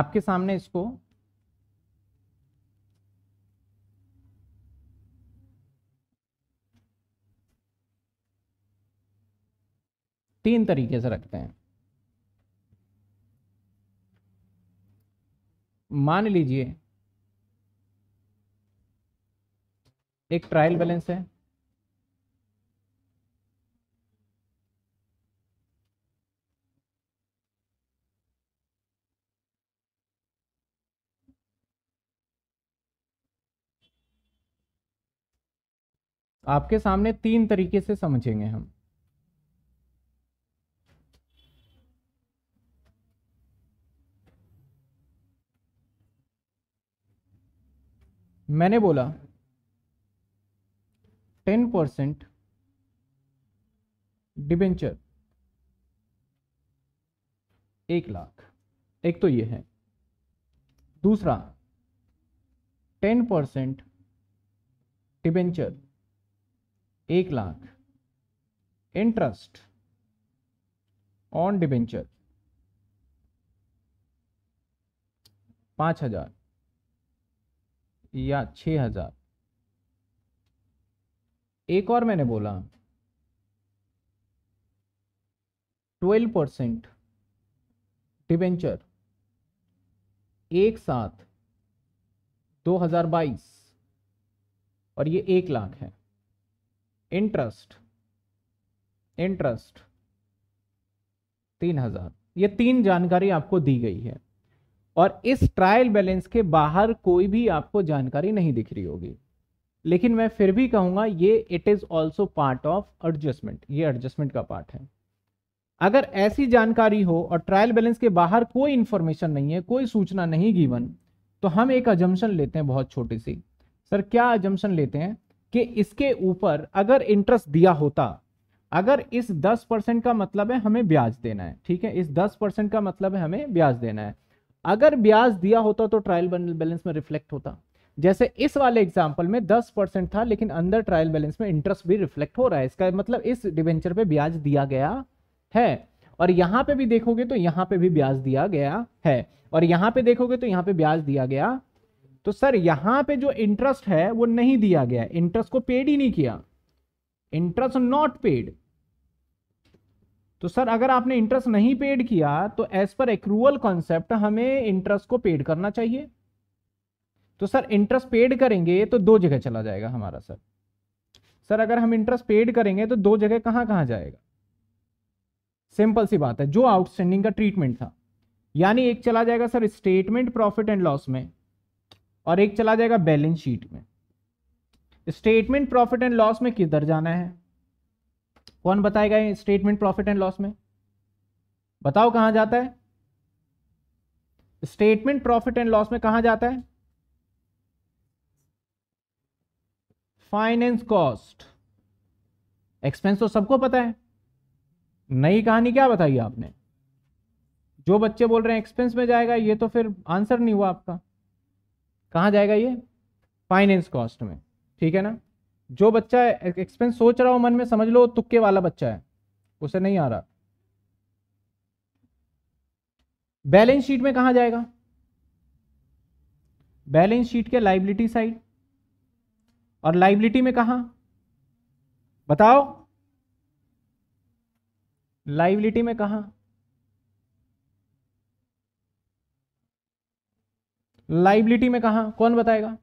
आपके सामने इसको तीन तरीके से रखते हैं मान लीजिए एक ट्रायल बैलेंस है आपके सामने तीन तरीके से समझेंगे हम मैंने बोला टेन परसेंट डिबेंचर एक लाख एक तो ये है दूसरा टेन परसेंट डिबेंचर एक लाख इंटरेस्ट ऑन डिबेंचर पांच हजार या छ हजार एक और मैंने बोला ट्वेल्व परसेंट डिबेंचर एक साथ दो हजार बाईस और ये एक लाख है इंटरेस्ट इंटरेस्ट तीन हजार ये तीन जानकारी आपको दी गई है और इस ट्रायल बैलेंस के बाहर कोई भी आपको जानकारी नहीं दिख रही होगी लेकिन मैं फिर भी कहूंगा ये it is also part of adjustment ये एडजस्टमेंट का पार्ट है अगर ऐसी जानकारी हो और ट्रायल बैलेंस के बाहर कोई इंफॉर्मेशन नहीं है कोई सूचना नहीं गिवन तो हम एक अजम्पन लेते हैं बहुत छोटी सी सर क्या अजम्पन लेते हैं कि इसके ऊपर अगर इंटरेस्ट दिया होता अगर इस 10 परसेंट का मतलब है हमें ब्याज देना है ठीक है इस 10 परसेंट का मतलब है हमें ब्याज देना है अगर ब्याज दिया होता तो ट्रायल बैलेंस में रिफ्लेक्ट होता जैसे इस वाले एग्जाम्पल में 10 परसेंट था लेकिन अंदर ट्रायल बैलेंस में इंटरेस्ट भी रिफ्लेक्ट हो रहा है इसका मतलब इस डिवेंचर पे ब्याज दिया गया है और यहाँ पे भी देखोगे तो यहाँ पे भी ब्याज दिया गया है और यहाँ पे देखोगे तो यहाँ पे ब्याज दिया गया तो सर यहां पे जो इंटरेस्ट है वो नहीं दिया गया इंटरेस्ट को पेड ही नहीं किया इंटरेस्ट नॉट पेड तो सर अगर आपने इंटरेस्ट नहीं पेड किया तो एज पर एक कॉन्सेप्ट हमें इंटरेस्ट को पेड करना चाहिए तो सर इंटरेस्ट पेड करेंगे तो दो जगह चला जाएगा हमारा सर सर अगर हम इंटरेस्ट पेड करेंगे तो दो जगह कहां कहां जाएगा सिंपल सी बात है जो आउटस्टैंडिंग का ट्रीटमेंट था यानी एक चला जाएगा sir statement profit and loss में और एक चला जाएगा बैलेंस शीट में स्टेटमेंट प्रॉफिट एंड लॉस में किधर जाना है कौन बताएगा स्टेटमेंट प्रॉफिट एंड लॉस में बताओ कहां जाता है स्टेटमेंट प्रॉफिट एंड लॉस में कहा जाता है फाइनेंस कॉस्ट एक्सपेंस तो सबको पता है नई कहानी क्या बताई आपने जो बच्चे बोल रहे हैं एक्सपेंस में जाएगा ये तो फिर आंसर नहीं हुआ आपका कहाँ जाएगा ये फाइनेंस कॉस्ट में ठीक है ना जो बच्चा एक्सपेंस सोच रहा हो मन में समझ लो तुक्के वाला बच्चा है उसे नहीं आ रहा बैलेंस शीट में कहा जाएगा बैलेंस शीट के लाइबिलिटी साइड और लाइबिलिटी में कहा बताओ लाइबिलिटी में कहा लाइबिलिटी में कहा कौन बताएगा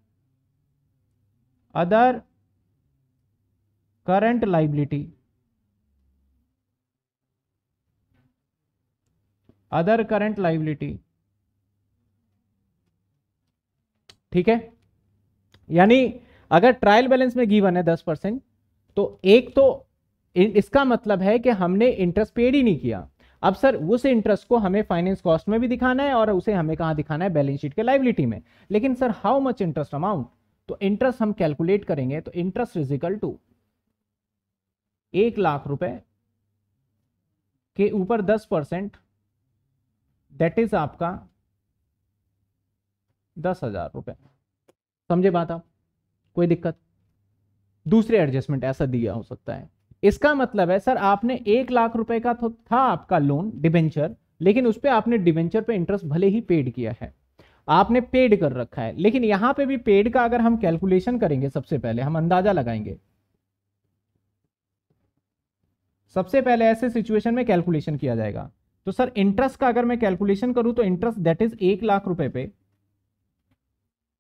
other current liability other current liability ठीक है यानी अगर ट्रायल बैलेंस में गिवन है दस परसेंट तो एक तो इसका मतलब है कि हमने इंटरेस्ट पेड ही नहीं किया अब सर उस इंटरेस्ट को हमें फाइनेंस कॉस्ट में भी दिखाना है और उसे हमें कहाँ दिखाना है बैलेंस शीट के लाइबिलिटी में लेकिन sir how much interest amount तो इंटरेस्ट हम कैलकुलेट करेंगे तो इंटरेस्ट फिजिकल टू एक लाख रुपए के ऊपर दस परसेंट दैट इज आपका दस हजार रुपए समझे बात आप कोई दिक्कत दूसरे एडजस्टमेंट ऐसा दिया हो सकता है इसका मतलब है सर आपने एक लाख रुपए का तो था आपका लोन डिबेंचर लेकिन उस पर आपने डिबेंचर पे इंटरेस्ट भले ही पेड किया है आपने पेड कर रखा है लेकिन यहां पे भी पेड का अगर हम कैलकुलेशन करेंगे सबसे पहले हम अंदाजा लगाएंगे सबसे पहले ऐसे सिचुएशन में कैलकुलेशन किया जाएगा तो सर इंटरेस्ट का अगर मैं कैलकुलेशन करूं तो इंटरेस्ट दैट इज एक लाख रुपए पे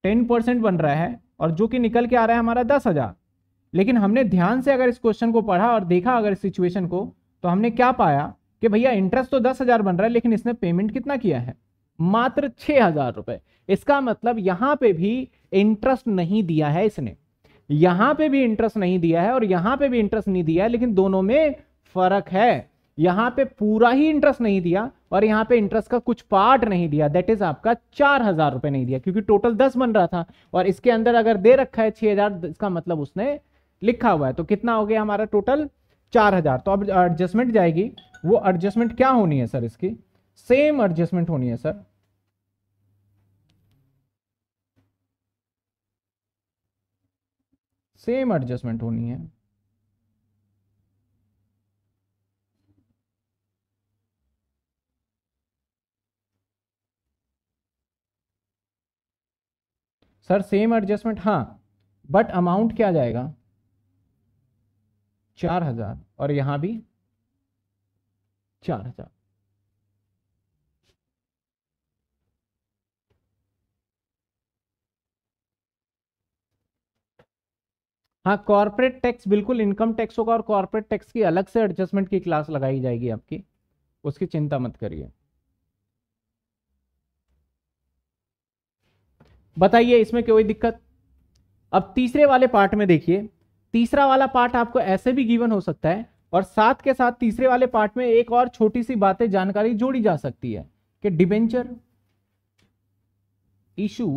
टेन परसेंट बन रहा है और जो कि निकल के आ रहा है हमारा दस हजार लेकिन हमने ध्यान से अगर इस क्वेश्चन को पढ़ा और देखा अगर इस सिचुएशन को तो हमने क्या पाया कि भैया इंटरेस्ट तो दस हज़ार बन रहा है लेकिन इसने पेमेंट कितना किया है मात्र छह हज़ार रुपए इसका मतलब यहां पे भी इंटरेस्ट नहीं दिया है इसने यहाँ पे भी इंटरेस्ट नहीं दिया है और यहां पे भी इंटरेस्ट नहीं दिया है लेकिन दोनों में फर्क है यहां पे पूरा ही इंटरेस्ट नहीं दिया और यहां पे इंटरेस्ट का कुछ पार्ट नहीं दिया दैट इज आपका चार हजार रुपए नहीं दिया क्योंकि टोटल दस बन रहा था और इसके अंदर अगर दे रखा है छह हजार इसका मतलब उसने लिखा हुआ है तो कितना हो गया हमारा टोटल चार हजार तो अब एडजस्टमेंट जाएगी वो एडजस्टमेंट क्या होनी है सर इसकी सेम एडजस्टमेंट होनी है सर सेम एडजस्टमेंट होनी है सर सेम एडजस्टमेंट हाँ बट अमाउंट क्या जाएगा चार हजार और यहां भी चार हजार हाँ कॉर्पोरेट टैक्स बिल्कुल इनकम टैक्स होगा और कॉर्पोरेट टैक्स की अलग से एडजस्टमेंट की क्लास लगाई जाएगी आपकी उसकी चिंता मत करिए बताइए इसमें कोई दिक्कत अब तीसरे वाले पार्ट में देखिए तीसरा वाला पार्ट आपको ऐसे भी गिवन हो सकता है और साथ के साथ तीसरे वाले पार्ट में एक और छोटी सी बातें जानकारी जोड़ी जा सकती है कि डिबेंचर इशू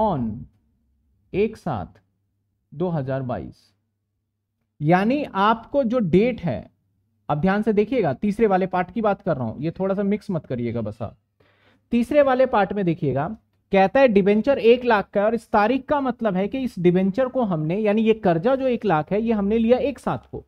ऑन एक साथ 2022 यानी आपको जो डेट है अब ध्यान से देखिएगा तीसरे वाले पार्ट की बात कर रहा हूं ये थोड़ा सा मिक्स मत करिएगा बस आप हाँ। तीसरे वाले पार्ट में देखिएगा कहता है डिबेंचर एक लाख का है और इस तारीख का मतलब है कि इस डिबेंचर को हमने यानी ये कर्जा जो एक लाख है ये हमने लिया एक साथ को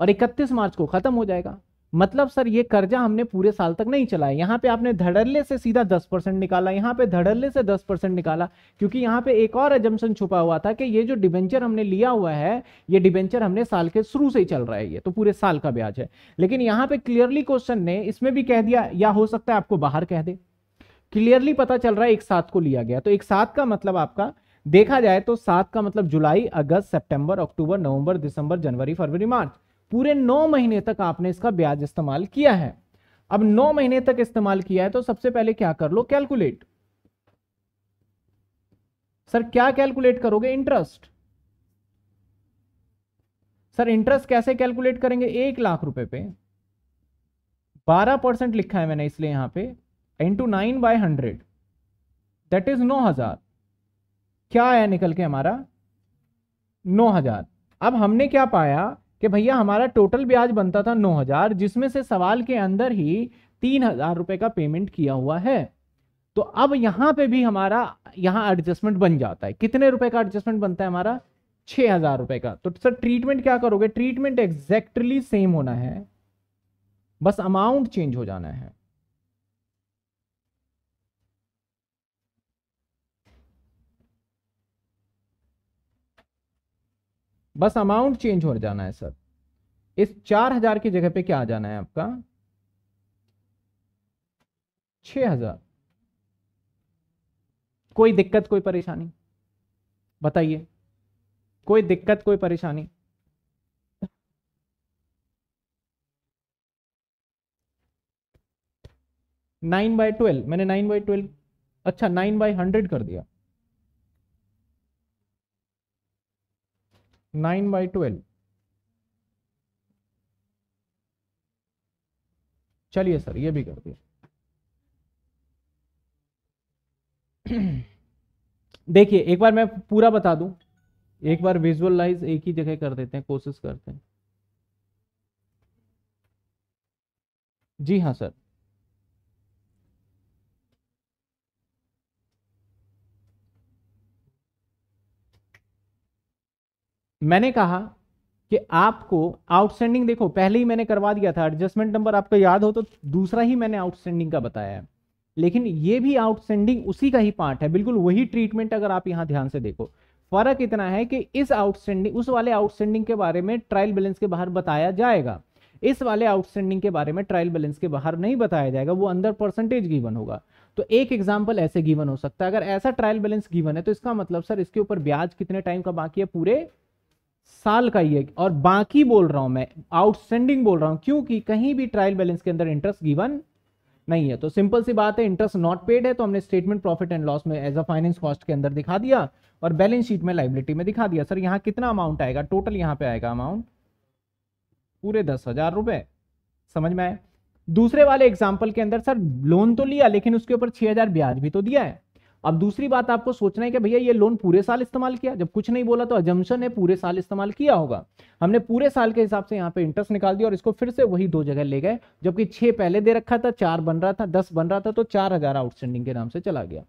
और इकतीस मार्च को खत्म हो जाएगा मतलब सर ये कर्जा हमने पूरे साल तक नहीं चलाया यहाँ पे आपने धड़ल्ले से सीधा दस परसेंट निकाला यहाँ पे धड़ल्ले से दस परसेंट निकाला क्योंकि यहाँ पे एक और एजम्सन छुपा हुआ था कि ये जो डिबेंचर हमने लिया हुआ है ये डिबेंचर हमने साल के शुरू से ही चल रहा है ये तो पूरे साल का ब्याज है लेकिन यहाँ पे क्लियरली क्वेश्चन ने इसमें भी कह दिया या हो सकता है आपको बाहर कह दे क्लियरली पता चल रहा है एक साथ को लिया गया तो एक साथ का मतलब आपका देखा जाए तो सात का मतलब जुलाई अगस्त सितंबर अक्टूबर नवंबर दिसंबर जनवरी फरवरी मार्च पूरे नौ महीने तक आपने इसका ब्याज इस्तेमाल किया है अब नौ महीने तक इस्तेमाल किया है तो सबसे पहले क्या कर लो कैलकुलेट सर क्या कैलकुलेट करोगे इंटरेस्ट सर इंटरेस्ट कैसे कैलकुलेट करेंगे एक लाख रुपए पे बारह परसेंट लिखा है मैंने इसलिए यहां पे into nine by hundred that is नौ हज़ार क्या आया निकल के हमारा नौ हज़ार अब हमने क्या पाया कि भैया हमारा टोटल ब्याज बनता था नौ हज़ार जिसमें से सवाल के अंदर ही तीन हज़ार रुपए का पेमेंट किया हुआ है तो अब यहां पे भी हमारा यहां एडजस्टमेंट बन जाता है कितने रुपए का एडजस्टमेंट बनता है हमारा छह हज़ार रुपए का तो सर ट्रीटमेंट क्या करोगे ट्रीटमेंट एग्जैक्टली सेम होना है बस अमाउंट चेंज हो जाना है बस अमाउंट चेंज हो जाना है सर इस चार हजार की जगह पे क्या आ जाना है आपका छ हजार कोई दिक्कत कोई परेशानी बताइए कोई दिक्कत कोई परेशानी नाइन बाय ट्वेल्व मैंने नाइन बाय ट्वेल्व अच्छा नाइन बाय हंड्रेड कर दिया नाइन बाई ट्वेल्व चलिए सर ये भी कर दिया देखिए एक बार मैं पूरा बता दूं एक बार विजुअलाइज एक ही जगह कर देते हैं कोशिश करते हैं जी हाँ सर मैंने कहा कि आपको आउटस्टैंडिंग देखो पहले ही मैंने करवा दिया था एडजस्टमेंट नंबर आपको याद हो तो दूसरा ही मैंने आउटस्टैंडिंग का बताया है लेकिन ये भी आउटस्टैंडिंग उसी का ही पार्ट है बिल्कुल वही ट्रीटमेंट अगर आप यहां ध्यान से देखो फर्क इतना है कि इस आउटस्टैंडिंग उस वाले आउटस्टैंडिंग के बारे में ट्रायल बैलेंस के बाहर बताया जाएगा इस वाले आउटस्टैंडिंग के बारे में ट्रायल बैलेंस के बाहर नहीं बताया जाएगा वो अंदर परसेंटेज गिवन होगा तो एक एग्जाम्पल ऐसे गिवन हो सकता है अगर ऐसा ट्रायल बैलेंस गिवन है तो इसका मतलब सर इसके ऊपर ब्याज कितने टाइम का बाकी है पूरे साल का ही है और बाकी बोल रहा हूं मैं आउटस्टैंडिंग बोल रहा हूं क्योंकि कहीं भी ट्रायल बैलेंस के अंदर इंटरेस्ट गिवन नहीं है तो सिंपल सी बात है इंटरेस्ट नॉट पेड है तो हमने स्टेटमेंट प्रॉफिट एंड लॉस में एज अ फाइनेंस कॉस्ट के अंदर दिखा दिया और बैलेंस शीट में लाइबिलिटी में दिखा दिया सर यहां कितना अमाउंट आएगा टोटल यहां पर आएगा अमाउंट पूरे दस हजार रुपए समझ में आए दूसरे वाले एग्जाम्पल के अंदर सर लोन तो लिया लेकिन उसके ऊपर छह हजार ब्याज भी तो दिया है अब दूसरी बात आपको सोचना है कि भैया ये लोन पूरे साल इस्तेमाल किया जब कुछ नहीं बोला तो अजम्पन है पूरे साल इस्तेमाल किया होगा हमने पूरे साल के हिसाब से यहाँ पे इंटरेस्ट निकाल दिया और इसको फिर से वही दो जगह ले गए जबकि छह पहले दे रखा था चार बन रहा था दस बन रहा था तो चार हज़ार आउटस्टैंडिंग के नाम से चला गया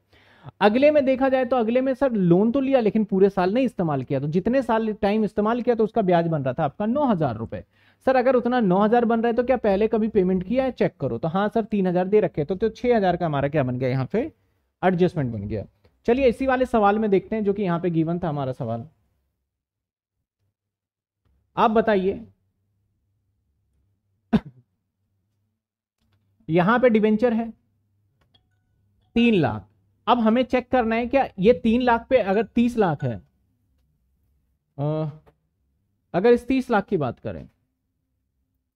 अगले में देखा जाए तो अगले में सर लोन तो लिया लेकिन पूरे साल नहीं इस्तेमाल किया तो जितने साल टाइम इस्तेमाल किया तो उसका ब्याज बन रहा था आपका नौ हज़ार रुपए सर अगर उतना नौ हज़ार बन रहा है तो क्या पहले कभी पेमेंट किया है चेक करो तो हाँ सर तीन हज़ार दे रखे तो, तो छह हज़ार का हमारा क्या बन गया यहाँ पे एडजस्टमेंट बन गया चलिए इसी वाले सवाल में देखते हैं जो कि यहां पे गिवन था हमारा सवाल आप बताइए यहां पे डिवेंचर है तीन लाख अब हमें चेक करना है क्या ये तीन लाख पे अगर तीस लाख है आ, अगर इस तीस लाख की बात करें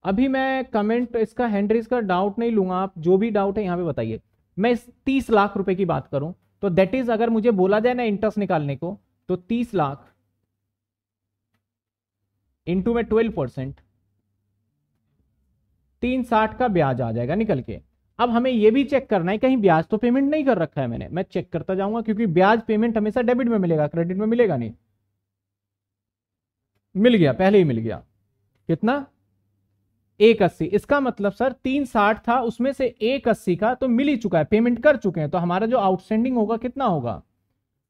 अभी मैं कमेंट इसका हैंड्रीज का डाउट नहीं लूंगा आप जो भी डाउट है यहां पे बताइए मैं इस तीस लाख रुपए की बात करूं तो दैट इज अगर मुझे बोला जाए ना इंटरेस्ट निकालने को तो तीस लाख इंटू में ट्वेल्व परसेंट तीन साठ का ब्याज आ जाएगा निकल के अब हमें यह भी चेक करना है कहीं ब्याज तो पेमेंट नहीं कर रखा है मैंने मैं चेक करता जाऊंगा क्योंकि ब्याज पेमेंट हमेशा डेबिट में मिलेगा क्रेडिट में मिलेगा नहीं मिल गया पहले ही मिल गया कितना एक अस्सी इसका मतलब सर तीन साठ था उसमें से एक अस्सी का तो मिल ही चुका है पेमेंट कर चुके हैं तो हमारा जो आउटस्टैंडिंग होगा कितना होगा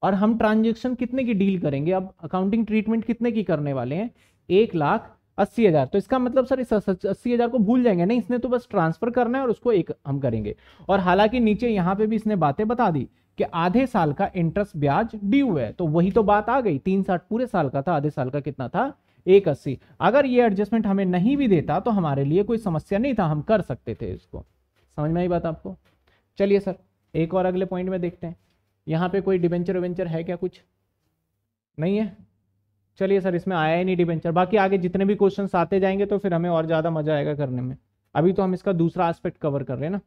और हम ट्रांजेक्शन कितने की डील करेंगे अब अकाउंटिंग ट्रीटमेंट कितने की करने वाले हैं एक लाख अस्सी हज़ार तो इसका मतलब सर इस अस्सी हज़ार को भूल जाएंगे नहीं इसने तो बस ट्रांसफ़र करना है और उसको एक हम करेंगे और हालांकि नीचे यहाँ पे भी इसने बातें बता दी कि आधे साल का इंटरेस्ट ब्याज ड्यू है तो वही तो बात आ गई तीन साठ पूरे साल का था आधे साल का कितना था एक अस्सी अगर ये एडजस्टमेंट हमें नहीं भी देता तो हमारे लिए कोई समस्या नहीं था हम कर सकते थे इसको समझ में आई बात आपको चलिए सर एक और अगले पॉइंट में देखते हैं यहाँ पे कोई डिवेंचर वेंचर है क्या कुछ नहीं है चलिए सर इसमें आया ही नहीं डिवेंचर बाकी आगे जितने भी क्वेश्चन आते जाएंगे तो फिर हमें और ज़्यादा मजा आएगा करने में अभी तो हम इसका दूसरा एस्पेक्ट कवर कर रहे हैं ना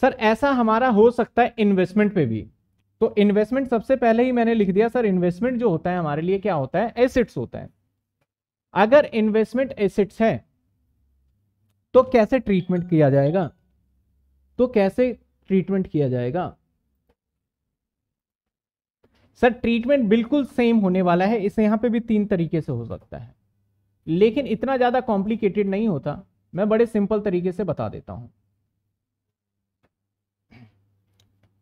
सर ऐसा हमारा हो सकता है इन्वेस्टमेंट पे भी तो इन्वेस्टमेंट सबसे पहले ही मैंने लिख दिया सर इन्वेस्टमेंट जो होता है हमारे लिए क्या होता है एसेट्स होता है अगर इन्वेस्टमेंट एसेट्स है तो कैसे ट्रीटमेंट किया जाएगा तो कैसे ट्रीटमेंट किया जाएगा सर ट्रीटमेंट बिल्कुल सेम होने वाला है इसे यहां पे भी तीन तरीके से हो सकता है लेकिन इतना ज़्यादा कॉम्प्लिकेटेड नहीं होता मैं बड़े सिंपल तरीके से बता देता हूं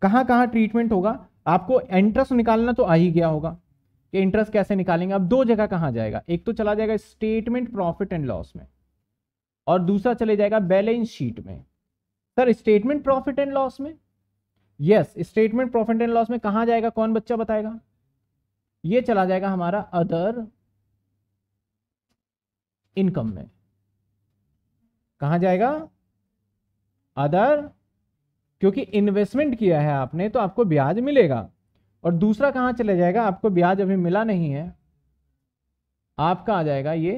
कहाँ कहाँ ट्रीटमेंट होगा आपको इंटरेस्ट निकालना तो आ ही गया होगा कि इंटरेस्ट कैसे निकालेंगे अब दो जगह कहाँ जाएगा एक तो चला जाएगा स्टेटमेंट प्रॉफिट एंड लॉस में और दूसरा चले जाएगा बैलेंस शीट में sir statement profit and loss में yes statement profit and loss में कहाँ जाएगा कौन बच्चा बताएगा ये चला जाएगा हमारा अदर इनकम में कहा जाएगा अदर क्योंकि इन्वेस्टमेंट किया है आपने तो आपको ब्याज मिलेगा और दूसरा कहाँ चले जाएगा आपको ब्याज अभी मिला नहीं है आपका आ जाएगा ये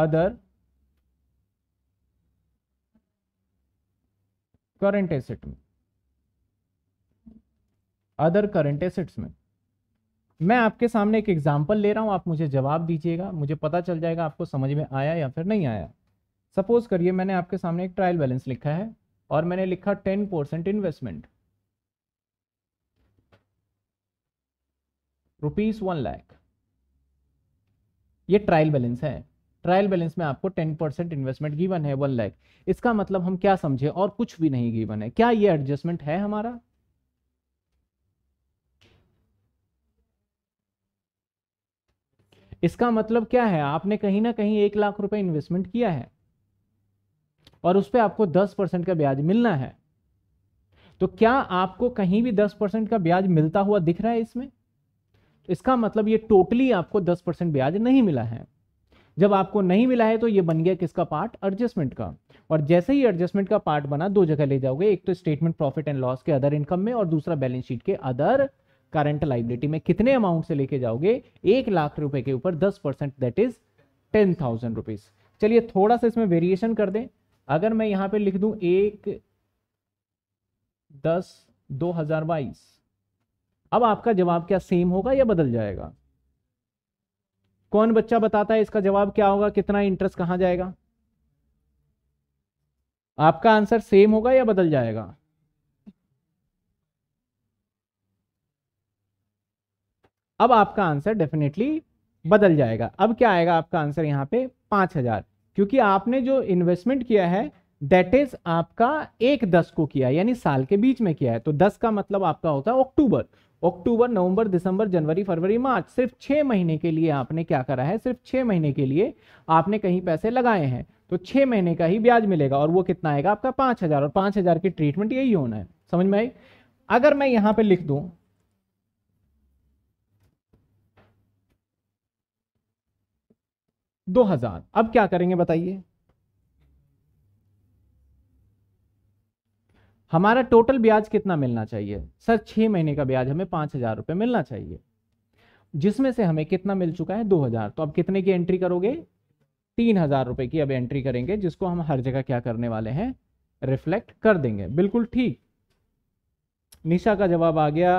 अदर करंट एसेट में अदर करंट एसेट्स में मैं आपके सामने एक एग्जाम्पल ले रहा हूं आप मुझे जवाब दीजिएगा मुझे पता चल जाएगा आपको समझ में आया या फिर नहीं आया सपोज करिए मैंने आपके सामने एक ट्रायल बैलेंस लिखा है और मैंने लिखा ten percent investment rupees one lakh ये ट्रायल बैलेंस है ट्रायल बैलेंस में आपको टेन परसेंट इन्वेस्टमेंट गिवन है वन लाख इसका मतलब हम क्या समझे और कुछ भी नहीं गिवन है क्या ये एडजस्टमेंट है हमारा इसका मतलब क्या है आपने कहीं ना कहीं एक लाख रुपए इन्वेस्टमेंट किया है और उस पर आपको दस परसेंट का ब्याज मिलना है तो क्या आपको कहीं भी दस परसेंट का ब्याज मिलता हुआ दिख रहा है इसमें तो इसका मतलब ये टोटली आपको दस परसेंट ब्याज नहीं मिला है जब आपको नहीं मिला है तो ये बन गया किसका पार्ट एडजस्टमेंट का और जैसे ही एडजस्टमेंट का पार्ट बना दो जगह ले जाओगे एक तो स्टेटमेंट प्रॉफिट एंड लॉस के अदर इनकम में और दूसरा बैलेंस शीट के अदर करंट लाइबिलिटी में कितने अमाउंट से लेके जाओगे एक लाख रुपए के ऊपर दस percent that is ten thousand rupees चलिए थोड़ा सा इसमें वेरिएशन कर दें अगर मैं यहां पे लिख दू एक दस दो हजार बाईस अब आपका जवाब क्या सेम होगा या बदल जाएगा कौन बच्चा बताता है इसका जवाब क्या होगा कितना इंटरेस्ट कहां जाएगा आपका आंसर सेम होगा या बदल जाएगा अब आपका आंसर डेफिनेटली बदल जाएगा अब क्या आएगा आपका आंसर यहां पे पांच हजार क्योंकि आपने जो इन्वेस्टमेंट किया है दैट इज आपका एक दस को किया यानी साल के बीच में किया है तो दस का मतलब आपका होता है अक्टूबर अक्टूबर नवंबर दिसंबर जनवरी फरवरी मार्च सिर्फ छह महीने के लिए आपने क्या करा है सिर्फ छह महीने के लिए आपने कहीं पैसे लगाए हैं तो छह महीने का ही ब्याज मिलेगा और वो कितना आएगा आपका पांच हज़ार और पांच हज़ार की ट्रीटमेंट यही होना है समझ में आई अगर मैं यहां पे लिख दूं दो हजार अब क्या करेंगे बताइए हमारा टोटल ब्याज कितना मिलना चाहिए सर छह महीने का ब्याज हमें पांच हजार रुपए मिलना चाहिए जिसमें से हमें कितना मिल चुका है दो हजार तो अब कितने की एंट्री करोगे तीन हजार रुपए की अब एंट्री करेंगे जिसको हम हर जगह क्या करने वाले हैं रिफ्लेक्ट कर देंगे बिल्कुल ठीक निशा का जवाब आ गया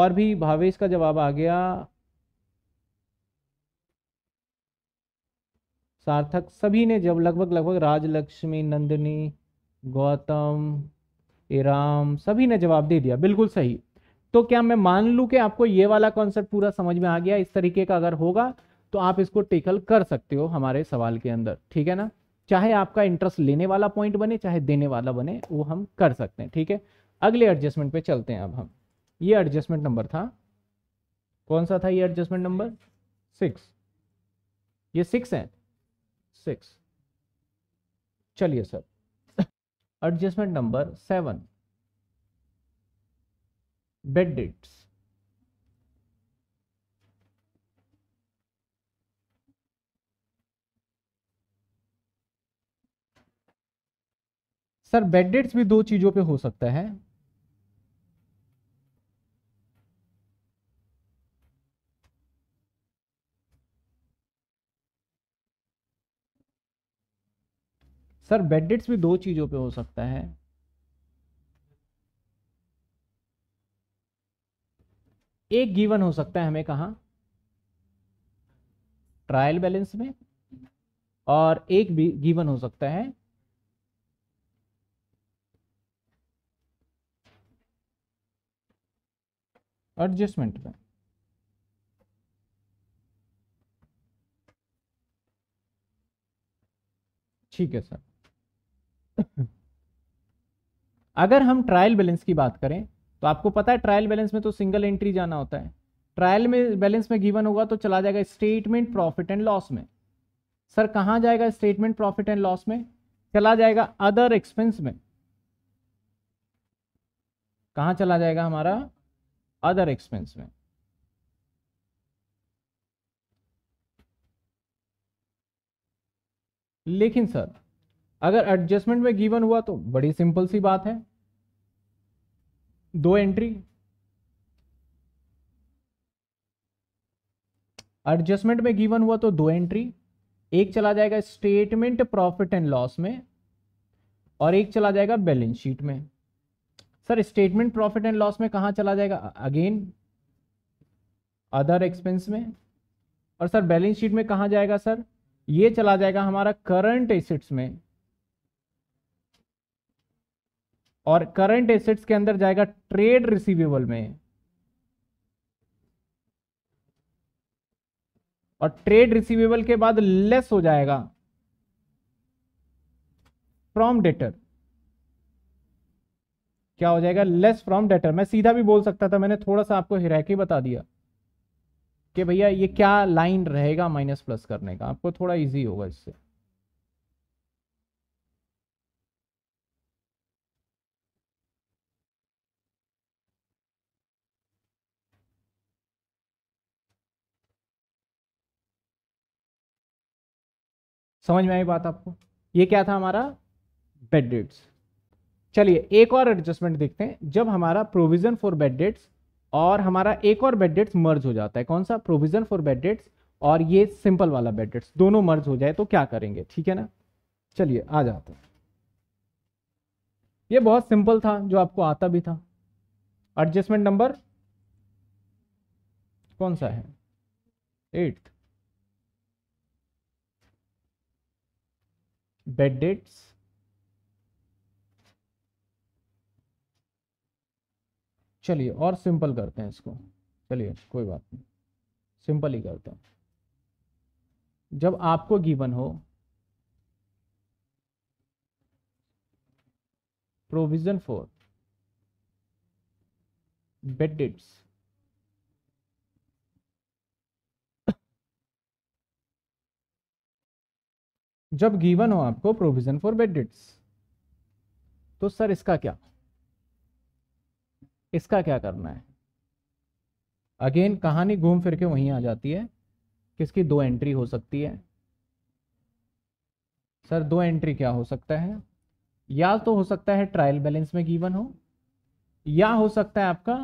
और भी भावेश का जवाब आ गया सार्थक सभी ने जब लगभग लगभग राजलक्ष्मी नंदिनी गौतम इराम सभी ने जवाब दे दिया बिल्कुल सही तो क्या मैं मान लूं कि आपको ये वाला कॉन्सेप्ट पूरा समझ में आ गया इस तरीके का अगर होगा तो आप इसको टेकल कर सकते हो हमारे सवाल के अंदर ठीक है ना चाहे आपका इंटरेस्ट लेने वाला पॉइंट बने चाहे देने वाला बने वो हम कर सकते हैं ठीक है अगले एडजस्टमेंट पे चलते हैं अब हम ये एडजस्टमेंट नंबर था कौन सा था ये एडजस्टमेंट नंबर सिक्स ये सिक्स है सिक्स चलिए sir adjustment number seven bad debts sir bad debts भी दो चीज़ों पे हो सकता है सर डेट्स भी दो चीज़ों पे हो सकता है एक गिवन हो सकता है हमें कहा ट्रायल बैलेंस में और एक भी गिवन हो सकता है एडजस्टमेंट में ठीक है सर अगर हम ट्रायल बैलेंस की बात करें तो आपको पता है ट्रायल बैलेंस में तो सिंगल एंट्री जाना होता है ट्रायल में बैलेंस में गिवन होगा तो चला जाएगा स्टेटमेंट प्रॉफिट एंड लॉस में सर कहां जाएगा स्टेटमेंट प्रॉफिट एंड लॉस में चला जाएगा अदर एक्सपेंस में कहा चला जाएगा हमारा अदर एक्सपेंस में लेकिन सर अगर एडजस्टमेंट में गिवन हुआ तो बड़ी सिंपल सी बात है दो एंट्री एडजस्टमेंट में गिवन हुआ तो दो एंट्री एक चला जाएगा स्टेटमेंट प्रॉफिट एंड लॉस में और एक चला जाएगा बैलेंस शीट में sir statement profit and loss में कहाँ चला जाएगा अगेन अदर एक्सपेंस में और सर बैलेंस शीट में कहा जाएगा सर ये चला जाएगा हमारा करंट एसेट्स में और करंट एसेट्स के अंदर जाएगा ट्रेड रिसीवेबल में और ट्रेड रिसीवेबल के बाद लेस हो जाएगा फ्रॉम डेटर क्या हो जाएगा लेस फ्रॉम डेटर मैं सीधा भी बोल सकता था मैंने थोड़ा सा आपको हिराकी बता दिया कि भैया ये क्या लाइन रहेगा माइनस प्लस करने का आपको थोड़ा इजी होगा इससे समझ में आई बात आपको ये क्या था हमारा बेड डेट्स चलिए एक और एडजस्टमेंट देखते हैं जब हमारा प्रोविजन फॉर बेड डेट्स और हमारा एक और बेड डेट्स मर्ज हो जाता है कौन सा प्रोविजन फॉर बेड डेट्स और ये सिंपल वाला बेड डेट्स दोनों मर्ज हो जाए तो क्या करेंगे ठीक है ना चलिए आ जाते हैं ये बहुत सिंपल था जो आपको आता भी था एडजस्टमेंट नंबर कौन सा है एट्थ bed dates चलिए और सिंपल करते हैं इसको चलिए कोई बात नहीं सिंपल ही करते हैं जब आपको गिवन हो प्रोविजन फॉर बेड डेट्स जब गिवन हो आपको प्रोविजन फॉर बेड डेट्स तो सर इसका क्या इसका क्या करना है अगेन कहानी घूम फिर के वहीं आ जाती है किसकी दो एंट्री हो सकती है सर दो एंट्री क्या हो सकता है या तो हो सकता है ट्रायल बैलेंस में गिवन हो या हो सकता है आपका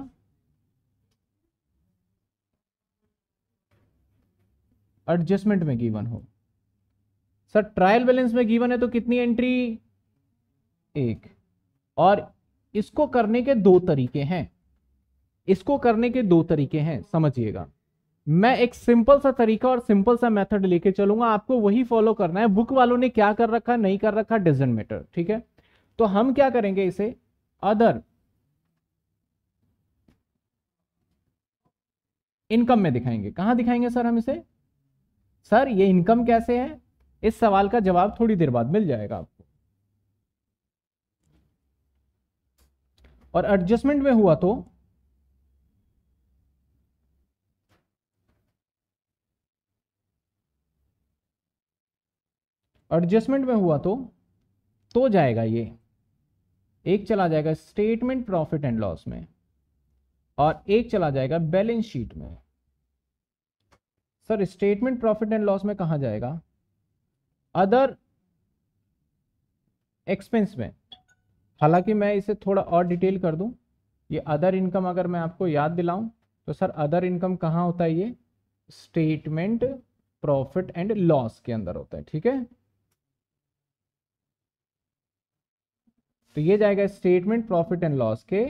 एडजस्टमेंट में गिवन हो सर ट्रायल बैलेंस में गिवन है तो कितनी एंट्री एक और इसको करने के दो तरीके हैं इसको करने के दो तरीके हैं समझिएगा मैं एक सिंपल सा तरीका और सिंपल सा मेथड लेके चलूंगा आपको वही फॉलो करना है बुक वालों ने क्या कर रखा नहीं कर रखा डिजेंट मैटर ठीक है तो हम क्या करेंगे इसे अदर इनकम में दिखाएंगे कहां दिखाएंगे सर हम इसे सर ये इनकम कैसे है इस सवाल का जवाब थोड़ी देर बाद मिल जाएगा आपको और एडजस्टमेंट में हुआ तो एडजस्टमेंट में हुआ तो तो जाएगा ये एक चला जाएगा स्टेटमेंट प्रॉफिट एंड लॉस में और एक चला जाएगा बैलेंस शीट में sir statement profit and loss में कहा जाएगा अदर एक्सपेंस में हालांकि मैं इसे थोड़ा और डिटेल कर दूं ये अदर इनकम अगर मैं आपको याद दिलाऊं तो सर अदर इनकम कहाँ होता है ये स्टेटमेंट प्रॉफिट एंड लॉस के अंदर होता है ठीक है तो ये जाएगा स्टेटमेंट प्रॉफिट एंड लॉस के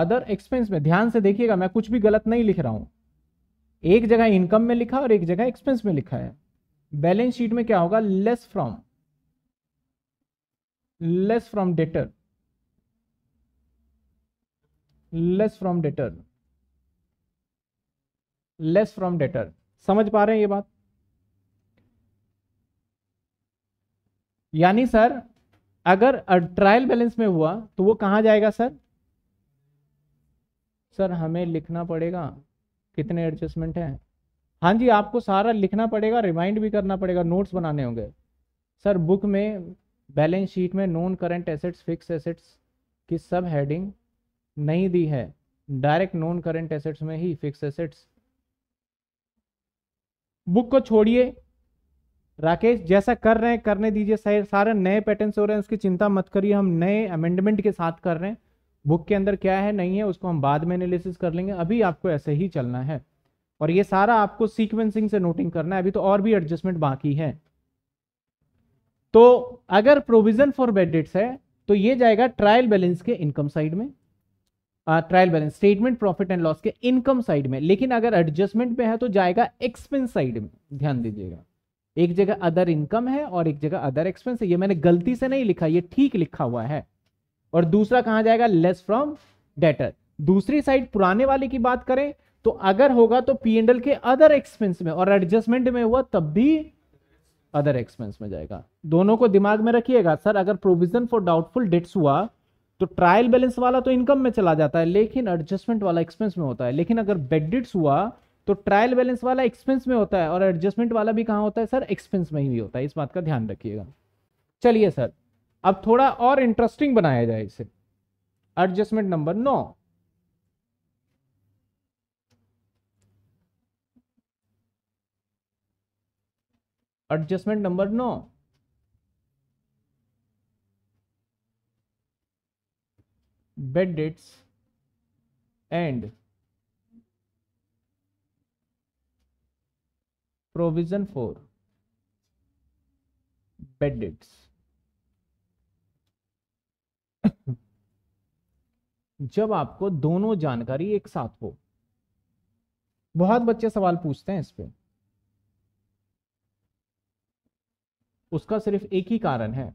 अदर एक्सपेंस में ध्यान से देखिएगा मैं कुछ भी गलत नहीं लिख रहा हूं एक जगह इनकम में लिखा और एक जगह एक्सपेंस में लिखा है बैलेंस शीट में क्या होगा less from less from debtor less from debtor less from debtor समझ पा रहे हैं ये बात यानी सर अगर ट्रायल बैलेंस में हुआ तो वो कहां जाएगा सर सर हमें लिखना पड़ेगा कितने एडजस्टमेंट हैं हाँ जी आपको सारा लिखना पड़ेगा रिमाइंड भी करना पड़ेगा नोट्स बनाने होंगे सर बुक में बैलेंस शीट में non current assets fix assets की सब हेडिंग नहीं दी है डायरेक्ट नॉन करंट एसेट्स में ही फिक्स एसेट्स बुक को छोड़िए राकेश जैसा कर रहे हैं करने दीजिए सारे नए पैटर्न हो रहे हैं उसकी चिंता मत करिए हम नए अमेंडमेंट के साथ कर रहे हैं बुक के अंदर क्या है नहीं है उसको हम बाद में एनालिसिस कर लेंगे अभी आपको ऐसे ही चलना है और ये सारा आपको सीक्वेंसिंग से नोटिंग करना है अभी तो और भी एडजस्टमेंट बाकी है तो अगर प्रोविजन फॉर बेडिट्स है तो ये जाएगा ट्रायल बैलेंस के इनकम साइड में trial balance statement profit and loss के इनकम साइड में लेकिन अगर एडजस्टमेंट में है तो जाएगा एक्सपेंस साइड में ध्यान दीजिएगा एक जगह अदर इनकम है और एक जगह अदर एक्सपेंस है ये मैंने गलती से नहीं लिखा ये ठीक लिखा हुआ है और दूसरा कहा जाएगा लेस फ्रॉम डेटर दूसरी साइड पुराने वाले की बात करें तो अगर होगा तो पी एंडल के अदर एक्सपेंस में और एडजस्टमेंट में हुआ तब भी अदर एक्सपेंस में जाएगा दोनों को दिमाग में रखिएगा सर अगर प्रोविजन फॉर डाउटफुल डेट्स हुआ तो ट्रायल बैलेंस वाला तो इनकम में चला जाता है लेकिन एडजस्टमेंट वाला एक्सपेंस में होता है लेकिन अगर बेड हुआ तो ट्रायल बैलेंस वाला एक्सपेंस में होता है और एडजस्टमेंट वाला भी कहाँ होता है सर एक्सपेंस में ही होता है इस बात का ध्यान रखिएगा चलिए सर अब थोड़ा और इंटरेस्टिंग बनाया जाए इसे एडजस्टमेंट नंबर नौ एडजस्टमेंट नंबर नौ bad debts and provision for bad debts जब आपको दोनों जानकारी एक साथ हो बहुत बच्चे सवाल पूछते हैं इस पर उसका सिर्फ एक ही कारण है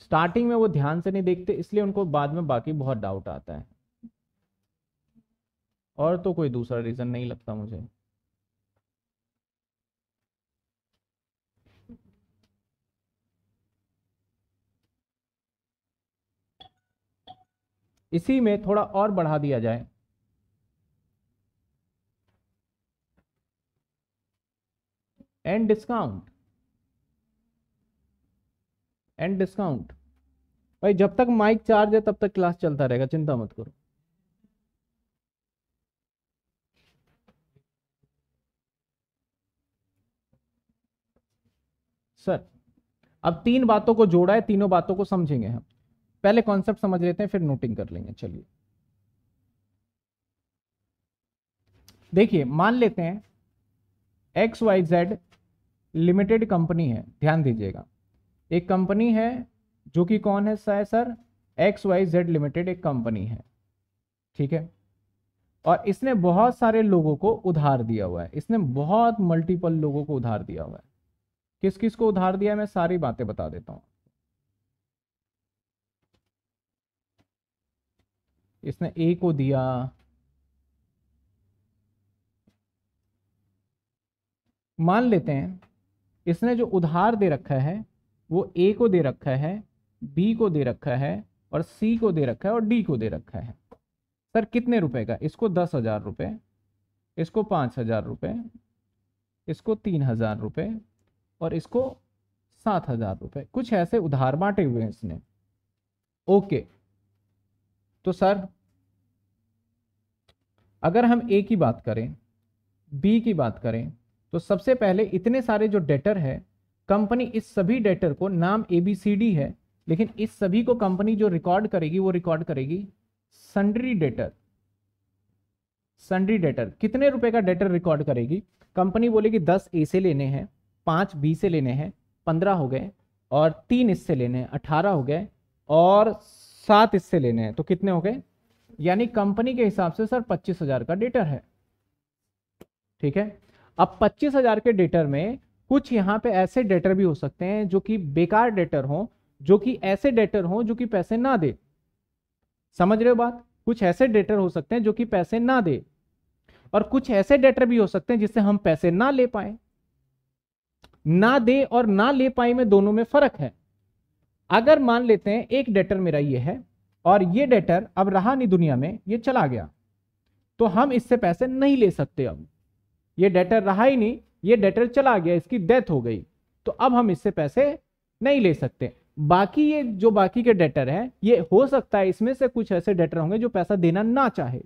स्टार्टिंग में वो ध्यान से नहीं देखते इसलिए उनको बाद में बाकी बहुत डाउट आता है और तो कोई दूसरा रीजन नहीं लगता मुझे इसी में थोड़ा और बढ़ा दिया जाए एंड डिस्काउंट एंड डिस्काउंट भाई जब तक माइक चार्ज है तब तक क्लास चलता रहेगा चिंता मत करो सर अब तीन बातों को जोड़ा है तीनों बातों को समझेंगे हम पहले कॉन्सेप्ट समझ लेते हैं फिर नोटिंग कर लेंगे चलिए देखिए मान लेते हैं X Y Z limited company है ध्यान दीजिएगा एक कंपनी है जो कि कौन है sir X Y Z limited एक कंपनी है ठीक है और इसने बहुत सारे लोगों को उधार दिया हुआ है इसने बहुत मल्टीपल लोगों को उधार दिया हुआ है किस किस को उधार दिया है मैं सारी बातें बता देता हूं इसने ए को दिया मान लेते हैं इसने जो उधार दे रखा है वो ए को दे रखा है बी को दे रखा है और सी को दे रखा है और डी को दे रखा है सर कितने रुपए का इसको दस हज़ार रुपये इसको पाँच हज़ार रुपये इसको तीन हज़ार रुपये और इसको सात हज़ार रुपये कुछ ऐसे उधार बांटे हुए हैं इसने ओके तो सर अगर हम ए की बात करें बी की बात करें तो सबसे पहले इतने सारे जो डेटर है कंपनी इस सभी डेटर को नाम ए बी सी डी है लेकिन इस सभी को कंपनी जो रिकॉर्ड करेगी वो रिकॉर्ड करेगी सन्डरी डेटर संड्री डेटर कितने रुपए का डेटर रिकॉर्ड करेगी कंपनी बोलेगी दस ए से लेने हैं पांच बी से लेने हैं पंद्रह हो गए और तीन इससे लेने हैं अठारह हो गए और सात इससे लेने हैं तो कितने हो गए यानी कंपनी के हिसाब से सर पच्चीस हजार का डेटर है ठीक है अब पच्चीस हजार के डेटर में कुछ यहाँ पे ऐसे डेटर भी हो सकते हैं जो कि बेकार डेटर हों जो कि ऐसे डेटर हों जो कि पैसे ना दे समझ रहे हो बात कुछ ऐसे डेटर हो सकते हैं जो कि पैसे ना दे और कुछ ऐसे डेटर भी हो सकते हैं जिससे हम पैसे ना ले पाए ना दे और ना ले पाए में दोनों में फर्क है अगर मान लेते हैं एक डेटर मेरा ये है और ये डेटर अब रहा नहीं दुनिया में ये चला गया तो हम इससे पैसे नहीं ले सकते अब ये डेटर रहा ही नहीं ये डेटर चला गया इसकी डेथ हो गई तो अब हम इससे पैसे नहीं ले सकते बाकी ये जो बाकी के डेटर हैं ये हो सकता है इसमें से कुछ ऐसे डेटर होंगे जो पैसा देना ना चाहे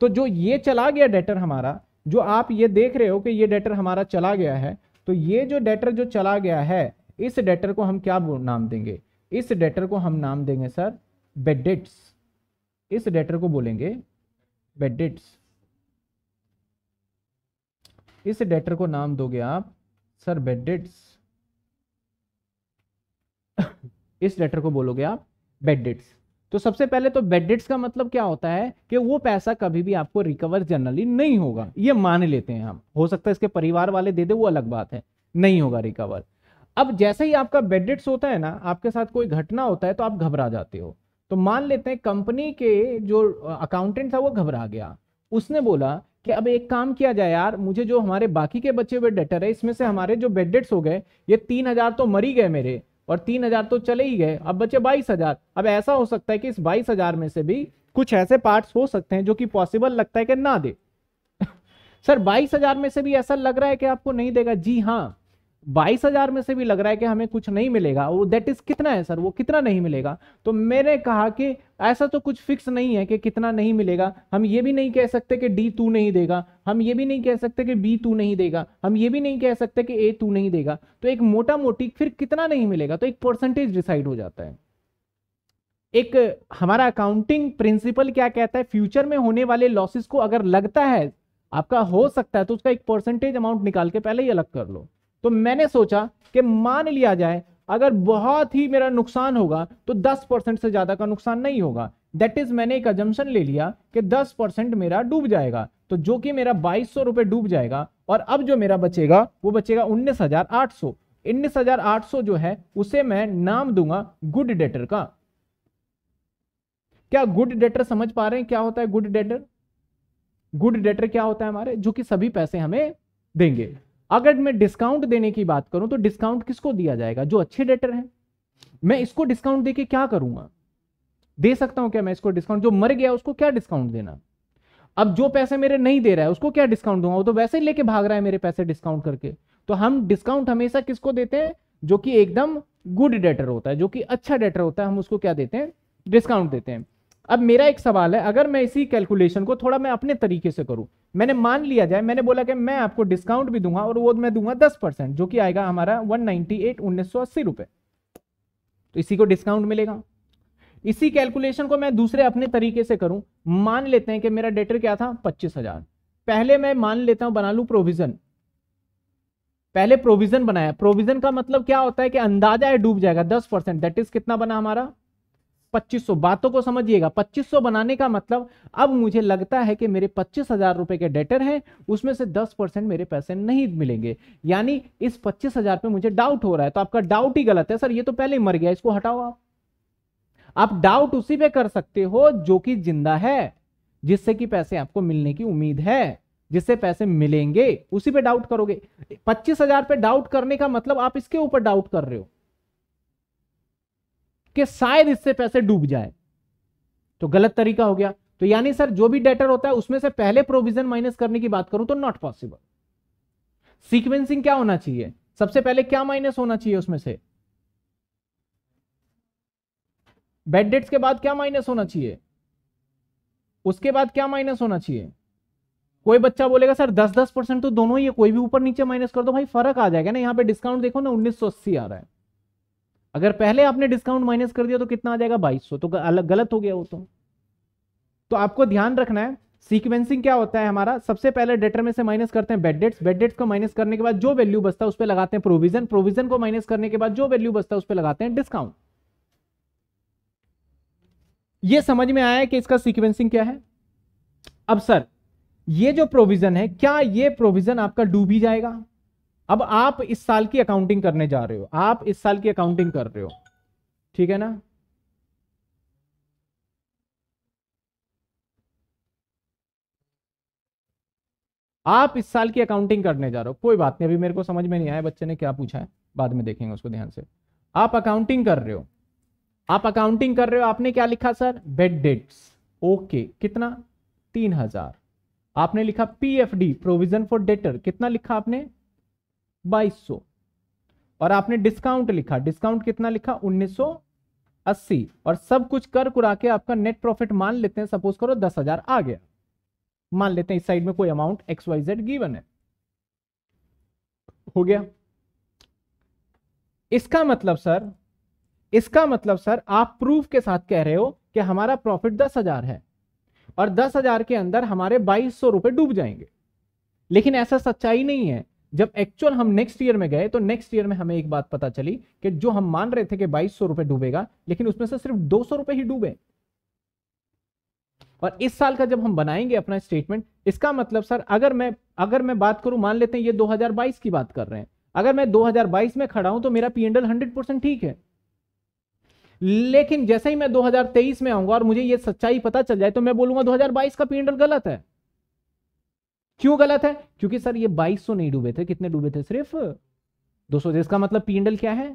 तो जो ये चला गया डेटर हमारा जो आप ये देख रहे हो कि ये डेटर हमारा चला गया है तो ये जो डेटर जो चला गया है इस डेटर को हम क्या नाम देंगे इस डेटर को हम नाम देंगे सर बेडिट्स इस डेटर को बोलेंगे बेडिट्स इस डेटर को नाम दोगे आप सर बेडिट्स इस डेटर को बोलोगे आप बेडिट्स तो सबसे पहले तो बेडिट्स का मतलब क्या होता है कि वो पैसा कभी भी आपको रिकवर जनरली नहीं होगा ये मान लेते हैं हम हो सकता है इसके परिवार वाले दे दे वो अलग बात है नहीं होगा रिकवर अब जैसे ही आपका बेडिट्स होता है ना आपके साथ कोई घटना होता है तो आप घबरा जाते हो तो मान लेते हैं कंपनी के जो अकाउंटेंट था वो घबरा गया उसने बोला कि अब एक काम किया जाए यार मुझे जो हमारे बाकी के बचे हुए डेटर है इसमें से हमारे जो डेट्स हो गए ये तीन हजार तो मरी गए मेरे और तीन हजार तो चले ही गए अब बचे बाईस हजार अब ऐसा हो सकता है कि इस बाईस हजार में से भी कुछ ऐसे पार्ट्स हो सकते हैं जो कि पॉसिबल लगता है कि ना दे सर बाईस हजार में से भी ऐसा लग रहा है कि आपको नहीं देगा जी हाँ बाईस हजार में से भी लग रहा है कि हमें कुछ नहीं मिलेगा और दैट इज कितना है सर वो कितना नहीं मिलेगा तो मैंने कहा कि ऐसा तो कुछ फिक्स नहीं है कि कितना नहीं मिलेगा हम ये भी नहीं कह सकते कि डी तू नहीं देगा हम ये भी नहीं कह सकते कि बी तू नहीं देगा हम ये भी नहीं कह सकते कि ए तू नहीं देगा तो एक मोटा मोटी फिर कितना नहीं मिलेगा तो एक परसेंटेज डिसाइड हो जाता है एक हमारा अकाउंटिंग प्रिंसिपल क्या कहता है फ्यूचर में होने वाले लॉसेस को अगर लगता है आपका हो सकता है तो उसका एक परसेंटेज अमाउंट निकाल के पहले ही अलग कर लो तो मैंने सोचा कि मान लिया जाए अगर बहुत ही मेरा नुकसान होगा तो 10 परसेंट से ज़्यादा का नुकसान नहीं होगा दैट इज़ मैंने एक अजम्पन ले लिया कि 10 परसेंट मेरा डूब जाएगा तो जो कि मेरा बाईस सौ रुपये डूब जाएगा और अब जो मेरा बचेगा वो बचेगा उन्नीस हजार आठ सौ उन्नीस हजार आठ सौ जो है उसे मैं नाम दूंगा गुड डेटर का क्या गुड डेटर समझ पा रहे हैं क्या होता है गुड डेटर गुड डेटर क्या होता है हमारे जो कि सभी पैसे हमें देंगे अगर मैं डिस्काउंट देने की बात करूं तो डिस्काउंट किसको दिया जाएगा जो अच्छे डेटर हैं मैं इसको डिस्काउंट देके क्या करूंगा दे सकता हूं क्या मैं इसको डिस्काउंट जो मर गया उसको क्या डिस्काउंट देना अब जो पैसे मेरे नहीं दे रहा है उसको क्या डिस्काउंट दूंगा वो तो वैसे ही लेके भाग रहा है मेरे पैसे डिस्काउंट करके तो हम डिस्काउंट हमेशा किसको देते हैं जो कि एकदम गुड डेटर होता है जो कि अच्छा डेटर होता है हम उसको क्या देते हैं डिस्काउंट देते हैं अब मेरा एक सवाल है अगर मैं इसी कैलकुलेशन को थोड़ा मैं अपने तरीके से करूं मैंने मान लिया जाए मैंने बोला कि मैं आपको डिस्काउंट भी दूंगा और वो मैं दूंगा दस परसेंट जो कि आएगा हमारा वन नाइनटी एट उन्नीस सौ अस्सी रुपए तो इसी को डिस्काउंट मिलेगा इसी कैलकुलेशन को मैं दूसरे अपने तरीके से करूं मान लेते हैं कि मेरा डेटर क्या था पच्चीस हजार पहले मैं मान लेता हूं बना लू प्रोविजन पहले प्रोविजन बनाया प्रोविजन का मतलब क्या होता है कि अंदाजा है डूब जाएगा दस परसेंट दैट इज कितना बना हमारा 2500 बातों को समझिएगा 2500 बनाने का मतलब अब मुझे लगता है कि मेरे पच्चीस हजार रुपए के डेटर हैं उसमें से 10 परसेंट मेरे पैसे नहीं मिलेंगे यानी इस पच्चीस हजार पे मुझे डाउट हो रहा है तो आपका डाउट ही गलत है सर ये तो पहले ही मर गया इसको हटाओ आप आप डाउट उसी पे कर सकते हो जो कि जिंदा है जिससे कि पैसे आपको मिलने की उम्मीद है जिससे पैसे मिलेंगे उसी पे डाउट करोगे पच्चीस हजार पे डाउट करने का मतलब आप इसके ऊपर डाउट कर रहे हो कि शायद इससे पैसे डूब जाए तो गलत तरीका हो गया तो यानी सर जो भी डेटर होता है उसमें से पहले प्रोविजन माइनस करने की बात करूं तो नॉट पॉसिबल सीक्वेंसिंग क्या होना चाहिए सबसे पहले क्या माइनस होना चाहिए उसमें से बेड डेट्स के बाद क्या माइनस होना चाहिए उसके बाद क्या माइनस होना चाहिए कोई बच्चा बोलेगा सर दस दस परसेंट तो दोनों ही है कोई भी ऊपर नीचे माइनस कर दो भाई फर्क आ जाएगा ना यहाँ पे डिस्काउंट देखो ना उन्नीस आ रहा है अगर पहले आपने डिस्काउंट माइनस कर दिया तो कितना आ जाएगा बाईस तो अलग गलत हो गया वो तो तो आपको ध्यान रखना है सीक्वेंसिंग क्या होता है हमारा सबसे पहले डेटर में से माइनस करते हैं बेड डेट्स बेड डेट्स को माइनस करने के बाद जो वैल्यू बचता है उस पर लगाते हैं प्रोविजन प्रोविजन को माइनस करने के बाद जो वैल्यू बचता है उस पर लगाते हैं डिस्काउंट ये समझ में आया कि इसका सीक्वेंसिंग क्या है अब सर ये जो प्रोविजन है क्या ये प्रोविजन आपका डूबी जाएगा अब आप इस साल की अकाउंटिंग करने जा रहे हो आप इस साल की अकाउंटिंग कर रहे हो ठीक है ना आप इस साल की अकाउंटिंग करने जा रहे हो कोई बात नहीं अभी मेरे को समझ में नहीं आया बच्चे ने क्या पूछा है बाद में देखेंगे उसको ध्यान से आप अकाउंटिंग कर रहे हो आप अकाउंटिंग कर रहे हो आपने क्या लिखा सर बेड डेट्स ओके कितना तीन हजार आपने लिखा पीएफडी प्रोविजन फॉर डेटर कितना लिखा आपने बाईस और आपने डिस्काउंट लिखा डिस्काउंट कितना लिखा 1980 और सब कुछ कर कुरा के आपका नेट प्रॉफिट मान लेते हैं सपोज करो दस हजार आ गया मान लेते हैं इस साइड में कोई amount X Y Z given है हो गया इसका मतलब सर इसका मतलब सर आप प्रूफ के साथ कह रहे हो कि हमारा प्रॉफिट दस हजार है और दस हजार के अंदर हमारे बाईस सौ रुपए डूब जाएंगे लेकिन ऐसा सच्चाई नहीं है जब एक्चुअल हम नेक्स्ट ईयर में गए तो नेक्स्ट ईयर में हमें एक बात पता चली कि जो हम मान रहे थे कि बाईस सौ रुपए डूबेगा लेकिन उसमें से सिर्फ दो सौ रुपए ही डूबे और इस साल का जब हम बनाएंगे अपना स्टेटमेंट इसका मतलब सर अगर मैं अगर मैं बात करूं मान लेते हैं ये 2022 की बात कर रहे हैं अगर मैं 2022 में खड़ा हूं तो मेरा पी एंडल हंड्रेड परसेंट ठीक है लेकिन जैसे ही मैं 2023 में आऊंगा और मुझे ये सच्चाई पता चल जाए तो मैं बोलूंगा 2022 का पी एंडल गलत है क्यों गलत है क्योंकि सर ये 2200 नहीं डूबे थे कितने डूबे थे सिर्फ 200 इसका मतलब पीएंडल क्या है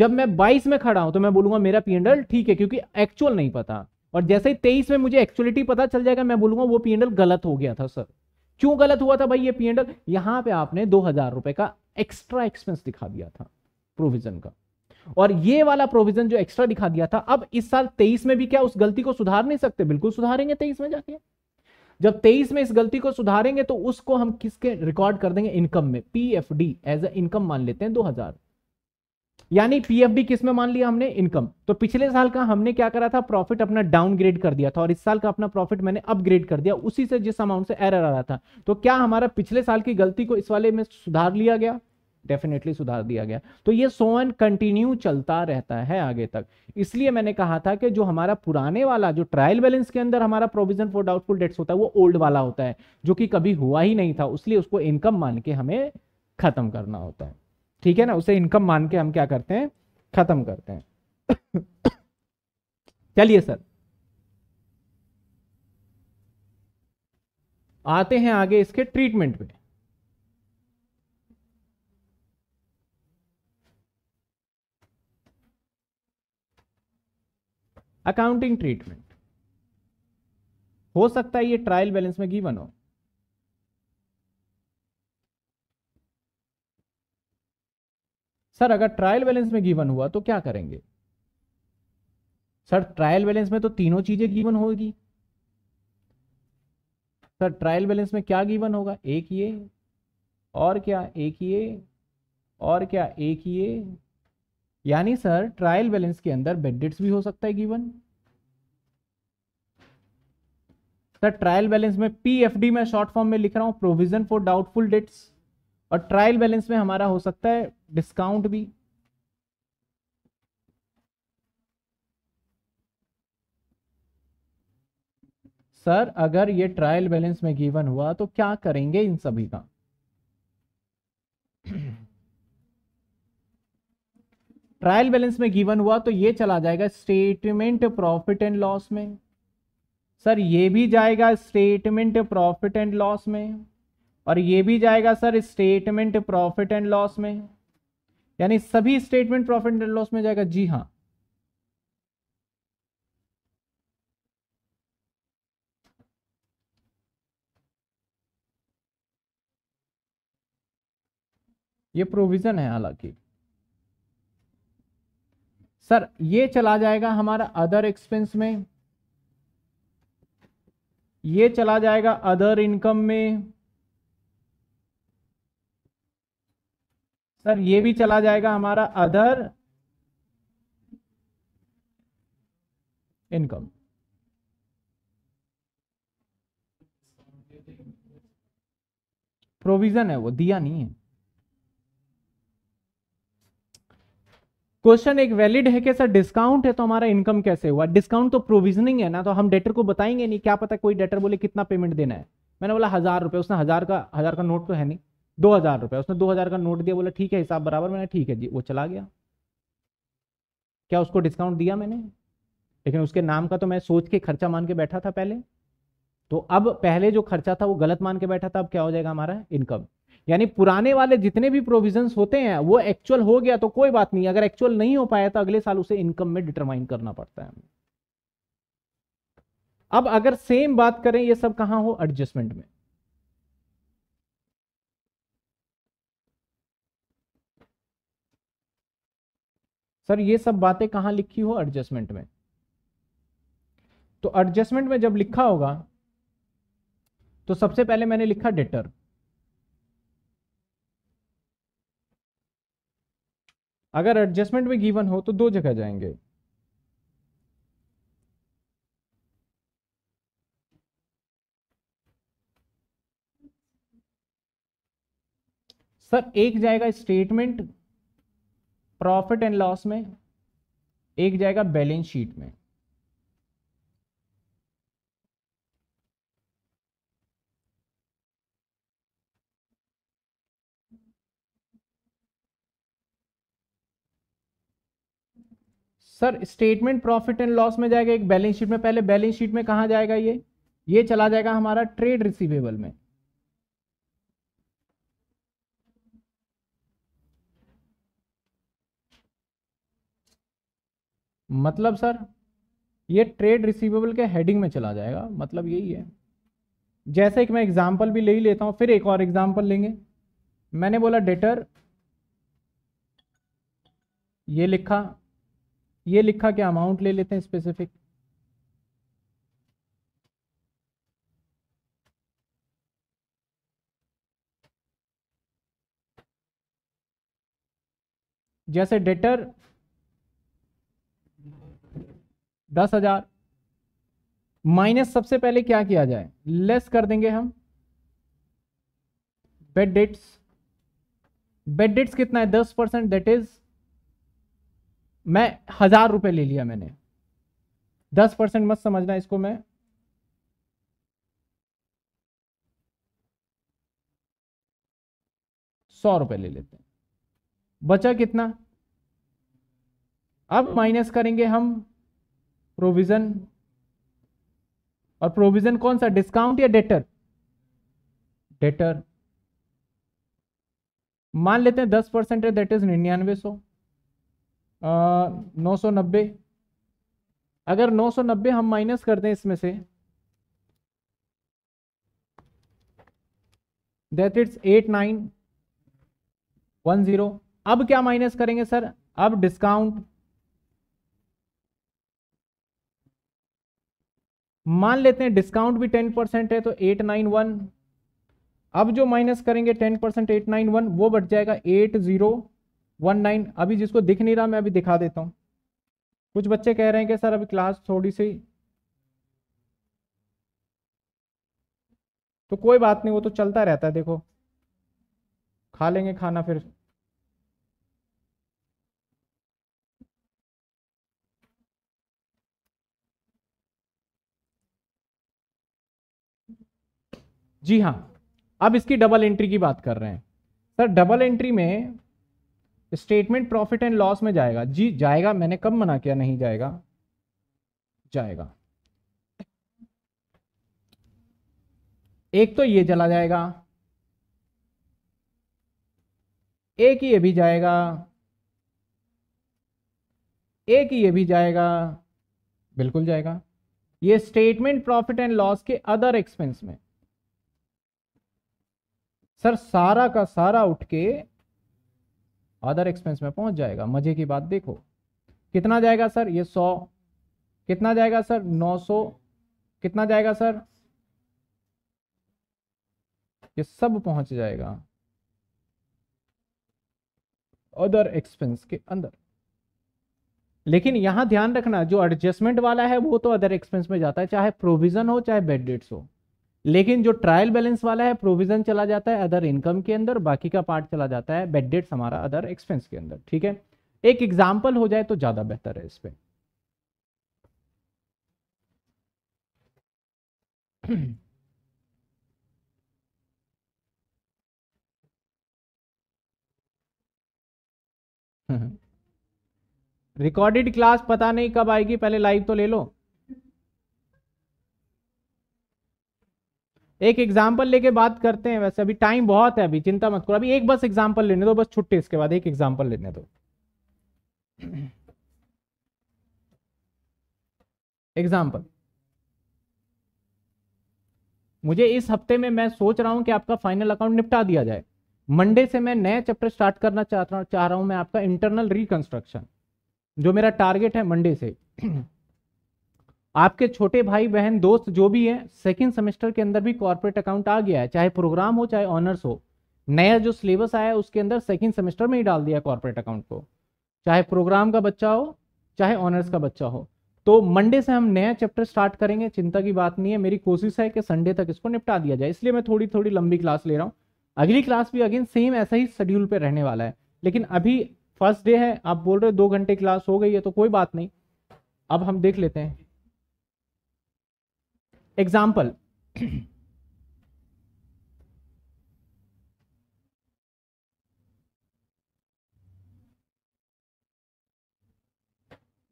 जब मैं 22 में खड़ा हूं तो मैं बोलूंगा मेरा पीएंडल ठीक है क्योंकि एक्चुअल नहीं पता और जैसे ही तेईस में मुझे एक्चुअलिटी पता चल जाएगा मैं बोलूंगा वो पीएंडल गलत हो गया था सर क्यों गलत हुआ था भाई ये पीएंडल यहां पर आपने दो हजार रुपए का एक्स्ट्रा एक्सपेंस दिखा दिया था प्रोविजन का और ये वाला प्रोविजन जो एक्स्ट्रा दिखा दिया था अब इस साल तेईस में भी क्या उस गलती को सुधार नहीं सकते बिल्कुल सुधारेंगे तेईस में जाके जब तेईस में इस गलती को सुधारेंगे तो उसको हम किसके रिकॉर्ड कर देंगे इनकम में P F D as a income मान लेते हैं दो हजार यानी पीएफडी किस में मान लिया हमने इनकम तो पिछले साल का हमने क्या करा था प्रॉफिट अपना डाउनग्रेड कर दिया था और इस साल का अपना प्रॉफिट मैंने अपग्रेड कर दिया उसी से जिस अमाउंट से एरर आ रहा था तो क्या हमारा पिछले साल की गलती को इस वाले में सुधार लिया गया डेफिनेटली सुधार दिया गया तो ये सोवन कंटिन्यू चलता रहता है आगे तक इसलिए मैंने कहा था कि जो हमारा पुराने वाला जो ट्रायल बैलेंस के अंदर हमारा प्रोविजन फॉर डाउटफुल डेट्स होता है वो ओल्ड वाला होता है जो कि कभी हुआ ही नहीं था इसलिए उसको इनकम मान के हमें खत्म करना होता है ठीक है ना उसे इनकम मान के हम क्या करते हैं खत्म करते हैं चलिए सर आते हैं आगे इसके ट्रीटमेंट में अकाउंटिंग ट्रीटमेंट हो सकता है ये ट्रायल बैलेंस में गिवन हो सर अगर ट्रायल बैलेंस में गिवन हुआ तो क्या करेंगे सर ट्रायल बैलेंस में तो तीनों चीजें गिवन होगी सर ट्रायल बैलेंस में क्या गिवन होगा एक ये और क्या एक ये और क्या एक ये यानी सर ट्रायल बैलेंस के अंदर बेडेट्स भी हो सकता है गिवन सर ट्रायल बैलेंस में पीएफडी में शॉर्ट फॉर्म में लिख रहा हूं प्रोविजन फॉर डाउटफुल डेट्स और ट्रायल बैलेंस में हमारा हो सकता है डिस्काउंट भी सर अगर ये ट्रायल बैलेंस में गिवन हुआ तो क्या करेंगे इन सभी का ट्रायल बैलेंस में गिवन हुआ तो ये चला जाएगा स्टेटमेंट प्रॉफिट एंड लॉस में सर ये भी जाएगा स्टेटमेंट प्रॉफिट एंड लॉस में और ये भी जाएगा sir statement profit and loss में यानी सभी स्टेटमेंट प्रॉफिट एंड लॉस में जाएगा जी हाँ ये प्रोविजन है हालांकि सर ये चला जाएगा हमारा अदर एक्सपेंस में ये चला जाएगा अदर इनकम में सर ये भी चला जाएगा हमारा अदर इनकम प्रोविजन है वो दिया नहीं है क्वेश्चन एक वैलिड है कि सर डिस्काउंट है तो हमारा इनकम कैसे हुआ डिस्काउंट तो प्रोविजनिंग है ना तो हम डेटर को बताएंगे नहीं क्या पता कोई डेटर बोले कितना पेमेंट देना है मैंने बोला हज़ार रुपये उसने हज़ार का हज़ार का नोट तो है नहीं दो हज़ार रुपये उसने दो हज़ार का नोट दिया बोला ठीक है हिसाब बराबर मैंने ठीक है जी वो चला गया क्या उसको डिस्काउंट दिया मैंने लेकिन उसके नाम का तो मैं सोच के खर्चा मान के बैठा था पहले तो अब पहले जो खर्चा था वो गलत मान के बैठा था अब क्या हो जाएगा हमारा इनकम यानी पुराने वाले जितने भी प्रोविजंस होते हैं वो एक्चुअल हो गया तो कोई बात नहीं अगर एक्चुअल नहीं हो पाया तो अगले साल उसे इनकम में डिटरमाइन करना पड़ता है अब अगर सेम बात करें ये सब कहां हो एडजस्टमेंट में सर ये सब बातें कहां लिखी हो एडजस्टमेंट में तो एडजस्टमेंट में जब लिखा होगा तो सबसे पहले मैंने लिखा डेटर अगर एडजस्टमेंट में गिवन हो तो दो जगह जाएंगे सर एक जाएगा स्टेटमेंट प्रॉफिट एंड लॉस में एक जाएगा बैलेंस शीट में sir statement profit and loss में जाएगा एक बैलेंस शीट में पहले बैलेंस शीट में कहा जाएगा ये ये चला जाएगा हमारा ट्रेड रिसीवेबल में मतलब सर ये ट्रेड रिसीवेबल के हेडिंग में चला जाएगा मतलब यही है जैसे कि मैं एग्जांपल भी ले ही लेता हूं फिर एक और एग्जांपल लेंगे मैंने बोला डेटर ये लिखा ये लिखा क्या अमाउंट ले लेते हैं स्पेसिफिक जैसे डेटर दस हजार माइनस सबसे पहले क्या किया जाए लेस कर देंगे हम बेड डेट्स बेड डेट्स कितना है दस परसेंट दैट इज मैं हजार रुपए ले लिया मैंने दस परसेंट मत समझना इसको मैं सौ रुपए ले लेते हैं बचा कितना अब माइनस करेंगे हम प्रोविजन और प्रोविजन कौन सा डिस्काउंट या डेटर डेटर मान लेते हैं दस परसेंट है दैट इज निन्यानवे सौ नौ सौ नब्बे अगर नौ सौ नब्बे हम माइनस कर दें इसमें से that it's eight nine one zero अब क्या माइनस करेंगे सर अब डिस्काउंट मान लेते हैं डिस्काउंट भी टेन परसेंट है तो एट नाइन वन अब जो माइनस करेंगे ten percent eight nine one वो बढ़ जाएगा एट जीरो वन नाइन अभी जिसको दिख नहीं रहा मैं अभी दिखा देता हूँ कुछ बच्चे कह रहे हैं कि सर अभी क्लास थोड़ी सी तो कोई बात नहीं वो तो चलता रहता है देखो खा लेंगे खाना फिर जी हाँ अब इसकी डबल एंट्री की बात कर रहे हैं सर डबल एंट्री में स्टेटमेंट प्रॉफिट एंड लॉस में जाएगा जी जाएगा मैंने कब मना किया नहीं जाएगा जाएगा एक तो ये चला जाएगा एक ये भी जाएगा एक ये भी जाएगा बिल्कुल जाएगा ये स्टेटमेंट प्रॉफिट एंड लॉस के अदर एक्सपेंस में सर सारा का सारा उठ के अदर एक्सपेंस में पहुंच जाएगा मजे की बात देखो कितना जाएगा सर ये सौ कितना जाएगा सर नौ सौ कितना जाएगा सर ये सब पहुंच जाएगा अदर एक्सपेंस के अंदर लेकिन यहां ध्यान रखना जो एडजस्टमेंट वाला है वो तो अदर एक्सपेंस में जाता है चाहे प्रोविजन हो चाहे बेड डेट्स हो लेकिन जो ट्रायल बैलेंस वाला है प्रोविजन चला जाता है अदर इनकम के अंदर बाकी का पार्ट चला जाता है बेड डेट्स हमारा अदर एक्सपेंस के अंदर ठीक है एक एग्जाम्पल हो जाए तो ज्यादा बेहतर है इस पर रिकॉर्डेड क्लास पता नहीं कब आएगी पहले लाइव तो ले लो एक एग्जाम्पल लेके बात करते हैं वैसे अभी टाइम बहुत है अभी चिंता मत करो अभी एक बस एग्जाम्पल लेने दो बस छुट्टी इसके बाद एक एग्जाम्पल लेने दो एग्जाम्पल मुझे इस हफ्ते में मैं सोच रहा हूं कि आपका फाइनल अकाउंट निपटा दिया जाए मंडे से मैं नया चैप्टर स्टार्ट करना चाह रहा हूं मैं आपका इंटरनल रिकंस्ट्रक्शन जो मेरा टारगेट है मंडे से आपके छोटे भाई बहन दोस्त जो भी है सेकेंड सेमेस्टर के अंदर भी कॉर्पोरेट अकाउंट आ गया है चाहे प्रोग्राम हो चाहे ऑनर्स हो नया जो सिलेबस आया है उसके अंदर सेकेंड सेमेस्टर में ही डाल दिया कॉर्पोरेट अकाउंट को चाहे प्रोग्राम का बच्चा हो चाहे ऑनर्स का बच्चा हो तो मंडे से हम नया चैप्टर स्टार्ट करेंगे चिंता की बात नहीं है मेरी कोशिश है कि संडे तक इसको निपटा दिया जाए इसलिए मैं थोड़ी थोड़ी लंबी क्लास ले रहा हूँ अगली क्लास भी अगेन सेम ऐसा ही शेड्यूल पर रहने वाला है लेकिन अभी फर्स्ट डे है आप बोल रहे हो दो घंटे क्लास हो गई है तो कोई बात नहीं अब हम देख लेते हैं एग्जाम्पल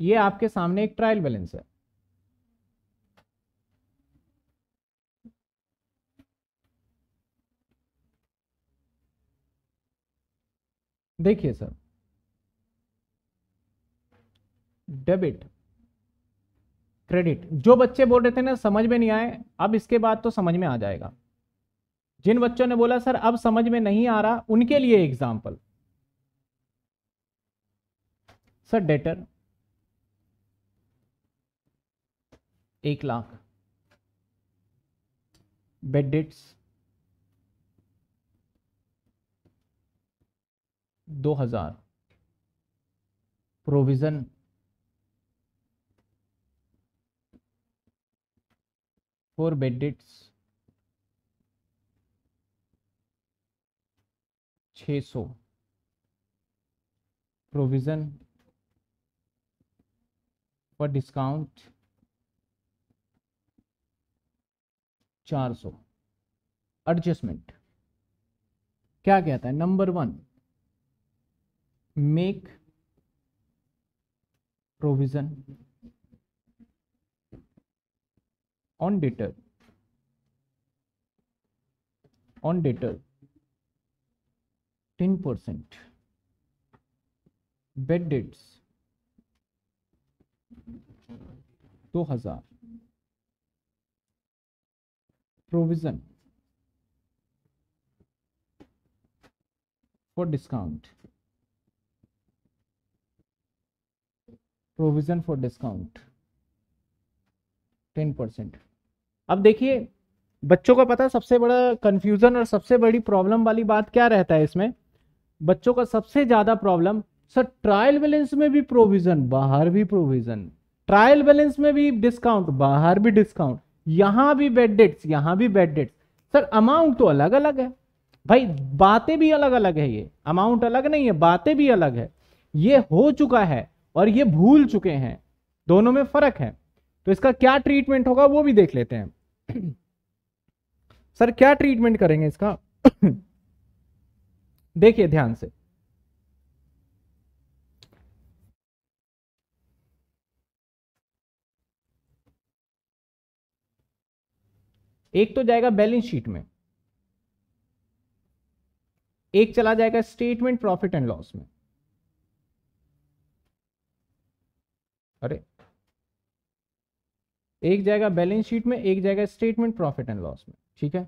ये आपके सामने एक ट्रायल बैलेंस है देखिए सर डेबिट क्रेडिट जो बच्चे बोल रहे थे ना समझ में नहीं आए अब इसके बाद तो समझ में आ जाएगा जिन बच्चों ने बोला सर अब समझ में नहीं आ रहा उनके लिए एग्जाम्पल सर डेटर एक लाख बेड डेट्स दो हजार प्रोविज़न फोर बेडिट्स छ सौ प्रोविज़न पर डिस्काउंट चार सौ एडजस्टमेंट क्या कहता है number one make provision On on data, 10% bed debts, 2000 provision for discount provision for discount 10 percent अब देखिए बच्चों का पता सबसे बड़ा कन्फ्यूज़न और सबसे बड़ी प्रॉब्लम वाली बात क्या रहता है इसमें बच्चों का सबसे ज़्यादा प्रॉब्लम सर ट्रायल बैलेंस में भी प्रोविज़न बाहर भी प्रोविज़न ट्रायल बैलेंस में भी डिस्काउंट बाहर भी डिस्काउंट यहाँ भी बेड डेट्स यहाँ भी बेड डेट्स सर अमाउंट तो अलग अलग है भाई बातें भी अलग अलग है ये अमाउंट अलग नहीं है बातें भी अलग है ये हो चुका है और ये भूल चुके हैं दोनों में फर्क है तो इसका क्या ट्रीटमेंट होगा वो भी देख लेते हैं सर क्या ट्रीटमेंट करेंगे इसका देखिए ध्यान से एक तो जाएगा बैलेंस शीट में एक चला जाएगा स्टेटमेंट प्रॉफिट एंड लॉस में अरे एक जाएगा बैलेंस शीट में एक जाएगा स्टेटमेंट प्रॉफिट एंड लॉस में ठीक है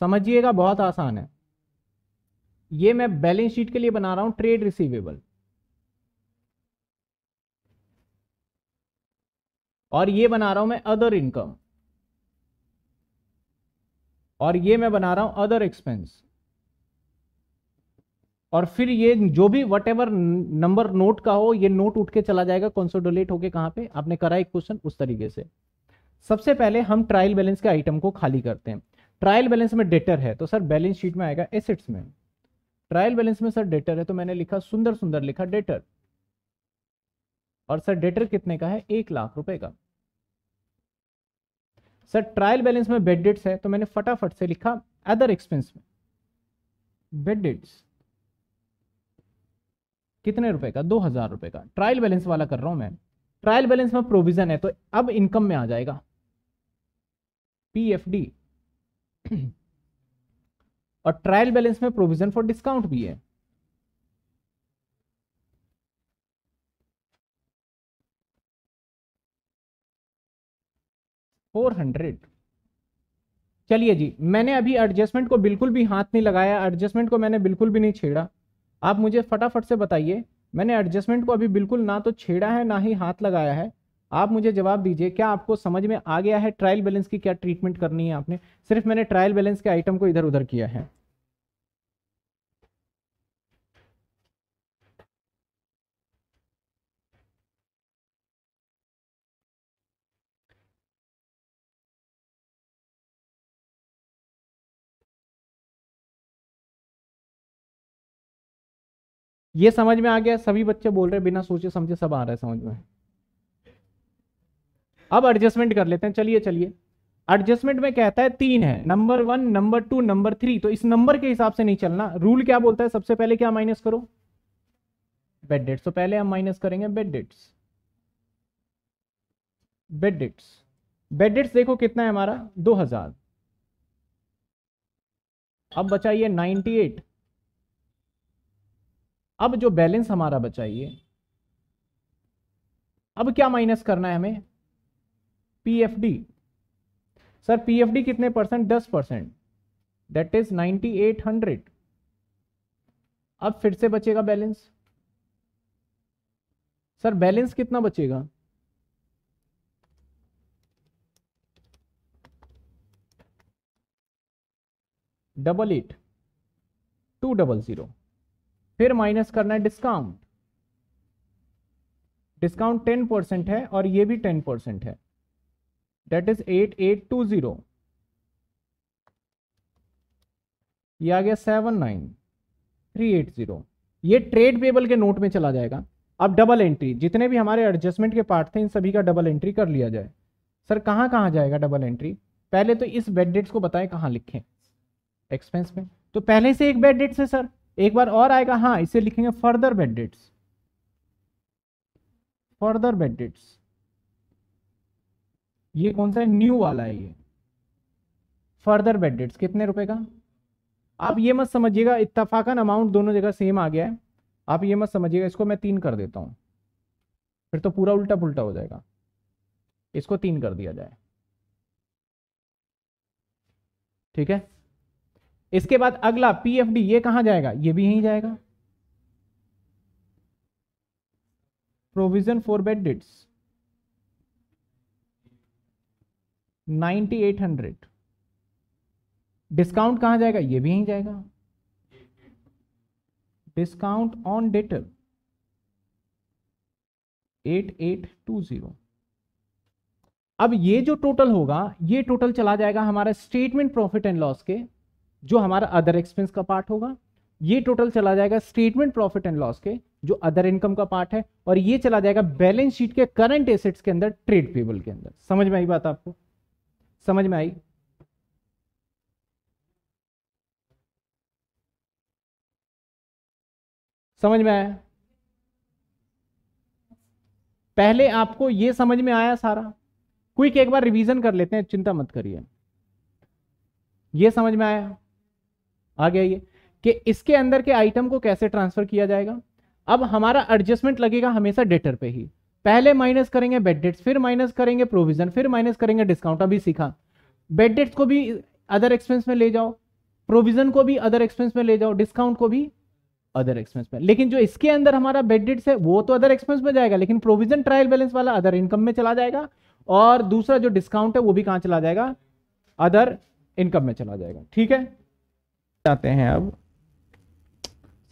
समझिएगा बहुत आसान है ये मैं बैलेंस शीट के लिए बना रहा हूं ट्रेड रिसीवेबल और ये बना रहा हूं मैं अदर इनकम और ये मैं बना रहा हूं अदर एक्सपेंस और फिर ये जो भी वट एवर नंबर नोट का हो ये नोट उठ के चला जाएगा कॉन्सोडोलेट होके कहाँ पे आपने करा एक क्वेश्चन उस तरीके से सबसे पहले हम ट्रायल बैलेंस के आइटम को खाली करते हैं ट्रायल बैलेंस में डेटर है तो सर बैलेंस शीट में आएगा एसेट्स में ट्रायल बैलेंस में सर डेटर है तो मैंने लिखा सुंदर सुंदर लिखा डेटर और सर डेटर कितने का है एक लाख रुपए का सर ट्रायल बैलेंस में बेडिट्स है तो मैंने फटाफट से लिखा अदर एक्सपेंस में बेडिट्स कितने रुपए का दो हजार रुपए का ट्रायल बैलेंस वाला कर रहा हूं मैं ट्रायल बैलेंस में प्रोविजन है तो अब इनकम में आ जाएगा पीएफडी और ट्रायल बैलेंस में प्रोविजन फॉर डिस्काउंट भी है फोर हंड्रेड चलिए जी मैंने अभी एडजस्टमेंट को बिल्कुल भी हाथ नहीं लगाया एडजस्टमेंट को मैंने बिल्कुल भी नहीं छेड़ा आप मुझे फटाफट से बताइए मैंने एडजस्टमेंट को अभी बिल्कुल ना तो छेड़ा है ना ही हाथ लगाया है आप मुझे जवाब दीजिए क्या आपको समझ में आ गया है ट्रायल बैलेंस की क्या ट्रीटमेंट करनी है आपने सिर्फ मैंने ट्रायल बैलेंस के आइटम को इधर उधर किया है ये समझ में आ गया सभी बच्चे बोल रहे बिना सोचे समझे सब आ रहा है समझ में अब एडजस्टमेंट कर लेते हैं चलिए चलिए एडजस्टमेंट में कहता है तीन है number one number two number three तो इस नंबर के हिसाब से नहीं चलना रूल क्या बोलता है सबसे पहले क्या माइनस करो बेड डेट्स तो पहले हम माइनस करेंगे bad debts bad debts bad debts देखो कितना है हमारा दो हजार अब बचाइए नाइनटी एट अब जो बैलेंस हमारा बचा ये अब क्या माइनस करना है हमें पीएफडी सर पीएफडी कितने परसेंट दस percent that is ninety eight hundred अब फिर से बचेगा बैलेंस सर बैलेंस कितना बचेगा double eight two double zero फिर माइनस करना है डिस्काउंट डिस्काउंट टेन परसेंट है और ये भी टेन परसेंट है debt is eight eight two zero आ गया seven nine three eight zero ये ट्रेड पेबल के नोट में चला जाएगा अब डबल एंट्री जितने भी हमारे एडजस्टमेंट के पार्ट थे इन सभी का डबल एंट्री कर लिया जाए सर कहाँ कहाँ जाएगा डबल एंट्री पहले तो इस बेड डेट्स को बताएं कहाँ लिखें एक्सपेंस में तो पहले से एक बेड डेट्स है सर एक बार और आएगा हाँ इसे लिखेंगे further bad debts further bad debts ये कौन सा है न्यू वाला है ये फर्दर बेड डेट्स कितने रुपए का आप ये मत समझिएगा इतफाकन अमाउंट दोनों जगह सेम आ गया है आप ये मत समझिएगा इसको मैं तीन कर देता हूँ फिर तो पूरा उल्टा पुल्टा हो जाएगा इसको तीन कर दिया जाए ठीक है इसके बाद अगला पीएफडी ये कहां जाएगा ये भी यहीं जाएगा provision for bad debts 9800 discount कहां जाएगा ये भी यहीं जाएगा डिस्काउंट ऑन डेटर 8820 अब ये जो टोटल होगा ये टोटल चला जाएगा हमारे स्टेटमेंट प्रॉफिट एंड लॉस के जो हमारा अदर एक्सपेंस का पार्ट होगा ये टोटल चला जाएगा स्टेटमेंट प्रॉफिट एंड लॉस के जो अदर इनकम का पार्ट है और ये चला जाएगा बैलेंस शीट के करंट एसेट्स के अंदर ट्रेड पेबल के अंदर समझ में आई बात आपको समझ में आई समझ में आया पहले आपको ये समझ में आया सारा क्विक एक बार रिवीजन कर लेते हैं चिंता मत करिए ये समझ में आया आ गया ये कि इसके अंदर के आइटम को कैसे ट्रांसफर किया जाएगा अब हमारा एडजस्टमेंट लगेगा हमेशा डेटर पे ही पहले माइनस करेंगे बेड डेट्स फिर माइनस करेंगे प्रोविजन फिर माइनस करेंगे डिस्काउंट अभी सीखा बेड डेट्स को भी अदर एक्सपेंस में ले जाओ प्रोविजन को भी अदर एक्सपेंस में ले जाओ डिस्काउंट को भी अदर एक्सपेंस में लेकिन जो इसके अंदर हमारा बेड डेट्स है वो तो अदर एक्सपेंस में जाएगा लेकिन प्रोविजन ट्रायल बैलेंस वाला अदर इनकम में चला जाएगा और दूसरा जो डिस्काउंट है वो भी कहाँ चला जाएगा अदर इनकम में चला जाएगा ठीक है जाते हैं अब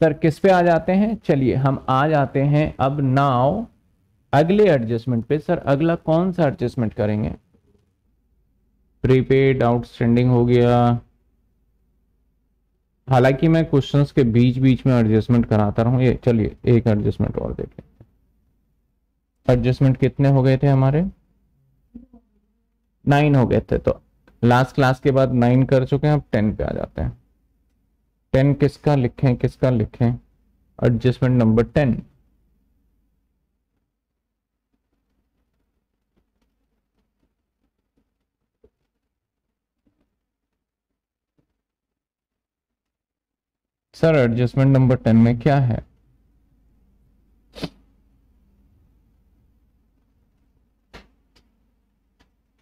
सर किस पे आ जाते हैं चलिए हम आ जाते हैं अब नाव अगले एडजस्टमेंट पे सर अगला कौन सा एडजस्टमेंट करेंगे प्रीपेड आउटस्टैंडिंग हो गया हालांकि मैं क्वेश्चंस के बीच बीच में एडजस्टमेंट कराता रहूं ये चलिए एक एडजस्टमेंट और देख लेते एडजस्टमेंट कितने हो गए थे हमारे नाइन हो गए थे तो लास्ट क्लास के बाद नाइन कर चुके हैं अब टेन पे आ जाते हैं टेन किसका लिखें किसका लिखें adjustment number ten sir adjustment number ten में क्या है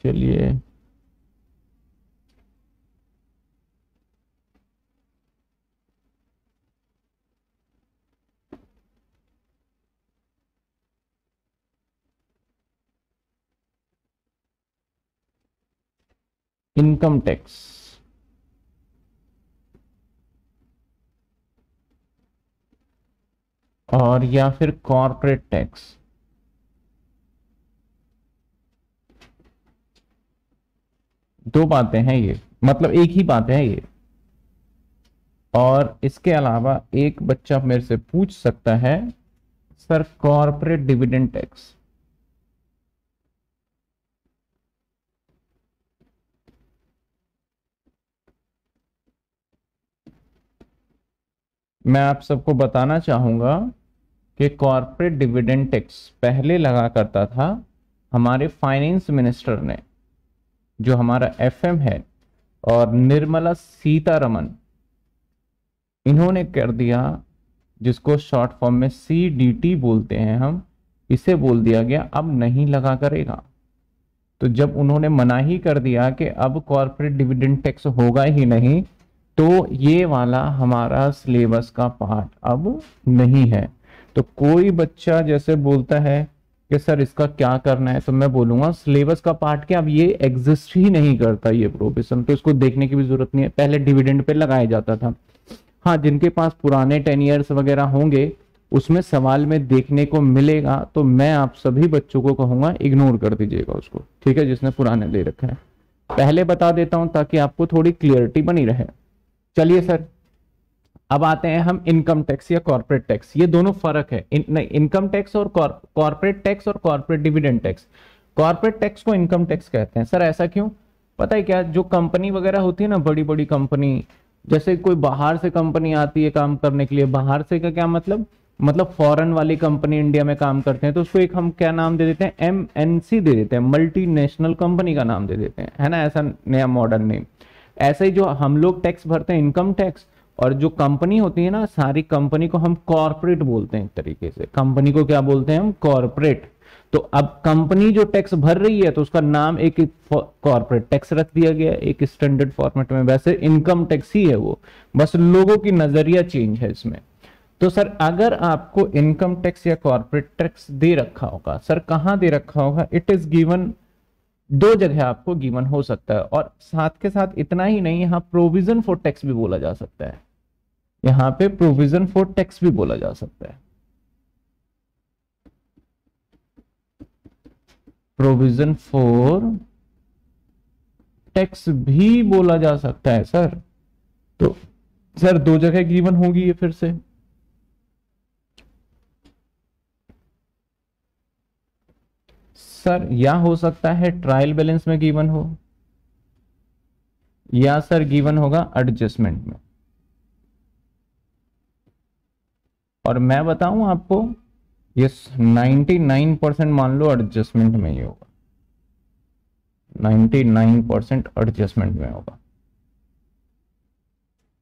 चलिए इनकम टैक्स और या फिर कॉरपोरेट टैक्स दो बातें हैं ये मतलब एक ही बात है ये और इसके अलावा एक बच्चा मेरे से पूछ सकता है सर कॉरपोरेट डिविडेंड टैक्स मैं आप सबको बताना चाहूँगा कि कॉरपोरेट डिविडेंड टैक्स पहले लगा करता था हमारे फाइनेंस मिनिस्टर ने जो हमारा एफएम है और निर्मला सीतारमन इन्होंने कर दिया जिसको शॉर्ट फॉर्म में सी बोलते हैं हम इसे बोल दिया गया अब नहीं लगा करेगा तो जब उन्होंने मना ही कर दिया कि अब कॉरपोरेट डिविडेंड टैक्स होगा ही नहीं तो ये वाला हमारा सिलेबस का पार्ट अब नहीं है तो कोई बच्चा जैसे बोलता है कि सर इसका क्या करना है तो मैं बोलूंगा सिलेबस का पार्ट क्या अब ये एग्जिस्ट ही नहीं करता ये प्रोफेशन तो इसको देखने की भी जरूरत नहीं है पहले डिविडेंड पे लगाया जाता था हाँ जिनके पास पुराने टेन ईयर्स वगैरह होंगे उसमें सवाल में देखने को मिलेगा तो मैं आप सभी बच्चों को कहूंगा इग्नोर कर दीजिएगा उसको ठीक है जिसने पुराने दे रखा है पहले बता देता हूं ताकि आपको थोड़ी क्लियरिटी बनी रहे चलिए सर अब आते हैं हम इनकम टैक्स या कॉर्पोरेट टैक्स ये दोनों फर्क है इन, इनकम टैक्स और कॉर्पोरेट टैक्स और corporate dividend tax corporate tax को इनकम टैक्स कहते हैं सर ऐसा क्यों पता है क्या जो कंपनी वगैरह होती है ना बड़ी बड़ी कंपनी जैसे कोई बाहर से कंपनी आती है काम करने के लिए बाहर से का क्या मतलब मतलब फॉरेन वाली कंपनी इंडिया में काम करते हैं तो उसको एक हम क्या नाम दे देते हैं एम एन सी दे देते हैं मल्टीनेशनल कंपनी का नाम दे देते हैं है ना ऐसा नया मॉडर्न नेम ऐसे ही जो हम लोग टैक्स भरते हैं इनकम टैक्स और जो कंपनी होती है ना सारी कंपनी को हम कॉरपोरेट बोलते हैं एक तरीके से कंपनी को क्या बोलते हैं हम कॉरपोरेट तो अब कंपनी जो टैक्स भर रही है तो उसका नाम एक कॉर्पोरेट टैक्स रख दिया गया एक स्टैंडर्ड फॉर्मेट में वैसे इनकम टैक्स ही है वो बस लोगों की नजरिया चेंज है इसमें तो सर अगर आपको इनकम टैक्स या कॉर्पोरेट टैक्स दे रखा होगा सर कहाँ दे रखा होगा इट इज गिवन दो जगह आपको गिवन हो सकता है और साथ के साथ इतना ही नहीं यहां प्रोविजन फॉर टैक्स भी बोला जा सकता है यहां पे प्रोविजन फॉर टैक्स भी बोला जा सकता है प्रोविजन फॉर टैक्स भी बोला जा सकता है सर तो सर दो जगह गिवन होगी ये फिर से सर या हो सकता है ट्रायल बैलेंस में गिवन हो या सर गिवन होगा एडजस्टमेंट में और मैं बताऊं आपको ये 99 परसेंट मान लो एडजस्टमेंट में ही होगा 99 परसेंट एडजस्टमेंट में होगा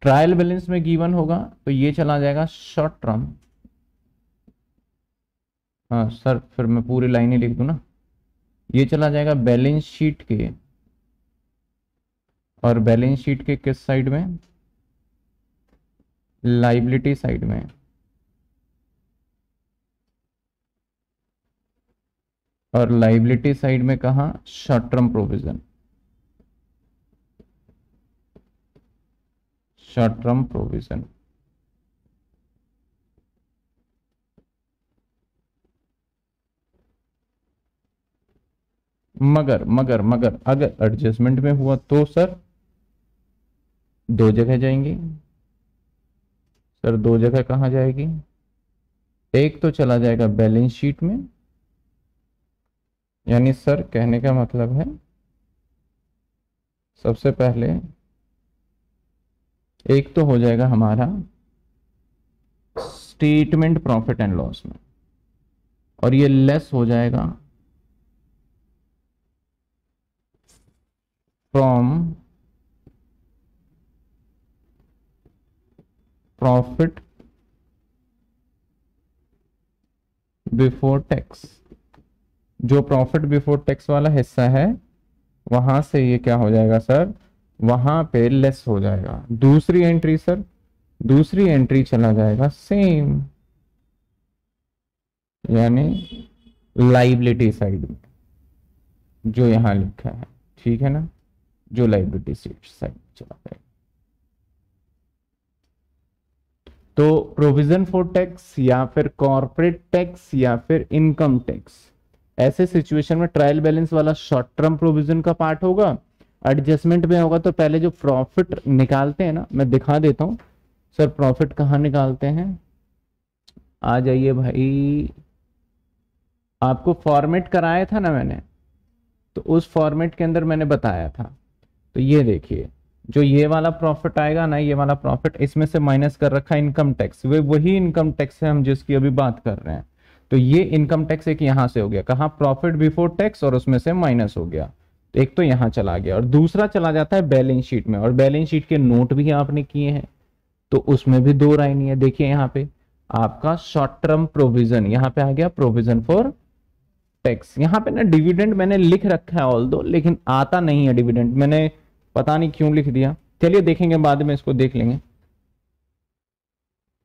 ट्रायल बैलेंस में गिवन होगा तो ये चला जाएगा शॉर्ट टर्म हाँ सर फिर मैं पूरी लाइन ही लिख दू ना ये चला जाएगा बैलेंस शीट के और बैलेंस शीट के किस साइड में लाइबिलिटी साइड में और लाइबिलिटी साइड में कहा short term provision short term provision मगर मगर मगर अगर एडजस्टमेंट में हुआ तो सर दो जगह जाएंगे सर दो जगह कहाँ जाएगी एक तो चला जाएगा बैलेंस शीट में यानी सर कहने का मतलब है सबसे पहले एक तो हो जाएगा हमारा स्टेटमेंट प्रॉफिट एंड लॉस में और ये लेस हो जाएगा from profit बिफोर टैक्स जो प्रॉफिट बिफोर टैक्स वाला हिस्सा है वहां से ये क्या हो जाएगा सर वहां पे लेस हो जाएगा दूसरी एंट्री सर दूसरी एंट्री चला जाएगा सेम यानी लाइबिलिटी साइड में जो यहां लिखा है ठीक है ना जो लाइब्रेटी स्टेट साइड चला जाए तो प्रोविजन फॉर टैक्स या फिर कॉर्पोरेट टैक्स या फिर इनकम टैक्स ऐसे सिचुएशन में ट्रायल बैलेंस वाला शॉर्ट टर्म प्रोविजन का पार्ट होगा एडजस्टमेंट में होगा तो पहले जो प्रॉफिट निकालते हैं ना मैं दिखा देता हूँ सर प्रॉफिट कहाँ निकालते हैं आ जाइए भाई आपको फॉर्मेट कराया था ना मैंने तो उस फॉर्मेट के अंदर मैंने बताया था तो ये देखिए जो ये वाला प्रॉफिट आएगा ना ये वाला प्रॉफिट इसमें से माइनस कर रखा है इनकम टैक्स वे वही इनकम टैक्स है हम जिसकी अभी बात कर रहे हैं तो ये इनकम टैक्स एक यहां से हो गया कहा प्रॉफिट बिफोर टैक्स और उसमें से माइनस हो गया तो एक तो यहां चला गया और दूसरा चला जाता है बैलेंस शीट में और बैलेंस शीट के नोट भी आपने किए हैं तो उसमें भी दो राय नहीं है देखिए यहां पे आपका शॉर्ट टर्म प्रोविजन यहाँ पे आ गया प्रोविजन फॉर टैक्स यहाँ पे ना डिविडेंड मैंने लिख रखा है ऑल दो लेकिन आता नहीं है डिविडेंड मैंने पता नहीं क्यों लिख दिया चलिए देखेंगे बाद में इसको देख लेंगे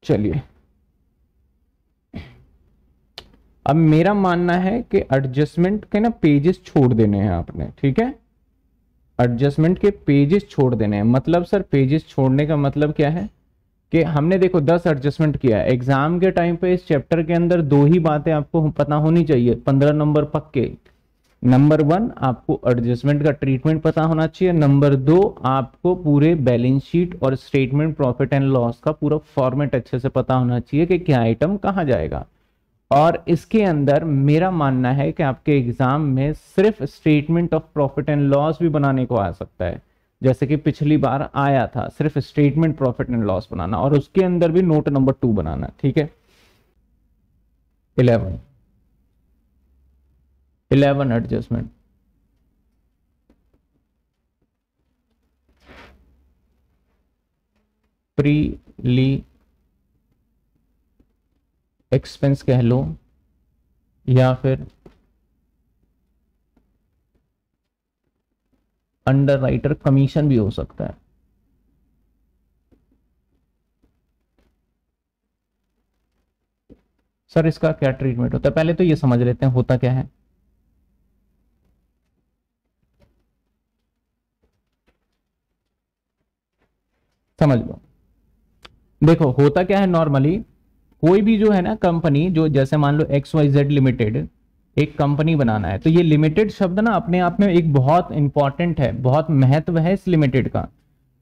चलिए अब मेरा मानना है कि एडजस्टमेंट के ना पेजेस छोड़ देने हैं आपने ठीक है एडजस्टमेंट के पेजेस छोड़ देने हैं मतलब सर पेजेस छोड़ने का मतलब क्या है कि हमने देखो दस एडजस्टमेंट किया है एग्जाम के टाइम पे इस चैप्टर के अंदर दो ही बातें आपको पता होनी चाहिए पंद्रह नंबर पक्के नंबर वन आपको एडजस्टमेंट का ट्रीटमेंट पता होना चाहिए नंबर दो आपको पूरे बैलेंस शीट और स्टेटमेंट प्रॉफिट एंड लॉस का पूरा फॉर्मेट अच्छे से पता होना चाहिए कि क्या आइटम कहाँ जाएगा और इसके अंदर मेरा मानना है कि आपके एग्जाम में सिर्फ statement of profit and loss भी बनाने को आ सकता है जैसे कि पिछली बार आया था सिर्फ स्टेटमेंट प्रॉफिट एंड लॉस बनाना और उसके अंदर भी नोट नंबर टू बनाना ठीक है इलेवन 11 adjustment प्रीली एक्सपेंस कह लो या फिर अंडर राइटर कमीशन भी हो सकता है सर इसका क्या ट्रीटमेंट होता है पहले तो ये समझ लेते हैं होता क्या है समझ लो देखो होता क्या है नॉर्मली कोई भी जो है ना कंपनी जो जैसे मान लो एक्स वाई जेड लिमिटेड एक कंपनी बनाना है तो ये लिमिटेड शब्द ना अपने आप में एक बहुत इंपॉर्टेंट है बहुत महत्व है इस लिमिटेड का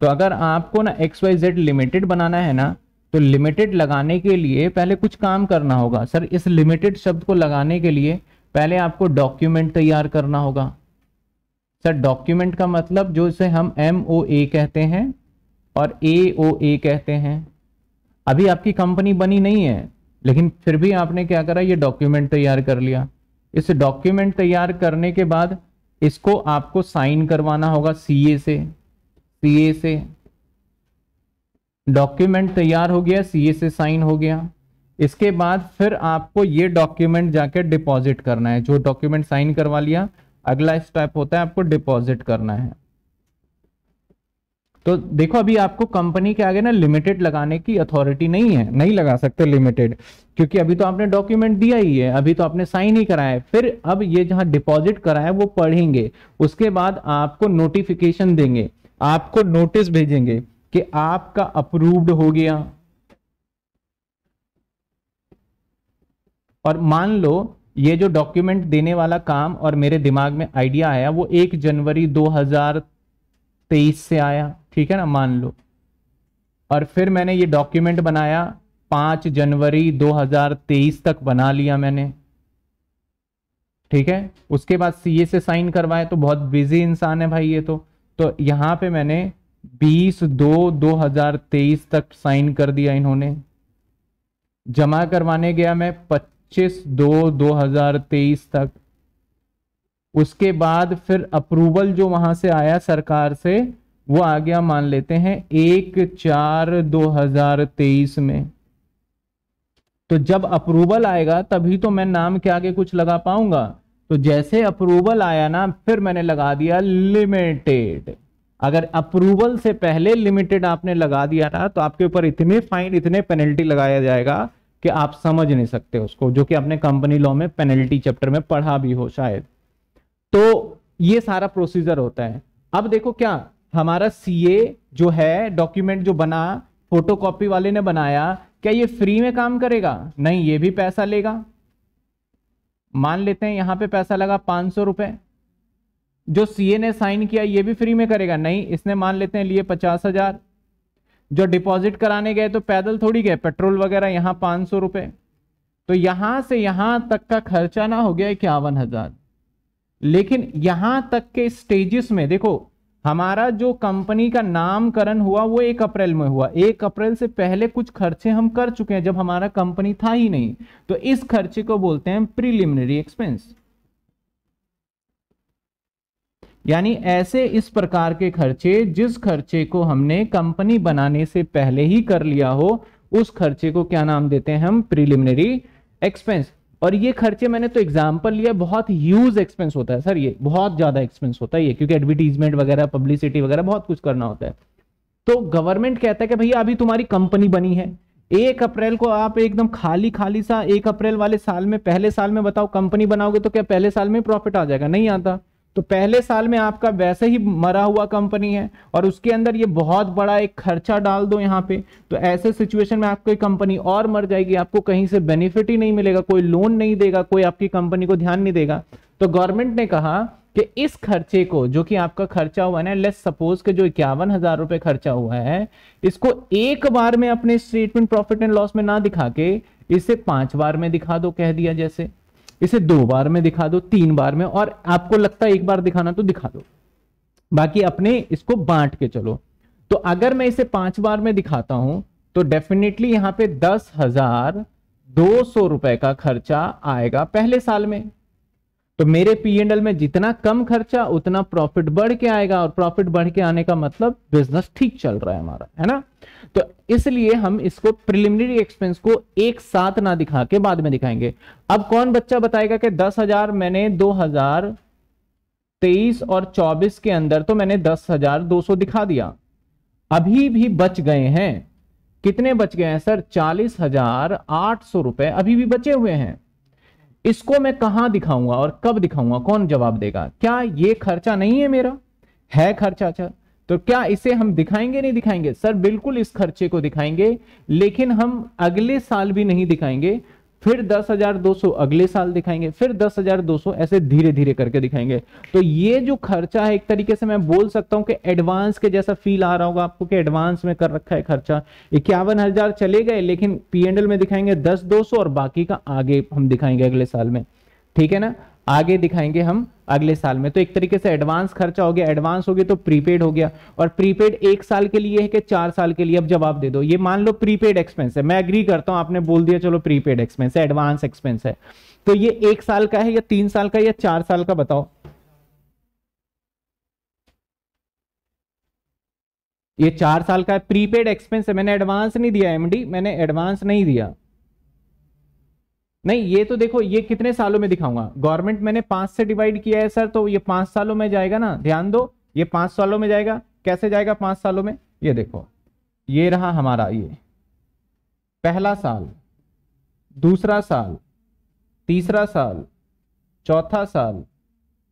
तो अगर आपको ना एक्स वाई जेड लिमिटेड बनाना है ना तो लिमिटेड लगाने के लिए पहले कुछ काम करना होगा सर इस लिमिटेड शब्द को लगाने के लिए पहले आपको डॉक्यूमेंट तैयार करना होगा सर डॉक्यूमेंट का मतलब जो इसे हम एम ओ ए कहते हैं और ए ओ ए कहते हैं अभी आपकी कंपनी बनी नहीं है लेकिन फिर भी आपने क्या करा ये डॉक्यूमेंट तैयार कर लिया इस डॉक्यूमेंट तैयार करने के बाद इसको आपको साइन करवाना होगा सीए से सीए से डॉक्यूमेंट तैयार हो गया सीए से साइन हो गया इसके बाद फिर आपको ये डॉक्यूमेंट जाके डिपॉजिट करना है जो डॉक्यूमेंट साइन करवा लिया अगला स्टेप होता है आपको डिपॉजिट करना है तो देखो अभी आपको कंपनी के आगे ना लिमिटेड लगाने की अथॉरिटी नहीं है नहीं लगा सकते लिमिटेड क्योंकि अभी तो आपने डॉक्यूमेंट दिया ही है अभी तो आपने साइन ही कराया फिर अब ये जहां डिपॉजिट कराया वो पढ़ेंगे उसके बाद आपको नोटिफिकेशन देंगे आपको नोटिस भेजेंगे कि आपका अप्रूव्ड हो गया और मान लो ये जो डॉक्यूमेंट देने वाला काम और मेरे दिमाग में आइडिया आया वो एक जनवरी तेईस से आया ठीक है ना मान लो और फिर मैंने ये डॉक्यूमेंट बनाया पांच जनवरी 2023 तक बना लिया मैंने ठीक है उसके बाद सीए से साइन करवाए तो बहुत बिजी इंसान है भाई ये तो तो यहां पे मैंने 20 दो 2023 तक साइन कर दिया इन्होंने जमा करवाने गया मैं 25 दो 2023 तक उसके बाद फिर अप्रूवल जो वहां से आया सरकार से वो आ गया मान लेते हैं एक चार 2023 में तो जब अप्रूवल आएगा तभी तो मैं नाम के आगे कुछ लगा पाऊंगा तो जैसे अप्रूवल आया ना फिर मैंने लगा दिया लिमिटेड अगर अप्रूवल से पहले लिमिटेड आपने लगा दिया ना तो आपके ऊपर इतने फाइन इतने पेनल्टी लगाया जाएगा कि आप समझ नहीं सकते उसको जो कि आपने कंपनी लॉ में पेनल्टी चैप्टर में पढ़ा भी हो शायद तो ये सारा प्रोसीजर होता है अब देखो क्या हमारा सीए जो है डॉक्यूमेंट जो बना फोटोकॉपी वाले ने बनाया क्या ये फ्री में काम करेगा नहीं ये भी पैसा लेगा मान लेते हैं यहां पे पैसा लगा पांच सौ रुपए जो सीए ने साइन किया ये भी फ्री में करेगा नहीं इसने मान लेते हैं लिए पचास हज़ार जो डिपॉजिट कराने गए तो पैदल थोड़ी गए पेट्रोल वगैरह यहां पांच सौ रुपए तो यहां से यहां तक का खर्चा ना हो गया इक्यावन हज़ार लेकिन यहां तक के स्टेजेस में देखो हमारा जो कंपनी का नामकरण हुआ वो एक अप्रैल में हुआ एक अप्रैल से पहले कुछ खर्चे हम कर चुके हैं जब हमारा कंपनी था ही नहीं तो इस खर्चे को बोलते हैं प्रीलिमिनरी एक्सपेंस यानी ऐसे इस प्रकार के खर्चे जिस खर्चे को हमने कंपनी बनाने से पहले ही कर लिया हो उस खर्चे को क्या नाम देते हैं हम प्रीलिमिनरी एक्सपेंस और ये खर्चे मैंने तो एग्जाम्पल लिया बहुत ह्यूज एक्सपेंस होता है सर ये बहुत ज्यादा एक्सपेंस होता है ये क्योंकि एडवर्टीजमेंट वगैरह पब्लिसिटी वगैरह बहुत कुछ करना होता है तो गवर्नमेंट कहता है कि भैया अभी तुम्हारी कंपनी बनी है एक अप्रैल को आप एकदम खाली खाली सा एक अप्रैल वाले साल में पहले साल में बताओ कंपनी बनाओगे तो क्या पहले साल में प्रॉफिट आ जाएगा नहीं आता तो पहले साल में आपका वैसे ही मरा हुआ कंपनी है और उसके अंदर ये बहुत बड़ा एक खर्चा डाल दो यहाँ पे तो ऐसे सिचुएशन में आपकी कंपनी और मर जाएगी आपको कहीं से बेनिफिट ही नहीं मिलेगा कोई लोन नहीं देगा कोई आपकी कंपनी को ध्यान नहीं देगा तो गवर्नमेंट ने कहा कि इस खर्चे को जो कि आपका खर्चा हुआ ना लेस सपोज के जो इक्यावन हजार रुपए खर्चा हुआ है इसको एक बार में अपने स्टेटमेंट प्रॉफिट एंड लॉस में ना दिखा के इसे पांच बार में दिखा दो कह दिया जैसे इसे दो बार में दिखा दो तीन बार में और आपको लगता है एक बार दिखाना तो दिखा दो बाकी अपने इसको बांट के चलो तो अगर मैं इसे पांच बार में दिखाता हूं तो डेफिनेटली यहां पे दस हजार दो सौ रुपए का खर्चा आएगा पहले साल में तो मेरे पी एंड एल में जितना कम खर्चा उतना प्रॉफिट बढ़ के आएगा और प्रॉफिट बढ़ के आने का मतलब बिजनेस ठीक चल रहा है हमारा है ना तो इसलिए हम इसको प्रिलिमिनरी एक्सपेंस को एक साथ ना दिखा के बाद में दिखाएंगे अब कौन बच्चा बताएगा कि दस हजार मैंने दो हजार तेईस और चौबीस के अंदर तो मैंने दस हजार दो सौ दिखा दिया अभी भी बच गए हैं कितने बच गए हैं सर चालीस हजार आठ सौ रुपए अभी भी बचे हुए हैं इसको मैं कहां दिखाऊंगा और कब दिखाऊंगा कौन जवाब देगा क्या ये खर्चा नहीं है मेरा है खर्चा अच्छा तो क्या इसे हम दिखाएंगे नहीं दिखाएंगे सर बिल्कुल इस खर्चे को दिखाएंगे लेकिन हम अगले साल भी नहीं दिखाएंगे फिर 10,200 अगले साल दिखाएंगे फिर 10,200 ऐसे धीरे धीरे करके दिखाएंगे तो ये जो खर्चा है एक तरीके से मैं बोल सकता हूं कि एडवांस के जैसा फील आ रहा होगा आपको कि एडवांस में कर रखा है खर्चा इक्यावन हजार चले गए लेकिन पीएनएल में दिखाएंगे दस दो और बाकी का आगे हम दिखाएंगे अगले साल में ठीक है ना आगे दिखाएंगे हम अगले साल में तो एक तरीके से एडवांस खर्चा हो गया एडवांस हो गया तो प्रीपेड हो गया और प्रीपेड एक साल के लिए है कि चार साल के लिए अब जवाब दे दो ये मान लो प्रीपेड एक्सपेंस है मैं अग्री करता हूं आपने बोल दिया चलो प्रीपेड एक्सपेंस है एडवांस एक्सपेंस है तो ये एक साल का है या तीन साल का या चार साल का बताओ ये चार साल का है प्रीपेड एक्सपेंस है मैंने एडवांस नहीं दिया एमडी मैंने एडवांस नहीं दिया नहीं ये तो देखो ये कितने सालों में दिखाऊंगा गवर्नमेंट मैंने पांच से डिवाइड किया है सर तो ये पांच सालों में जाएगा ना ध्यान दो ये पांच सालों में जाएगा कैसे जाएगा पांच सालों में ये देखो ये रहा हमारा ये पहला साल दूसरा साल तीसरा साल चौथा साल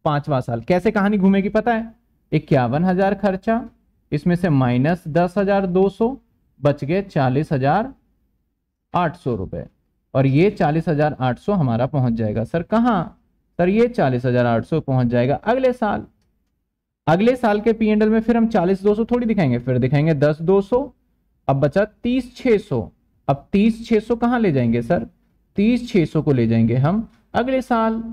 पांचवा साल कैसे कहानी घूमेगी पता है इक्यावन हजार खर्चा इसमें से माइनस दस हजार दो सौ बच गए चालीस हजार आठ सौ रुपये और ये चालीस हजार आठ सौ हमारा पहुंच जाएगा सर कहाँ सर ये चालीस हजार आठ सौ पहुंच जाएगा अगले साल अगले साल के पी एंडल में फिर हम चालीस दो सौ थोड़ी दिखाएंगे फिर दिखाएंगे दस दो सौ अब बचा तीस छः सौ अब तीस छः सौ कहाँ ले जाएंगे सर तीस छः सौ को ले जाएंगे हम अगले साल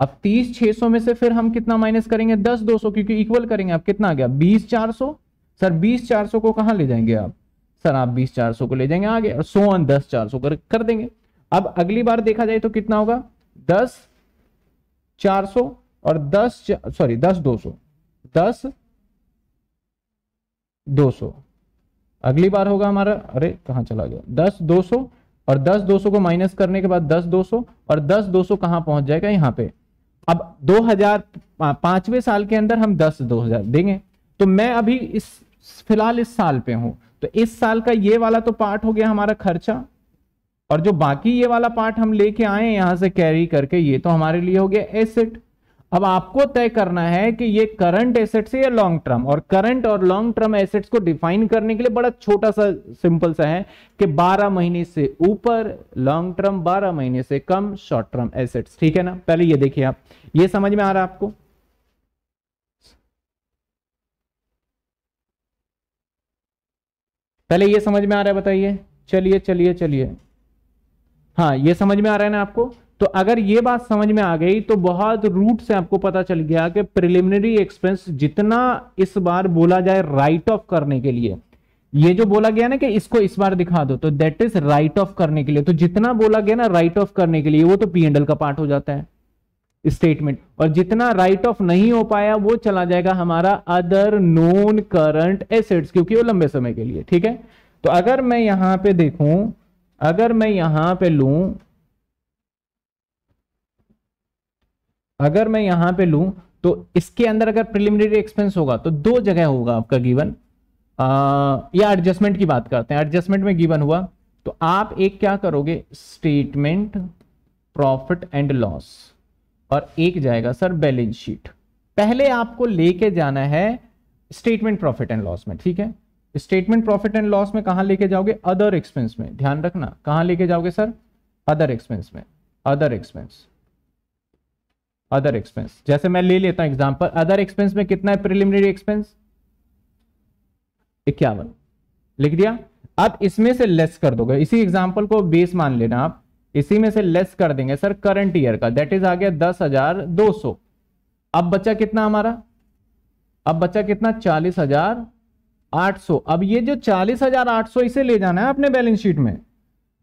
अब तीस छः सौ में से फिर हम कितना माइनस करेंगे दस दो सौ क्योंकि इक्वल करेंगे अब कितना आ गया बीस चार सौ सर बीस चार सौ को कहाँ ले जाएंगे आप सर आप बीस चार सौ को ले जाएंगे आगे और सो ऑन दस चार सौ कर, कर देंगे अब अगली बार देखा जाए तो कितना होगा दस चार सौ और दस सॉरी दस दो सौ दस दो सौ अगली बार होगा हमारा अरे कहाँ चला गया दस दो सौ और दस दो सौ को माइनस करने के बाद दस दो सौ और दस दो सौ कहां पहुंच जाएगा यहां पे अब दो हजार पांचवें साल के अंदर हम दस दो हजार देंगे तो मैं अभी इस फिलहाल इस साल पे हूं तो इस साल का ये वाला तो पार्ट हो गया हमारा खर्चा और जो बाकी ये वाला पार्ट हम लेके आए यहां से कैरी करके ये तो हमारे लिए हो गया एसेट अब आपको तय करना है कि ये करंट एसेट्स है या लॉन्ग टर्म और करंट और लॉन्ग टर्म एसेट्स को डिफाइन करने के लिए बड़ा छोटा सा सिंपल सा है कि 12 महीने से ऊपर लॉन्ग टर्म 12 महीने से कम शॉर्ट टर्म एसेट्स ठीक है ना पहले ये देखिए आप ये समझ में आ रहा है आपको पहले ये समझ में आ रहा है बताइए चलिए चलिए चलिए हाँ ये समझ में आ रहा है ना आपको तो अगर ये बात समझ में आ गई तो बहुत रूट से आपको पता चल गया कि प्रिलिमिनरी एक्सपेंस जितना इस बार बोला जाए राइट ऑफ करने के लिए ये जो बोला गया ना कि इसको इस बार दिखा दो तो दैट इज राइट ऑफ करने के लिए तो जितना बोला गया ना राइट ऑफ करने के लिए वो तो पीएनडल का पार्ट हो जाता है स्टेटमेंट और जितना राइट ऑफ नहीं हो पाया वो चला जाएगा हमारा अदर नोन करंट एसेट्स क्योंकि वो लंबे समय के लिए ठीक है तो अगर मैं यहां पे देखूं अगर मैं यहां पे लूं अगर मैं यहां पे लूं तो इसके अंदर अगर प्रिलिमिनरी एक्सपेंस होगा तो दो जगह होगा आपका गिवन या एडजस्टमेंट की बात करते हैं एडजस्टमेंट में गिवन हुआ तो आप एक क्या करोगे स्टेटमेंट प्रॉफिट एंड लॉस और एक जाएगा सर बैलेंस शीट पहले आपको लेके जाना है स्टेटमेंट प्रॉफिट एंड लॉस में ठीक है स्टेटमेंट प्रॉफिट एंड लॉस में कहां लेके जाओगे अदर एक्सपेंस में ध्यान रखना कहां लेके जाओगे सर अदर एक्सपेंस में अदर एक्सपेंस अदर एक्सपेंस जैसे मैं ले लेता हूं एग्जांपल अदर एक्सपेंस में कितना है प्रिलिमिनरी एक्सपेंस इक्यावन लिख दिया अब इसमें से लेस कर दोगे इसी एग्जांपल को बेस मान लेना आप इसी में से लेस कर देंगे सर करंट ईयर का दैट इज आ गया दस हजार दो सौ अब बच्चा कितना हमारा अब बच्चा कितना चालीस हजार आठ सौ अब ये जो चालीस हजार आठ सौ इसे ले जाना है अपने बैलेंस शीट में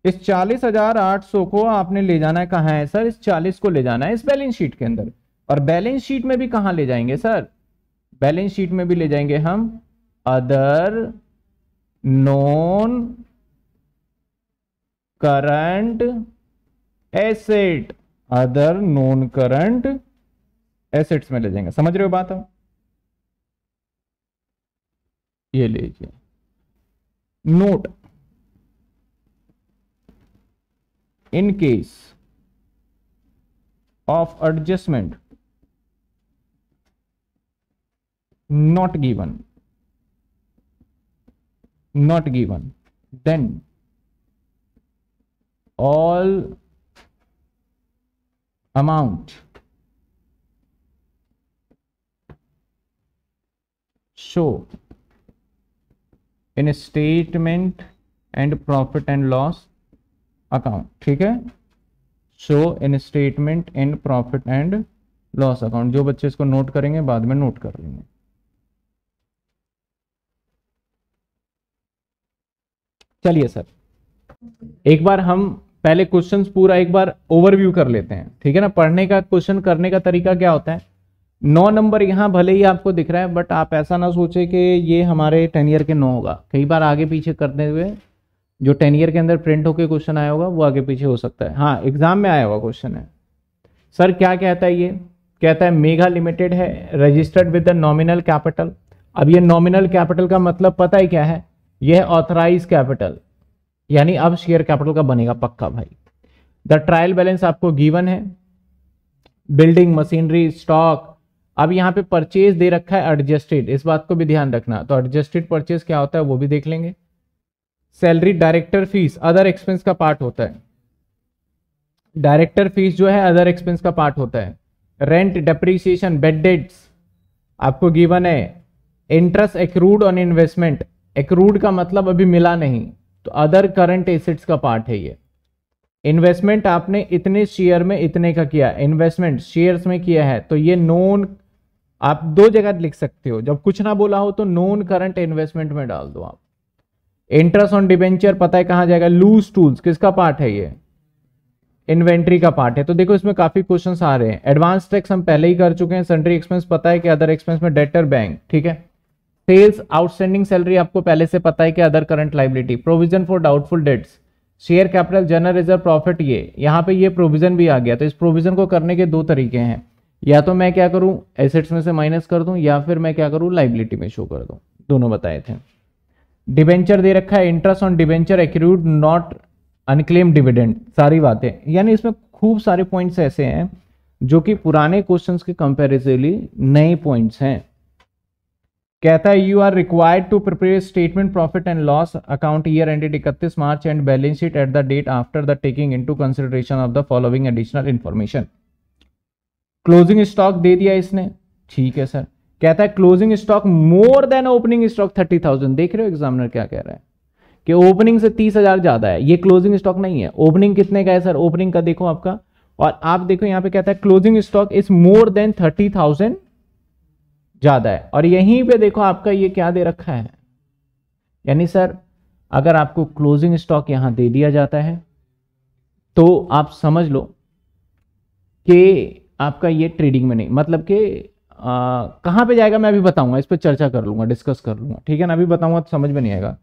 इस चालीस हजार आठ सौ को आपने ले जाना है कहाँ है सर इस चालीस को ले जाना है इस बैलेंस शीट के अंदर और बैलेंस शीट में भी कहां ले जाएंगे सर बैलेंस शीट में भी ले जाएंगे हम other non current asset other non current assets में ले जाएंगे समझ रहे हो बात हम ये लीजिए note in case of adjustment not given not given then all amount show in a statement and profit and loss account ठीक है show in statement in profit and loss account जो बच्चे इसको नोट करेंगे बाद में नोट कर लेंगे चलिए सर एक बार हम पहले क्वेश्चन पूरा एक बार ओवरव्यू कर लेते हैं ठीक है ना पढ़ने का क्वेश्चन करने का तरीका क्या होता है नौ नंबर यहाँ भले ही आपको दिख रहा है बट आप ऐसा ना सोचे कि ये हमारे टेन ईयर के नौ होगा कई बार आगे पीछे करते हुए जो टेन ईयर के अंदर प्रिंट होके क्वेश्चन आया होगा वो आगे पीछे हो सकता है हाँ एग्जाम में आया हुआ क्वेश्चन है सर क्या कहता है ये कहता है मेघा लिमिटेड है registered with the nominal capital अब ये नॉमिनल कैपिटल का मतलब पता ही क्या है यह ऑथराइज कैपिटल यानी अब शेयर कैपिटल का बनेगा पक्का भाई द ट्रायल बैलेंस आपको गिवन है बिल्डिंग मशीनरी स्टॉक अब यहाँ पे परचेज दे रखा है एडजस्टेड इस बात को भी ध्यान रखना तो एडजस्टेड परचेज क्या होता है वो भी देख लेंगे salary director fees other expense का पार्ट होता है डायरेक्टर फीस जो है अदर एक्सपेंस का पार्ट होता है रेंट डेप्रीसिएशन बेड डेट्स आपको गिवन है interest accrued on investment accrued का मतलब अभी मिला नहीं तो अदर करंट एसेट्स का पार्ट है ये इन्वेस्टमेंट आपने इतने शेयर में इतने का किया इन्वेस्टमेंट शेयर्स में किया है तो ये नॉन आप दो जगह लिख सकते हो जब कुछ ना बोला हो तो नॉन करंट इन्वेस्टमेंट में डाल दो आप इंटरेस्ट ऑन डिबेंचर पता है कहां जाएगा लूज टूल्स किसका पार्ट है ये इन्वेंट्री का पार्ट है तो देखो इसमें काफी क्वेश्चन आ रहे हैं एडवांस टैक्स हम पहले ही कर चुके हैं सेंट्री एक्सपेंस पता है कि अदर एक्सपेंस में डेटर बैंक ठीक है सेल्स आउटस्टैंडिंग सैलरी आपको पहले से पता है कि other current liability provision for doubtful debts share capital general reserve profit ये यहाँ पे ये प्रोविजन भी आ गया तो इस प्रोविजन को करने के दो तरीके हैं या तो मैं क्या करूँ एसेट्स में से माइनस कर दूँ या फिर मैं क्या करूँ लाइबिलिटी में शो कर दूँ दोनों बताए थे डिबेंचर दे रखा है interest on debenture accrued not unclaimed dividend सारी बातें यानी इसमें खूब सारे पॉइंट्स ऐसे हैं जो कि पुराने क्वेश्चंस के कंपेरिजनली नए पॉइंट्स हैं कहता है you are required to prepare statement profit and loss account year ended इकतीस March and balance sheet at the date after the taking into consideration of the following additional information closing stock दे दिया इसने ठीक है sir कहता है closing stock more than opening stock thirty thousand देख रहे हो एग्जामिनर क्या कह रहा है कि ओपनिंग से तीस हजार ज्यादा है ये क्लोजिंग स्टॉक नहीं है ओपनिंग कितने का है सर ओपनिंग का देखो आपका और आप देखो यहाँ पे कहता है closing stock is more than thirty thousand ज़्यादा है और यहीं पे देखो आपका ये क्या दे रखा है यानी सर अगर आपको क्लोजिंग स्टॉक यहां दे दिया जाता है तो आप समझ लो कि आपका ये ट्रेडिंग में नहीं मतलब कि कहां पे जाएगा मैं अभी बताऊंगा इस पर चर्चा कर लूंगा डिस्कस कर लूंगा ठीक है ना अभी बताऊंगा तो समझ में नहीं आएगा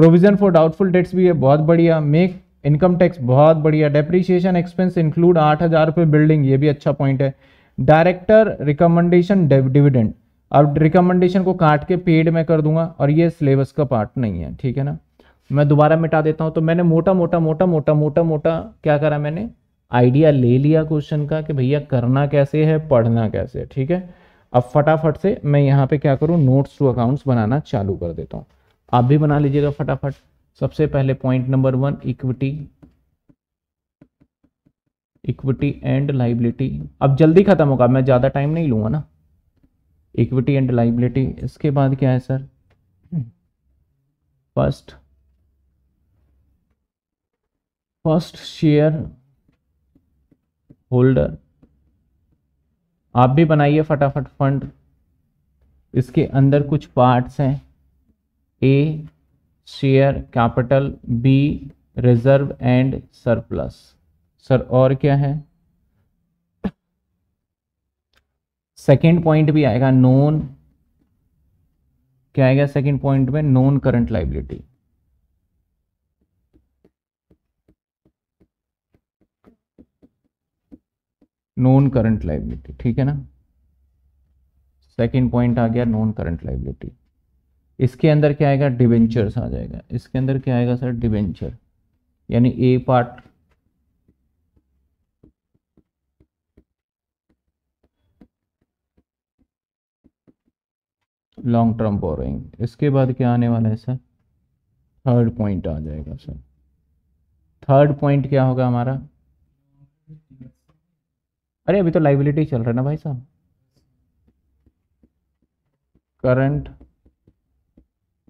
प्रोविजन फॉर डाउटफुल डेट्स भी है बहुत बढ़िया मेक इनकम टैक्स बहुत बढ़िया डेप्रीशिएशन एक्सपेंस इंक्लूड आठ हज़ार रुपये बिल्डिंग ये भी अच्छा पॉइंट है डायरेक्टर रिकमेंडेशन डिविडेंड अब रिकमेंडेशन को काट के पेड में कर दूंगा और ये सिलेबस का पार्ट नहीं है ठीक है ना मैं दोबारा मिटा देता हूँ तो मैंने मोटा मोटा मोटा मोटा मोटा मोटा क्या करा मैंने आइडिया ले लिया क्वेश्चन का कि भैया करना कैसे है पढ़ना कैसे है ठीक है अब फटाफट से मैं यहाँ पे क्या करूँ नोट्स टू अकाउंट्स बनाना चालू कर देता हूँ आप भी बना लीजिएगा फटाफट सबसे पहले point number one equity equity and liability अब जल्दी खत्म होगा मैं ज़्यादा टाइम नहीं लूँगा ना इक्विटी एंड लाइबिलिटी इसके बाद क्या है sir first first shareholder आप भी बनाइए फटाफट फंड इसके अंदर कुछ पार्ट्स हैं A share capital B reserve and surplus sir और क्या है सेकेंड पॉइंट भी आएगा नॉन क्या आएगा सेकेंड पॉइंट में non current liability non current liability ठीक है ना सेकेंड पॉइंट आ गया नॉन करंट लाइबिलिटी इसके अंदर क्या आएगा डिवेंचर्स आ जाएगा इसके अंदर क्या आएगा सर डिवेंचर यानी A part long term borrowing इसके बाद क्या आने वाला है सर थर्ड पॉइंट आ जाएगा सर थर्ड पॉइंट क्या होगा हमारा अरे अभी तो लाइबिलिटी चल रहा है ना भाई साहब करंट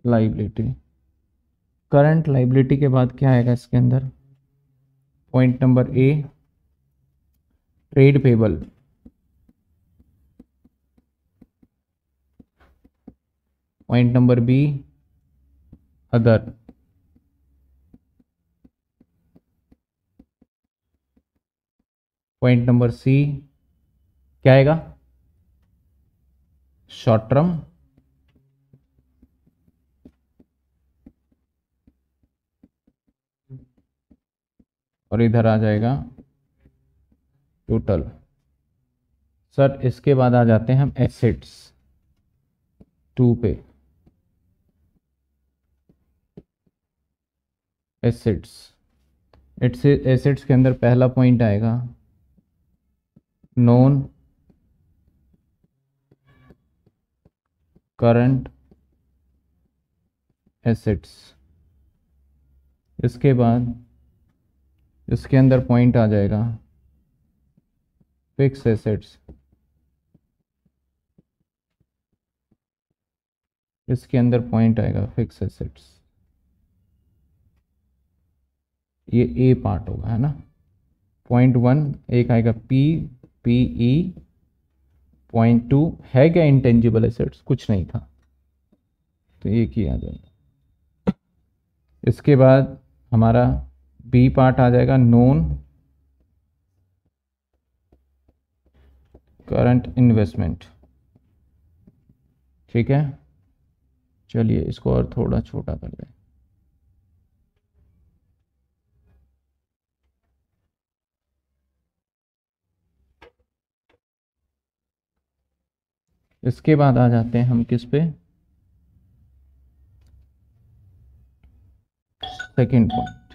लाइबिलिटी करंट लाइबिलिटी के बाद क्या आएगा इसके अंदर point number A trade payable point number B other point number C क्या आएगा शॉर्ट टर्म और इधर आ जाएगा टोटल सर इसके बाद आ जाते हैं हम एसेट्स टू पे एसिड्स एसिड्स के अंदर पहला पॉइंट आएगा नॉन करंट एसिड्स इसके बाद इसके अंदर पॉइंट आ जाएगा फिक्स एसेट्स इसके अंदर पॉइंट आएगा फिक्स एसेट्स ये ए पार्ट होगा है ना पॉइंट वन एक आएगा P P E point two है क्या इंटेंजिबल एसेट्स कुछ नहीं था तो एक ही आ जाएगा इसके बाद हमारा बी पार्ट आ जाएगा नॉन करंट इन्वेस्टमेंट ठीक है चलिए इसको और थोड़ा छोटा कर दें इसके बाद आ जाते हैं हम किस पे सेकेंड पॉइंट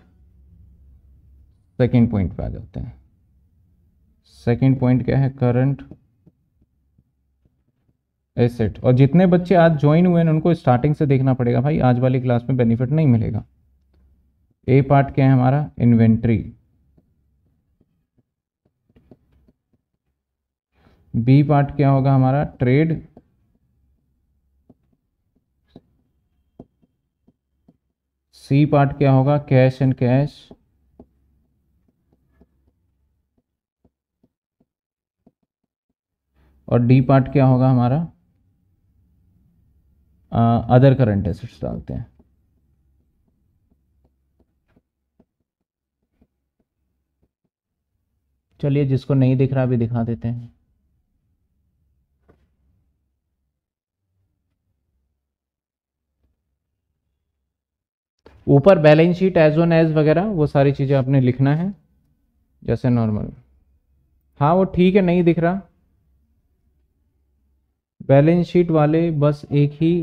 सेकेंड पॉइंट पे आ जाते हैं सेकेंड पॉइंट क्या है करंट एसेट और जितने बच्चे आज ज्वाइन हुए हैं उनको स्टार्टिंग से देखना पड़ेगा भाई आज वाली क्लास में बेनिफिट नहीं मिलेगा ए पार्ट क्या है हमारा इन्वेंट्री बी पार्ट क्या होगा हमारा ट्रेड सी पार्ट क्या होगा कैश एंड कैश और डी पार्ट क्या होगा हमारा अदर करंट एसेट्स डालते हैं चलिए जिसको नहीं दिख रहा अभी दिखा देते हैं ऊपर balance sheet as on as वगैरह वो सारी चीज़ें आपने लिखना है जैसे नॉर्मल हाँ वो ठीक है नहीं दिख रहा बैलेंस शीट वाले बस एक ही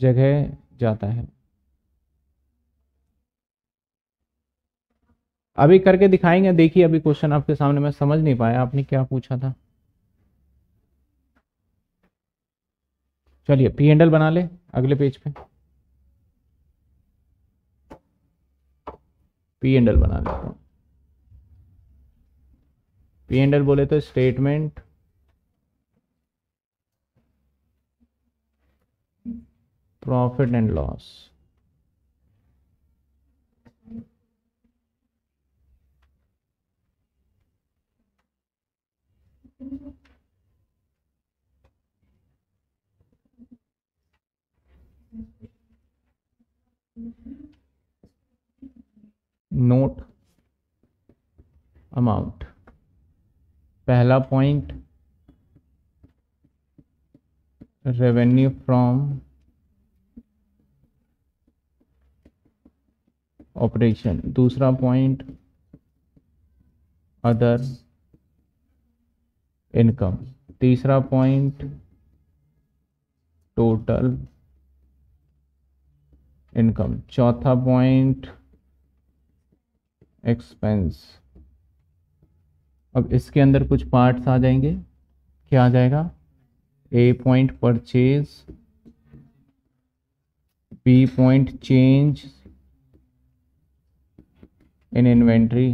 जगह जाता है अभी करके दिखाएंगे देखिए अभी क्वेश्चन आपके सामने मैं समझ नहीं पाया आपने क्या पूछा था चलिए पी एंडल बना ले अगले पेज पे पी एंड एल बना लेता हूँ पी एंड एल बोले तो statement profit and loss Thank you. Note amount पहला पॉइंट रेवेन्यू फ्रॉम ऑपरेशन दूसरा पॉइंट अदर इनकम तीसरा पॉइंट टोटल इनकम चौथा पॉइंट एक्सपेंस अब इसके अंदर कुछ पार्ट्स आ जाएंगे क्या आ जाएगा A point purchase B point change in inventory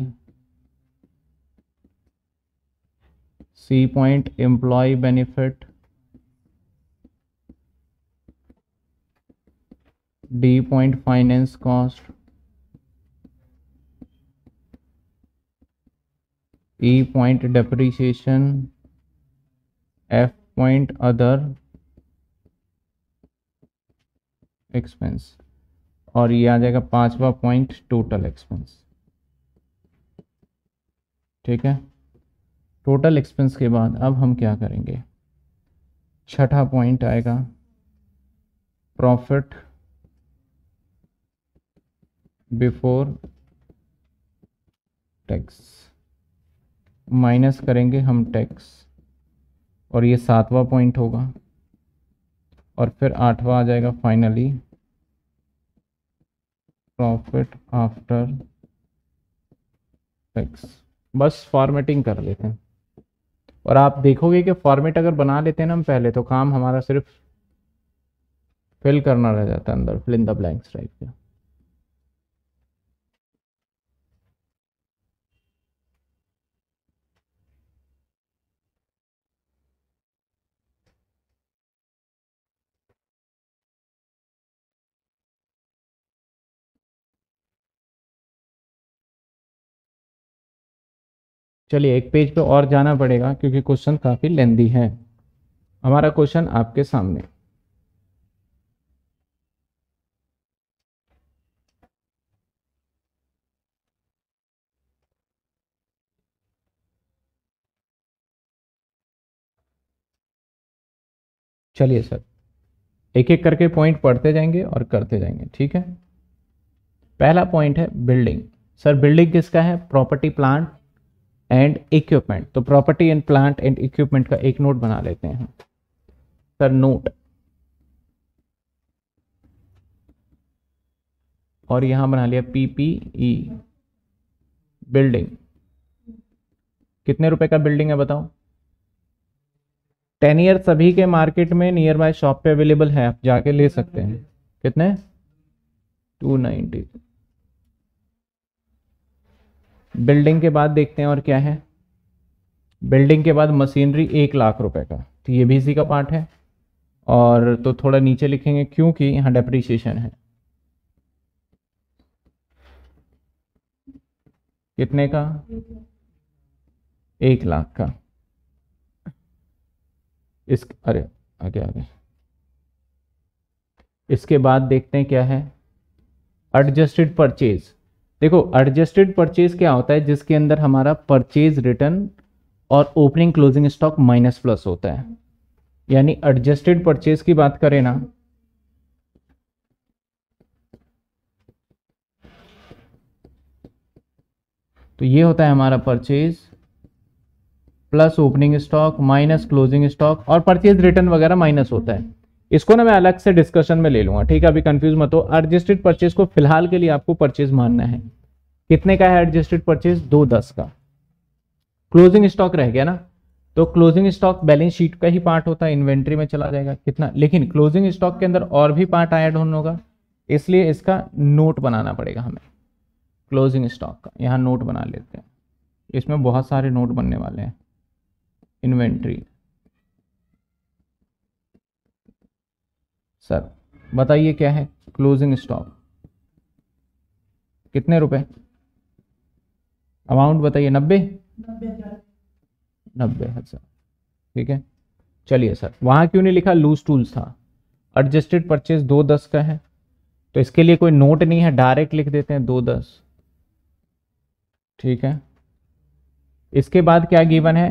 C point employee benefit D point finance cost E point depreciation, F point other expense और ये आ जाएगा पांचवा पॉइंट टोटल एक्सपेंस ठीक है टोटल एक्सपेंस के बाद अब हम क्या करेंगे छठा पॉइंट आएगा प्रॉफिट बिफोर टैक्स माइनस करेंगे हम टैक्स और ये सातवां पॉइंट होगा और फिर आठवां आ जाएगा फाइनली प्रॉफिट आफ्टर टैक्स बस फॉर्मेटिंग कर लेते हैं और आप देखोगे कि फॉर्मेट अगर बना लेते हैं ना हम पहले तो काम हमारा सिर्फ फिल करना रह जाता है अंदर fill in the blanks type का चलिए एक पेज पे और जाना पड़ेगा क्योंकि क्वेश्चन काफ़ी लेंदी है हमारा क्वेश्चन आपके सामने चलिए सर एक एक करके पॉइंट पढ़ते जाएंगे और करते जाएंगे ठीक है पहला पॉइंट है बिल्डिंग सर बिल्डिंग किसका है प्रॉपर्टी प्लांट एंड इक्विपमेंट तो property and plant and equipment का एक नोट बना लेते हैं सर नोट और यहां बना लिया पीपीई बिल्डिंग e. कितने रुपए का बिल्डिंग है बताओ टेन ईयर सभी के मार्केट में नियर बाय शॉप पे अवेलेबल है आप जाके ले सकते हैं कितने टू नाइनटी बिल्डिंग के बाद देखते हैं और क्या है बिल्डिंग के बाद मशीनरी एक लाख रुपए का तो ये भी इसी का पार्ट है और तो थोड़ा नीचे लिखेंगे क्योंकि यहाँ डेप्रीशिएशन है कितने का एक लाख का इस अरे आगे आगे इसके बाद देखते हैं क्या है एडजस्टेड परचेज देखो एडजस्टेड परचेज क्या होता है जिसके अंदर हमारा परचेज रिटर्न और opening closing stock minus plus होता है यानी एडजस्टेड परचेज की बात करें ना तो ये होता है हमारा purchase plus opening stock minus closing stock और परचेज रिटर्न वगैरह माइनस होता है इसको ना मैं अलग से डिस्कशन में ले लूंगा ठीक है अभी कंफ्यूज मत हो एडजस्टेड परचेज को फिलहाल के लिए आपको परचेज मानना है कितने का है एडजस्टेड परचेज दो दस का क्लोजिंग स्टॉक रह गया ना तो क्लोजिंग स्टॉक बैलेंस शीट का ही पार्ट होता है इन्वेंट्री में चला जाएगा कितना लेकिन क्लोजिंग स्टॉक के अंदर और भी पार्ट ऐड होगा इसलिए इसका नोट बनाना पड़ेगा हमें क्लोजिंग स्टॉक का यहाँ नोट बना लेते हैं इसमें बहुत सारे नोट बनने वाले हैं इन्वेंट्री सर बताइए क्या है क्लोजिंग स्टॉक कितने रुपए अमाउंट बताइए नब्बे नब्बे हजार ठीक है चलिए सर वहां क्यों नहीं लिखा लूज टूल्स था एडजस्टेड परचेज दो दस का है तो इसके लिए कोई नोट नहीं है डायरेक्ट लिख देते हैं दो दस ठीक है इसके बाद क्या गिवन है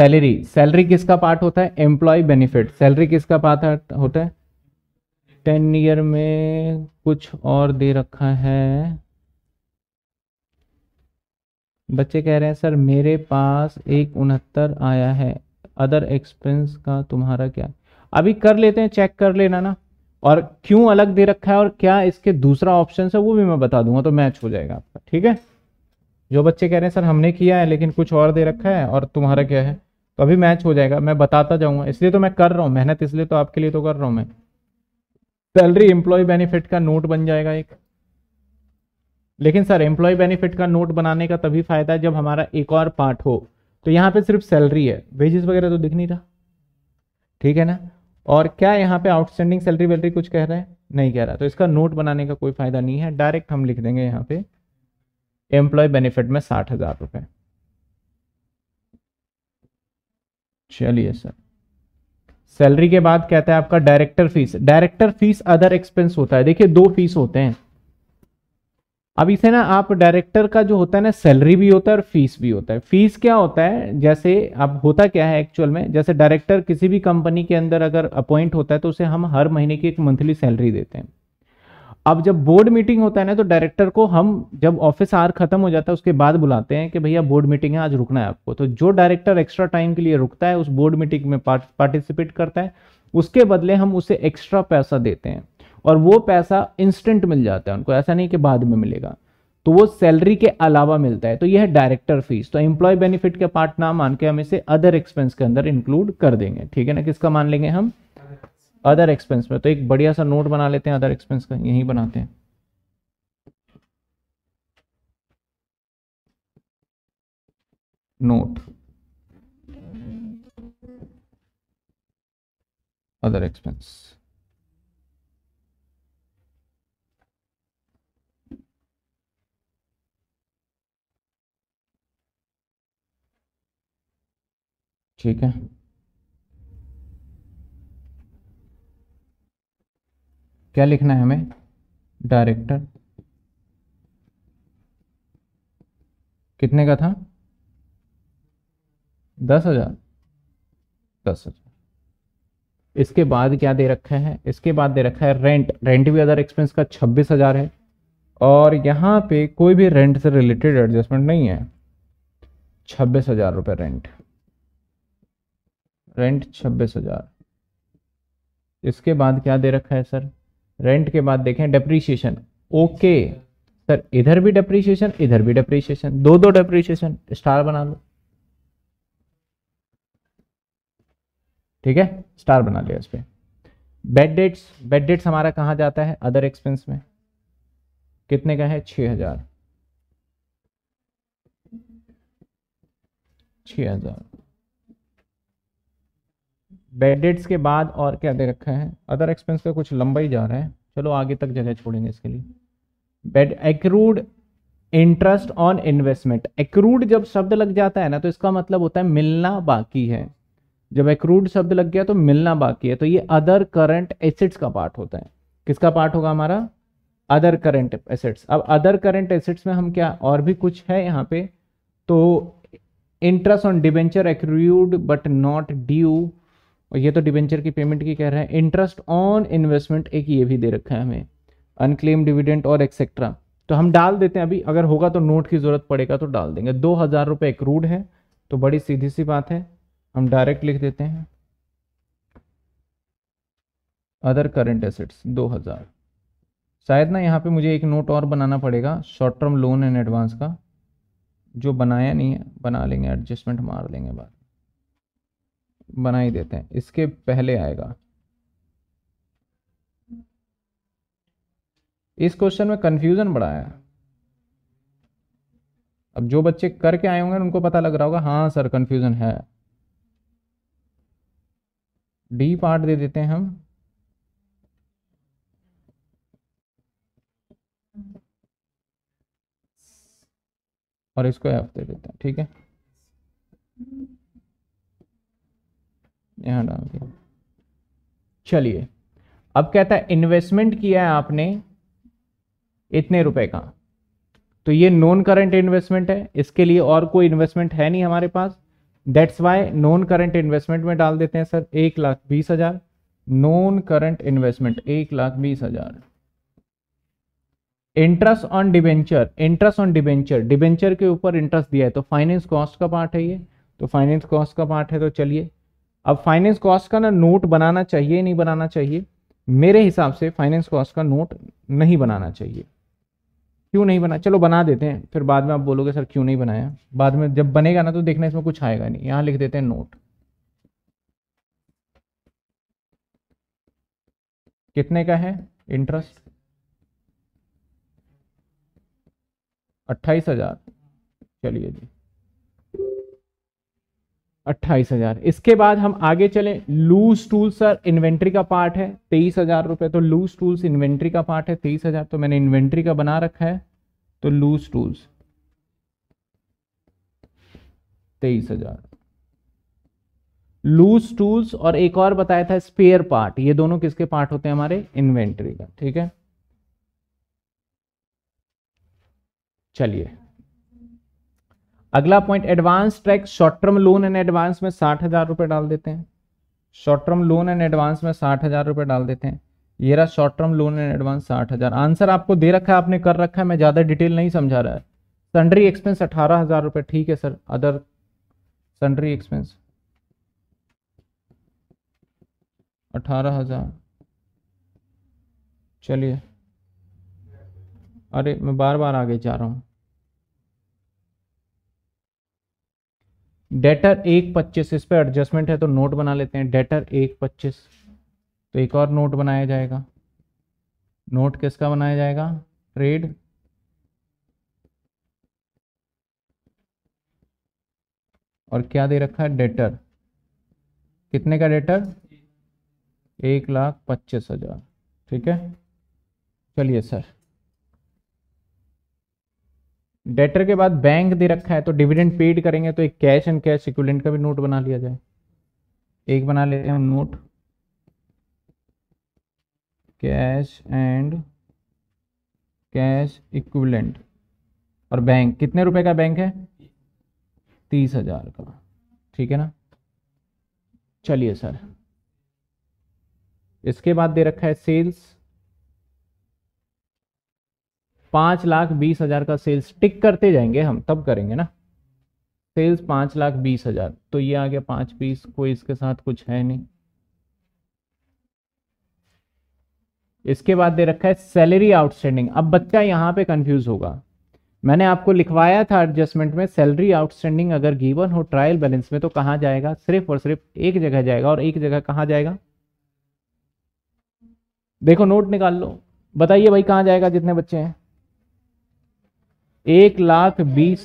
सैलरी सैलरी किसका पार्ट होता है एम्प्लॉय बेनिफिट सैलरी किसका पार्ट होता है टेन ईयर में कुछ और दे रखा है बच्चे कह रहे हैं सर मेरे पास एक उनहत्तर आया है अदर एक्सपेंस का तुम्हारा क्या अभी कर लेते हैं चेक कर लेना ना और क्यों अलग दे रखा है और क्या इसके दूसरा ऑप्शन है वो भी मैं बता दूंगा तो मैच हो जाएगा आपका ठीक है जो बच्चे कह रहे हैं सर हमने किया है लेकिन कुछ और दे रखा है और तुम्हारा क्या है तो अभी मैच हो जाएगा मैं बताता जाऊंगा इसलिए तो मैं कर रहा हूँ मेहनत इसलिए तो आपके लिए तो कर रहा हूँ मैं सैलरी एम्प्लॉय बेनिफिट का नोट बन जाएगा एक लेकिन सर एम्प्लॉय बेनिफिट का नोट बनाने का तभी फायदा है जब हमारा एक और पार्ट हो तो यहाँ पे सिर्फ सैलरी है वेजेस वगैरह तो दिख नहीं रहा ठीक है ना और क्या यहाँ पे आउटस्टैंडिंग सैलरी वैलरी कुछ कह रहा है नहीं कह रहा तो इसका नोट बनाने का कोई फायदा नहीं है डायरेक्ट हम लिख देंगे यहाँ पे एम्प्लॉय बेनिफिट में साठ हजार रुपये चलिए सर सैलरी के बाद कहता है आपका director fees director fees other expense होता है देखिए दो फीस होते हैं अब इसे ना आप डायरेक्टर का जो होता है ना सैलरी भी होता है और फीस भी होता है फीस क्या होता है जैसे अब होता क्या है एक्चुअल में जैसे डायरेक्टर किसी भी कंपनी के अंदर अगर अपॉइंट होता है तो उसे हम हर महीने की एक मंथली सैलरी देते हैं अब जब बोर्ड मीटिंग होता है ना तो डायरेक्टर को हम जब ऑफिस आर खत्म हो जाता है उसके बाद बुलाते हैं कि भैया बोर्ड मीटिंग है आज रुकना है आपको तो जो डायरेक्टर एक्स्ट्रा टाइम के लिए रुकता है उस बोर्ड मीटिंग में पार्टिसिपेट करता है उसके बदले हम उसे एक्स्ट्रा पैसा देते हैं और वो पैसा इंस्टेंट मिल जाता है उनको ऐसा नहीं कि बाद में मिलेगा तो वो सैलरी के अलावा मिलता है तो यह है डायरेक्टर फीस तो एम्प्लॉय बेनिफिट का पार्ट ना मान के हम इसे अदर एक्सपेंस के अंदर इंक्लूड कर देंगे ठीक है ना किसका मान लेंगे हम अदर एक्सपेंस में तो एक बढ़िया सा नोट बना लेते हैं अदर एक्सपेंस का यहीं बनाते हैं नोट अदर एक्सपेंस ठीक है क्या लिखना है हमें डायरेक्टर कितने का था दस हजार दस हजार इसके बाद क्या दे रखा है इसके बाद दे रखा है रेंट रेंट भी अदर एक्सपेंस का छब्बीस हजार है और यहाँ पे कोई भी रेंट से रिलेटेड एडजस्टमेंट नहीं है छब्बीस हजार रुपये रेंट रेंट छब्बीस हजार इसके बाद क्या दे रखा है सर रेंट के बाद देखें डेप्रीशिएशन ओके सर इधर भी डेप्रीशिएशन इधर भी डेप्रीशिएशन दो दो डेप्रीशिएशन स्टार बना लो ठीक है स्टार बना लिया इस पर बेड डेट्स बेड डेट्स हमारा कहाँ जाता है अदर एक्सपेंस में कितने का है छ हजार छ हजार बेडेट्स के बाद और क्या दे रखा है अदर एक्सपेंस का कुछ लंबा ही जा रहा है चलो आगे तक जगह छोड़ेंगे इसके लिए bad accrued interest on investment accrued जब शब्द लग जाता है ना तो इसका मतलब होता है मिलना बाकी है जब एक्रूड शब्द लग गया तो मिलना बाकी है तो ये अदर करंट एसेट्स का पार्ट होता है किसका पार्ट होगा हमारा अदर करंट एसेट्स अब अदर करंट एसेट्स में हम क्या और भी कुछ है यहाँ पे तो interest on debenture accrued but not due और ये तो डिबेंचर की पेमेंट की कह रहा है इंटरेस्ट ऑन इन्वेस्टमेंट एक ये भी दे रखा है हमें अनक्लेम डिविडेंट और एक्सेट्रा तो हम डाल देते हैं अभी अगर होगा तो नोट की ज़रूरत पड़ेगा तो डाल देंगे दो हज़ार रुपये क्रूड है तो बड़ी सीधी सी बात है हम डायरेक्ट लिख देते हैं अदर करेंट एसेट्स दो हज़ार शायद ना यहाँ पर मुझे एक नोट और बनाना पड़ेगा short term loan and advance का जो बनाया नहीं है बना लेंगे एडजस्टमेंट मार लेंगे बात बना ही देते हैं इसके पहले आएगा इस क्वेश्चन में कंफ्यूजन बड़ा है अब जो बच्चे करके आए होंगे उनको पता लग रहा होगा हाँ सर कंफ्यूजन है डी पार्ट दे देते हैं हम और इसको एफ दे देते हैं ठीक है यहाँ डाल दिया चलिए अब कहता है इन्वेस्टमेंट किया है आपने इतने रुपए का तो ये नॉन करंट इन्वेस्टमेंट है इसके लिए और कोई इन्वेस्टमेंट है नहीं हमारे पास that's why non current investment में डाल देते हैं सर एक लाख बीस हजार नॉन करंट इन्वेस्टमेंट एक लाख बीस हजार interest on debenture interest on debenture debenture के ऊपर इंटरेस्ट दिया है तो फाइनेंस कॉस्ट का पार्ट है ये तो फाइनेंस कॉस्ट का पार्ट है तो चलिए अब फाइनेंस कॉस्ट का ना नोट बनाना चाहिए नहीं बनाना चाहिए मेरे हिसाब से फाइनेंस कॉस्ट का नोट नहीं बनाना चाहिए क्यों नहीं बना चलो बना देते हैं फिर बाद में आप बोलोगे सर क्यों नहीं बनाया बाद में जब बनेगा ना तो देखना इसमें कुछ आएगा नहीं यहाँ लिख देते हैं नोट कितने का है इंटरेस्ट अट्ठाईस हजार चलिए जी अट्ठाईस हजार इसके बाद हम आगे चलें लूज टूल सर इन्वेंट्री का पार्ट है तेईस हजार रुपये तो लूज टूल्स इन्वेंट्री का पार्ट है तेईस हजार तो मैंने इन्वेंट्री का बना रखा है तो लूज टूल्स तेईस हजार लूज टूल्स और एक और बताया था स्पेयर पार्ट ये दोनों किसके पार्ट होते हैं हमारे इन्वेंट्री का ठीक है चलिए अगला point advance track short term loan and advance में साठ हजार रुपये डाल देते हैं short term loan and advance में साठ हजार रुपये डाल देते हैं ये रहा short term loan and advance साठ हजार आंसर आपको दे रखा है आपने कर रखा है मैं ज़्यादा डिटेल नहीं समझा रहा है सन्ड्री एक्सपेंस अठारह हजार रुपये ठीक है सर अदर सन्ड्री एक्सपेंस अठारह हजार चलिए अरे मैं बार बार आगे जा रहा हूँ डेटर एक पच्चीस इस पर एडजस्टमेंट है तो नोट बना लेते हैं डेटर एक पच्चीस तो एक और नोट बनाया जाएगा नोट किसका बनाया जाएगा ट्रेड और क्या दे रखा है डेटर कितने का डेटर एक लाख पच्चीस हजार ठीक है चलिए सर डेटर के बाद बैंक दे रखा है तो डिविडेंड पेड करेंगे तो एक कैश एंड कैश इक्विलेंट का भी नोट बना लिया जाए एक बना लेते हैं हम note cash and cash equivalent और बैंक कितने रुपए का बैंक है तीस हजार का ठीक है ना चलिए सर इसके बाद दे रखा है सेल्स पांच लाख बीस हजार का सेल्स टिक करते जाएंगे हम तब करेंगे ना सेल्स पांच लाख बीस हजार तो ये आ गया पांच बीस कोई इसके साथ कुछ है नहीं इसके बाद दे रखा है सैलरी आउटस्टैंडिंग अब बच्चा यहां पे कंफ्यूज होगा मैंने आपको लिखवाया था एडजस्टमेंट में सैलरी आउटस्टैंडिंग अगर गिवन हो ट्रायल बैलेंस में तो कहां जाएगा सिर्फ और सिर्फ एक जगह जाएगा और एक जगह कहां जाएगा देखो नोट निकाल लो बताइए भाई कहां जाएगा जितने बच्चे हैं एक लाख बीस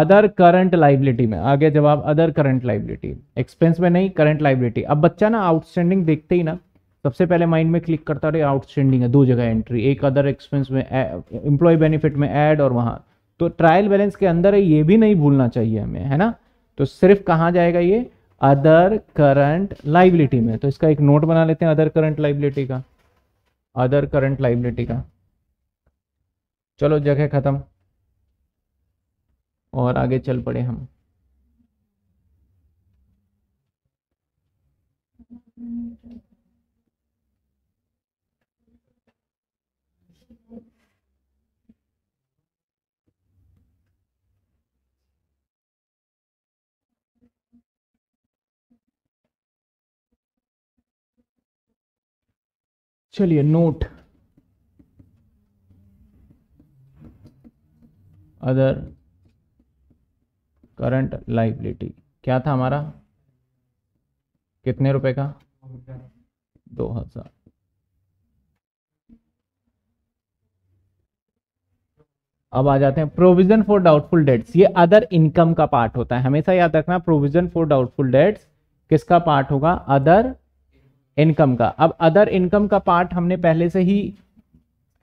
अदर करंट लाइबिलिटी में आगे जवाब अदर करंट लाइबिलिटी एक्सपेंस में नहीं करंट लाइबिलिटी अब बच्चा ना आउटस्टैंडिंग देखते ही ना सबसे पहले माइंड में क्लिक करता रही आउटस्टैंडिंग है दो जगह एंट्री एक अदर एक्सपेंस में एम्प्लॉय बेनिफिट में एड और वहां तो ट्रायल बैलेंस के अंदर है ये भी नहीं भूलना चाहिए हमें है ना तो सिर्फ कहाँ जाएगा ये अदर करंट लाइबिलिटी में तो इसका एक नोट बना लेते हैं अदर करंट लाइबिलिटी का अदर करंट लाइबिलिटी का चलो जगह ख़त्म और आगे चल पड़े हम चलिए नोट अदर करंट लाइबिलिटी क्या था हमारा कितने रुपए का दो हजार अब आ जाते हैं प्रोविजन फॉर डाउटफुल डेट्स ये अदर इनकम का पार्ट होता है हमेशा याद रखना प्रोविजन फॉर डाउटफुल डेट्स किसका पार्ट होगा अदर इनकम का अब अदर इनकम का पार्ट हमने पहले से ही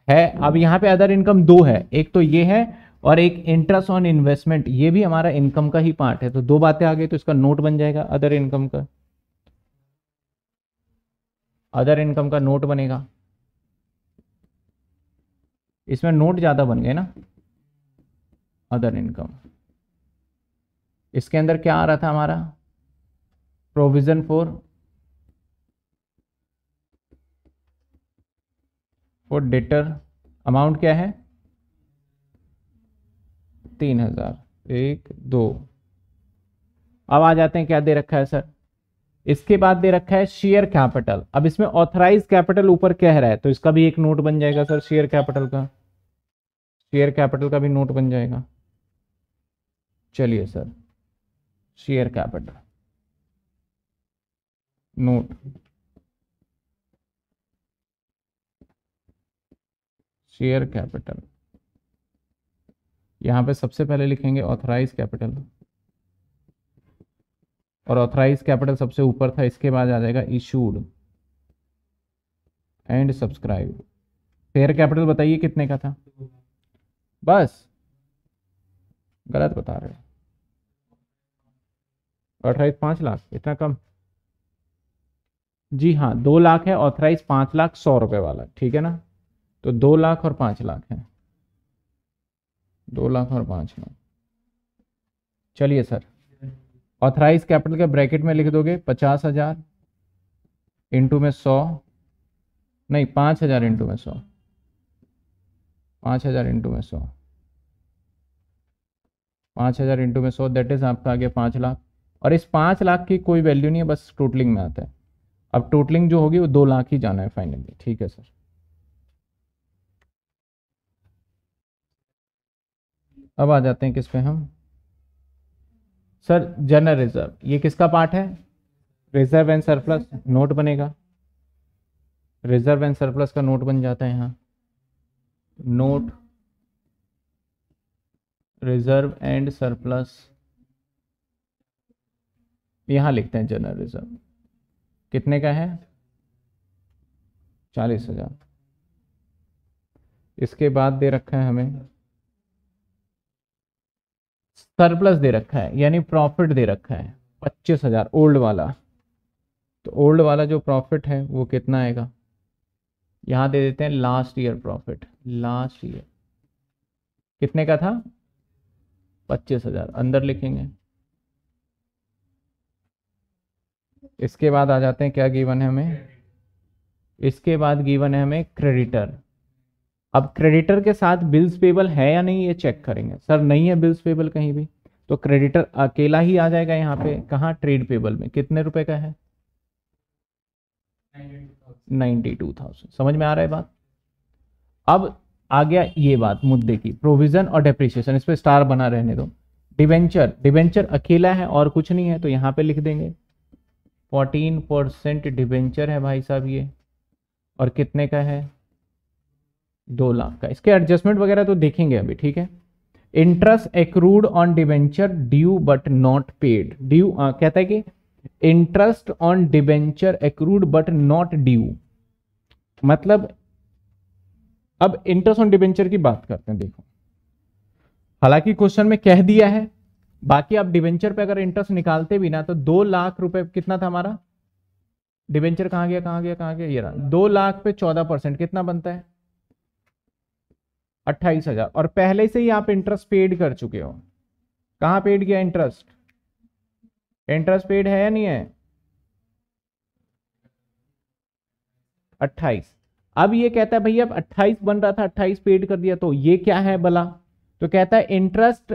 है अब यहाँ पे अदर इनकम दो है एक तो ये है और एक इंटरेस्ट ऑन इन्वेस्टमेंट ये भी हमारा इनकम का ही पार्ट है तो दो बातें आ गई तो इसका नोट बन जाएगा अदर इनकम का अदर इनकम का नोट बनेगा इसमें नोट ज़्यादा बन गए ना अदर इनकम इसके अंदर क्या आ रहा था हमारा provision for for debtor amount क्या है तीन हज़ार एक दो अब आ जाते हैं क्या दे रखा है सर इसके बाद दे रखा है शेयर कैपिटल अब इसमें ऑथराइज कैपिटल ऊपर कह रहा है तो इसका भी एक नोट बन जाएगा सर शेयर कैपिटल का शेयर कैपिटल का भी नोट बन जाएगा चलिए sir share capital note share capital यहां पे सबसे पहले लिखेंगे ऑथराइज कैपिटल और ऑथराइज कैपिटल सबसे ऊपर था इसके बाद आ जाएगा issued and subscribe share capital बताइए कितने का था बस गलत बता रहे हो ऑथराइज पांच लाख इतना कम जी हाँ दो लाख है ऑथराइज पांच लाख सौ रुपए वाला ठीक है ना तो दो लाख और पाँच लाख है दो लाख और पाँच लाख चलिए सर ऑथराइज कैपिटल के ब्रैकेट में लिख दोगे पचास हजार इंटू में सौ नहीं पाँच हजार इंटू में सौ पाँच हजार इंटू में सौ पाँच हजार इंटू में सौ दैट इज आपका आगे पांच पाँच लाख और इस पाँच लाख की कोई वैल्यू नहीं है बस टोटलिंग में आता है अब टोटलिंग जो होगी वो दो लाख ही जाना है फाइनली ठीक है सर अब आ जाते हैं किस पे हम सर जनरल रिजर्व ये किसका पार्ट है रिजर्व एंड सरप्लस नोट बनेगा रिजर्व एंड सरप्लस का नोट बन जाता है यहाँ नोट रिजर्व एंड सरप्लस यहाँ लिखते हैं जनरल रिजर्व कितने का है चालीस हजार इसके बाद दे रखा है हमें सरप्लस दे रखा है यानी प्रॉफिट दे रखा है पच्चीस हजार ओल्ड वाला तो ओल्ड वाला जो प्रॉफिट है वो कितना आएगा यहां दे देते हैं last year profit last year कितने का था पच्चीस हजार अंदर लिखेंगे इसके बाद आ जाते हैं क्या गीवन है हमें इसके बाद गीवन है हमें क्रेडिटर अब क्रेडिटर के साथ बिल्स पेबल है या नहीं ये चेक करेंगे सर नहीं है बिल्स पेबल कहीं भी तो क्रेडिटर अकेला ही आ जाएगा यहाँ पे कहाँ ट्रेड पेबल में कितने रुपए का है नाइन्टी टू थाउजेंड समझ में आ रहा है बात अब आ गया ये बात मुद्दे की प्रोविजन और डेप्रिसिएशन इस पर स्टार बना रहने दो डिवेंचर डिवेंचर अकेला है और कुछ नहीं है तो यहाँ पे लिख देंगे फोर्टीन परसेंट डिवेंचर है भाई साहब ये और कितने का है दो लाख का इसके एडजस्टमेंट वगैरह तो देखेंगे अभी ठीक है interest accrued on debenture due but not paid due कहता है कि interest on debenture accrued but not due मतलब अब इंटरेस्ट ऑन डिवेंचर की बात करते हैं देखो हालांकि क्वेश्चन में कह दिया है बाकी आप डिवेंचर पे अगर इंटरेस्ट निकालते भी ना तो दो लाख रुपए कितना था हमारा डिवेंचर कहां गया कहां गया कहां गया ये रहा दो लाख पे चौदह परसेंट कितना बनता है अट्ठाईस हजार और पहले से ही आप इंटरेस्ट पेड कर चुके हो कहाँ पेड किया इंटरेस्ट इंटरेस्ट पेड है या नहीं है अट्ठाईस अब ये कहता है भैया अट्ठाईस बन रहा था अट्ठाईस पेड कर दिया तो ये क्या है बला तो कहता है interest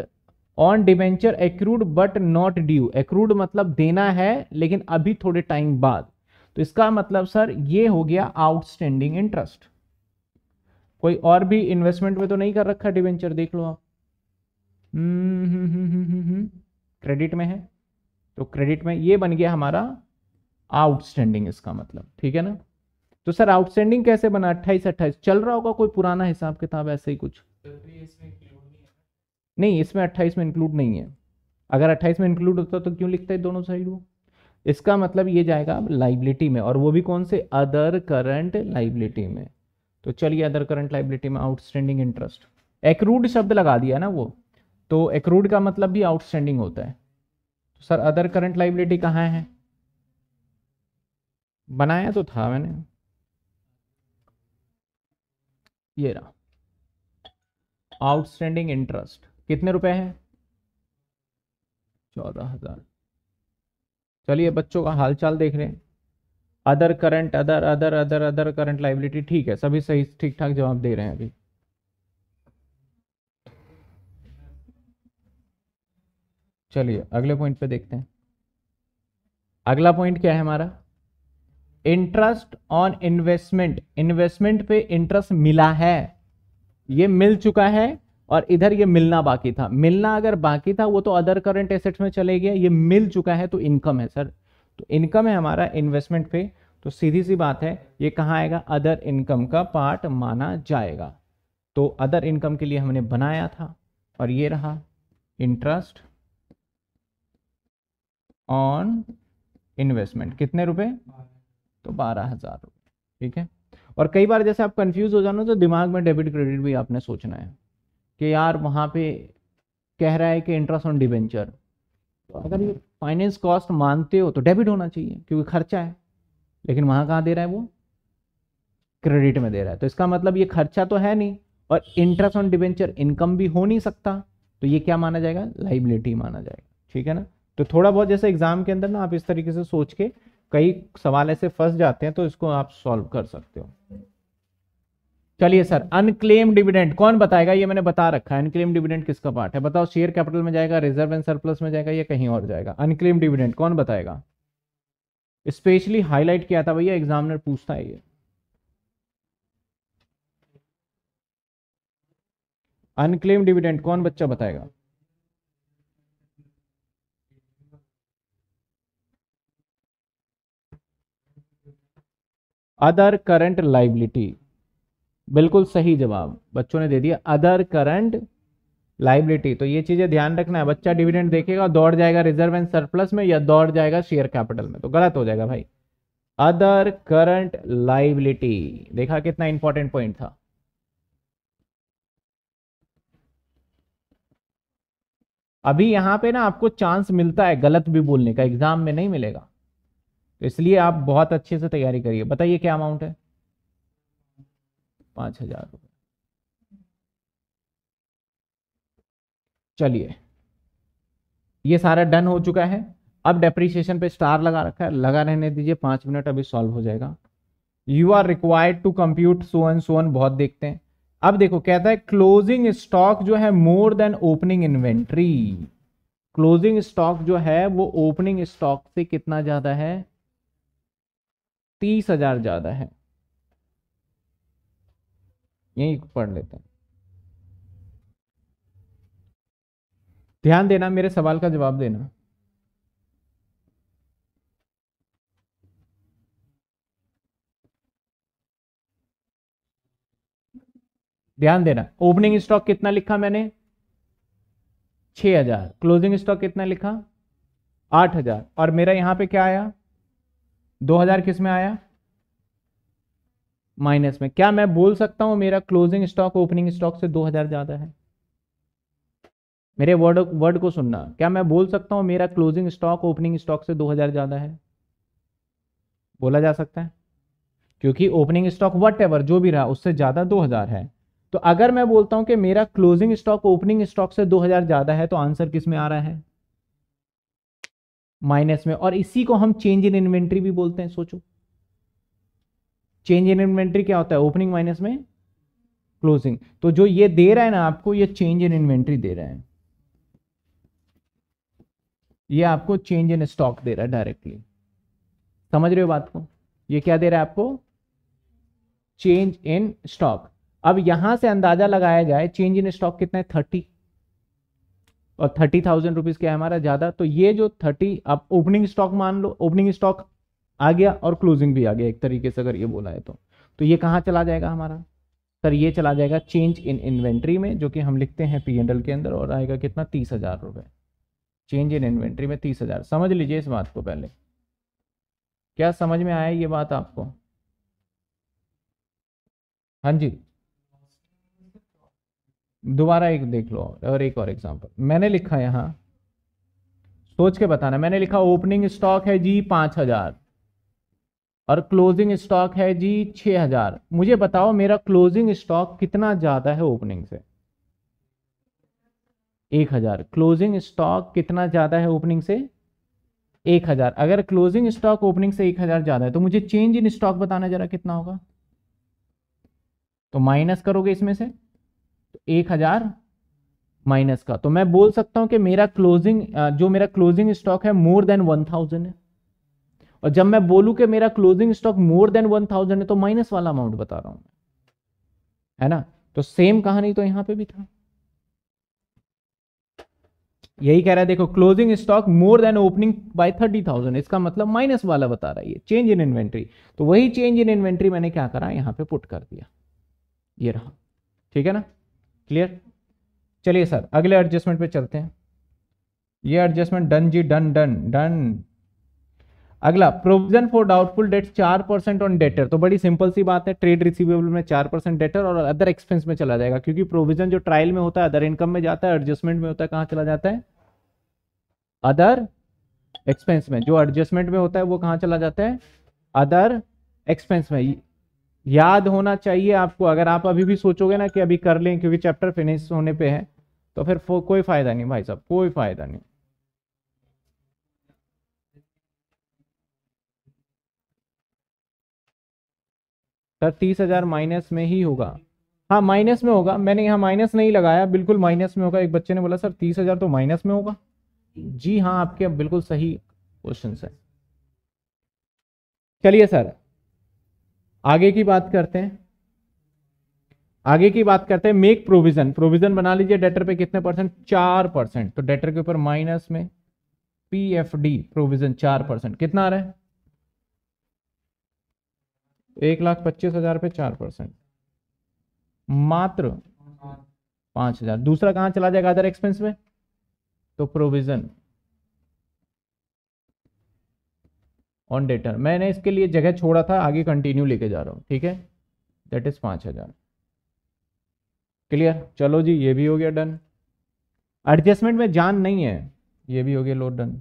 on debenture accrued but not due accrued मतलब देना है लेकिन अभी थोड़े टाइम बाद तो इसका मतलब सर ये हो गया आउटस्टैंडिंग इंटरेस्ट कोई और भी इन्वेस्टमेंट में तो नहीं कर रखा डिवेंचर देख लो आप क्रेडिट हम्म, हम्म, हम्म, में है तो क्रेडिट में ये बन गया हमारा आउटस्टैंडिंग इसका मतलब ठीक है ना तो सर आउटस्टैंडिंग कैसे बना अट्ठाईस अट्ठाईस चल रहा होगा कोई पुराना हिसाब किताब ऐसे ही कुछ नहीं इसमें अट्ठाईस में इंक्लूड नहीं है अगर अट्ठाईस में इंक्लूड होता तो क्यों लिखता है दोनों साइड वो इसका मतलब ये जाएगा लाइबिलिटी में और वो भी कौन से अदर करंट लाइबिलिटी में तो चलिए अदर करंट लाइबिलिटी में आउटस्टैंडिंग इंटरेस्ट एक्रूड शब्द लगा दिया ना वो तो एक्रूड का मतलब भी आउटस्टैंडिंग होता है तो सर अदर करंट लाइबिलिटी कहाँ है बनाया तो था मैंने ये रहा आउटस्टैंडिंग इंटरेस्ट कितने रुपए हैं चौदह हजार चलिए बच्चों का हालचाल देख रहे हैं other current other other other other current liability ठीक है सभी सही ठीक ठाक जवाब दे रहे हैं अभी चलिए अगले पॉइंट पे देखते हैं अगला पॉइंट क्या है हमारा इंटरेस्ट ऑन इन्वेस्टमेंट इन्वेस्टमेंट पे इंटरेस्ट मिला है ये मिल चुका है और इधर ये मिलना बाकी था मिलना अगर बाकी था वो तो अदर करंट एसेट्स में चले गया ये मिल चुका है तो इनकम है सर तो इनकम है हमारा इन्वेस्टमेंट पे तो सीधी सी बात है ये कहाँ आएगा अदर इनकम का पार्ट माना जाएगा तो अदर इनकम के लिए हमने बनाया था और ये रहा इंटरेस्ट ऑन इन्वेस्टमेंट कितने रुपए तो बारह हजार रुपये ठीक है और कई बार जैसे आप कंफ्यूज हो जाना तो दिमाग में डेबिट क्रेडिट भी आपने सोचना है कि यार वहाँ पे कह रहा है कि इंटरेस्ट ऑन डिबेंचर तो अगर ये फाइनेंस कॉस्ट मानते हो तो डेबिट होना चाहिए क्योंकि खर्चा है लेकिन वहां कहाँ दे रहा है वो क्रेडिट में दे रहा है तो इसका मतलब ये खर्चा तो है नहीं और इंटरेस्ट ऑन डिबेंचर इनकम भी हो नहीं सकता तो ये क्या माना जाएगा लाइबिलिटी माना जाएगा ठीक है ना तो थोड़ा बहुत जैसे एग्जाम के अंदर ना आप इस तरीके से सोच के कई सवाल ऐसे फंस जाते हैं तो इसको आप सॉल्व कर सकते हो चलिए सर अनक्लेम डिविडेंड कौन बताएगा ये मैंने बता रखा है अनक्लेम डिविडेंड किसका पार्ट है बताओ शेयर कैपिटल में जाएगा रिजर्व एंड सरप्लस में जाएगा या कहीं और जाएगा अनक्लेम डिविडेंड कौन बताएगा स्पेशली हाईलाइट किया था भैया एग्जामिनर पूछता है ये अनक्लेम डिविडेंड कौन बच्चा बताएगा अदर करंट लाइबिलिटी बिल्कुल सही जवाब बच्चों ने दे दिया अदर करंट लाइबिलिटी तो ये चीजें ध्यान रखना है बच्चा डिविडेंड देखेगा दौड़ जाएगा रिजर्व एंड सरप्लस में या दौड़ जाएगा शेयर कैपिटल में तो गलत हो जाएगा भाई अदर करंट लाइबिलिटी देखा कितना इंपॉर्टेंट पॉइंट था अभी यहां पे ना आपको चांस मिलता है गलत भी बोलने का एग्जाम में नहीं मिलेगा तो इसलिए आप बहुत अच्छे से तैयारी करिए बताइए क्या अमाउंट है पांच हजार रुपये चलिए ये सारा डन हो चुका है अब डेप्रीशिएशन पे स्टार लगा रखा है लगा रहने दीजिए पांच मिनट अभी सॉल्व हो जाएगा you are required to compute so and so एन बहुत देखते हैं अब देखो कहता है क्लोजिंग स्टॉक जो है more than opening inventory closing stock जो है वो ओपनिंग स्टॉक से कितना ज्यादा है तीस हजार ज्यादा है यहीं पढ़ लेते हैं ध्यान देना मेरे सवाल का जवाब देना ध्यान देना ओपनिंग स्टॉक कितना लिखा मैंने छह हजार क्लोजिंग स्टॉक कितना लिखा आठ हजार और मेरा यहां पे क्या आया दो हजार किस में आया माइनस में क्या मैं बोल सकता हूं मेरा क्लोजिंग स्टॉक ओपनिंग स्टॉक से 2000 ज्यादा है मेरे वर्ड वर्ड को सुनना क्या मैं बोल सकता हूं मेरा क्लोजिंग स्टॉक ओपनिंग स्टॉक से 2000 ज्यादा है बोला जा सकता है क्योंकि ओपनिंग स्टॉक वट जो भी रहा उससे ज्यादा 2000 है तो अगर मैं बोलता हूं कि मेरा क्लोजिंग स्टॉक ओपनिंग स्टॉक से 2000 ज्यादा है तो आंसर किस में आ रहा है माइनस में और इसी को हम चेंज इन इन्वेंट्री भी बोलते हैं सोचो चेंज इन इन्वेंट्री क्या होता है ओपनिंग माइनस में क्लोजिंग तो जो ये दे रहा है ना आपको ये चेंज इन इन्वेंट्री दे रहा है ये आपको चेंज इन स्टॉक दे रहा है डायरेक्टली समझ रहे हो बात को ये क्या दे रहा है आपको चेंज इन स्टॉक अब यहां से अंदाजा लगाया जाए चेंज इन स्टॉक कितना है थर्टी और थर्टी थाउजेंड रुपीज क्या है हमारा ज्यादा तो ये जो थर्टी आप ओपनिंग स्टॉक मान लो ओपनिंग स्टॉक आ गया और क्लोजिंग भी आ गया एक तरीके से अगर ये बोला है तो तो ये कहाँ चला जाएगा हमारा सर ये चला जाएगा चेंज इन इन्वेंट्री में जो कि हम लिखते हैं पी एंडल के अंदर और आएगा कितना तीस हज़ार रुपये चेंज इन इन्वेंट्री में तीस हज़ार समझ लीजिए इस बात को पहले क्या समझ में आया ये बात आपको हाँ जी दोबारा एक देख लो और एक और एग्जांपल मैंने लिखा यहाँ सोच के बताना मैंने लिखा ओपनिंग स्टॉक है जी पाँच हज़ार और क्लोजिंग स्टॉक है जी 6000 मुझे बताओ मेरा क्लोजिंग स्टॉक कितना ज़्यादा है ओपनिंग से 1000 क्लोजिंग स्टॉक कितना ज़्यादा है ओपनिंग से 1000 अगर क्लोजिंग स्टॉक ओपनिंग से 1000 ज़्यादा है तो मुझे चेंज इन स्टॉक बताना ज़रा कितना होगा तो माइनस करोगे इसमें से तो 1000 माइनस का तो मैं बोल सकता हूं कि मेरा क्लोजिंग जो मेरा क्लोजिंग स्टॉक है मोर देन वन थाउजेंड है और जब मैं बोलूं कि मेरा closing stock more than one thousand है तो माइनस वाला अमाउंट बता रहा हूं है ना तो सेम कहानी तो यहां पे भी था यही कह रहा है देखो closing stock more than opening by thirty thousand इसका मतलब माइनस वाला बता रहा है चेंज इन इन्वेंट्री तो वही चेंज इन इन्वेंट्री मैंने क्या करा यहां पे पुट कर दिया ये रहा ठीक है ना क्लियर चलिए सर अगले एडजस्टमेंट पे चलते हैं ये एडजस्टमेंट डन जी डन डन डन अगला प्रोविजन फॉर डाउटफुल डेट चार परसेंट ऑन डेटर तो बड़ी सिंपल सी बात है ट्रेड रिसीवेबल में चार परसेंट डेटर और अदर एक्सपेंस में चला जाएगा क्योंकि प्रोविजन जो ट्रायल में होता है अदर इनकम में जाता है एडजस्टमेंट में होता है कहां चला जाता है अदर एक्सपेंस में जो एडजस्टमेंट में होता है वो कहां चला जाता है अदर एक्सपेंस में याद होना चाहिए आपको अगर आप अभी भी सोचोगे ना कि अभी कर लें क्योंकि चैप्टर फिनिश होने पे है तो फिर कोई फायदा नहीं भाई साहब कोई फायदा नहीं सर तो तीस हज़ार माइनस में ही होगा हाँ माइनस में होगा मैंने यहाँ माइनस नहीं लगाया बिल्कुल माइनस में होगा एक बच्चे ने बोला सर तीस हज़ार तो माइनस में होगा जी हाँ आपके बिल्कुल सही क्वेश्चन है चलिए सर आगे की बात करते हैं आगे की बात करते हैं मेक प्रोविजन प्रोविजन बना लीजिए डेटर पे कितने परसेंट चार परसेंट तो डेटर के ऊपर माइनस में पीएफडी प्रोविजन चार परसेंट कितना आ रहा है एक लाख पच्चीस हजार पे चार परसेंट मात्र पांच हजार दूसरा कहां चला जाएगा अदर एक्सपेंस में तो प्रोविजन ऑन डेटर मैंने इसके लिए जगह छोड़ा था आगे कंटिन्यू लेके जा रहा हूं ठीक है दैट इज पांच हजार क्लियर चलो जी ये भी हो गया डन एडजस्टमेंट में जान नहीं है ये भी हो गया लोड डन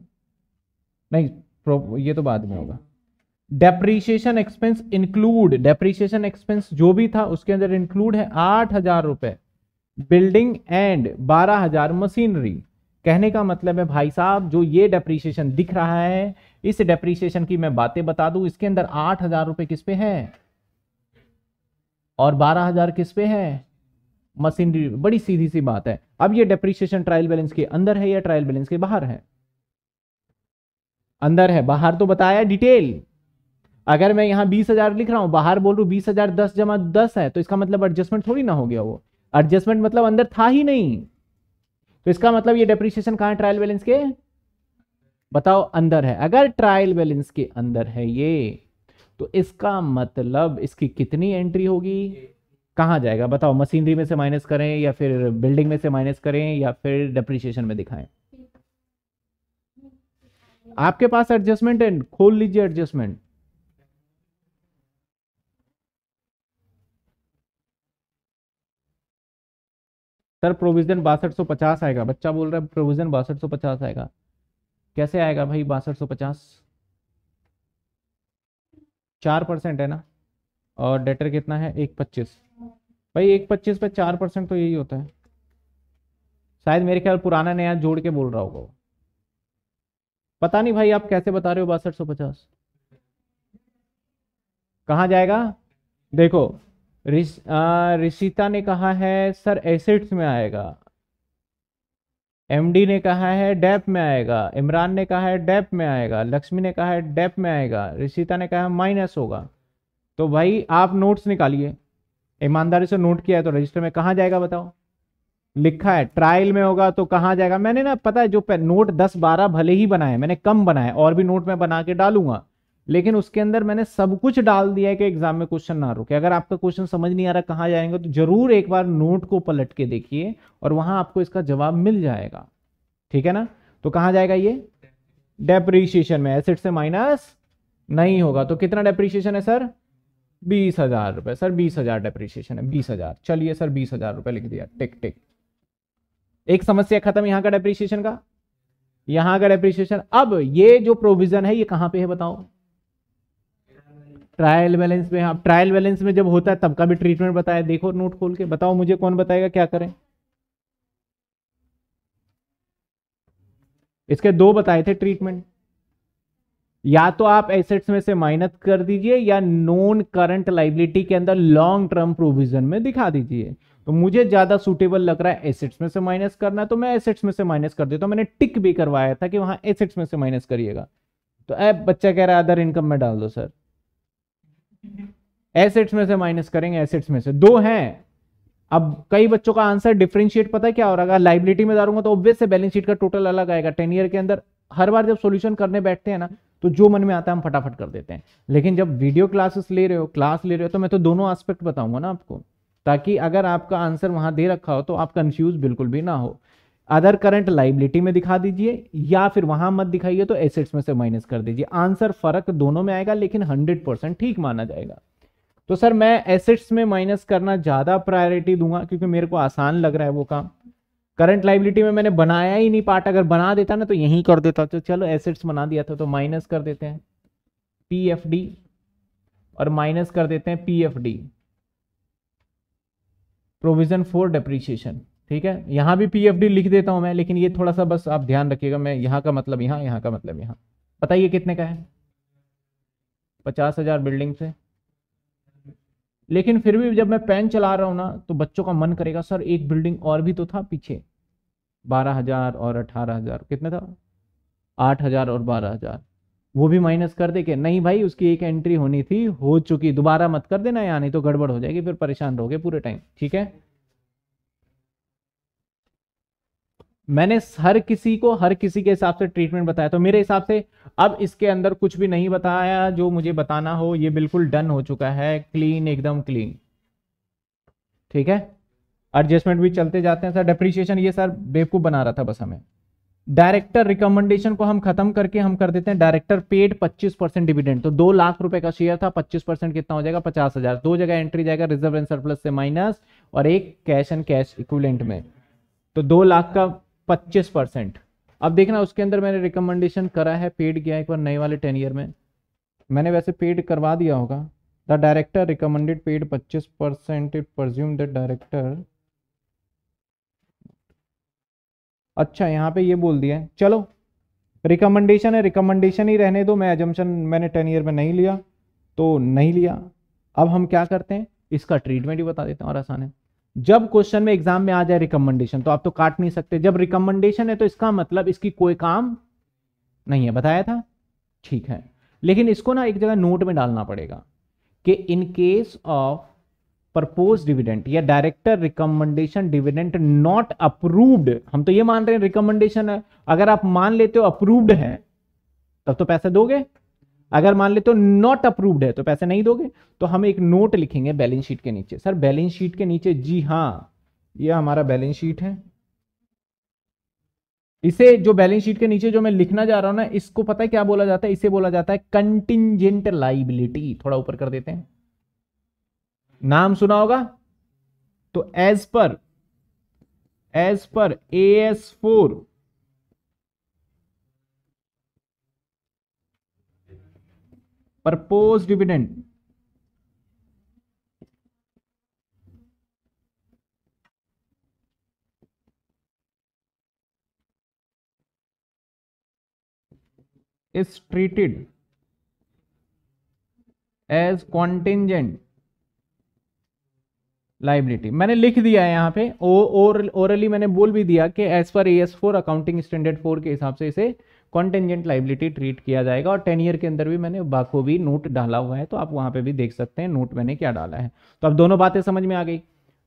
नहीं ये तो बाद में होगा depreciation expense include depreciation expense जो भी था उसके अंदर इंक्लूड है आठ हजार रुपए बिल्डिंग एंड बारह हजार मशीनरी कहने का मतलब है भाई साहब जो ये डेप्रीशिएशन दिख रहा है इस डेप्रीशिएशन की मैं बातें बता दूं इसके अंदर आठ हजार रुपए किस पे है और बारह हजार किस पे है मशीनरी बड़ी सीधी सी बात है अब ये डेप्रीशिएशन ट्रायल बैलेंस के अंदर है या ट्रायल बैलेंस के बाहर है अंदर है बाहर तो बताया डिटेल अगर मैं यहाँ बीस हजार लिख रहा हूँ बाहर बोल रू बीस हजार दस जमा दस है तो इसका मतलब एडजस्टमेंट थोड़ी ना हो गया वो एडजस्टमेंट मतलब अंदर था ही नहीं तो इसका मतलब ये डेप्रिसिएशन है ट्रायल बैलेंस के बताओ अंदर है अगर ट्रायल बैलेंस के अंदर है ये तो इसका मतलब इसकी कितनी एंट्री होगी कहाँ जाएगा बताओ मशीनरी में से माइनस करें या फिर बिल्डिंग में से माइनस करें या फिर डेप्रिसिएशन में दिखाएं आपके पास एडजस्टमेंट है खोल लीजिए एडजस्टमेंट सर प्रोविजन बासठ सौ पचास आएगा बच्चा बोल रहा है प्रोविजन बासठ सौ पचास आएगा कैसे आएगा भाई बासठ सौ पचास चार परसेंट है ना और डेटर कितना है एक पच्चीस भाई एक पच्चीस पे चार परसेंट तो यही होता है शायद मेरे ख्याल पुराना नया जोड़ के बोल रहा होगा पता नहीं भाई आप कैसे बता रहे हो बासठ सौ पचास कहाँ जाएगा देखो रिस, रिसिता ने कहा है सर एसेट्स में आएगा एमडी ने कहा है डेप में आएगा इमरान ने कहा है डेप में आएगा लक्ष्मी ने कहा है डेप में आएगा रिसिता ने कहा है माइनस होगा तो भाई आप नोट्स निकालिए ईमानदारी से नोट किया है तो रजिस्टर में कहाँ जाएगा बताओ लिखा है ट्रायल में होगा तो कहाँ जाएगा मैंने ना पता है जो नोट दस बारह भले ही बनाए मैंने कम बनाए और भी नोट मैं बना के डालूंगा लेकिन उसके अंदर मैंने सब कुछ डाल दिया है कि एग्जाम में क्वेश्चन ना रुके अगर आपका क्वेश्चन समझ नहीं आ रहा कहाँ जाएंगे तो जरूर एक बार नोट को पलट के देखिए और वहां आपको इसका जवाब मिल जाएगा ठीक है ना तो कहाँ जाएगा ये डेप्रीशिएशन में एसेट से माइनस नहीं होगा तो कितना डेप्रीशिएशन है सर बीस हजार रुपये सर बीस हजार डेप्रीशिएशन है बीस हजार चलिए सर बीस हजार रुपये लिख दिया टिक टिक एक समस्या खत्म यहाँ का डेप्रीशिएशन का यहाँ का डेप्रीशिएशन अब ये जो प्रोविजन है ये कहाँ पे है बताओ ट्रायल बैलेंस में आप ट्रायल बैलेंस में जब होता है तब का भी ट्रीटमेंट बताया देखो नोट खोल के बताओ मुझे कौन बताएगा क्या करें इसके दो बताए थे ट्रीटमेंट या तो आप एसेट्स में से माइनस कर दीजिए या नॉन करंट लाइबिलिटी के अंदर लॉन्ग टर्म प्रोविजन में दिखा दीजिए तो मुझे ज्यादा सुटेबल लग रहा है एसेट्स में से माइनस करना तो मैं एसेट्स में से माइनस कर देता तो मैंने टिक भी करवाया था कि वहां एसेट्स में से माइनस करिएगा तो ऐप बच्चा कह रहा है अदर इनकम में डाल दो सर एसेट्स में से माइनस करेंगे एसेट्स में से दो हैं अब कई बच्चों का आंसर डिफ्रेंशिएट पता है क्या हो रहा है लाइबिलिटी में डालूंगा तो ऑब्वियस से बैलेंस शीट का टोटल अलग आएगा टेन ईयर के अंदर हर बार जब सोल्यूशन करने बैठते हैं ना तो जो मन में आता है हम फटाफट कर देते हैं लेकिन जब वीडियो क्लासेस ले रहे हो क्लास ले रहे हो तो मैं तो दोनों एस्पेक्ट बताऊंगा ना आपको ताकि अगर आपका आंसर वहां दे रखा हो तो आप कंफ्यूज बिल्कुल भी ना हो अदर करंट लाइबिलिटी में दिखा दीजिए या फिर वहां मत दिखाइए तो एसेट्स में से माइनस कर दीजिए आंसर फर्क दोनों में आएगा लेकिन हंड्रेड परसेंट ठीक माना जाएगा तो सर मैं एसेट्स में माइनस करना ज़्यादा प्रायोरिटी दूंगा क्योंकि मेरे को आसान लग रहा है वो काम करंट लाइबिलिटी में मैंने बनाया ही नहीं पार्ट अगर बना देता ना तो यही कर देता तो चलो एसेट्स बना दिया था तो माइनस कर देते हैं पी एफ डी और माइनस कर देते हैं P F D provision for depreciation ठीक है यहां भी पी लिख देता हूं मैं लेकिन ये थोड़ा सा बस आप ध्यान रखिएगा मैं यहां का मतलब यहां यहां का मतलब यहां बताइए कितने का है पचास हजार बिल्डिंग से लेकिन फिर भी जब मैं पेन चला रहा हूं ना तो बच्चों का मन करेगा सर एक बिल्डिंग और भी तो था पीछे बारह हजार और अठारह हजार कितने था आठ हजार और बारह हजार वो भी माइनस कर दे के नहीं भाई उसकी एक एंट्री होनी थी हो चुकी दोबारा मत कर देना यहाँ नहीं तो गड़बड़ हो जाएगी फिर परेशान रहोगे पूरे टाइम ठीक है मैंने हर किसी को हर किसी के हिसाब से ट्रीटमेंट बताया तो मेरे हिसाब से अब इसके अंदर कुछ भी नहीं बताया जो मुझे बताना हो ये बिल्कुल डन हो चुका है क्लीन एकदम क्लीन ठीक है एडजस्टमेंट भी चलते जाते हैं सर डेप्रिशिएशन ये सर बेवकूफ़ बना रहा था बस हमें डायरेक्टर रिकमेंडेशन को हम खत्म करके हम कर देते हैं डायरेक्टर पेड 25 परसेंट डिविडेंड तो दो लाख रुपए का शेयर था 25 परसेंट कितना हो जाएगा पचास हजार दो जगह एंट्री जाएगा रिजर्व एंड सरप्लस से माइनस और एक कैश एंड कैश इक्विलेंट में तो दो लाख का पच्चीस परसेंट अब देखना उसके अंदर मैंने रिकमेंडेशन करा है पेड किया एक बार नए वाले टेन ईयर में मैंने वैसे पेड करवा दिया होगा द डायरेक्टर रिकमेंडेड पेड पच्चीस percent it presume the director अच्छा यहाँ पे ये बोल दिया चलो रिकमेंडेशन है रिकमेंडेशन ही रहने दो मैं एजम्पन मैंने टेन ईयर में नहीं लिया तो नहीं लिया अब हम क्या करते हैं इसका ट्रीटमेंट ही बता देते हैं और आसान है जब क्वेश्चन में एग्जाम में आ जाए रिकमेंडेशन तो आप तो काट नहीं सकते जब रिकमेंडेशन है तो इसका मतलब इसकी कोई काम नहीं है बताया था ठीक है लेकिन इसको ना एक जगह नोट में डालना पड़ेगा कि in case of propose dividend या director recommendation dividend not approved हम तो ये मान रहे हैं रिकमेंडेशन है अगर आप मान लेते हो अप्रूव्ड है तब तो पैसे दोगे अगर मान लेते हो नॉट अप्रूव्ड है तो पैसे नहीं दोगे तो हम एक नोट लिखेंगे बैलेंस शीट के नीचे सर बैलेंस शीट के नीचे जी हाँ ये हमारा बैलेंस शीट है इसे जो बैलेंस शीट के नीचे जो मैं लिखना जा रहा हूं ना इसको पता है क्या बोला जाता है इसे बोला जाता है कंटिजेंट लाइबिलिटी थोड़ा ऊपर कर देते हैं नाम सुना होगा तो as per as per A S four propose dividend is treated as contingent liability मैंने लिख दिया है यहां पर ओरली मैंने बोल भी दिया कि as per A S four accounting standard four के हिसाब से इसे कॉन्टेंजेंट लाइबिलिटी ट्रीट किया जाएगा और टेन ईयर के अंदर भी मैंने बाखूबी नोट डाला हुआ है तो आप वहाँ पर भी देख सकते हैं नोट मैंने क्या डाला है तो अब दोनों बातें समझ में आ गई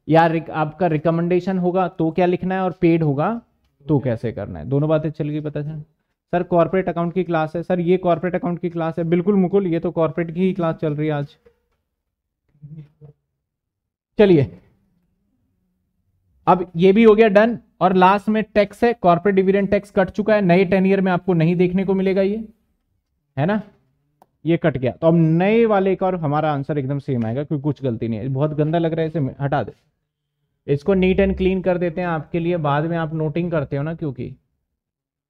या रिक, आपका रिकमेंडेशन होगा तो क्या लिखना है और पेड होगा तो कैसे करना है दोनों बातें चल गई पता चल सर कॉर्पोरेट अकाउंट की क्लास है सर ये कॉर्पोरेट अकाउंट की क्लास है बिल्कुल मुकुल ये तो कॉर्पोरेट की ही क्लास चल रही है आज चलिए अब ये भी हो गया डन और लास्ट में टैक्स है कॉर्पोरेट डिविडेंड टैक्स कट चुका है नए टेन ईयर में आपको नहीं देखने को मिलेगा ये है ना ये कट गया तो अब नए वाले का और हमारा आंसर एकदम सेम आएगा क्योंकि कुछ गलती नहीं है बहुत गंदा लग रहा है इसे हटा दे इसको नीट एंड क्लीन कर देते हैं आपके लिए बाद में आप नोटिंग करते हो ना क्योंकि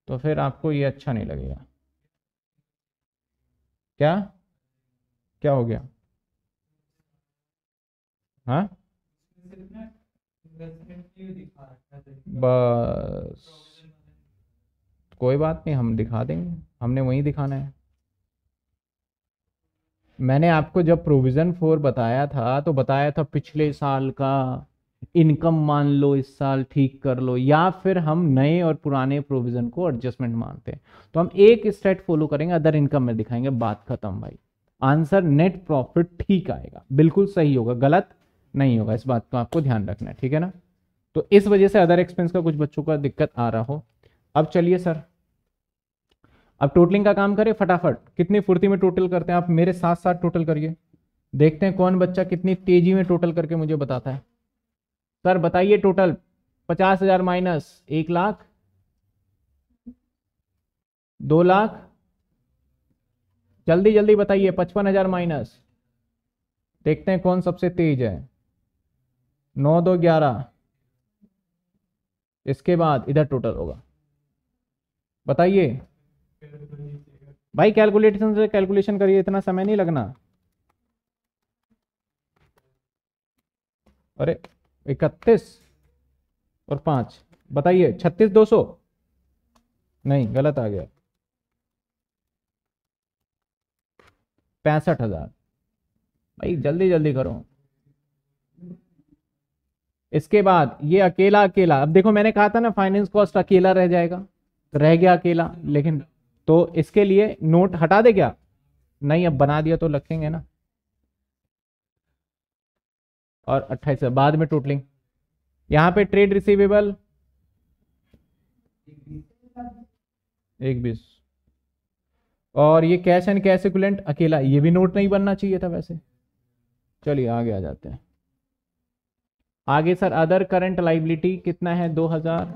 तो फिर आपको ये अच्छा नहीं लगेगा क्या क्या हो गया हाँ बस कोई बात नहीं हम दिखा देंगे हमने वहीं दिखाना है मैंने आपको जब प्रोविज़न फोर बताया था तो बताया था पिछले साल का इनकम मान लो इस साल ठीक कर लो या फिर हम नए और पुराने प्रोविज़न को एडजस्टमेंट मानते हैं तो हम एक स्टेट फॉलो करेंगे अदर इनकम में दिखाएंगे बात खत्म भाई आंसर नेट प्रॉफिट ठीक आएगा बिल्कुल सही होगा गलत नहीं होगा इस बात को आपको ध्यान रखना है ठीक है ना तो इस वजह से अदर एक्सपेंस का कुछ बच्चों का दिक्कत आ रहा हो अब चलिए सर अब टोटलिंग का काम करें फटाफट कितनी फुर्ती में टोटल करते हैं आप मेरे साथ साथ टोटल करिए देखते हैं कौन बच्चा कितनी तेजी में टोटल करके मुझे बताता है सर बताइए टोटल पचास हजार माइनस एक लाख दो लाख जल्दी जल्दी बताइए पचपन हजार माइनस देखते हैं कौन सबसे तेज है नौ दो ग्यारह इसके बाद इधर टोटल होगा बताइए भाई कैलकुलेशन से कैलकुलेशन करिए इतना समय नहीं लगना अरे इकतीस और पाँच बताइए छत्तीस दो सौ नहीं गलत आ गया पैंसठ हजार भाई जल्दी जल्दी करो इसके बाद ये अकेला अकेला अब देखो मैंने कहा था ना फाइनेंस कॉस्ट अकेला रह जाएगा तो रह गया अकेला लेकिन तो इसके लिए नोट हटा दे क्या नहीं अब बना दिया तो रखेंगे ना और अट्ठाईस बाद में टोटलिंग यहां पे ट्रेड रिसीवेबल एक बीस और ये कैश एंड कैश इक्वलेंट अकेला ये भी नोट नहीं बनना चाहिए था वैसे चलिए आगे आ जाते हैं आगे सर अदर करंट लाइबिलिटी कितना है दो हजार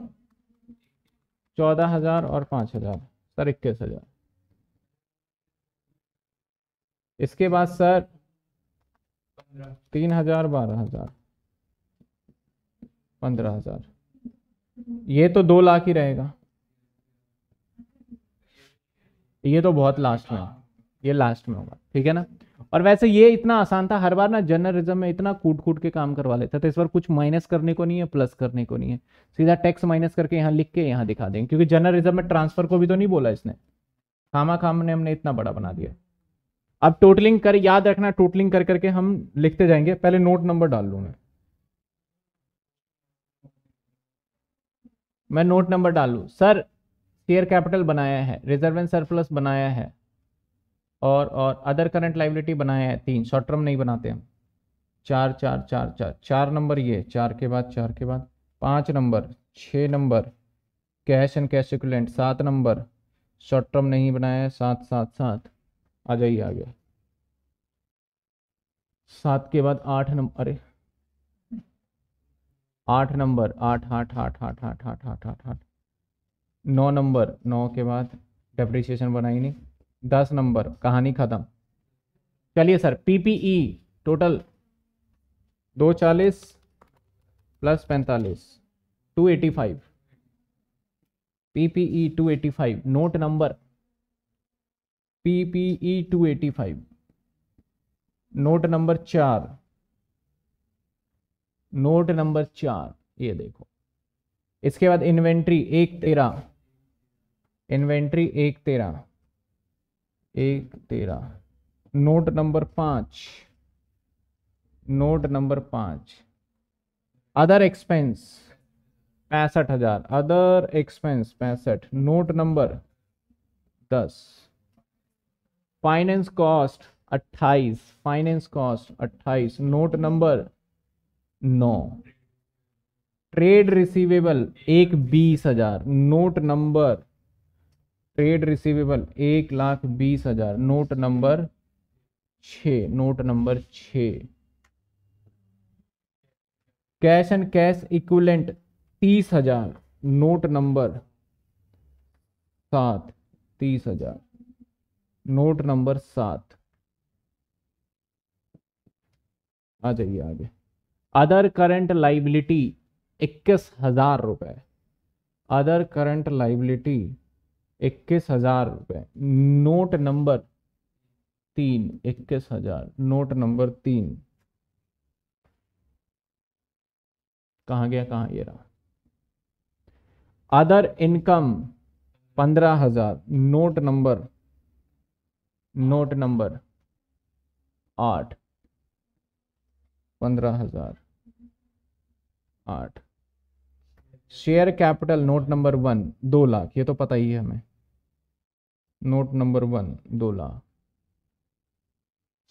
चौदह हजार और पांच हजार सर इक्कीस हजार इसके बाद सर तीन हजार बारह हजार पंद्रह हजार ये तो दो लाख ही रहेगा ये तो बहुत लास्ट में ये लास्ट में होगा ठीक है ना और वैसे ये इतना आसान था हर बार ना जर्नलिज्म में इतना कूट कूट के काम करवा लेता था इस बार कुछ माइनस करने को नहीं है प्लस करने को नहीं है सीधा टैक्स माइनस करके यहाँ लिख के यहाँ दिखा देंगे क्योंकि जर्नलिज्म में ट्रांसफर को भी तो नहीं बोला इसने खामा खाम ने हमने इतना बड़ा बना दिया अब टोटलिंग कर याद रखना टोटलिंग कर करके हम लिखते जाएंगे पहले नोट नंबर डाल लू मैं मैं नोट नंबर डालू सर शेयर कैपिटल बनाया है रिजर्व एंड सरप्लस बनाया है और और अदर करंट लाइबिलिटी बनाए हैं तीन शॉर्ट टर्म नहीं बनाते हम चार चार चार चार चार नंबर ये चार के बाद चार के बाद पाँच नंबर छः number cash and cash equivalent सात नंबर शॉर्ट टर्म नहीं बनाया है सात सात सात आ जाइए आगे सात के बाद आठ नंबर अरे आठ नंबर आठ आठ आठ आठ आठ आठ आठ आठ आठ नौ नंबर नौ के बाद डेप्रिसिएशन बनाई नहीं दस नंबर कहानी खत्म चलिए सर पीपीई टोटल e, दो चालीस प्लस पैंतालीस two eighty five PPE two eighty five note number PPE two eighty five note number चार नोट नंबर चार ये देखो इसके बाद इन्वेंट्री एक तेरह इन्वेंट्री एक तेरह एक तेरह नोट नंबर पाँच नोट नंबर पाँच अदर एक्सपेंस पैंसठ हजार अदर एक्सपेंस पैंसठ नोट नंबर दस फाइनेंस कॉस्ट अट्ठाईस फाइनेंस कॉस्ट अट्ठाईस नोट नंबर नौ ट्रेड रिसीवेबल एक बीस हजार नोट नंबर ट्रेड रिसीवेबल एक लाख बीस हजार नोट नंबर छ नोट नंबर छ कैश एंड कैश इक्विलेंट तीस हजार नोट नंबर सात तीस हजार नोट नंबर सात आ जाइए आगे अदर करंट लाइबिलिटी इक्कीस हजार रुपए अदर करंट लाइबिलिटी इक्कीस हजार रुपये नोट नंबर तीन इक्कीस हजार नोट नंबर तीन कहा गया कहा ये रहा अदर इनकम पंद्रह हजार नोट नंबर नोट नंबर आठ पंद्रह हजार आठ share capital note number one दो लाख ये तो पता ही है हमें नोट नंबर वन दोला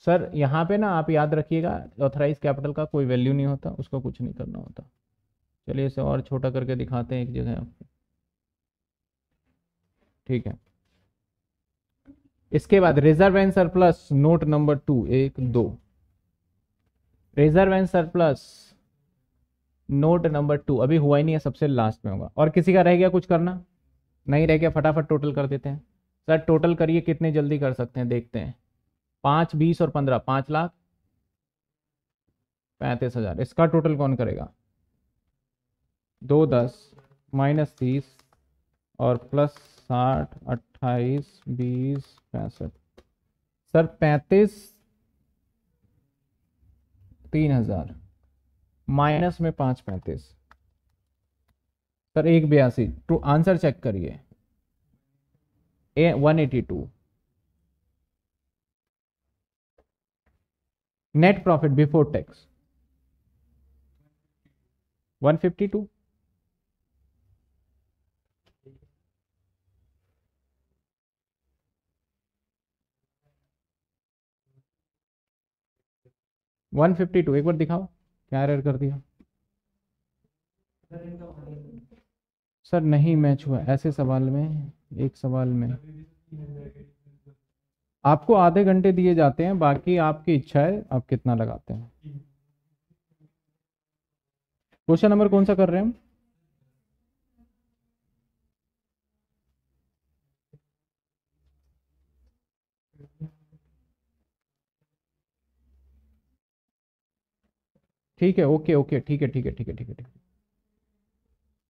सर यहाँ पे ना आप याद रखिएगा ऑथराइज कैपिटल का कोई वैल्यू नहीं होता उसको कुछ नहीं करना होता चलिए इसे और छोटा करके दिखाते हैं एक जगह आपको ठीक है इसके बाद reserve and surplus note number two एक दो reserve and surplus note number two अभी हुआ ही नहीं है सबसे लास्ट में होगा और किसी का रह गया कुछ करना नहीं रह गया फटाफट टोटल कर देते हैं सर टोटल करिए कितने जल्दी कर सकते हैं देखते हैं पाँच बीस और पंद्रह पाँच लाख पैंतीस हजार इसका टोटल कौन करेगा दो दस माइनस तीस और प्लस साठ अट्ठाईस बीस पैंसठ सर पैंतीस तीन हजार माइनस में पाँच पैंतीस सर एक बयासी टू तो आंसर चेक करिए 182 नेट प्रॉफिट बिफोर टैक्स 152 152 एक बार दिखाओ क्या एरर कर दिया सर नहीं मैच हुआ ऐसे सवाल में एक सवाल में आपको आधे घंटे दिए जाते हैं बाकी आपकी इच्छा है आप कितना लगाते हैं क्वेश्चन नंबर कौन सा कर रहे हैं ठीक है ओके ओके ठीक है ठीक है ठीक है ठीक है ठीक है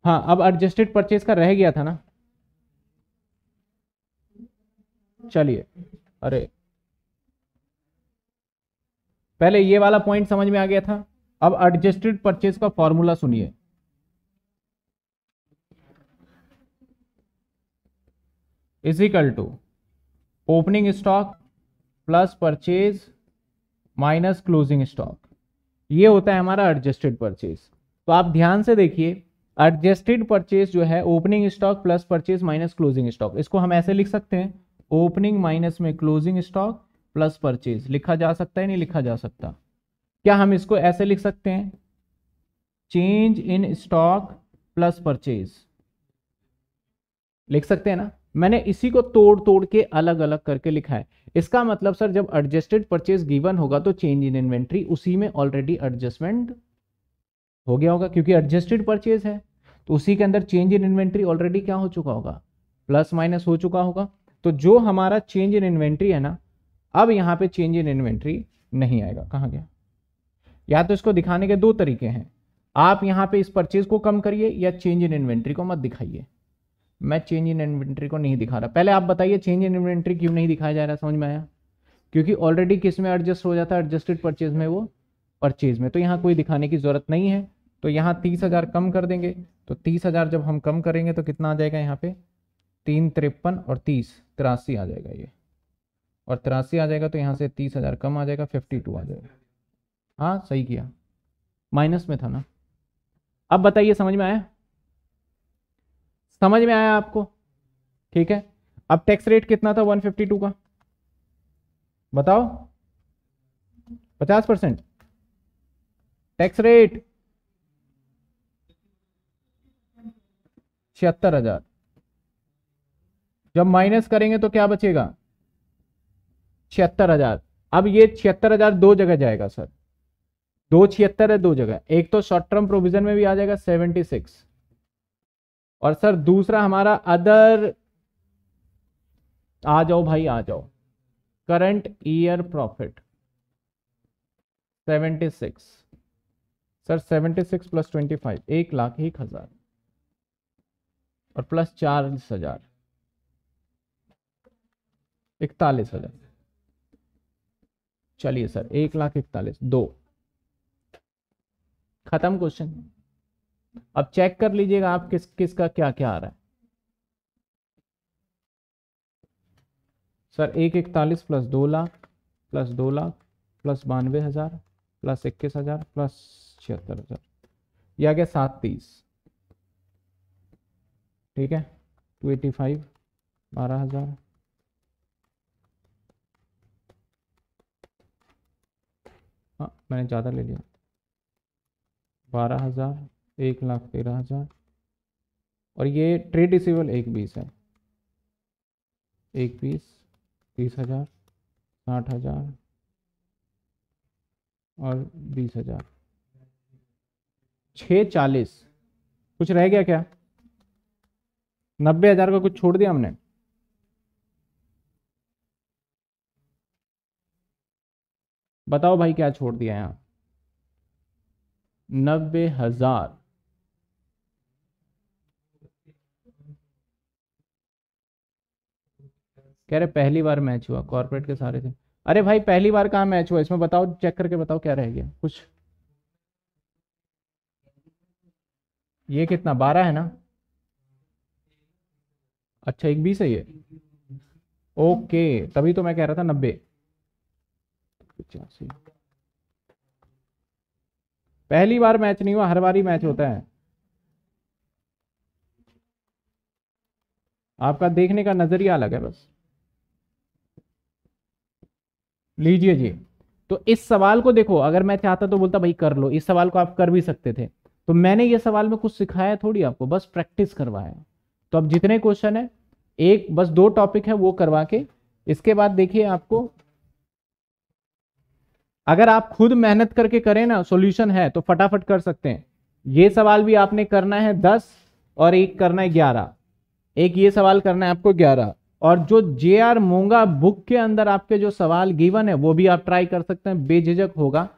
हाँ अब एडजस्टेड परचेज का रह गया था ना चलिए अरे पहले ये वाला पॉइंट समझ में आ गया था अब एडजस्टेड परचेज का फॉर्मूला सुनिए is equal to opening stock plus purchase minus closing stock ये होता है हमारा एडजस्टेड परचेज तो आप ध्यान से देखिए एडजस्टेड परचेज जो है opening stock plus purchase minus closing stock इसको हम ऐसे लिख सकते हैं ओपनिंग माइनस में क्लोजिंग स्टॉक प्लस परचेज लिखा जा सकता है नहीं लिखा जा सकता क्या हम इसको ऐसे लिख सकते हैं change in stock plus purchase लिख सकते हैं ना मैंने इसी को तोड़ तोड़ के अलग अलग करके लिखा है इसका मतलब सर जब एडजस्टेड परचेज गिवन होगा तो चेंज इन इन्वेंट्री उसी में ऑलरेडी एडजस्टमेंट हो गया होगा क्योंकि एडजस्टेड परचेज है तो उसी के अंदर चेंज इन इन्वेंट्री ऑलरेडी क्या हो चुका होगा प्लस माइनस हो चुका होगा तो जो हमारा चेंज इन इन्वेंट्री है ना अब यहाँ पे चेंज इन इन्वेंट्री नहीं आएगा कहाँ गया या तो इसको दिखाने के दो तरीके हैं आप यहाँ पे इस परचेज को कम करिए या चेंज इन इन्वेंट्री को मत दिखाइए मैं चेंज इन इन्वेंट्री को नहीं दिखा रहा पहले आप बताइए चेंज इन इन्वेंट्री क्यों नहीं दिखाया जा रहा समझ में आया क्योंकि ऑलरेडी किस में एडजस्ट हो जाता है एडजस्टेड परचेज में वो परचेज में तो यहाँ कोई दिखाने की ज़रूरत नहीं है तो यहाँ तीस हज़ार कम कर देंगे तो तीस हज़ार जब हम कम करेंगे तो कितना आ जाएगा यहाँ पे तीन तिरपन और तीस तिरासी आ जाएगा ये और तिरासी आ जाएगा तो यहाँ से तीस हज़ार कम आ जाएगा फिफ्टी टू आ जाएगा हाँ सही किया माइनस में था ना अब बताइए समझ में आया समझ में आया आपको ठीक है अब टैक्स रेट कितना था वन फिफ्टी टू का बताओ पचास परसेंट टैक्स रेट छिहत्तर हजार जब माइनस करेंगे तो क्या बचेगा छिहत्तर हजार अब ये छिहत्तर हजार दो जगह जाएगा सर दो छिहत्तर है दो जगह एक तो शॉर्ट टर्म प्रोविजन में भी आ जाएगा सेवेंटी सिक्स और सर दूसरा हमारा अदर आ जाओ भाई आ जाओ current year profit seventy six sir seventy six plus twenty five एक लाख एक हजार और प्लस चार हजार इकतालीस हजार चलिए सर एक लाख इकतालीस दो खत्म क्वेश्चन अब चेक कर लीजिएगा आप किस किस का क्या क्या आ रहा है सर एक इकतालीस प्लस दो लाख प्लस दो लाख प्लस बानवे हजार प्लस इक्कीस हजार प्लस छिहत्तर हजार यह आ गया सात तीस ठीक है टू एटी फाइव बारह हजार हाँ मैंने ज़्यादा ले लिया बारह हज़ार एक लाख तेरह हज़ार और ये ट्रेड रिसिवल एक बीस है एक बीस बीस हज़ार साठ हज़ार और बीस हज़ार छः चालीस कुछ रह गया क्या नब्बे हज़ार का कुछ छोड़ दिया हमने बताओ भाई क्या छोड़ दिया यहां नब्बे हजार कह रहे पहली बार मैच हुआ कॉर्पोरेट के सारे थे अरे भाई पहली बार कहा मैच हुआ इसमें बताओ चेक करके बताओ क्या रह गया कुछ ये कितना बारह है ना अच्छा एक बीस है ये ओके तभी तो मैं कह रहा था नब्बे पिचासी पहली बार मैच नहीं हुआ हर बार ही मैच होता है आपका देखने का नजरिया अलग है बस लीजिए जी तो इस सवाल को देखो अगर मैं चाहता तो बोलता भाई कर लो इस सवाल को आप कर भी सकते थे तो मैंने ये सवाल में कुछ सिखाया थोड़ी आपको बस प्रैक्टिस करवाया तो अब जितने क्वेश्चन है एक बस दो टॉपिक है वो करवा के इसके बाद देखिए आपको अगर आप खुद मेहनत करके करें ना सॉल्यूशन है तो फटाफट कर सकते हैं ये सवाल भी आपने करना है दस और एक करना है ग्यारह एक ये सवाल करना है आपको ग्यारह और जो जे आर मोंगा बुक के अंदर आपके जो सवाल गिवन है वो भी आप ट्राई कर सकते हैं बेझिझक होगा